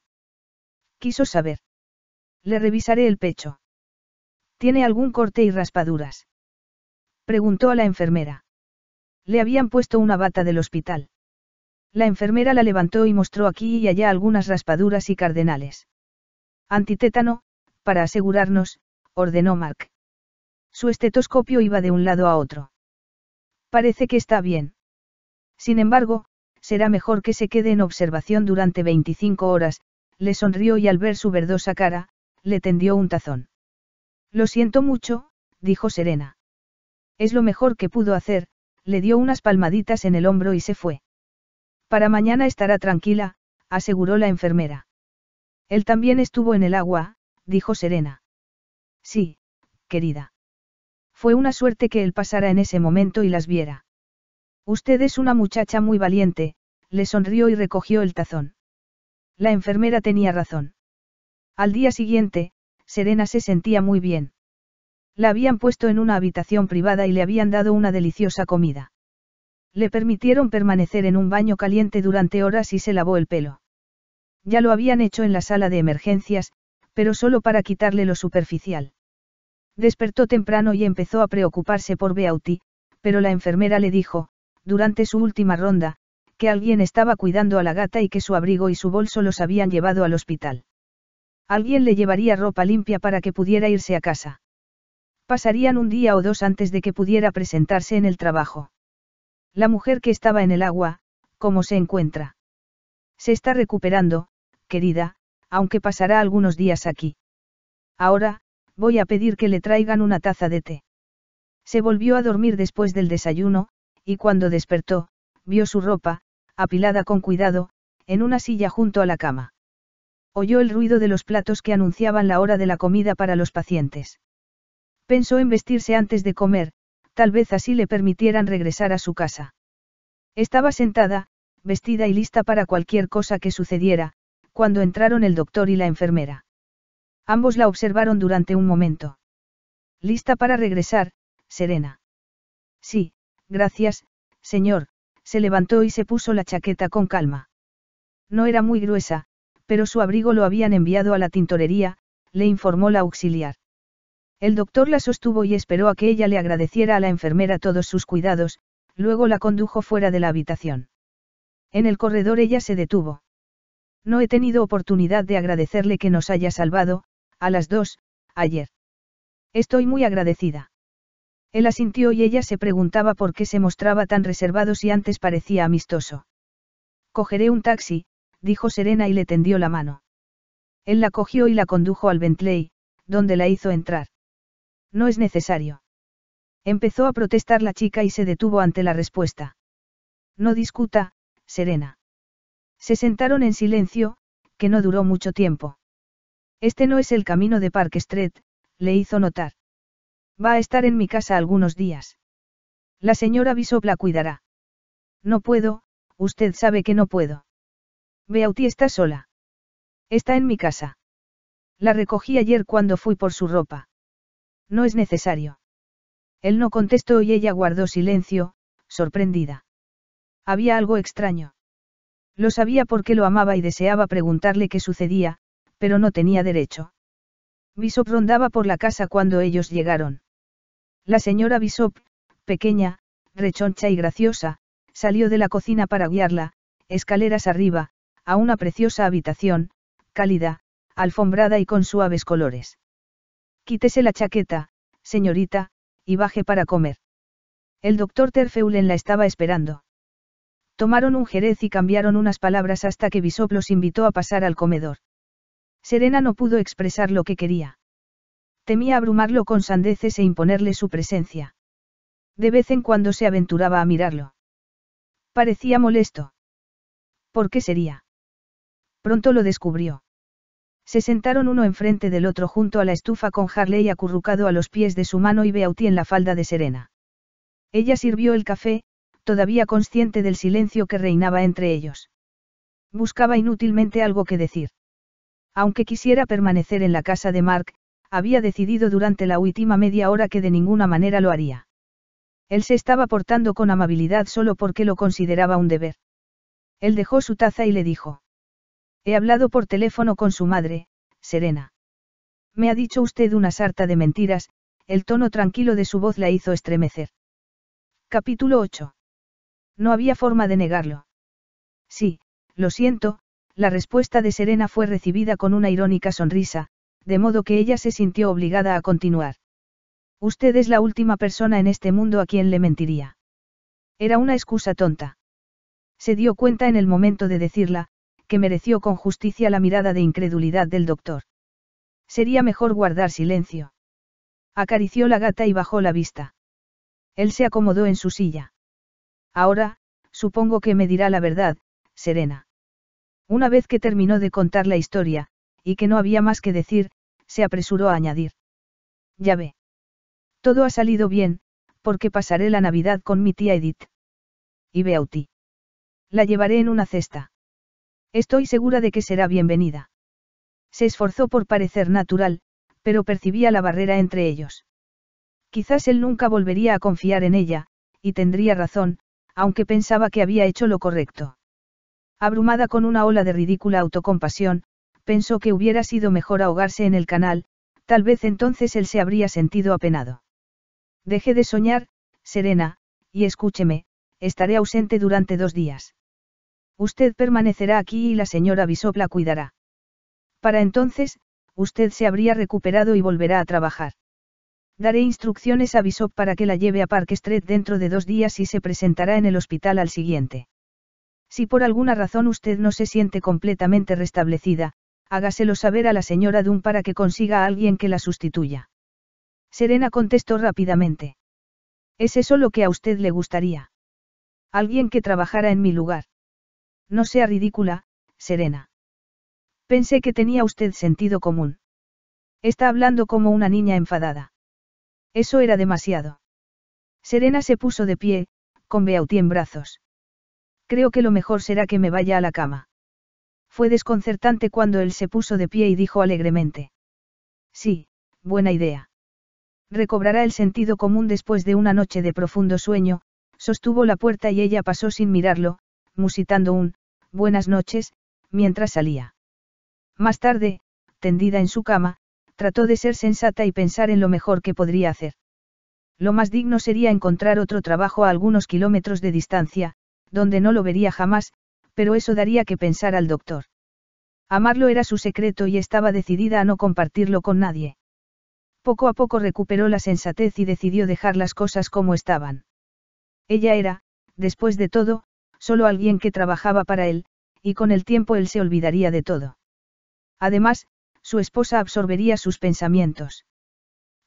Quiso saber. Le revisaré el pecho. ¿Tiene algún corte y raspaduras? Preguntó a la enfermera. Le habían puesto una bata del hospital. La enfermera la levantó y mostró aquí y allá algunas raspaduras y cardenales. Antitétano, para asegurarnos, ordenó Mark. Su estetoscopio iba de un lado a otro. Parece que está bien. Sin embargo, será mejor que se quede en observación durante 25 horas, le sonrió y al ver su verdosa cara, le tendió un tazón. Lo siento mucho, dijo Serena. Es lo mejor que pudo hacer, le dio unas palmaditas en el hombro y se fue. Para mañana estará tranquila, aseguró la enfermera. Él también estuvo en el agua, dijo Serena. Sí, querida. Fue una suerte que él pasara en ese momento y las viera. Usted es una muchacha muy valiente, le sonrió y recogió el tazón. La enfermera tenía razón. Al día siguiente, Serena se sentía muy bien. La habían puesto en una habitación privada y le habían dado una deliciosa comida. Le permitieron permanecer en un baño caliente durante horas y se lavó el pelo. Ya lo habían hecho en la sala de emergencias, pero solo para quitarle lo superficial. Despertó temprano y empezó a preocuparse por Beauty, pero la enfermera le dijo, durante su última ronda, que alguien estaba cuidando a la gata y que su abrigo y su bolso los habían llevado al hospital. Alguien le llevaría ropa limpia para que pudiera irse a casa. Pasarían un día o dos antes de que pudiera presentarse en el trabajo. La mujer que estaba en el agua, ¿cómo se encuentra? Se está recuperando, querida, aunque pasará algunos días aquí. Ahora, voy a pedir que le traigan una taza de té. Se volvió a dormir después del desayuno, y cuando despertó, vio su ropa, apilada con cuidado, en una silla junto a la cama. Oyó el ruido de los platos que anunciaban la hora de la comida para los pacientes. Pensó en vestirse antes de comer, tal vez así le permitieran regresar a su casa. Estaba sentada, vestida y lista para cualquier cosa que sucediera, cuando entraron el doctor y la enfermera. Ambos la observaron durante un momento. Lista para regresar, Serena. Sí, gracias, señor, se levantó y se puso la chaqueta con calma. No era muy gruesa, pero su abrigo lo habían enviado a la tintorería, le informó la auxiliar. El doctor la sostuvo y esperó a que ella le agradeciera a la enfermera todos sus cuidados, luego la condujo fuera de la habitación. En el corredor ella se detuvo. No he tenido oportunidad de agradecerle que nos haya salvado, a las dos, ayer. Estoy muy agradecida. Él asintió y ella se preguntaba por qué se mostraba tan reservado si antes parecía amistoso. Cogeré un taxi, dijo Serena y le tendió la mano. Él la cogió y la condujo al Bentley, donde la hizo entrar. No es necesario. Empezó a protestar la chica y se detuvo ante la respuesta. No discuta, Serena. Se sentaron en silencio, que no duró mucho tiempo. Este no es el camino de Park Street, le hizo notar. Va a estar en mi casa algunos días. La señora Bishop la cuidará. No puedo, usted sabe que no puedo. Beauty está sola. Está en mi casa. La recogí ayer cuando fui por su ropa. No es necesario. Él no contestó y ella guardó silencio, sorprendida. Había algo extraño. Lo sabía porque lo amaba y deseaba preguntarle qué sucedía, pero no tenía derecho. Bishop rondaba por la casa cuando ellos llegaron. La señora Bishop, pequeña, rechoncha y graciosa, salió de la cocina para guiarla, escaleras arriba, a una preciosa habitación, cálida, alfombrada y con suaves colores. Quítese la chaqueta, señorita, y baje para comer. El doctor Terfeulen la estaba esperando. Tomaron un jerez y cambiaron unas palabras hasta que Bisop los invitó a pasar al comedor. Serena no pudo expresar lo que quería. Temía abrumarlo con sandeces e imponerle su presencia. De vez en cuando se aventuraba a mirarlo. Parecía molesto. ¿Por qué sería? Pronto lo descubrió. Se sentaron uno enfrente del otro junto a la estufa con Harley acurrucado a los pies de su mano y Beauty en la falda de Serena. Ella sirvió el café, todavía consciente del silencio que reinaba entre ellos. Buscaba inútilmente algo que decir. Aunque quisiera permanecer en la casa de Mark, había decidido durante la última media hora que de ninguna manera lo haría. Él se estaba portando con amabilidad solo porque lo consideraba un deber. Él dejó su taza y le dijo. He hablado por teléfono con su madre, Serena. Me ha dicho usted una sarta de mentiras, el tono tranquilo de su voz la hizo estremecer. Capítulo 8. No había forma de negarlo. Sí, lo siento, la respuesta de Serena fue recibida con una irónica sonrisa, de modo que ella se sintió obligada a continuar. Usted es la última persona en este mundo a quien le mentiría. Era una excusa tonta. Se dio cuenta en el momento de decirla, que mereció con justicia la mirada de incredulidad del doctor. Sería mejor guardar silencio. Acarició la gata y bajó la vista. Él se acomodó en su silla. Ahora, supongo que me dirá la verdad, Serena. Una vez que terminó de contar la historia, y que no había más que decir, se apresuró a añadir. Ya ve. Todo ha salido bien, porque pasaré la Navidad con mi tía Edith. Y Beauty. La llevaré en una cesta. Estoy segura de que será bienvenida. Se esforzó por parecer natural, pero percibía la barrera entre ellos. Quizás él nunca volvería a confiar en ella, y tendría razón, aunque pensaba que había hecho lo correcto. Abrumada con una ola de ridícula autocompasión, pensó que hubiera sido mejor ahogarse en el canal, tal vez entonces él se habría sentido apenado. Deje de soñar, Serena, y escúcheme, estaré ausente durante dos días. Usted permanecerá aquí y la señora Bishop la cuidará. Para entonces, usted se habría recuperado y volverá a trabajar. Daré instrucciones a Bishop para que la lleve a Park Street dentro de dos días y se presentará en el hospital al siguiente. Si por alguna razón usted no se siente completamente restablecida, hágaselo saber a la señora Dunn para que consiga a alguien que la sustituya. Serena contestó rápidamente. ¿Es eso lo que a usted le gustaría? Alguien que trabajara en mi lugar. No sea ridícula, Serena. Pensé que tenía usted sentido común. Está hablando como una niña enfadada. Eso era demasiado. Serena se puso de pie, con Beauty en brazos. Creo que lo mejor será que me vaya a la cama. Fue desconcertante cuando él se puso de pie y dijo alegremente. Sí, buena idea. Recobrará el sentido común después de una noche de profundo sueño, sostuvo la puerta y ella pasó sin mirarlo, musitando un, buenas noches, mientras salía. Más tarde, tendida en su cama, trató de ser sensata y pensar en lo mejor que podría hacer. Lo más digno sería encontrar otro trabajo a algunos kilómetros de distancia, donde no lo vería jamás, pero eso daría que pensar al doctor. Amarlo era su secreto y estaba decidida a no compartirlo con nadie. Poco a poco recuperó la sensatez y decidió dejar las cosas como estaban. Ella era, después de todo, solo alguien que trabajaba para él, y con el tiempo él se olvidaría de todo. Además, su esposa absorbería sus pensamientos.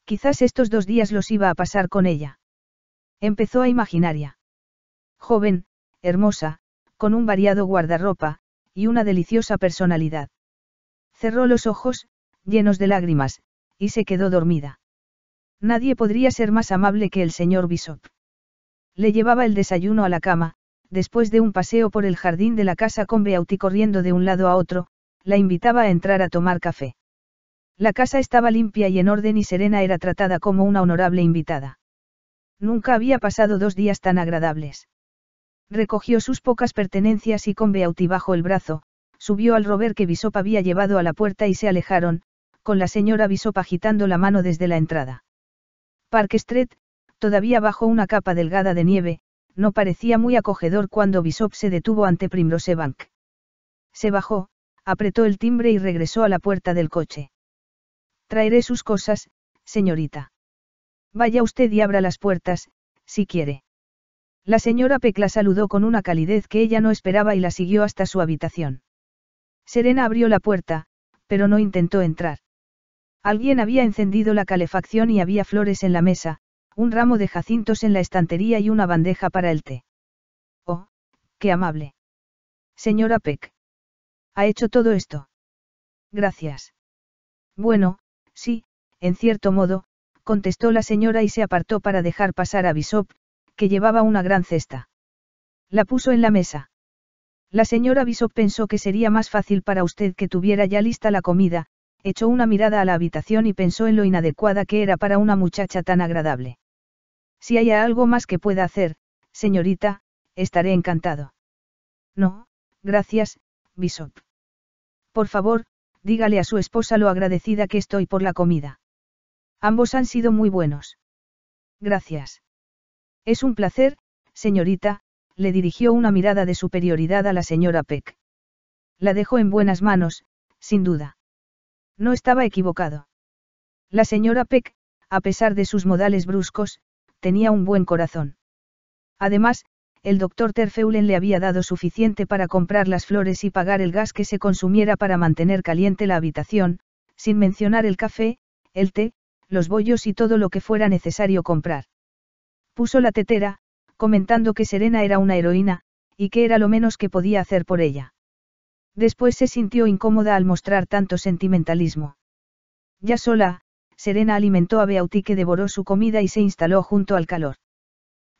Quizás estos dos días los iba a pasar con ella. Empezó a imaginaria. Joven, hermosa, con un variado guardarropa, y una deliciosa personalidad. Cerró los ojos, llenos de lágrimas, y se quedó dormida. Nadie podría ser más amable que el señor Bishop. Le llevaba el desayuno a la cama, después de un paseo por el jardín de la casa con Beauty corriendo de un lado a otro, la invitaba a entrar a tomar café. La casa estaba limpia y en orden y Serena era tratada como una honorable invitada. Nunca había pasado dos días tan agradables. Recogió sus pocas pertenencias y con Beauty bajo el brazo, subió al rover que Bisop había llevado a la puerta y se alejaron, con la señora Bisop agitando la mano desde la entrada. Park Street, todavía bajo una capa delgada de nieve, no parecía muy acogedor cuando Bishop se detuvo ante Primrose Bank. Se bajó, apretó el timbre y regresó a la puerta del coche. Traeré sus cosas, señorita. Vaya usted y abra las puertas, si quiere. La señora Pecla saludó con una calidez que ella no esperaba y la siguió hasta su habitación. Serena abrió la puerta, pero no intentó entrar. Alguien había encendido la calefacción y había flores en la mesa, un ramo de jacintos en la estantería y una bandeja para el té. Oh, qué amable. Señora Peck. Ha hecho todo esto. Gracias. Bueno, sí, en cierto modo, contestó la señora y se apartó para dejar pasar a Bishop, que llevaba una gran cesta. La puso en la mesa. La señora Bishop pensó que sería más fácil para usted que tuviera ya lista la comida, echó una mirada a la habitación y pensó en lo inadecuada que era para una muchacha tan agradable. Si hay algo más que pueda hacer, señorita, estaré encantado. No, gracias, Bishop. Por favor, dígale a su esposa lo agradecida que estoy por la comida. Ambos han sido muy buenos. Gracias. Es un placer, señorita, le dirigió una mirada de superioridad a la señora Peck. La dejó en buenas manos, sin duda. No estaba equivocado. La señora Peck, a pesar de sus modales bruscos, tenía un buen corazón. Además, el doctor Terfeulen le había dado suficiente para comprar las flores y pagar el gas que se consumiera para mantener caliente la habitación, sin mencionar el café, el té, los bollos y todo lo que fuera necesario comprar. Puso la tetera, comentando que Serena era una heroína, y que era lo menos que podía hacer por ella. Después se sintió incómoda al mostrar tanto sentimentalismo. Ya sola, Serena alimentó a Beauty que devoró su comida y se instaló junto al calor.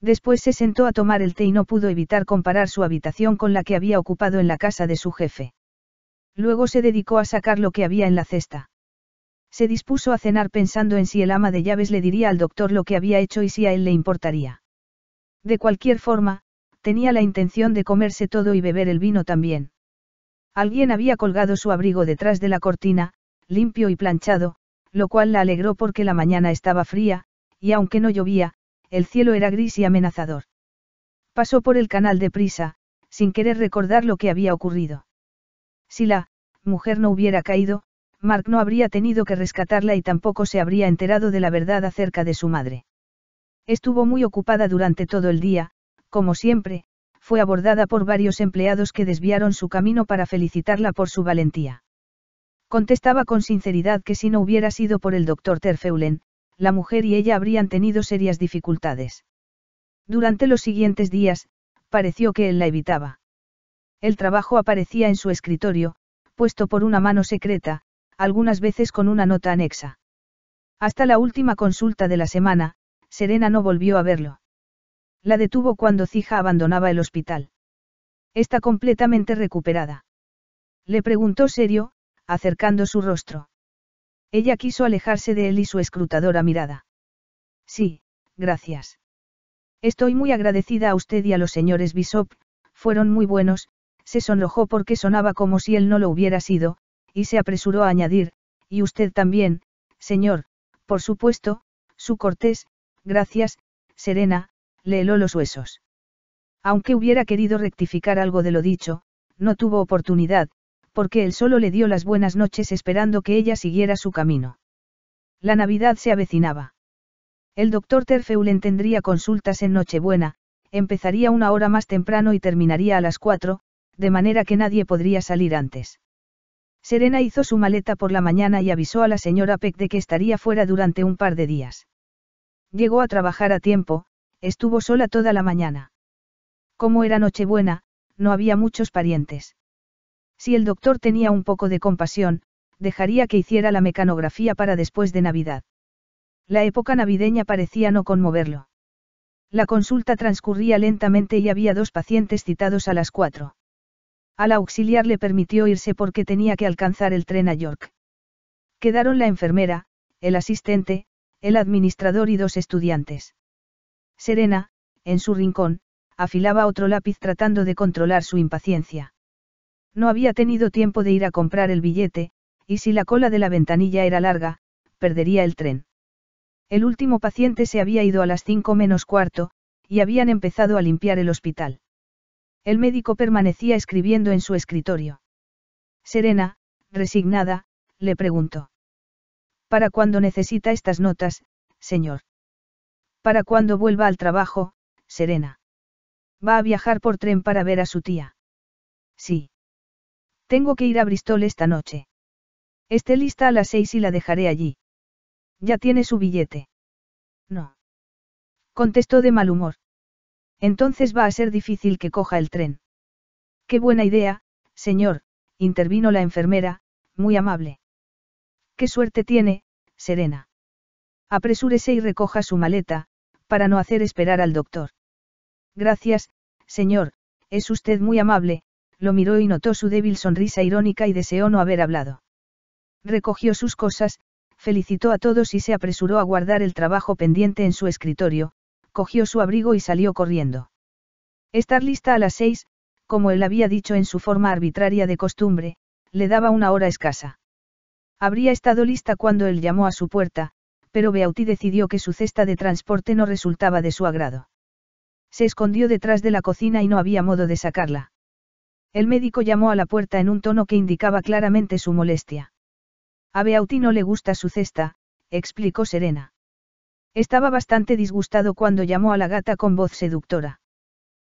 Después se sentó a tomar el té y no pudo evitar comparar su habitación con la que había ocupado en la casa de su jefe. Luego se dedicó a sacar lo que había en la cesta. Se dispuso a cenar pensando en si el ama de llaves le diría al doctor lo que había hecho y si a él le importaría. De cualquier forma, tenía la intención de comerse todo y beber el vino también. Alguien había colgado su abrigo detrás de la cortina, limpio y planchado, lo cual la alegró porque la mañana estaba fría, y aunque no llovía, el cielo era gris y amenazador. Pasó por el canal de prisa, sin querer recordar lo que había ocurrido. Si la mujer no hubiera caído, Mark no habría tenido que rescatarla y tampoco se habría enterado de la verdad acerca de su madre. Estuvo muy ocupada durante todo el día, como siempre, fue abordada por varios empleados que desviaron su camino para felicitarla por su valentía. Contestaba con sinceridad que si no hubiera sido por el doctor Terfeulen, la mujer y ella habrían tenido serias dificultades. Durante los siguientes días, pareció que él la evitaba. El trabajo aparecía en su escritorio, puesto por una mano secreta, algunas veces con una nota anexa. Hasta la última consulta de la semana, Serena no volvió a verlo. La detuvo cuando Cija abandonaba el hospital. Está completamente recuperada. Le preguntó serio, acercando su rostro. Ella quiso alejarse de él y su escrutadora mirada. Sí, gracias. Estoy muy agradecida a usted y a los señores Bishop, fueron muy buenos, se sonrojó porque sonaba como si él no lo hubiera sido, y se apresuró a añadir, y usted también, señor, por supuesto, su cortés, gracias, Serena, le heló los huesos. Aunque hubiera querido rectificar algo de lo dicho, no tuvo oportunidad, porque él solo le dio las buenas noches esperando que ella siguiera su camino. La Navidad se avecinaba. El doctor Terfeulen tendría consultas en Nochebuena, empezaría una hora más temprano y terminaría a las cuatro, de manera que nadie podría salir antes. Serena hizo su maleta por la mañana y avisó a la señora Peck de que estaría fuera durante un par de días. Llegó a trabajar a tiempo, estuvo sola toda la mañana. Como era Nochebuena, no había muchos parientes. Si el doctor tenía un poco de compasión, dejaría que hiciera la mecanografía para después de Navidad. La época navideña parecía no conmoverlo. La consulta transcurría lentamente y había dos pacientes citados a las cuatro. Al auxiliar le permitió irse porque tenía que alcanzar el tren a York. Quedaron la enfermera, el asistente, el administrador y dos estudiantes. Serena, en su rincón, afilaba otro lápiz tratando de controlar su impaciencia. No había tenido tiempo de ir a comprar el billete, y si la cola de la ventanilla era larga, perdería el tren. El último paciente se había ido a las cinco menos cuarto, y habían empezado a limpiar el hospital. El médico permanecía escribiendo en su escritorio. Serena, resignada, le preguntó. ¿Para cuándo necesita estas notas, señor? Para cuando vuelva al trabajo, Serena. Va a viajar por tren para ver a su tía. Sí. Tengo que ir a Bristol esta noche. Esté lista a las seis y la dejaré allí. Ya tiene su billete. No. Contestó de mal humor. Entonces va a ser difícil que coja el tren. Qué buena idea, señor, intervino la enfermera, muy amable. Qué suerte tiene, Serena. Apresúrese y recoja su maleta, para no hacer esperar al doctor. Gracias, señor, es usted muy amable, lo miró y notó su débil sonrisa irónica y deseó no haber hablado. Recogió sus cosas, felicitó a todos y se apresuró a guardar el trabajo pendiente en su escritorio, cogió su abrigo y salió corriendo. Estar lista a las seis, como él había dicho en su forma arbitraria de costumbre, le daba una hora escasa. Habría estado lista cuando él llamó a su puerta, pero Beauty decidió que su cesta de transporte no resultaba de su agrado. Se escondió detrás de la cocina y no había modo de sacarla. El médico llamó a la puerta en un tono que indicaba claramente su molestia. A Beauty no le gusta su cesta, explicó Serena. Estaba bastante disgustado cuando llamó a la gata con voz seductora.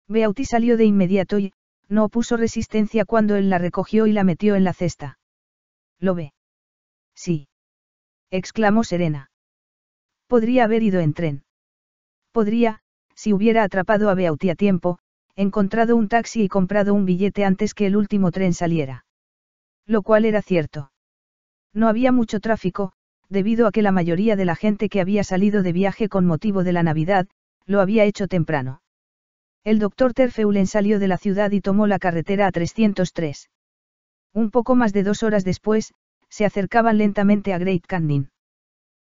Beauty salió de inmediato y, no opuso resistencia cuando él la recogió y la metió en la cesta. ¿Lo ve? Sí. exclamó Serena. Podría haber ido en tren. Podría, si hubiera atrapado a Beauty a tiempo, encontrado un taxi y comprado un billete antes que el último tren saliera. Lo cual era cierto. No había mucho tráfico, debido a que la mayoría de la gente que había salido de viaje con motivo de la Navidad, lo había hecho temprano. El doctor Terfeulen salió de la ciudad y tomó la carretera a 303. Un poco más de dos horas después, se acercaban lentamente a Great Canning.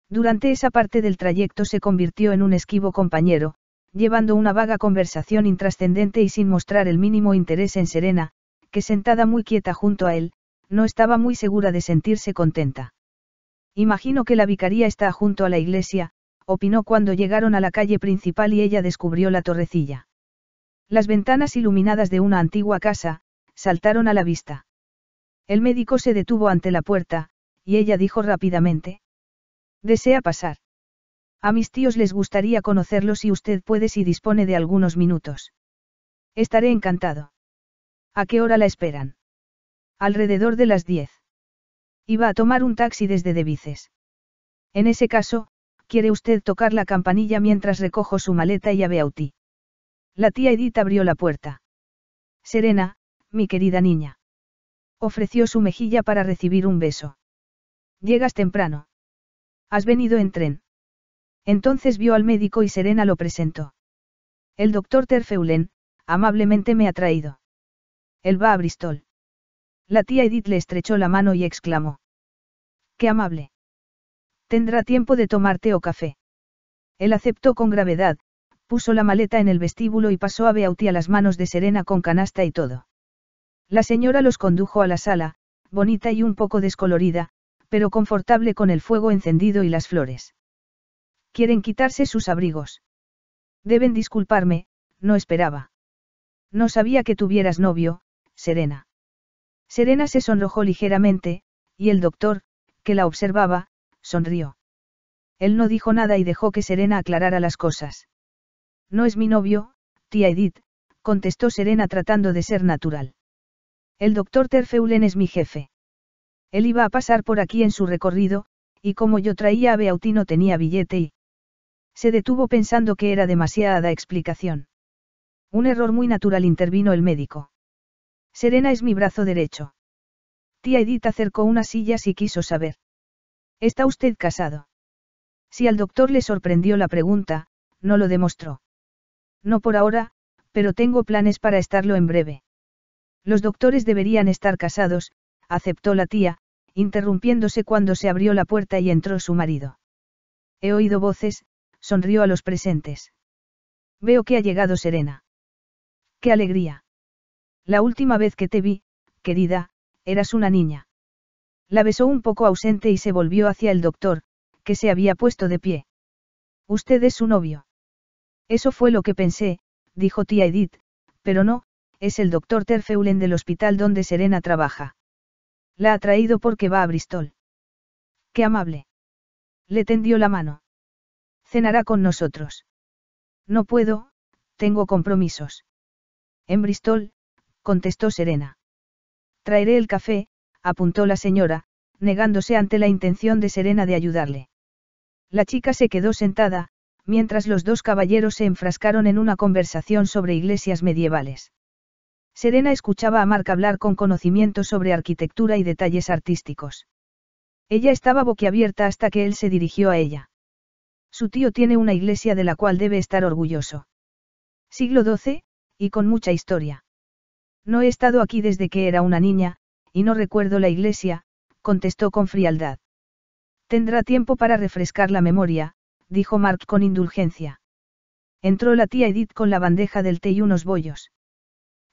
Durante esa parte del trayecto se convirtió en un esquivo compañero, llevando una vaga conversación intrascendente y sin mostrar el mínimo interés en Serena, que sentada muy quieta junto a él, no estaba muy segura de sentirse contenta. Imagino que la vicaría está junto a la iglesia, opinó cuando llegaron a la calle principal y ella descubrió la torrecilla. Las ventanas iluminadas de una antigua casa, saltaron a la vista. El médico se detuvo ante la puerta, y ella dijo rápidamente. ¿Desea pasar? A mis tíos les gustaría conocerlo si usted puede si dispone de algunos minutos. Estaré encantado. ¿A qué hora la esperan? Alrededor de las 10. Iba a tomar un taxi desde Devices. En ese caso, quiere usted tocar la campanilla mientras recojo su maleta y a Beauty? La tía Edith abrió la puerta. Serena, mi querida niña. Ofreció su mejilla para recibir un beso. Llegas temprano. Has venido en tren. Entonces vio al médico y Serena lo presentó. El doctor Terfeulen, amablemente me ha traído. Él va a Bristol. La tía Edith le estrechó la mano y exclamó. Qué amable. Tendrá tiempo de tomarte o café. Él aceptó con gravedad, puso la maleta en el vestíbulo y pasó a Beauty a las manos de Serena con canasta y todo. La señora los condujo a la sala, bonita y un poco descolorida, pero confortable con el fuego encendido y las flores. Quieren quitarse sus abrigos. Deben disculparme, no esperaba. No sabía que tuvieras novio, Serena. Serena se sonrojó ligeramente, y el doctor, que la observaba, sonrió. Él no dijo nada y dejó que Serena aclarara las cosas. No es mi novio, tía Edith, contestó Serena tratando de ser natural. El doctor Terfeulen es mi jefe. Él iba a pasar por aquí en su recorrido, y como yo traía a Beautino tenía billete y... Se detuvo pensando que era demasiada explicación. Un error muy natural intervino el médico. Serena es mi brazo derecho. Tía Edith acercó unas sillas y quiso saber. ¿Está usted casado? Si al doctor le sorprendió la pregunta, no lo demostró. No por ahora, pero tengo planes para estarlo en breve. Los doctores deberían estar casados, aceptó la tía, interrumpiéndose cuando se abrió la puerta y entró su marido. He oído voces, sonrió a los presentes. Veo que ha llegado Serena. ¡Qué alegría! La última vez que te vi, querida, eras una niña. La besó un poco ausente y se volvió hacia el doctor, que se había puesto de pie. Usted es su novio. Eso fue lo que pensé, dijo tía Edith, pero no, es el doctor Terfeulen del hospital donde Serena trabaja. La ha traído porque va a Bristol. Qué amable. Le tendió la mano. Cenará con nosotros. No puedo, tengo compromisos. En Bristol, contestó Serena. Traeré el café, apuntó la señora, negándose ante la intención de Serena de ayudarle. La chica se quedó sentada, mientras los dos caballeros se enfrascaron en una conversación sobre iglesias medievales. Serena escuchaba a Mark hablar con conocimiento sobre arquitectura y detalles artísticos. Ella estaba boquiabierta hasta que él se dirigió a ella. Su tío tiene una iglesia de la cual debe estar orgulloso. Siglo XII, y con mucha historia. No he estado aquí desde que era una niña, y no recuerdo la iglesia, contestó con frialdad. Tendrá tiempo para refrescar la memoria, dijo Mark con indulgencia. Entró la tía Edith con la bandeja del té y unos bollos.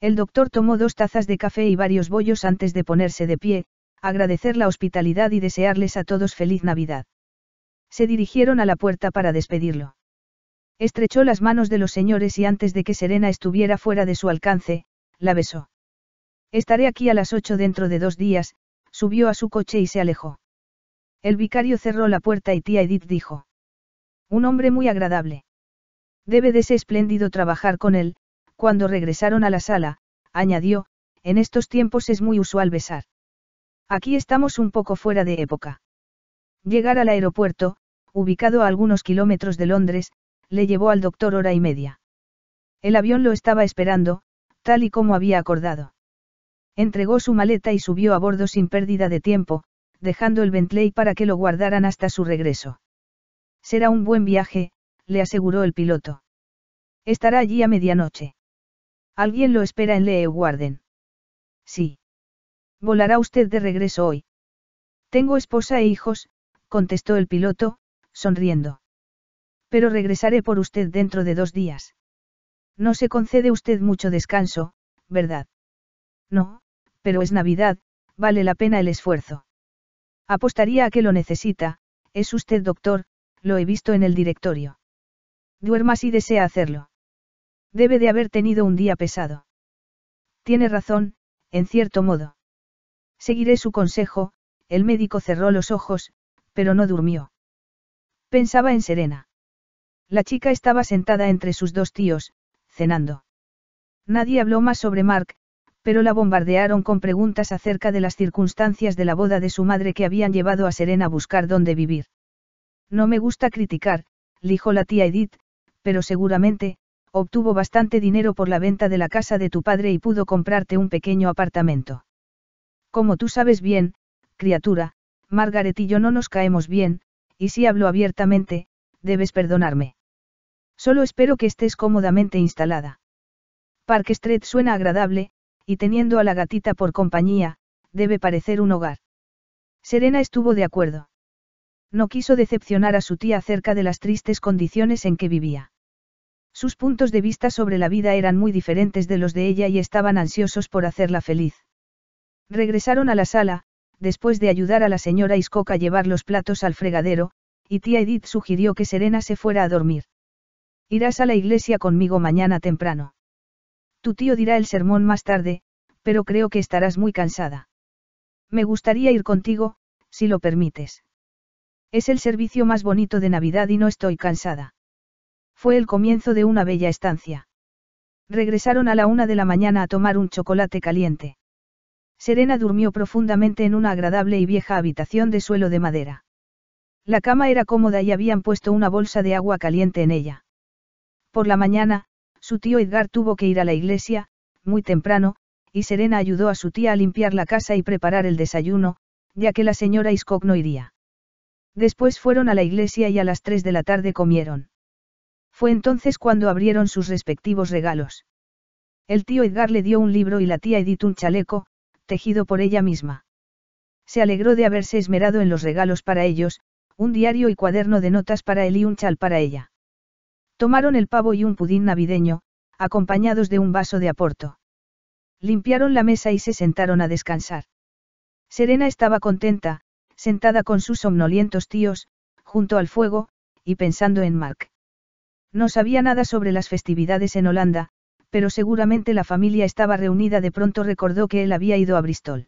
El doctor tomó dos tazas de café y varios bollos antes de ponerse de pie, agradecer la hospitalidad y desearles a todos feliz Navidad. Se dirigieron a la puerta para despedirlo. Estrechó las manos de los señores y antes de que Serena estuviera fuera de su alcance, la besó. Estaré aquí a las ocho dentro de dos días, subió a su coche y se alejó. El vicario cerró la puerta y tía Edith dijo. Un hombre muy agradable. Debe de ser espléndido trabajar con él, cuando regresaron a la sala, añadió, en estos tiempos es muy usual besar. Aquí estamos un poco fuera de época. Llegar al aeropuerto, ubicado a algunos kilómetros de Londres, le llevó al doctor hora y media. El avión lo estaba esperando, tal y como había acordado. Entregó su maleta y subió a bordo sin pérdida de tiempo, dejando el Bentley para que lo guardaran hasta su regreso. Será un buen viaje, le aseguró el piloto. Estará allí a medianoche. Alguien lo espera en Leeuwarden. Sí. Volará usted de regreso hoy. Tengo esposa e hijos, contestó el piloto, sonriendo. Pero regresaré por usted dentro de dos días. No se concede usted mucho descanso, ¿verdad? No, pero es Navidad, vale la pena el esfuerzo. Apostaría a que lo necesita, es usted doctor, lo he visto en el directorio. Duerma si desea hacerlo. Debe de haber tenido un día pesado. Tiene razón, en cierto modo. Seguiré su consejo, el médico cerró los ojos, pero no durmió. Pensaba en Serena. La chica estaba sentada entre sus dos tíos, cenando. Nadie habló más sobre Mark, pero la bombardearon con preguntas acerca de las circunstancias de la boda de su madre que habían llevado a Serena a buscar dónde vivir. No me gusta criticar, dijo la tía Edith, pero seguramente, obtuvo bastante dinero por la venta de la casa de tu padre y pudo comprarte un pequeño apartamento. Como tú sabes bien, criatura, Margaret y yo no nos caemos bien, y si hablo abiertamente, debes perdonarme. Solo espero que estés cómodamente instalada. Park Street suena agradable, y teniendo a la gatita por compañía, debe parecer un hogar. Serena estuvo de acuerdo. No quiso decepcionar a su tía acerca de las tristes condiciones en que vivía. Sus puntos de vista sobre la vida eran muy diferentes de los de ella y estaban ansiosos por hacerla feliz. Regresaron a la sala, después de ayudar a la señora Iscoca a llevar los platos al fregadero, y tía Edith sugirió que Serena se fuera a dormir. Irás a la iglesia conmigo mañana temprano. Tu tío dirá el sermón más tarde, pero creo que estarás muy cansada. Me gustaría ir contigo, si lo permites. Es el servicio más bonito de Navidad y no estoy cansada. Fue el comienzo de una bella estancia. Regresaron a la una de la mañana a tomar un chocolate caliente. Serena durmió profundamente en una agradable y vieja habitación de suelo de madera. La cama era cómoda y habían puesto una bolsa de agua caliente en ella. Por la mañana, su tío Edgar tuvo que ir a la iglesia, muy temprano, y Serena ayudó a su tía a limpiar la casa y preparar el desayuno, ya que la señora Iscock no iría. Después fueron a la iglesia y a las tres de la tarde comieron. Fue entonces cuando abrieron sus respectivos regalos. El tío Edgar le dio un libro y la tía Edith un chaleco, tejido por ella misma. Se alegró de haberse esmerado en los regalos para ellos, un diario y cuaderno de notas para él y un chal para ella. Tomaron el pavo y un pudín navideño, acompañados de un vaso de aporto. Limpiaron la mesa y se sentaron a descansar. Serena estaba contenta, sentada con sus somnolientos tíos, junto al fuego, y pensando en Mark. No sabía nada sobre las festividades en Holanda, pero seguramente la familia estaba reunida de pronto recordó que él había ido a Bristol.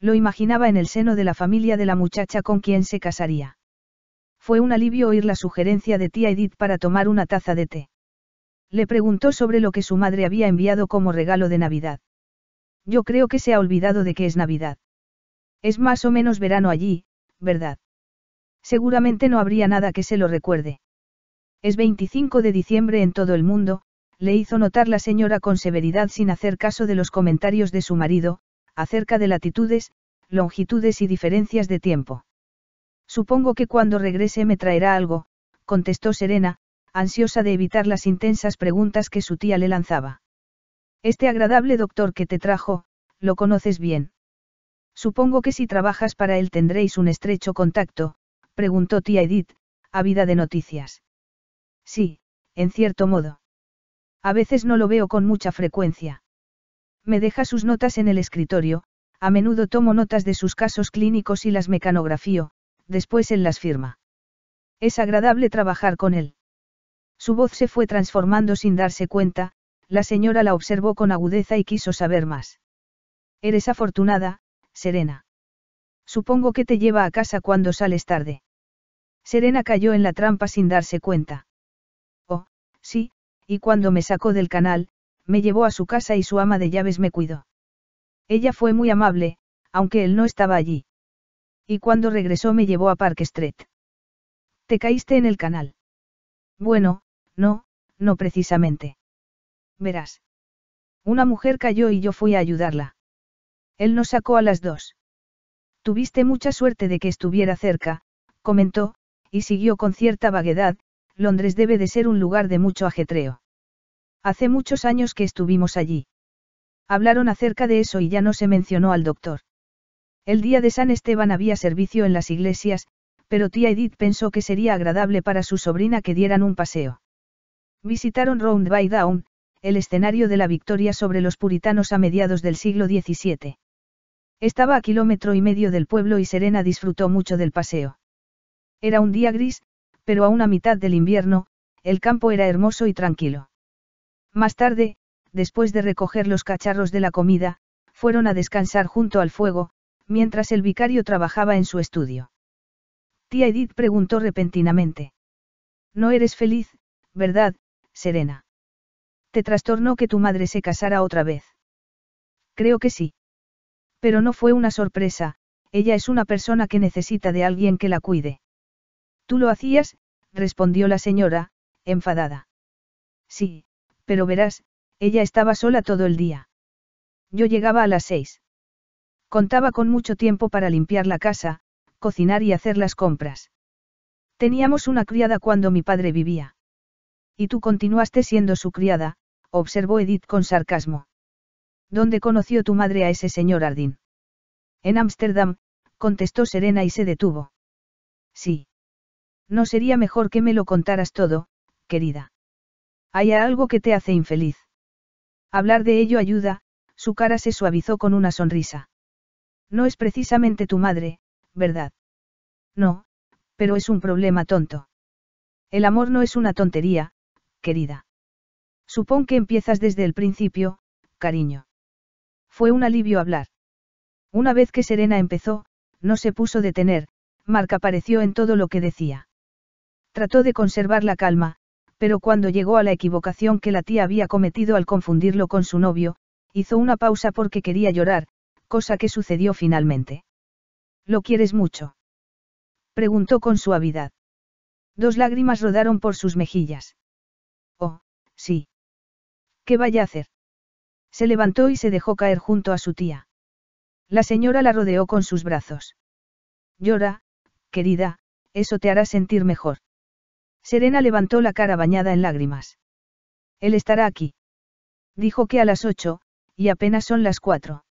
Lo imaginaba en el seno de la familia de la muchacha con quien se casaría. Fue un alivio oír la sugerencia de tía Edith para tomar una taza de té. Le preguntó sobre lo que su madre había enviado como regalo de Navidad. Yo creo que se ha olvidado de que es Navidad. Es más o menos verano allí, ¿verdad? Seguramente no habría nada que se lo recuerde. Es 25 de diciembre en todo el mundo, le hizo notar la señora con severidad sin hacer caso de los comentarios de su marido, acerca de latitudes, longitudes y diferencias de tiempo. Supongo que cuando regrese me traerá algo, contestó Serena, ansiosa de evitar las intensas preguntas que su tía le lanzaba. Este agradable doctor que te trajo, lo conoces bien. Supongo que si trabajas para él tendréis un estrecho contacto, preguntó tía Edith, ávida de noticias. Sí, en cierto modo. A veces no lo veo con mucha frecuencia. Me deja sus notas en el escritorio, a menudo tomo notas de sus casos clínicos y las mecanografío, después él las firma. Es agradable trabajar con él. Su voz se fue transformando sin darse cuenta, la señora la observó con agudeza y quiso saber más. Eres afortunada, Serena. Supongo que te lleva a casa cuando sales tarde. Serena cayó en la trampa sin darse cuenta. Oh, sí, y cuando me sacó del canal, me llevó a su casa y su ama de llaves me cuidó. Ella fue muy amable, aunque él no estaba allí. Y cuando regresó me llevó a Park Street. ¿Te caíste en el canal? Bueno, no, no precisamente. Verás. Una mujer cayó y yo fui a ayudarla. Él nos sacó a las dos. Tuviste mucha suerte de que estuviera cerca, comentó, y siguió con cierta vaguedad, Londres debe de ser un lugar de mucho ajetreo. Hace muchos años que estuvimos allí. Hablaron acerca de eso y ya no se mencionó al doctor. El día de San Esteban había servicio en las iglesias, pero tía Edith pensó que sería agradable para su sobrina que dieran un paseo. Visitaron Round by Down, el escenario de la victoria sobre los puritanos a mediados del siglo XVII. Estaba a kilómetro y medio del pueblo y Serena disfrutó mucho del paseo. Era un día gris, pero a una mitad del invierno, el campo era hermoso y tranquilo. Más tarde, después de recoger los cacharros de la comida, fueron a descansar junto al fuego, mientras el vicario trabajaba en su estudio. Tía Edith preguntó repentinamente. No eres feliz, ¿verdad, Serena? ¿Te trastornó que tu madre se casara otra vez? Creo que sí. Pero no fue una sorpresa, ella es una persona que necesita de alguien que la cuide. Tú lo hacías, respondió la señora, enfadada. Sí, pero verás, ella estaba sola todo el día. Yo llegaba a las seis. Contaba con mucho tiempo para limpiar la casa, cocinar y hacer las compras. Teníamos una criada cuando mi padre vivía. Y tú continuaste siendo su criada, observó Edith con sarcasmo. ¿Dónde conoció tu madre a ese señor Ardín? En Ámsterdam, contestó Serena y se detuvo. Sí. No sería mejor que me lo contaras todo, querida. Hay algo que te hace infeliz. Hablar de ello ayuda, su cara se suavizó con una sonrisa. No es precisamente tu madre, ¿verdad? No, pero es un problema tonto. El amor no es una tontería, querida. Supón que empiezas desde el principio, cariño. Fue un alivio hablar. Una vez que Serena empezó, no se puso a detener. Marca apareció en todo lo que decía. Trató de conservar la calma, pero cuando llegó a la equivocación que la tía había cometido al confundirlo con su novio, hizo una pausa porque quería llorar, cosa que sucedió finalmente. ¿Lo quieres mucho? preguntó con suavidad. Dos lágrimas rodaron por sus mejillas. Oh, sí. ¿Qué vaya a hacer? Se levantó y se dejó caer junto a su tía. La señora la rodeó con sus brazos. Llora, querida, eso te hará sentir mejor. Serena levantó la cara bañada en lágrimas. Él estará aquí. Dijo que a las ocho, y apenas son las cuatro.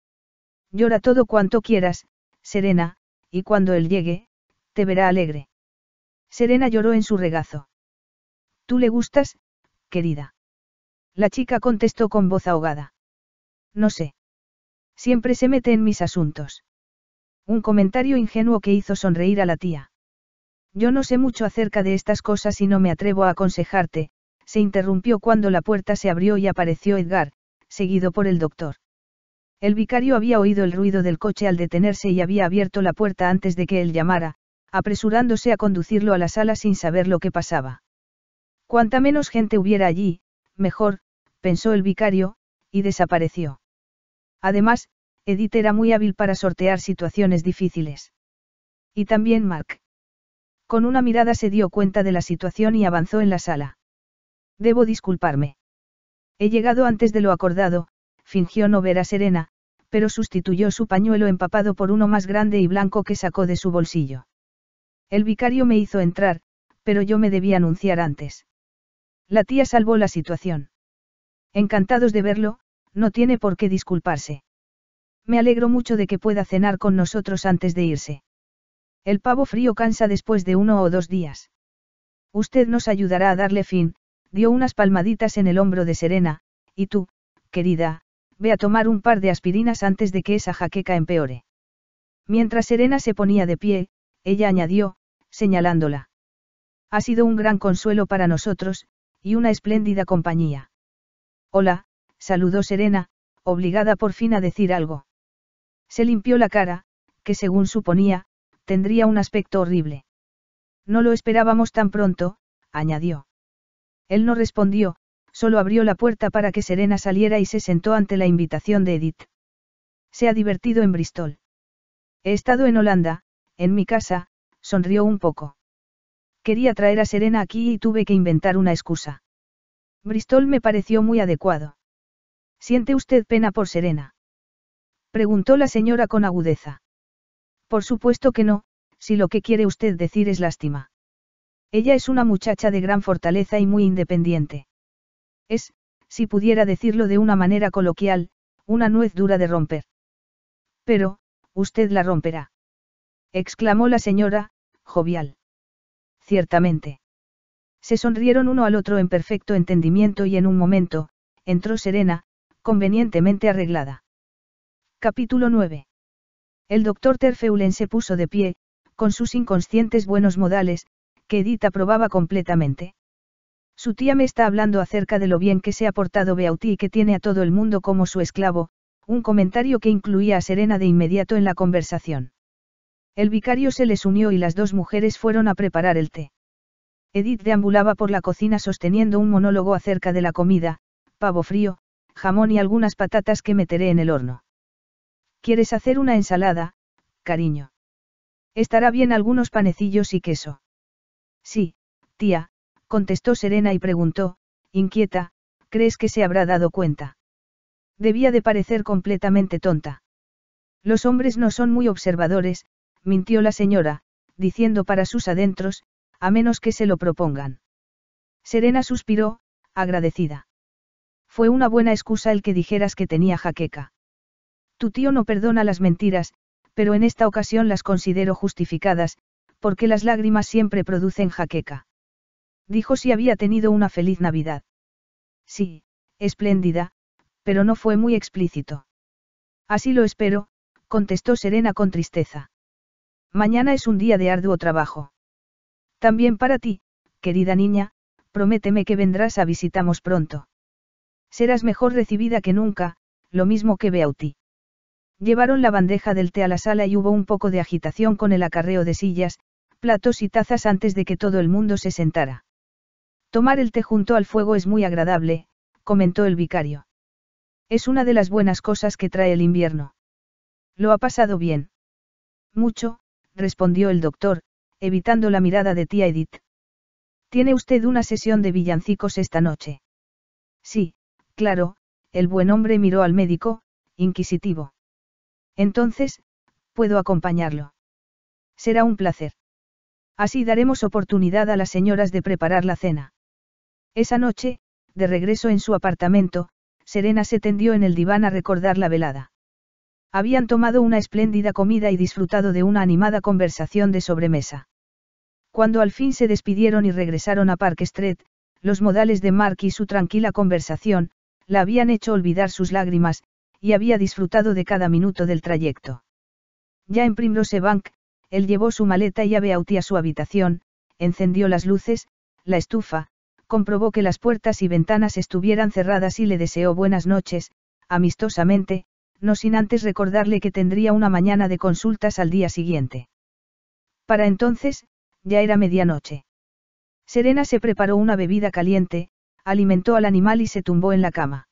Llora todo cuanto quieras, Serena, y cuando él llegue, te verá alegre. Serena lloró en su regazo. Tú le gustas, querida. La chica contestó con voz ahogada. No sé. Siempre se mete en mis asuntos. Un comentario ingenuo que hizo sonreír a la tía. Yo no sé mucho acerca de estas cosas y no me atrevo a aconsejarte, se interrumpió cuando la puerta se abrió y apareció Edgar, seguido por el doctor. El vicario había oído el ruido del coche al detenerse y había abierto la puerta antes de que él llamara, apresurándose a conducirlo a la sala sin saber lo que pasaba. Cuanta menos gente hubiera allí, mejor, pensó el vicario, y desapareció. Además, Edith era muy hábil para sortear situaciones difíciles. Y también Mark. Con una mirada se dio cuenta de la situación y avanzó en la sala. Debo disculparme. He llegado antes de lo acordado, fingió no ver a Serena, pero sustituyó su pañuelo empapado por uno más grande y blanco que sacó de su bolsillo. El vicario me hizo entrar, pero yo me debía anunciar antes. La tía salvó la situación. Encantados de verlo, no tiene por qué disculparse. Me alegro mucho de que pueda cenar con nosotros antes de irse. El pavo frío cansa después de uno o dos días. Usted nos ayudará a darle fin, dio unas palmaditas en el hombro de Serena, y tú, querida, ve a tomar un par de aspirinas antes de que esa jaqueca empeore. Mientras Serena se ponía de pie, ella añadió, señalándola. Ha sido un gran consuelo para nosotros, y una espléndida compañía. Hola, saludó Serena, obligada por fin a decir algo. Se limpió la cara, que según suponía, tendría un aspecto horrible. No lo esperábamos tan pronto, añadió. Él no respondió, solo abrió la puerta para que Serena saliera y se sentó ante la invitación de Edith. Se ha divertido en Bristol. He estado en Holanda, en mi casa, sonrió un poco. Quería traer a Serena aquí y tuve que inventar una excusa. Bristol me pareció muy adecuado. ¿Siente usted pena por Serena? Preguntó la señora con agudeza. Por supuesto que no, si lo que quiere usted decir es lástima. Ella es una muchacha de gran fortaleza y muy independiente. Es, si pudiera decirlo de una manera coloquial, una nuez dura de romper. Pero, usted la romperá. exclamó la señora, jovial. Ciertamente. Se sonrieron uno al otro en perfecto entendimiento y en un momento, entró serena, convenientemente arreglada. Capítulo 9. El doctor Terfeulen se puso de pie, con sus inconscientes buenos modales, que Edith aprobaba completamente. Su tía me está hablando acerca de lo bien que se ha portado Beauty y que tiene a todo el mundo como su esclavo, un comentario que incluía a Serena de inmediato en la conversación. El vicario se les unió y las dos mujeres fueron a preparar el té. Edith deambulaba por la cocina sosteniendo un monólogo acerca de la comida, pavo frío, jamón y algunas patatas que meteré en el horno. ¿Quieres hacer una ensalada, cariño? Estará bien algunos panecillos y queso. Sí, tía, contestó Serena y preguntó, inquieta, ¿crees que se habrá dado cuenta? Debía de parecer completamente tonta. Los hombres no son muy observadores, mintió la señora, diciendo para sus adentros, a menos que se lo propongan. Serena suspiró, agradecida. Fue una buena excusa el que dijeras que tenía jaqueca. Tu tío no perdona las mentiras, pero en esta ocasión las considero justificadas, porque las lágrimas siempre producen jaqueca. Dijo si había tenido una feliz Navidad. Sí, espléndida, pero no fue muy explícito. Así lo espero, contestó Serena con tristeza. Mañana es un día de arduo trabajo. También para ti, querida niña, prométeme que vendrás a visitamos pronto. Serás mejor recibida que nunca, lo mismo que Beauty. Llevaron la bandeja del té a la sala y hubo un poco de agitación con el acarreo de sillas, platos y tazas antes de que todo el mundo se sentara. Tomar el té junto al fuego es muy agradable, comentó el vicario. Es una de las buenas cosas que trae el invierno. ¿Lo ha pasado bien? Mucho, respondió el doctor, evitando la mirada de tía Edith. ¿Tiene usted una sesión de villancicos esta noche? Sí, claro, el buen hombre miró al médico, inquisitivo. Entonces, puedo acompañarlo. Será un placer. Así daremos oportunidad a las señoras de preparar la cena. Esa noche, de regreso en su apartamento, Serena se tendió en el diván a recordar la velada. Habían tomado una espléndida comida y disfrutado de una animada conversación de sobremesa. Cuando al fin se despidieron y regresaron a Park Street, los modales de Mark y su tranquila conversación, la habían hecho olvidar sus lágrimas, y había disfrutado de cada minuto del trayecto. Ya en Primrose Bank, él llevó su maleta y a a su habitación, encendió las luces, la estufa, comprobó que las puertas y ventanas estuvieran cerradas y le deseó buenas noches, amistosamente, no sin antes recordarle que tendría una mañana de consultas al día siguiente. Para entonces, ya era medianoche. Serena se preparó una bebida caliente, alimentó al animal y se tumbó en la cama.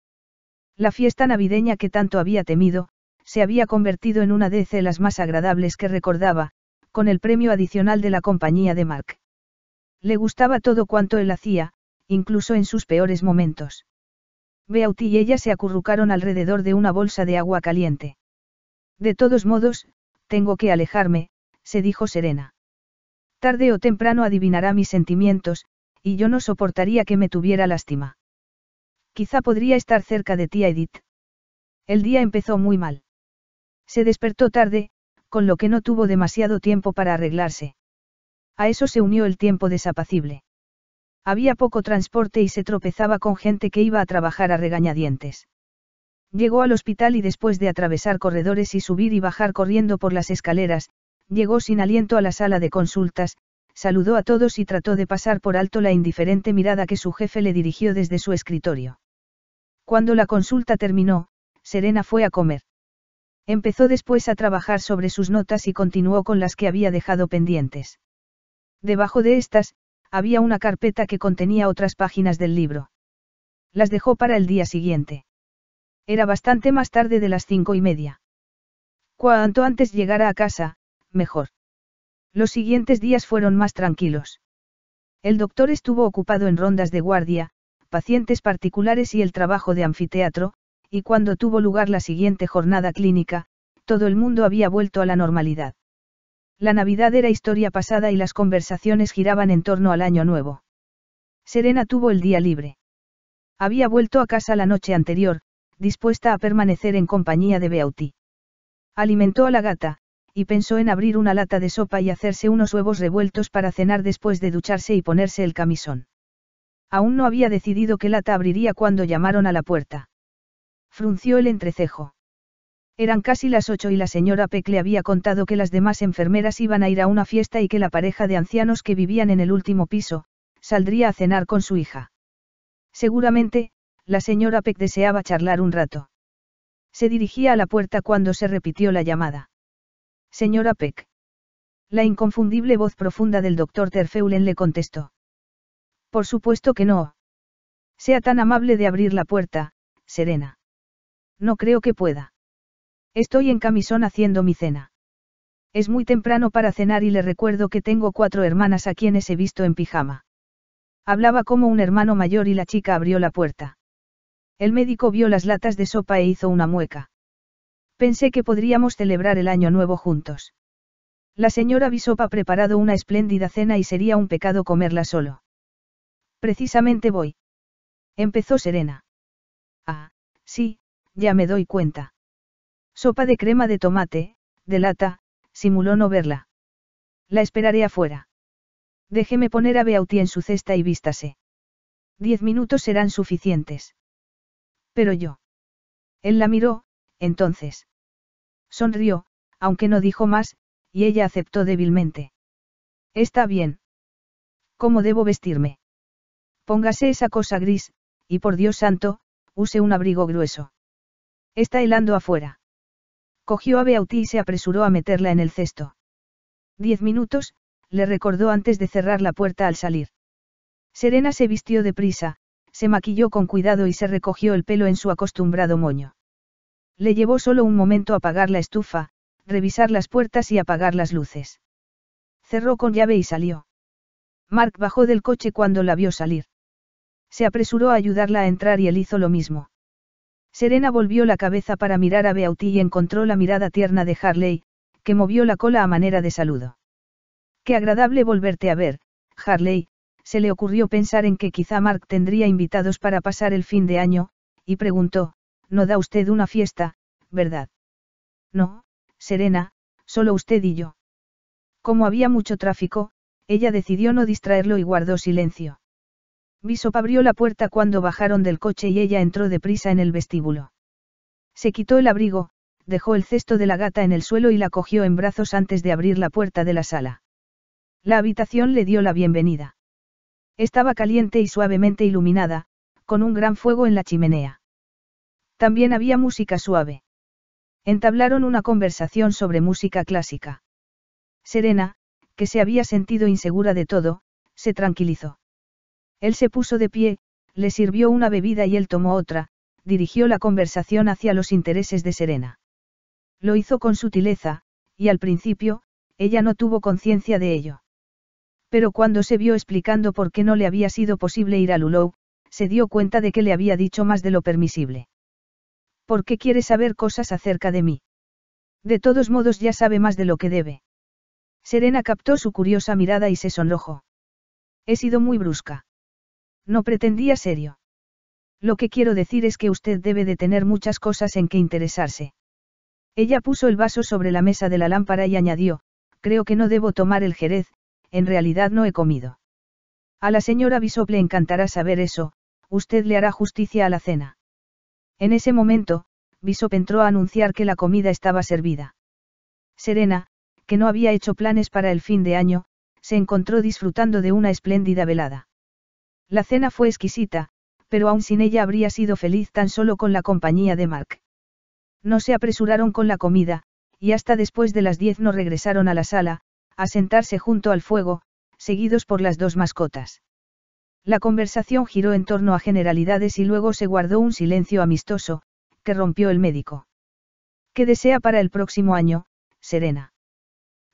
La fiesta navideña que tanto había temido, se había convertido en una de las más agradables que recordaba, con el premio adicional de la compañía de Mark. Le gustaba todo cuanto él hacía, incluso en sus peores momentos. Beauty y ella se acurrucaron alrededor de una bolsa de agua caliente. De todos modos, tengo que alejarme, se dijo Serena. Tarde o temprano adivinará mis sentimientos, y yo no soportaría que me tuviera lástima. Quizá podría estar cerca de tía Edith. El día empezó muy mal. Se despertó tarde, con lo que no tuvo demasiado tiempo para arreglarse. A eso se unió el tiempo desapacible. Había poco transporte y se tropezaba con gente que iba a trabajar a regañadientes. Llegó al hospital y después de atravesar corredores y subir y bajar corriendo por las escaleras, llegó sin aliento a la sala de consultas, saludó a todos y trató de pasar por alto la indiferente mirada que su jefe le dirigió desde su escritorio. Cuando la consulta terminó, Serena fue a comer. Empezó después a trabajar sobre sus notas y continuó con las que había dejado pendientes. Debajo de estas, había una carpeta que contenía otras páginas del libro. Las dejó para el día siguiente. Era bastante más tarde de las cinco y media. Cuanto antes llegara a casa, mejor. Los siguientes días fueron más tranquilos. El doctor estuvo ocupado en rondas de guardia, pacientes particulares y el trabajo de anfiteatro, y cuando tuvo lugar la siguiente jornada clínica, todo el mundo había vuelto a la normalidad. La Navidad era historia pasada y las conversaciones giraban en torno al Año Nuevo. Serena tuvo el día libre. Había vuelto a casa la noche anterior, dispuesta a permanecer en compañía de Beauty. Alimentó a la gata, y pensó en abrir una lata de sopa y hacerse unos huevos revueltos para cenar después de ducharse y ponerse el camisón. Aún no había decidido qué lata abriría cuando llamaron a la puerta. Frunció el entrecejo. Eran casi las ocho y la señora Peck le había contado que las demás enfermeras iban a ir a una fiesta y que la pareja de ancianos que vivían en el último piso, saldría a cenar con su hija. Seguramente, la señora Peck deseaba charlar un rato. Se dirigía a la puerta cuando se repitió la llamada. Señora Peck. La inconfundible voz profunda del doctor Terfeulen le contestó. Por supuesto que no. Sea tan amable de abrir la puerta, Serena. No creo que pueda. Estoy en camisón haciendo mi cena. Es muy temprano para cenar y le recuerdo que tengo cuatro hermanas a quienes he visto en pijama. Hablaba como un hermano mayor y la chica abrió la puerta. El médico vio las latas de sopa e hizo una mueca. Pensé que podríamos celebrar el año nuevo juntos. La señora Bisop ha preparado una espléndida cena y sería un pecado comerla solo. Precisamente voy. Empezó Serena. Ah, sí, ya me doy cuenta. Sopa de crema de tomate, de lata, simuló no verla. La esperaré afuera. Déjeme poner a Beauty en su cesta y vístase. Diez minutos serán suficientes. Pero yo. Él la miró, entonces. Sonrió, aunque no dijo más, y ella aceptó débilmente. Está bien. ¿Cómo debo vestirme? Póngase esa cosa gris, y por Dios santo, use un abrigo grueso. Está helando afuera. Cogió a Beauty y se apresuró a meterla en el cesto. Diez minutos, le recordó antes de cerrar la puerta al salir. Serena se vistió de prisa, se maquilló con cuidado y se recogió el pelo en su acostumbrado moño. Le llevó solo un momento apagar la estufa, revisar las puertas y apagar las luces. Cerró con llave y salió. Mark bajó del coche cuando la vio salir. Se apresuró a ayudarla a entrar y él hizo lo mismo. Serena volvió la cabeza para mirar a Beauty y encontró la mirada tierna de Harley, que movió la cola a manera de saludo. Qué agradable volverte a ver, Harley, se le ocurrió pensar en que quizá Mark tendría invitados para pasar el fin de año, y preguntó, ¿no da usted una fiesta, verdad? No, Serena, solo usted y yo. Como había mucho tráfico, ella decidió no distraerlo y guardó silencio. Bishop abrió la puerta cuando bajaron del coche y ella entró deprisa en el vestíbulo. Se quitó el abrigo, dejó el cesto de la gata en el suelo y la cogió en brazos antes de abrir la puerta de la sala. La habitación le dio la bienvenida. Estaba caliente y suavemente iluminada, con un gran fuego en la chimenea. También había música suave. Entablaron una conversación sobre música clásica. Serena, que se había sentido insegura de todo, se tranquilizó. Él se puso de pie, le sirvió una bebida y él tomó otra, dirigió la conversación hacia los intereses de Serena. Lo hizo con sutileza, y al principio, ella no tuvo conciencia de ello. Pero cuando se vio explicando por qué no le había sido posible ir a Lulou, se dio cuenta de que le había dicho más de lo permisible. ¿Por qué quiere saber cosas acerca de mí? De todos modos ya sabe más de lo que debe. Serena captó su curiosa mirada y se sonrojó. He sido muy brusca. No pretendía serio. Lo que quiero decir es que usted debe de tener muchas cosas en que interesarse. Ella puso el vaso sobre la mesa de la lámpara y añadió, creo que no debo tomar el jerez, en realidad no he comido. A la señora Bisop le encantará saber eso, usted le hará justicia a la cena. En ese momento, Bisop entró a anunciar que la comida estaba servida. Serena, que no había hecho planes para el fin de año, se encontró disfrutando de una espléndida velada. La cena fue exquisita, pero aún sin ella habría sido feliz tan solo con la compañía de Mark. No se apresuraron con la comida, y hasta después de las diez no regresaron a la sala, a sentarse junto al fuego, seguidos por las dos mascotas. La conversación giró en torno a generalidades y luego se guardó un silencio amistoso, que rompió el médico. ¿Qué desea para el próximo año, Serena?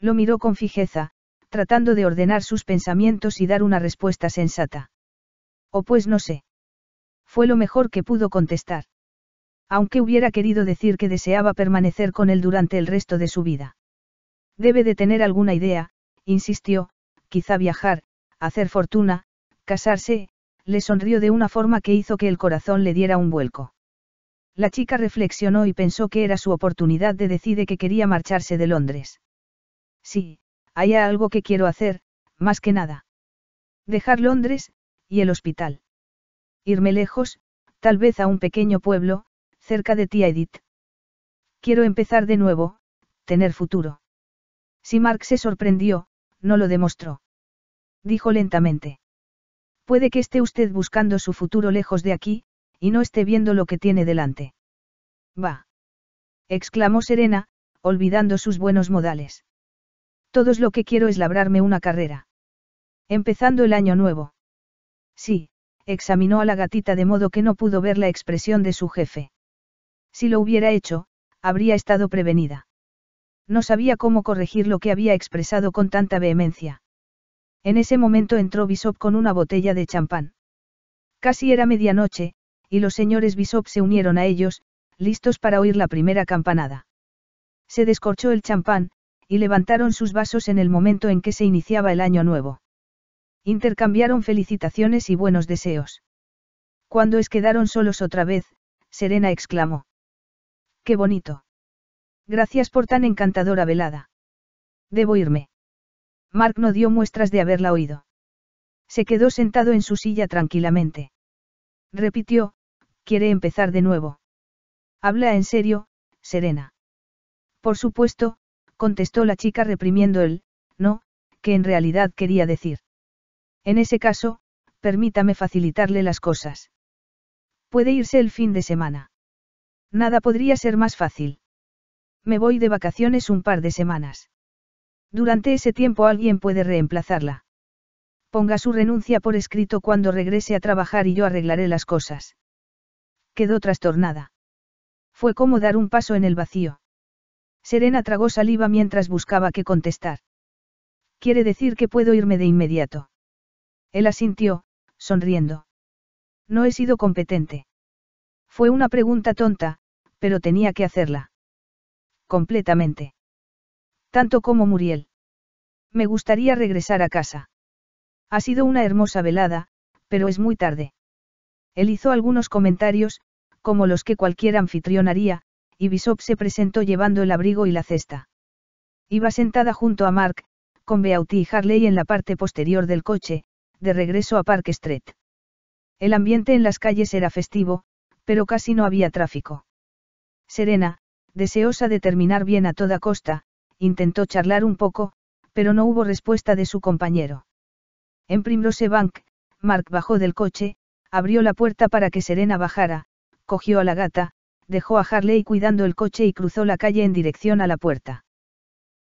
Lo miró con fijeza, tratando de ordenar sus pensamientos y dar una respuesta sensata. O oh, pues no sé. Fue lo mejor que pudo contestar. Aunque hubiera querido decir que deseaba permanecer con él durante el resto de su vida. Debe de tener alguna idea, insistió, quizá viajar, hacer fortuna, casarse, le sonrió de una forma que hizo que el corazón le diera un vuelco. La chica reflexionó y pensó que era su oportunidad de decide que quería marcharse de Londres. Sí, hay algo que quiero hacer, más que nada. Dejar Londres, y el hospital. Irme lejos, tal vez a un pequeño pueblo, cerca de ti, Edith. Quiero empezar de nuevo, tener futuro. Si Mark se sorprendió, no lo demostró. Dijo lentamente. Puede que esté usted buscando su futuro lejos de aquí, y no esté viendo lo que tiene delante. Va. exclamó Serena, olvidando sus buenos modales. Todos lo que quiero es labrarme una carrera. Empezando el año nuevo. Sí, examinó a la gatita de modo que no pudo ver la expresión de su jefe. Si lo hubiera hecho, habría estado prevenida. No sabía cómo corregir lo que había expresado con tanta vehemencia. En ese momento entró Bishop con una botella de champán. Casi era medianoche, y los señores Bishop se unieron a ellos, listos para oír la primera campanada. Se descorchó el champán, y levantaron sus vasos en el momento en que se iniciaba el año nuevo. Intercambiaron felicitaciones y buenos deseos. Cuando es quedaron solos otra vez, Serena exclamó. Qué bonito. Gracias por tan encantadora velada. Debo irme. Mark no dio muestras de haberla oído. Se quedó sentado en su silla tranquilamente. Repitió, quiere empezar de nuevo. Habla en serio, Serena. Por supuesto, contestó la chica reprimiendo el, no, que en realidad quería decir. En ese caso, permítame facilitarle las cosas. Puede irse el fin de semana. Nada podría ser más fácil. Me voy de vacaciones un par de semanas. Durante ese tiempo alguien puede reemplazarla. Ponga su renuncia por escrito cuando regrese a trabajar y yo arreglaré las cosas. Quedó trastornada. Fue como dar un paso en el vacío. Serena tragó saliva mientras buscaba qué contestar. Quiere decir que puedo irme de inmediato. Él asintió, sonriendo. No he sido competente. Fue una pregunta tonta, pero tenía que hacerla. Completamente. Tanto como Muriel. Me gustaría regresar a casa. Ha sido una hermosa velada, pero es muy tarde. Él hizo algunos comentarios, como los que cualquier anfitrión haría, y Bishop se presentó llevando el abrigo y la cesta. Iba sentada junto a Mark, con Beauty y Harley en la parte posterior del coche, de regreso a Park Street. El ambiente en las calles era festivo, pero casi no había tráfico. Serena, deseosa de terminar bien a toda costa, intentó charlar un poco, pero no hubo respuesta de su compañero. En Primrose Bank, Mark bajó del coche, abrió la puerta para que Serena bajara, cogió a la gata, dejó a Harley cuidando el coche y cruzó la calle en dirección a la puerta.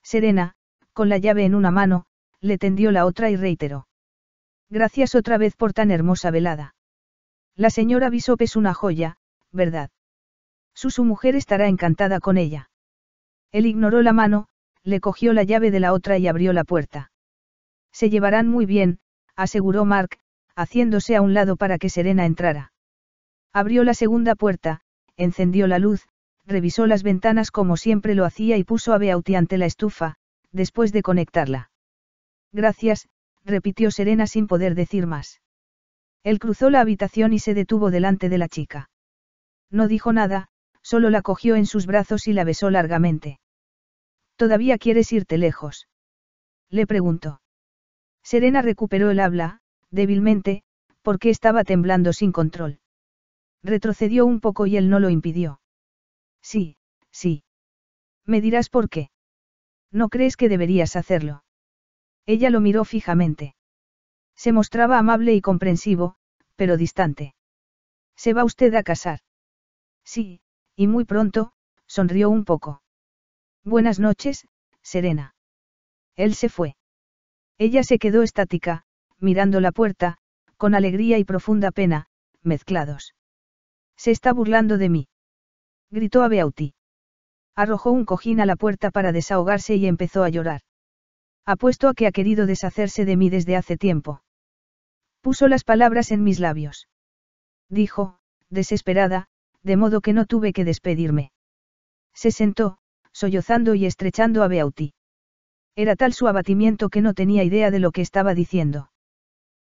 Serena, con la llave en una mano, le tendió la otra y reiteró. Gracias otra vez por tan hermosa velada. La señora Bisop es una joya, ¿verdad? Su, su mujer estará encantada con ella. Él ignoró la mano, le cogió la llave de la otra y abrió la puerta. Se llevarán muy bien, aseguró Mark, haciéndose a un lado para que Serena entrara. Abrió la segunda puerta, encendió la luz, revisó las ventanas como siempre lo hacía y puso a Beauty ante la estufa, después de conectarla. Gracias, repitió Serena sin poder decir más. Él cruzó la habitación y se detuvo delante de la chica. No dijo nada, solo la cogió en sus brazos y la besó largamente. ¿Todavía quieres irte lejos? Le preguntó. Serena recuperó el habla, débilmente, porque estaba temblando sin control. Retrocedió un poco y él no lo impidió. Sí, sí. ¿Me dirás por qué? ¿No crees que deberías hacerlo? Ella lo miró fijamente. Se mostraba amable y comprensivo, pero distante. ¿Se va usted a casar? Sí, y muy pronto, sonrió un poco. Buenas noches, Serena. Él se fue. Ella se quedó estática, mirando la puerta, con alegría y profunda pena, mezclados. Se está burlando de mí. Gritó a Beauty. Arrojó un cojín a la puerta para desahogarse y empezó a llorar. Apuesto a que ha querido deshacerse de mí desde hace tiempo. Puso las palabras en mis labios. Dijo, desesperada, de modo que no tuve que despedirme. Se sentó, sollozando y estrechando a Beauty. Era tal su abatimiento que no tenía idea de lo que estaba diciendo.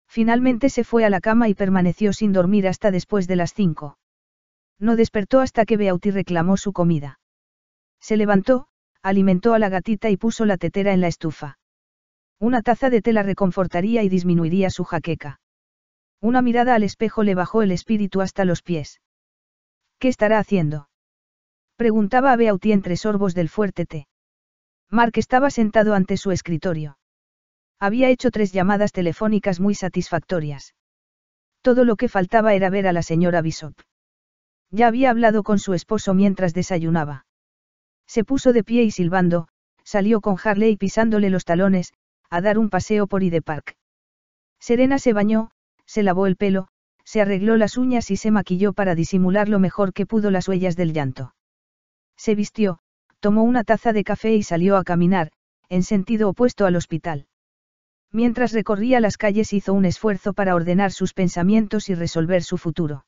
Finalmente se fue a la cama y permaneció sin dormir hasta después de las cinco. No despertó hasta que Beauty reclamó su comida. Se levantó, alimentó a la gatita y puso la tetera en la estufa. Una taza de té la reconfortaría y disminuiría su jaqueca. Una mirada al espejo le bajó el espíritu hasta los pies. ¿Qué estará haciendo? Preguntaba a Beauty entre sorbos del fuerte té. Mark estaba sentado ante su escritorio. Había hecho tres llamadas telefónicas muy satisfactorias. Todo lo que faltaba era ver a la señora Bishop. Ya había hablado con su esposo mientras desayunaba. Se puso de pie y silbando, salió con Harley pisándole los talones, a dar un paseo por Ide Park. Serena se bañó, se lavó el pelo, se arregló las uñas y se maquilló para disimular lo mejor que pudo las huellas del llanto. Se vistió, tomó una taza de café y salió a caminar, en sentido opuesto al hospital. Mientras recorría las calles hizo un esfuerzo para ordenar sus pensamientos y resolver su futuro.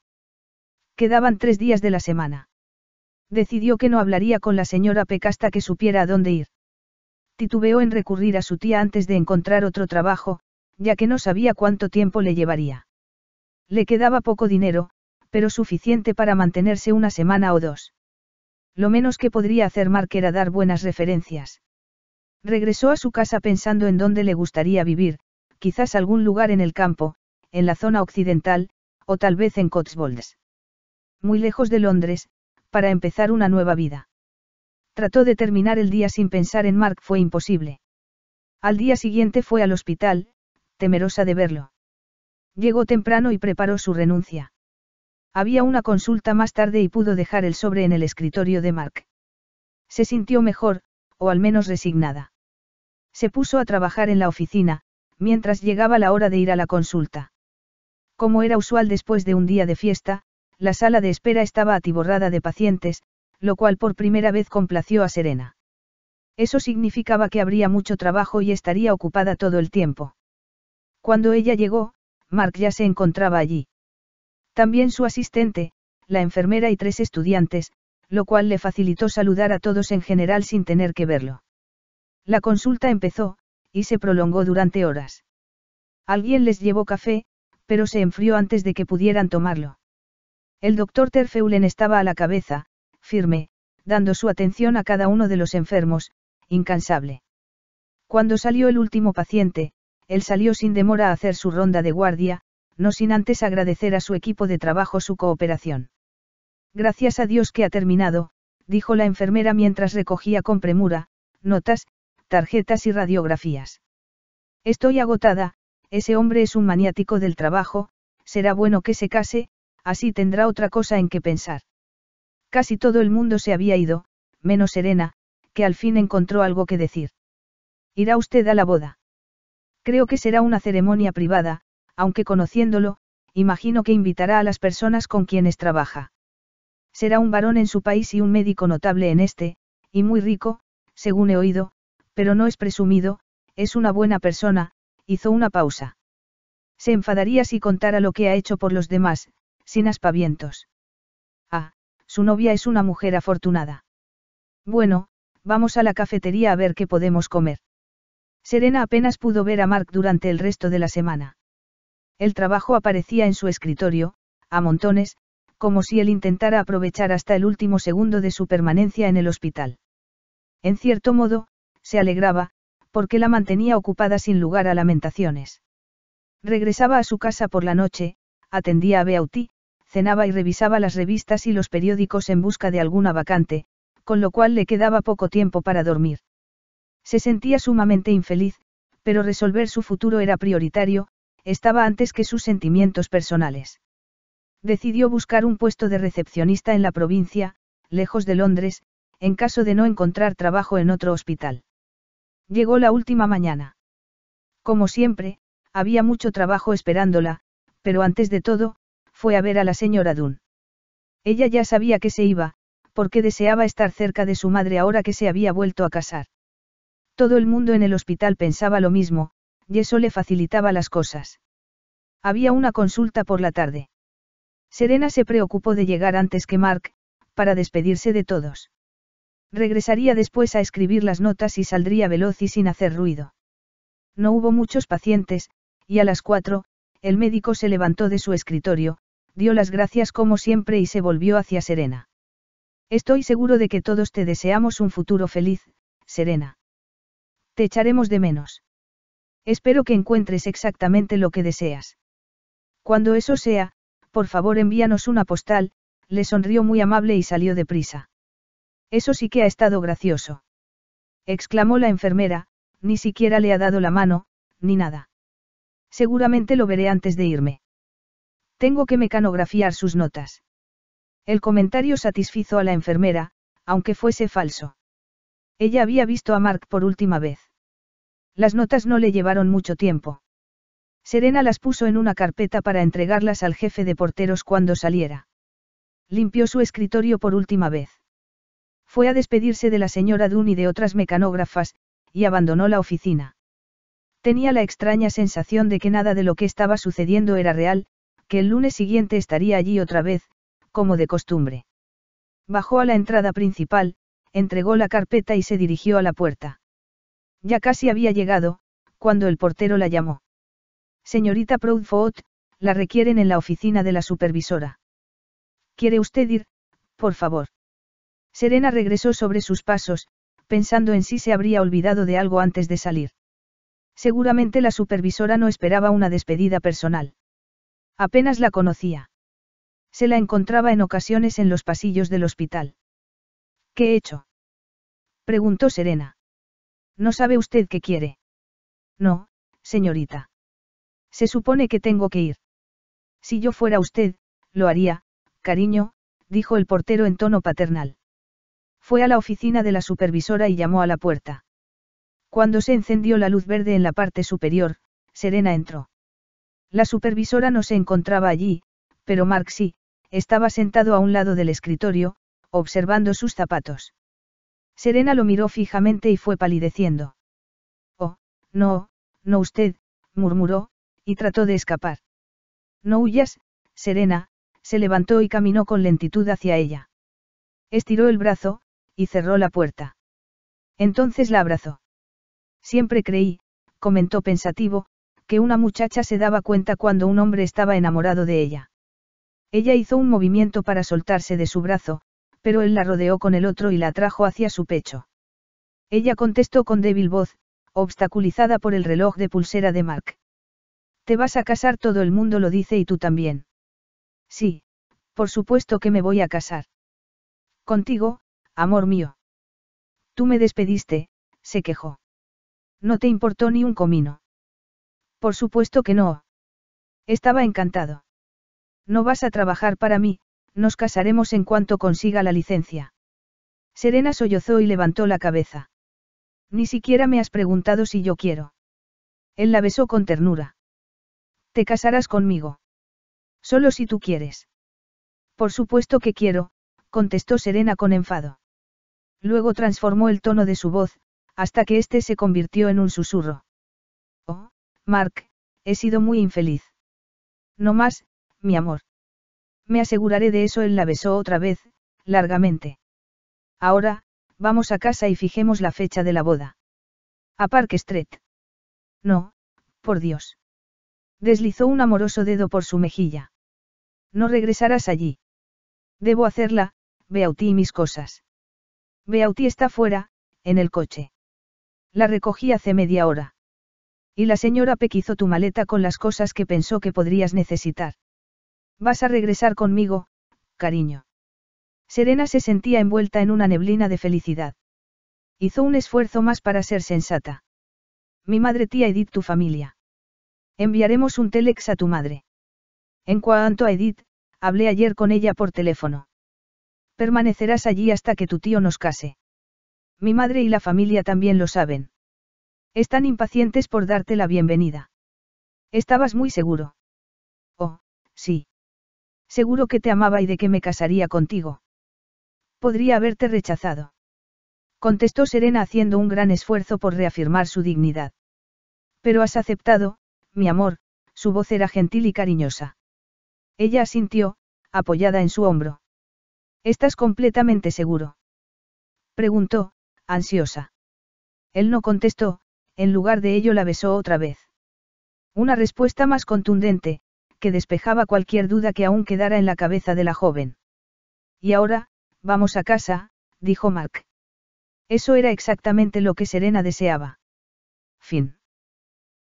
Quedaban tres días de la semana. Decidió que no hablaría con la señora Pecasta que supiera a dónde ir titubeó en recurrir a su tía antes de encontrar otro trabajo, ya que no sabía cuánto tiempo le llevaría. Le quedaba poco dinero, pero suficiente para mantenerse una semana o dos. Lo menos que podría hacer Mark era dar buenas referencias. Regresó a su casa pensando en dónde le gustaría vivir, quizás algún lugar en el campo, en la zona occidental, o tal vez en Cotswolds. Muy lejos de Londres, para empezar una nueva vida. Trató de terminar el día sin pensar en Mark, fue imposible. Al día siguiente fue al hospital, temerosa de verlo. Llegó temprano y preparó su renuncia. Había una consulta más tarde y pudo dejar el sobre en el escritorio de Mark. Se sintió mejor, o al menos resignada. Se puso a trabajar en la oficina, mientras llegaba la hora de ir a la consulta. Como era usual después de un día de fiesta, la sala de espera estaba atiborrada de pacientes, lo cual por primera vez complació a Serena. Eso significaba que habría mucho trabajo y estaría ocupada todo el tiempo. Cuando ella llegó, Mark ya se encontraba allí. También su asistente, la enfermera y tres estudiantes, lo cual le facilitó saludar a todos en general sin tener que verlo. La consulta empezó, y se prolongó durante horas. Alguien les llevó café, pero se enfrió antes de que pudieran tomarlo. El doctor Terfeulen estaba a la cabeza, firme, dando su atención a cada uno de los enfermos, incansable. Cuando salió el último paciente, él salió sin demora a hacer su ronda de guardia, no sin antes agradecer a su equipo de trabajo su cooperación. Gracias a Dios que ha terminado, dijo la enfermera mientras recogía con premura, notas, tarjetas y radiografías. Estoy agotada, ese hombre es un maniático del trabajo, será bueno que se case, así tendrá otra cosa en que pensar. Casi todo el mundo se había ido, menos Serena, que al fin encontró algo que decir. ¿Irá usted a la boda? Creo que será una ceremonia privada, aunque conociéndolo, imagino que invitará a las personas con quienes trabaja. Será un varón en su país y un médico notable en este, y muy rico, según he oído, pero no es presumido, es una buena persona, hizo una pausa. Se enfadaría si contara lo que ha hecho por los demás, sin aspavientos su novia es una mujer afortunada. Bueno, vamos a la cafetería a ver qué podemos comer. Serena apenas pudo ver a Mark durante el resto de la semana. El trabajo aparecía en su escritorio, a montones, como si él intentara aprovechar hasta el último segundo de su permanencia en el hospital. En cierto modo, se alegraba, porque la mantenía ocupada sin lugar a lamentaciones. Regresaba a su casa por la noche, atendía a Beauty, cenaba y revisaba las revistas y los periódicos en busca de alguna vacante, con lo cual le quedaba poco tiempo para dormir. Se sentía sumamente infeliz, pero resolver su futuro era prioritario, estaba antes que sus sentimientos personales. Decidió buscar un puesto de recepcionista en la provincia, lejos de Londres, en caso de no encontrar trabajo en otro hospital. Llegó la última mañana. Como siempre, había mucho trabajo esperándola, pero antes de todo, fue a ver a la señora Dunn. Ella ya sabía que se iba, porque deseaba estar cerca de su madre ahora que se había vuelto a casar. Todo el mundo en el hospital pensaba lo mismo, y eso le facilitaba las cosas. Había una consulta por la tarde. Serena se preocupó de llegar antes que Mark, para despedirse de todos. Regresaría después a escribir las notas y saldría veloz y sin hacer ruido. No hubo muchos pacientes, y a las cuatro, el médico se levantó de su escritorio, dio las gracias como siempre y se volvió hacia Serena. Estoy seguro de que todos te deseamos un futuro feliz, Serena. Te echaremos de menos. Espero que encuentres exactamente lo que deseas. Cuando eso sea, por favor envíanos una postal, le sonrió muy amable y salió deprisa. Eso sí que ha estado gracioso. Exclamó la enfermera, ni siquiera le ha dado la mano, ni nada. Seguramente lo veré antes de irme. Tengo que mecanografiar sus notas. El comentario satisfizo a la enfermera, aunque fuese falso. Ella había visto a Mark por última vez. Las notas no le llevaron mucho tiempo. Serena las puso en una carpeta para entregarlas al jefe de porteros cuando saliera. Limpió su escritorio por última vez. Fue a despedirse de la señora Dunn y de otras mecanógrafas, y abandonó la oficina. Tenía la extraña sensación de que nada de lo que estaba sucediendo era real, que el lunes siguiente estaría allí otra vez, como de costumbre. Bajó a la entrada principal, entregó la carpeta y se dirigió a la puerta. Ya casi había llegado, cuando el portero la llamó. Señorita Proudfoot, la requieren en la oficina de la supervisora. ¿Quiere usted ir, por favor? Serena regresó sobre sus pasos, pensando en si se habría olvidado de algo antes de salir. Seguramente la supervisora no esperaba una despedida personal. Apenas la conocía. Se la encontraba en ocasiones en los pasillos del hospital. ¿Qué he hecho? preguntó Serena. ¿No sabe usted qué quiere? No, señorita. Se supone que tengo que ir. Si yo fuera usted, lo haría, cariño, dijo el portero en tono paternal. Fue a la oficina de la supervisora y llamó a la puerta. Cuando se encendió la luz verde en la parte superior, Serena entró. La supervisora no se encontraba allí, pero Mark sí, estaba sentado a un lado del escritorio, observando sus zapatos. Serena lo miró fijamente y fue palideciendo. Oh, no, no usted, murmuró, y trató de escapar. No huyas, Serena, se levantó y caminó con lentitud hacia ella. Estiró el brazo, y cerró la puerta. Entonces la abrazó. Siempre creí, comentó pensativo, que una muchacha se daba cuenta cuando un hombre estaba enamorado de ella. Ella hizo un movimiento para soltarse de su brazo, pero él la rodeó con el otro y la trajo hacia su pecho. Ella contestó con débil voz, obstaculizada por el reloj de pulsera de Mark. Te vas a casar, todo el mundo lo dice y tú también. Sí, por supuesto que me voy a casar. Contigo, amor mío. Tú me despediste, se quejó. No te importó ni un comino. Por supuesto que no. Estaba encantado. No vas a trabajar para mí, nos casaremos en cuanto consiga la licencia. Serena sollozó y levantó la cabeza. Ni siquiera me has preguntado si yo quiero. Él la besó con ternura. Te casarás conmigo. Solo si tú quieres. Por supuesto que quiero, contestó Serena con enfado. Luego transformó el tono de su voz, hasta que éste se convirtió en un susurro. Mark, he sido muy infeliz. No más, mi amor. Me aseguraré de eso, él la besó otra vez, largamente. Ahora, vamos a casa y fijemos la fecha de la boda. A Park Street. No, por Dios. Deslizó un amoroso dedo por su mejilla. No regresarás allí. Debo hacerla, Beauty y mis cosas. Beauty está fuera, en el coche. La recogí hace media hora. Y la señora pequizó tu maleta con las cosas que pensó que podrías necesitar. Vas a regresar conmigo, cariño. Serena se sentía envuelta en una neblina de felicidad. Hizo un esfuerzo más para ser sensata. Mi madre tía Edith tu familia. Enviaremos un telex a tu madre. En cuanto a Edith, hablé ayer con ella por teléfono. Permanecerás allí hasta que tu tío nos case. Mi madre y la familia también lo saben. Están impacientes por darte la bienvenida. Estabas muy seguro. Oh, sí. Seguro que te amaba y de que me casaría contigo. Podría haberte rechazado. Contestó Serena haciendo un gran esfuerzo por reafirmar su dignidad. Pero has aceptado, mi amor, su voz era gentil y cariñosa. Ella asintió, apoyada en su hombro. ¿Estás completamente seguro? Preguntó, ansiosa. Él no contestó, en lugar de ello la besó otra vez. Una respuesta más contundente, que despejaba cualquier duda que aún quedara en la cabeza de la joven. Y ahora, vamos a casa, dijo Mark. Eso era exactamente lo que Serena deseaba. Fin.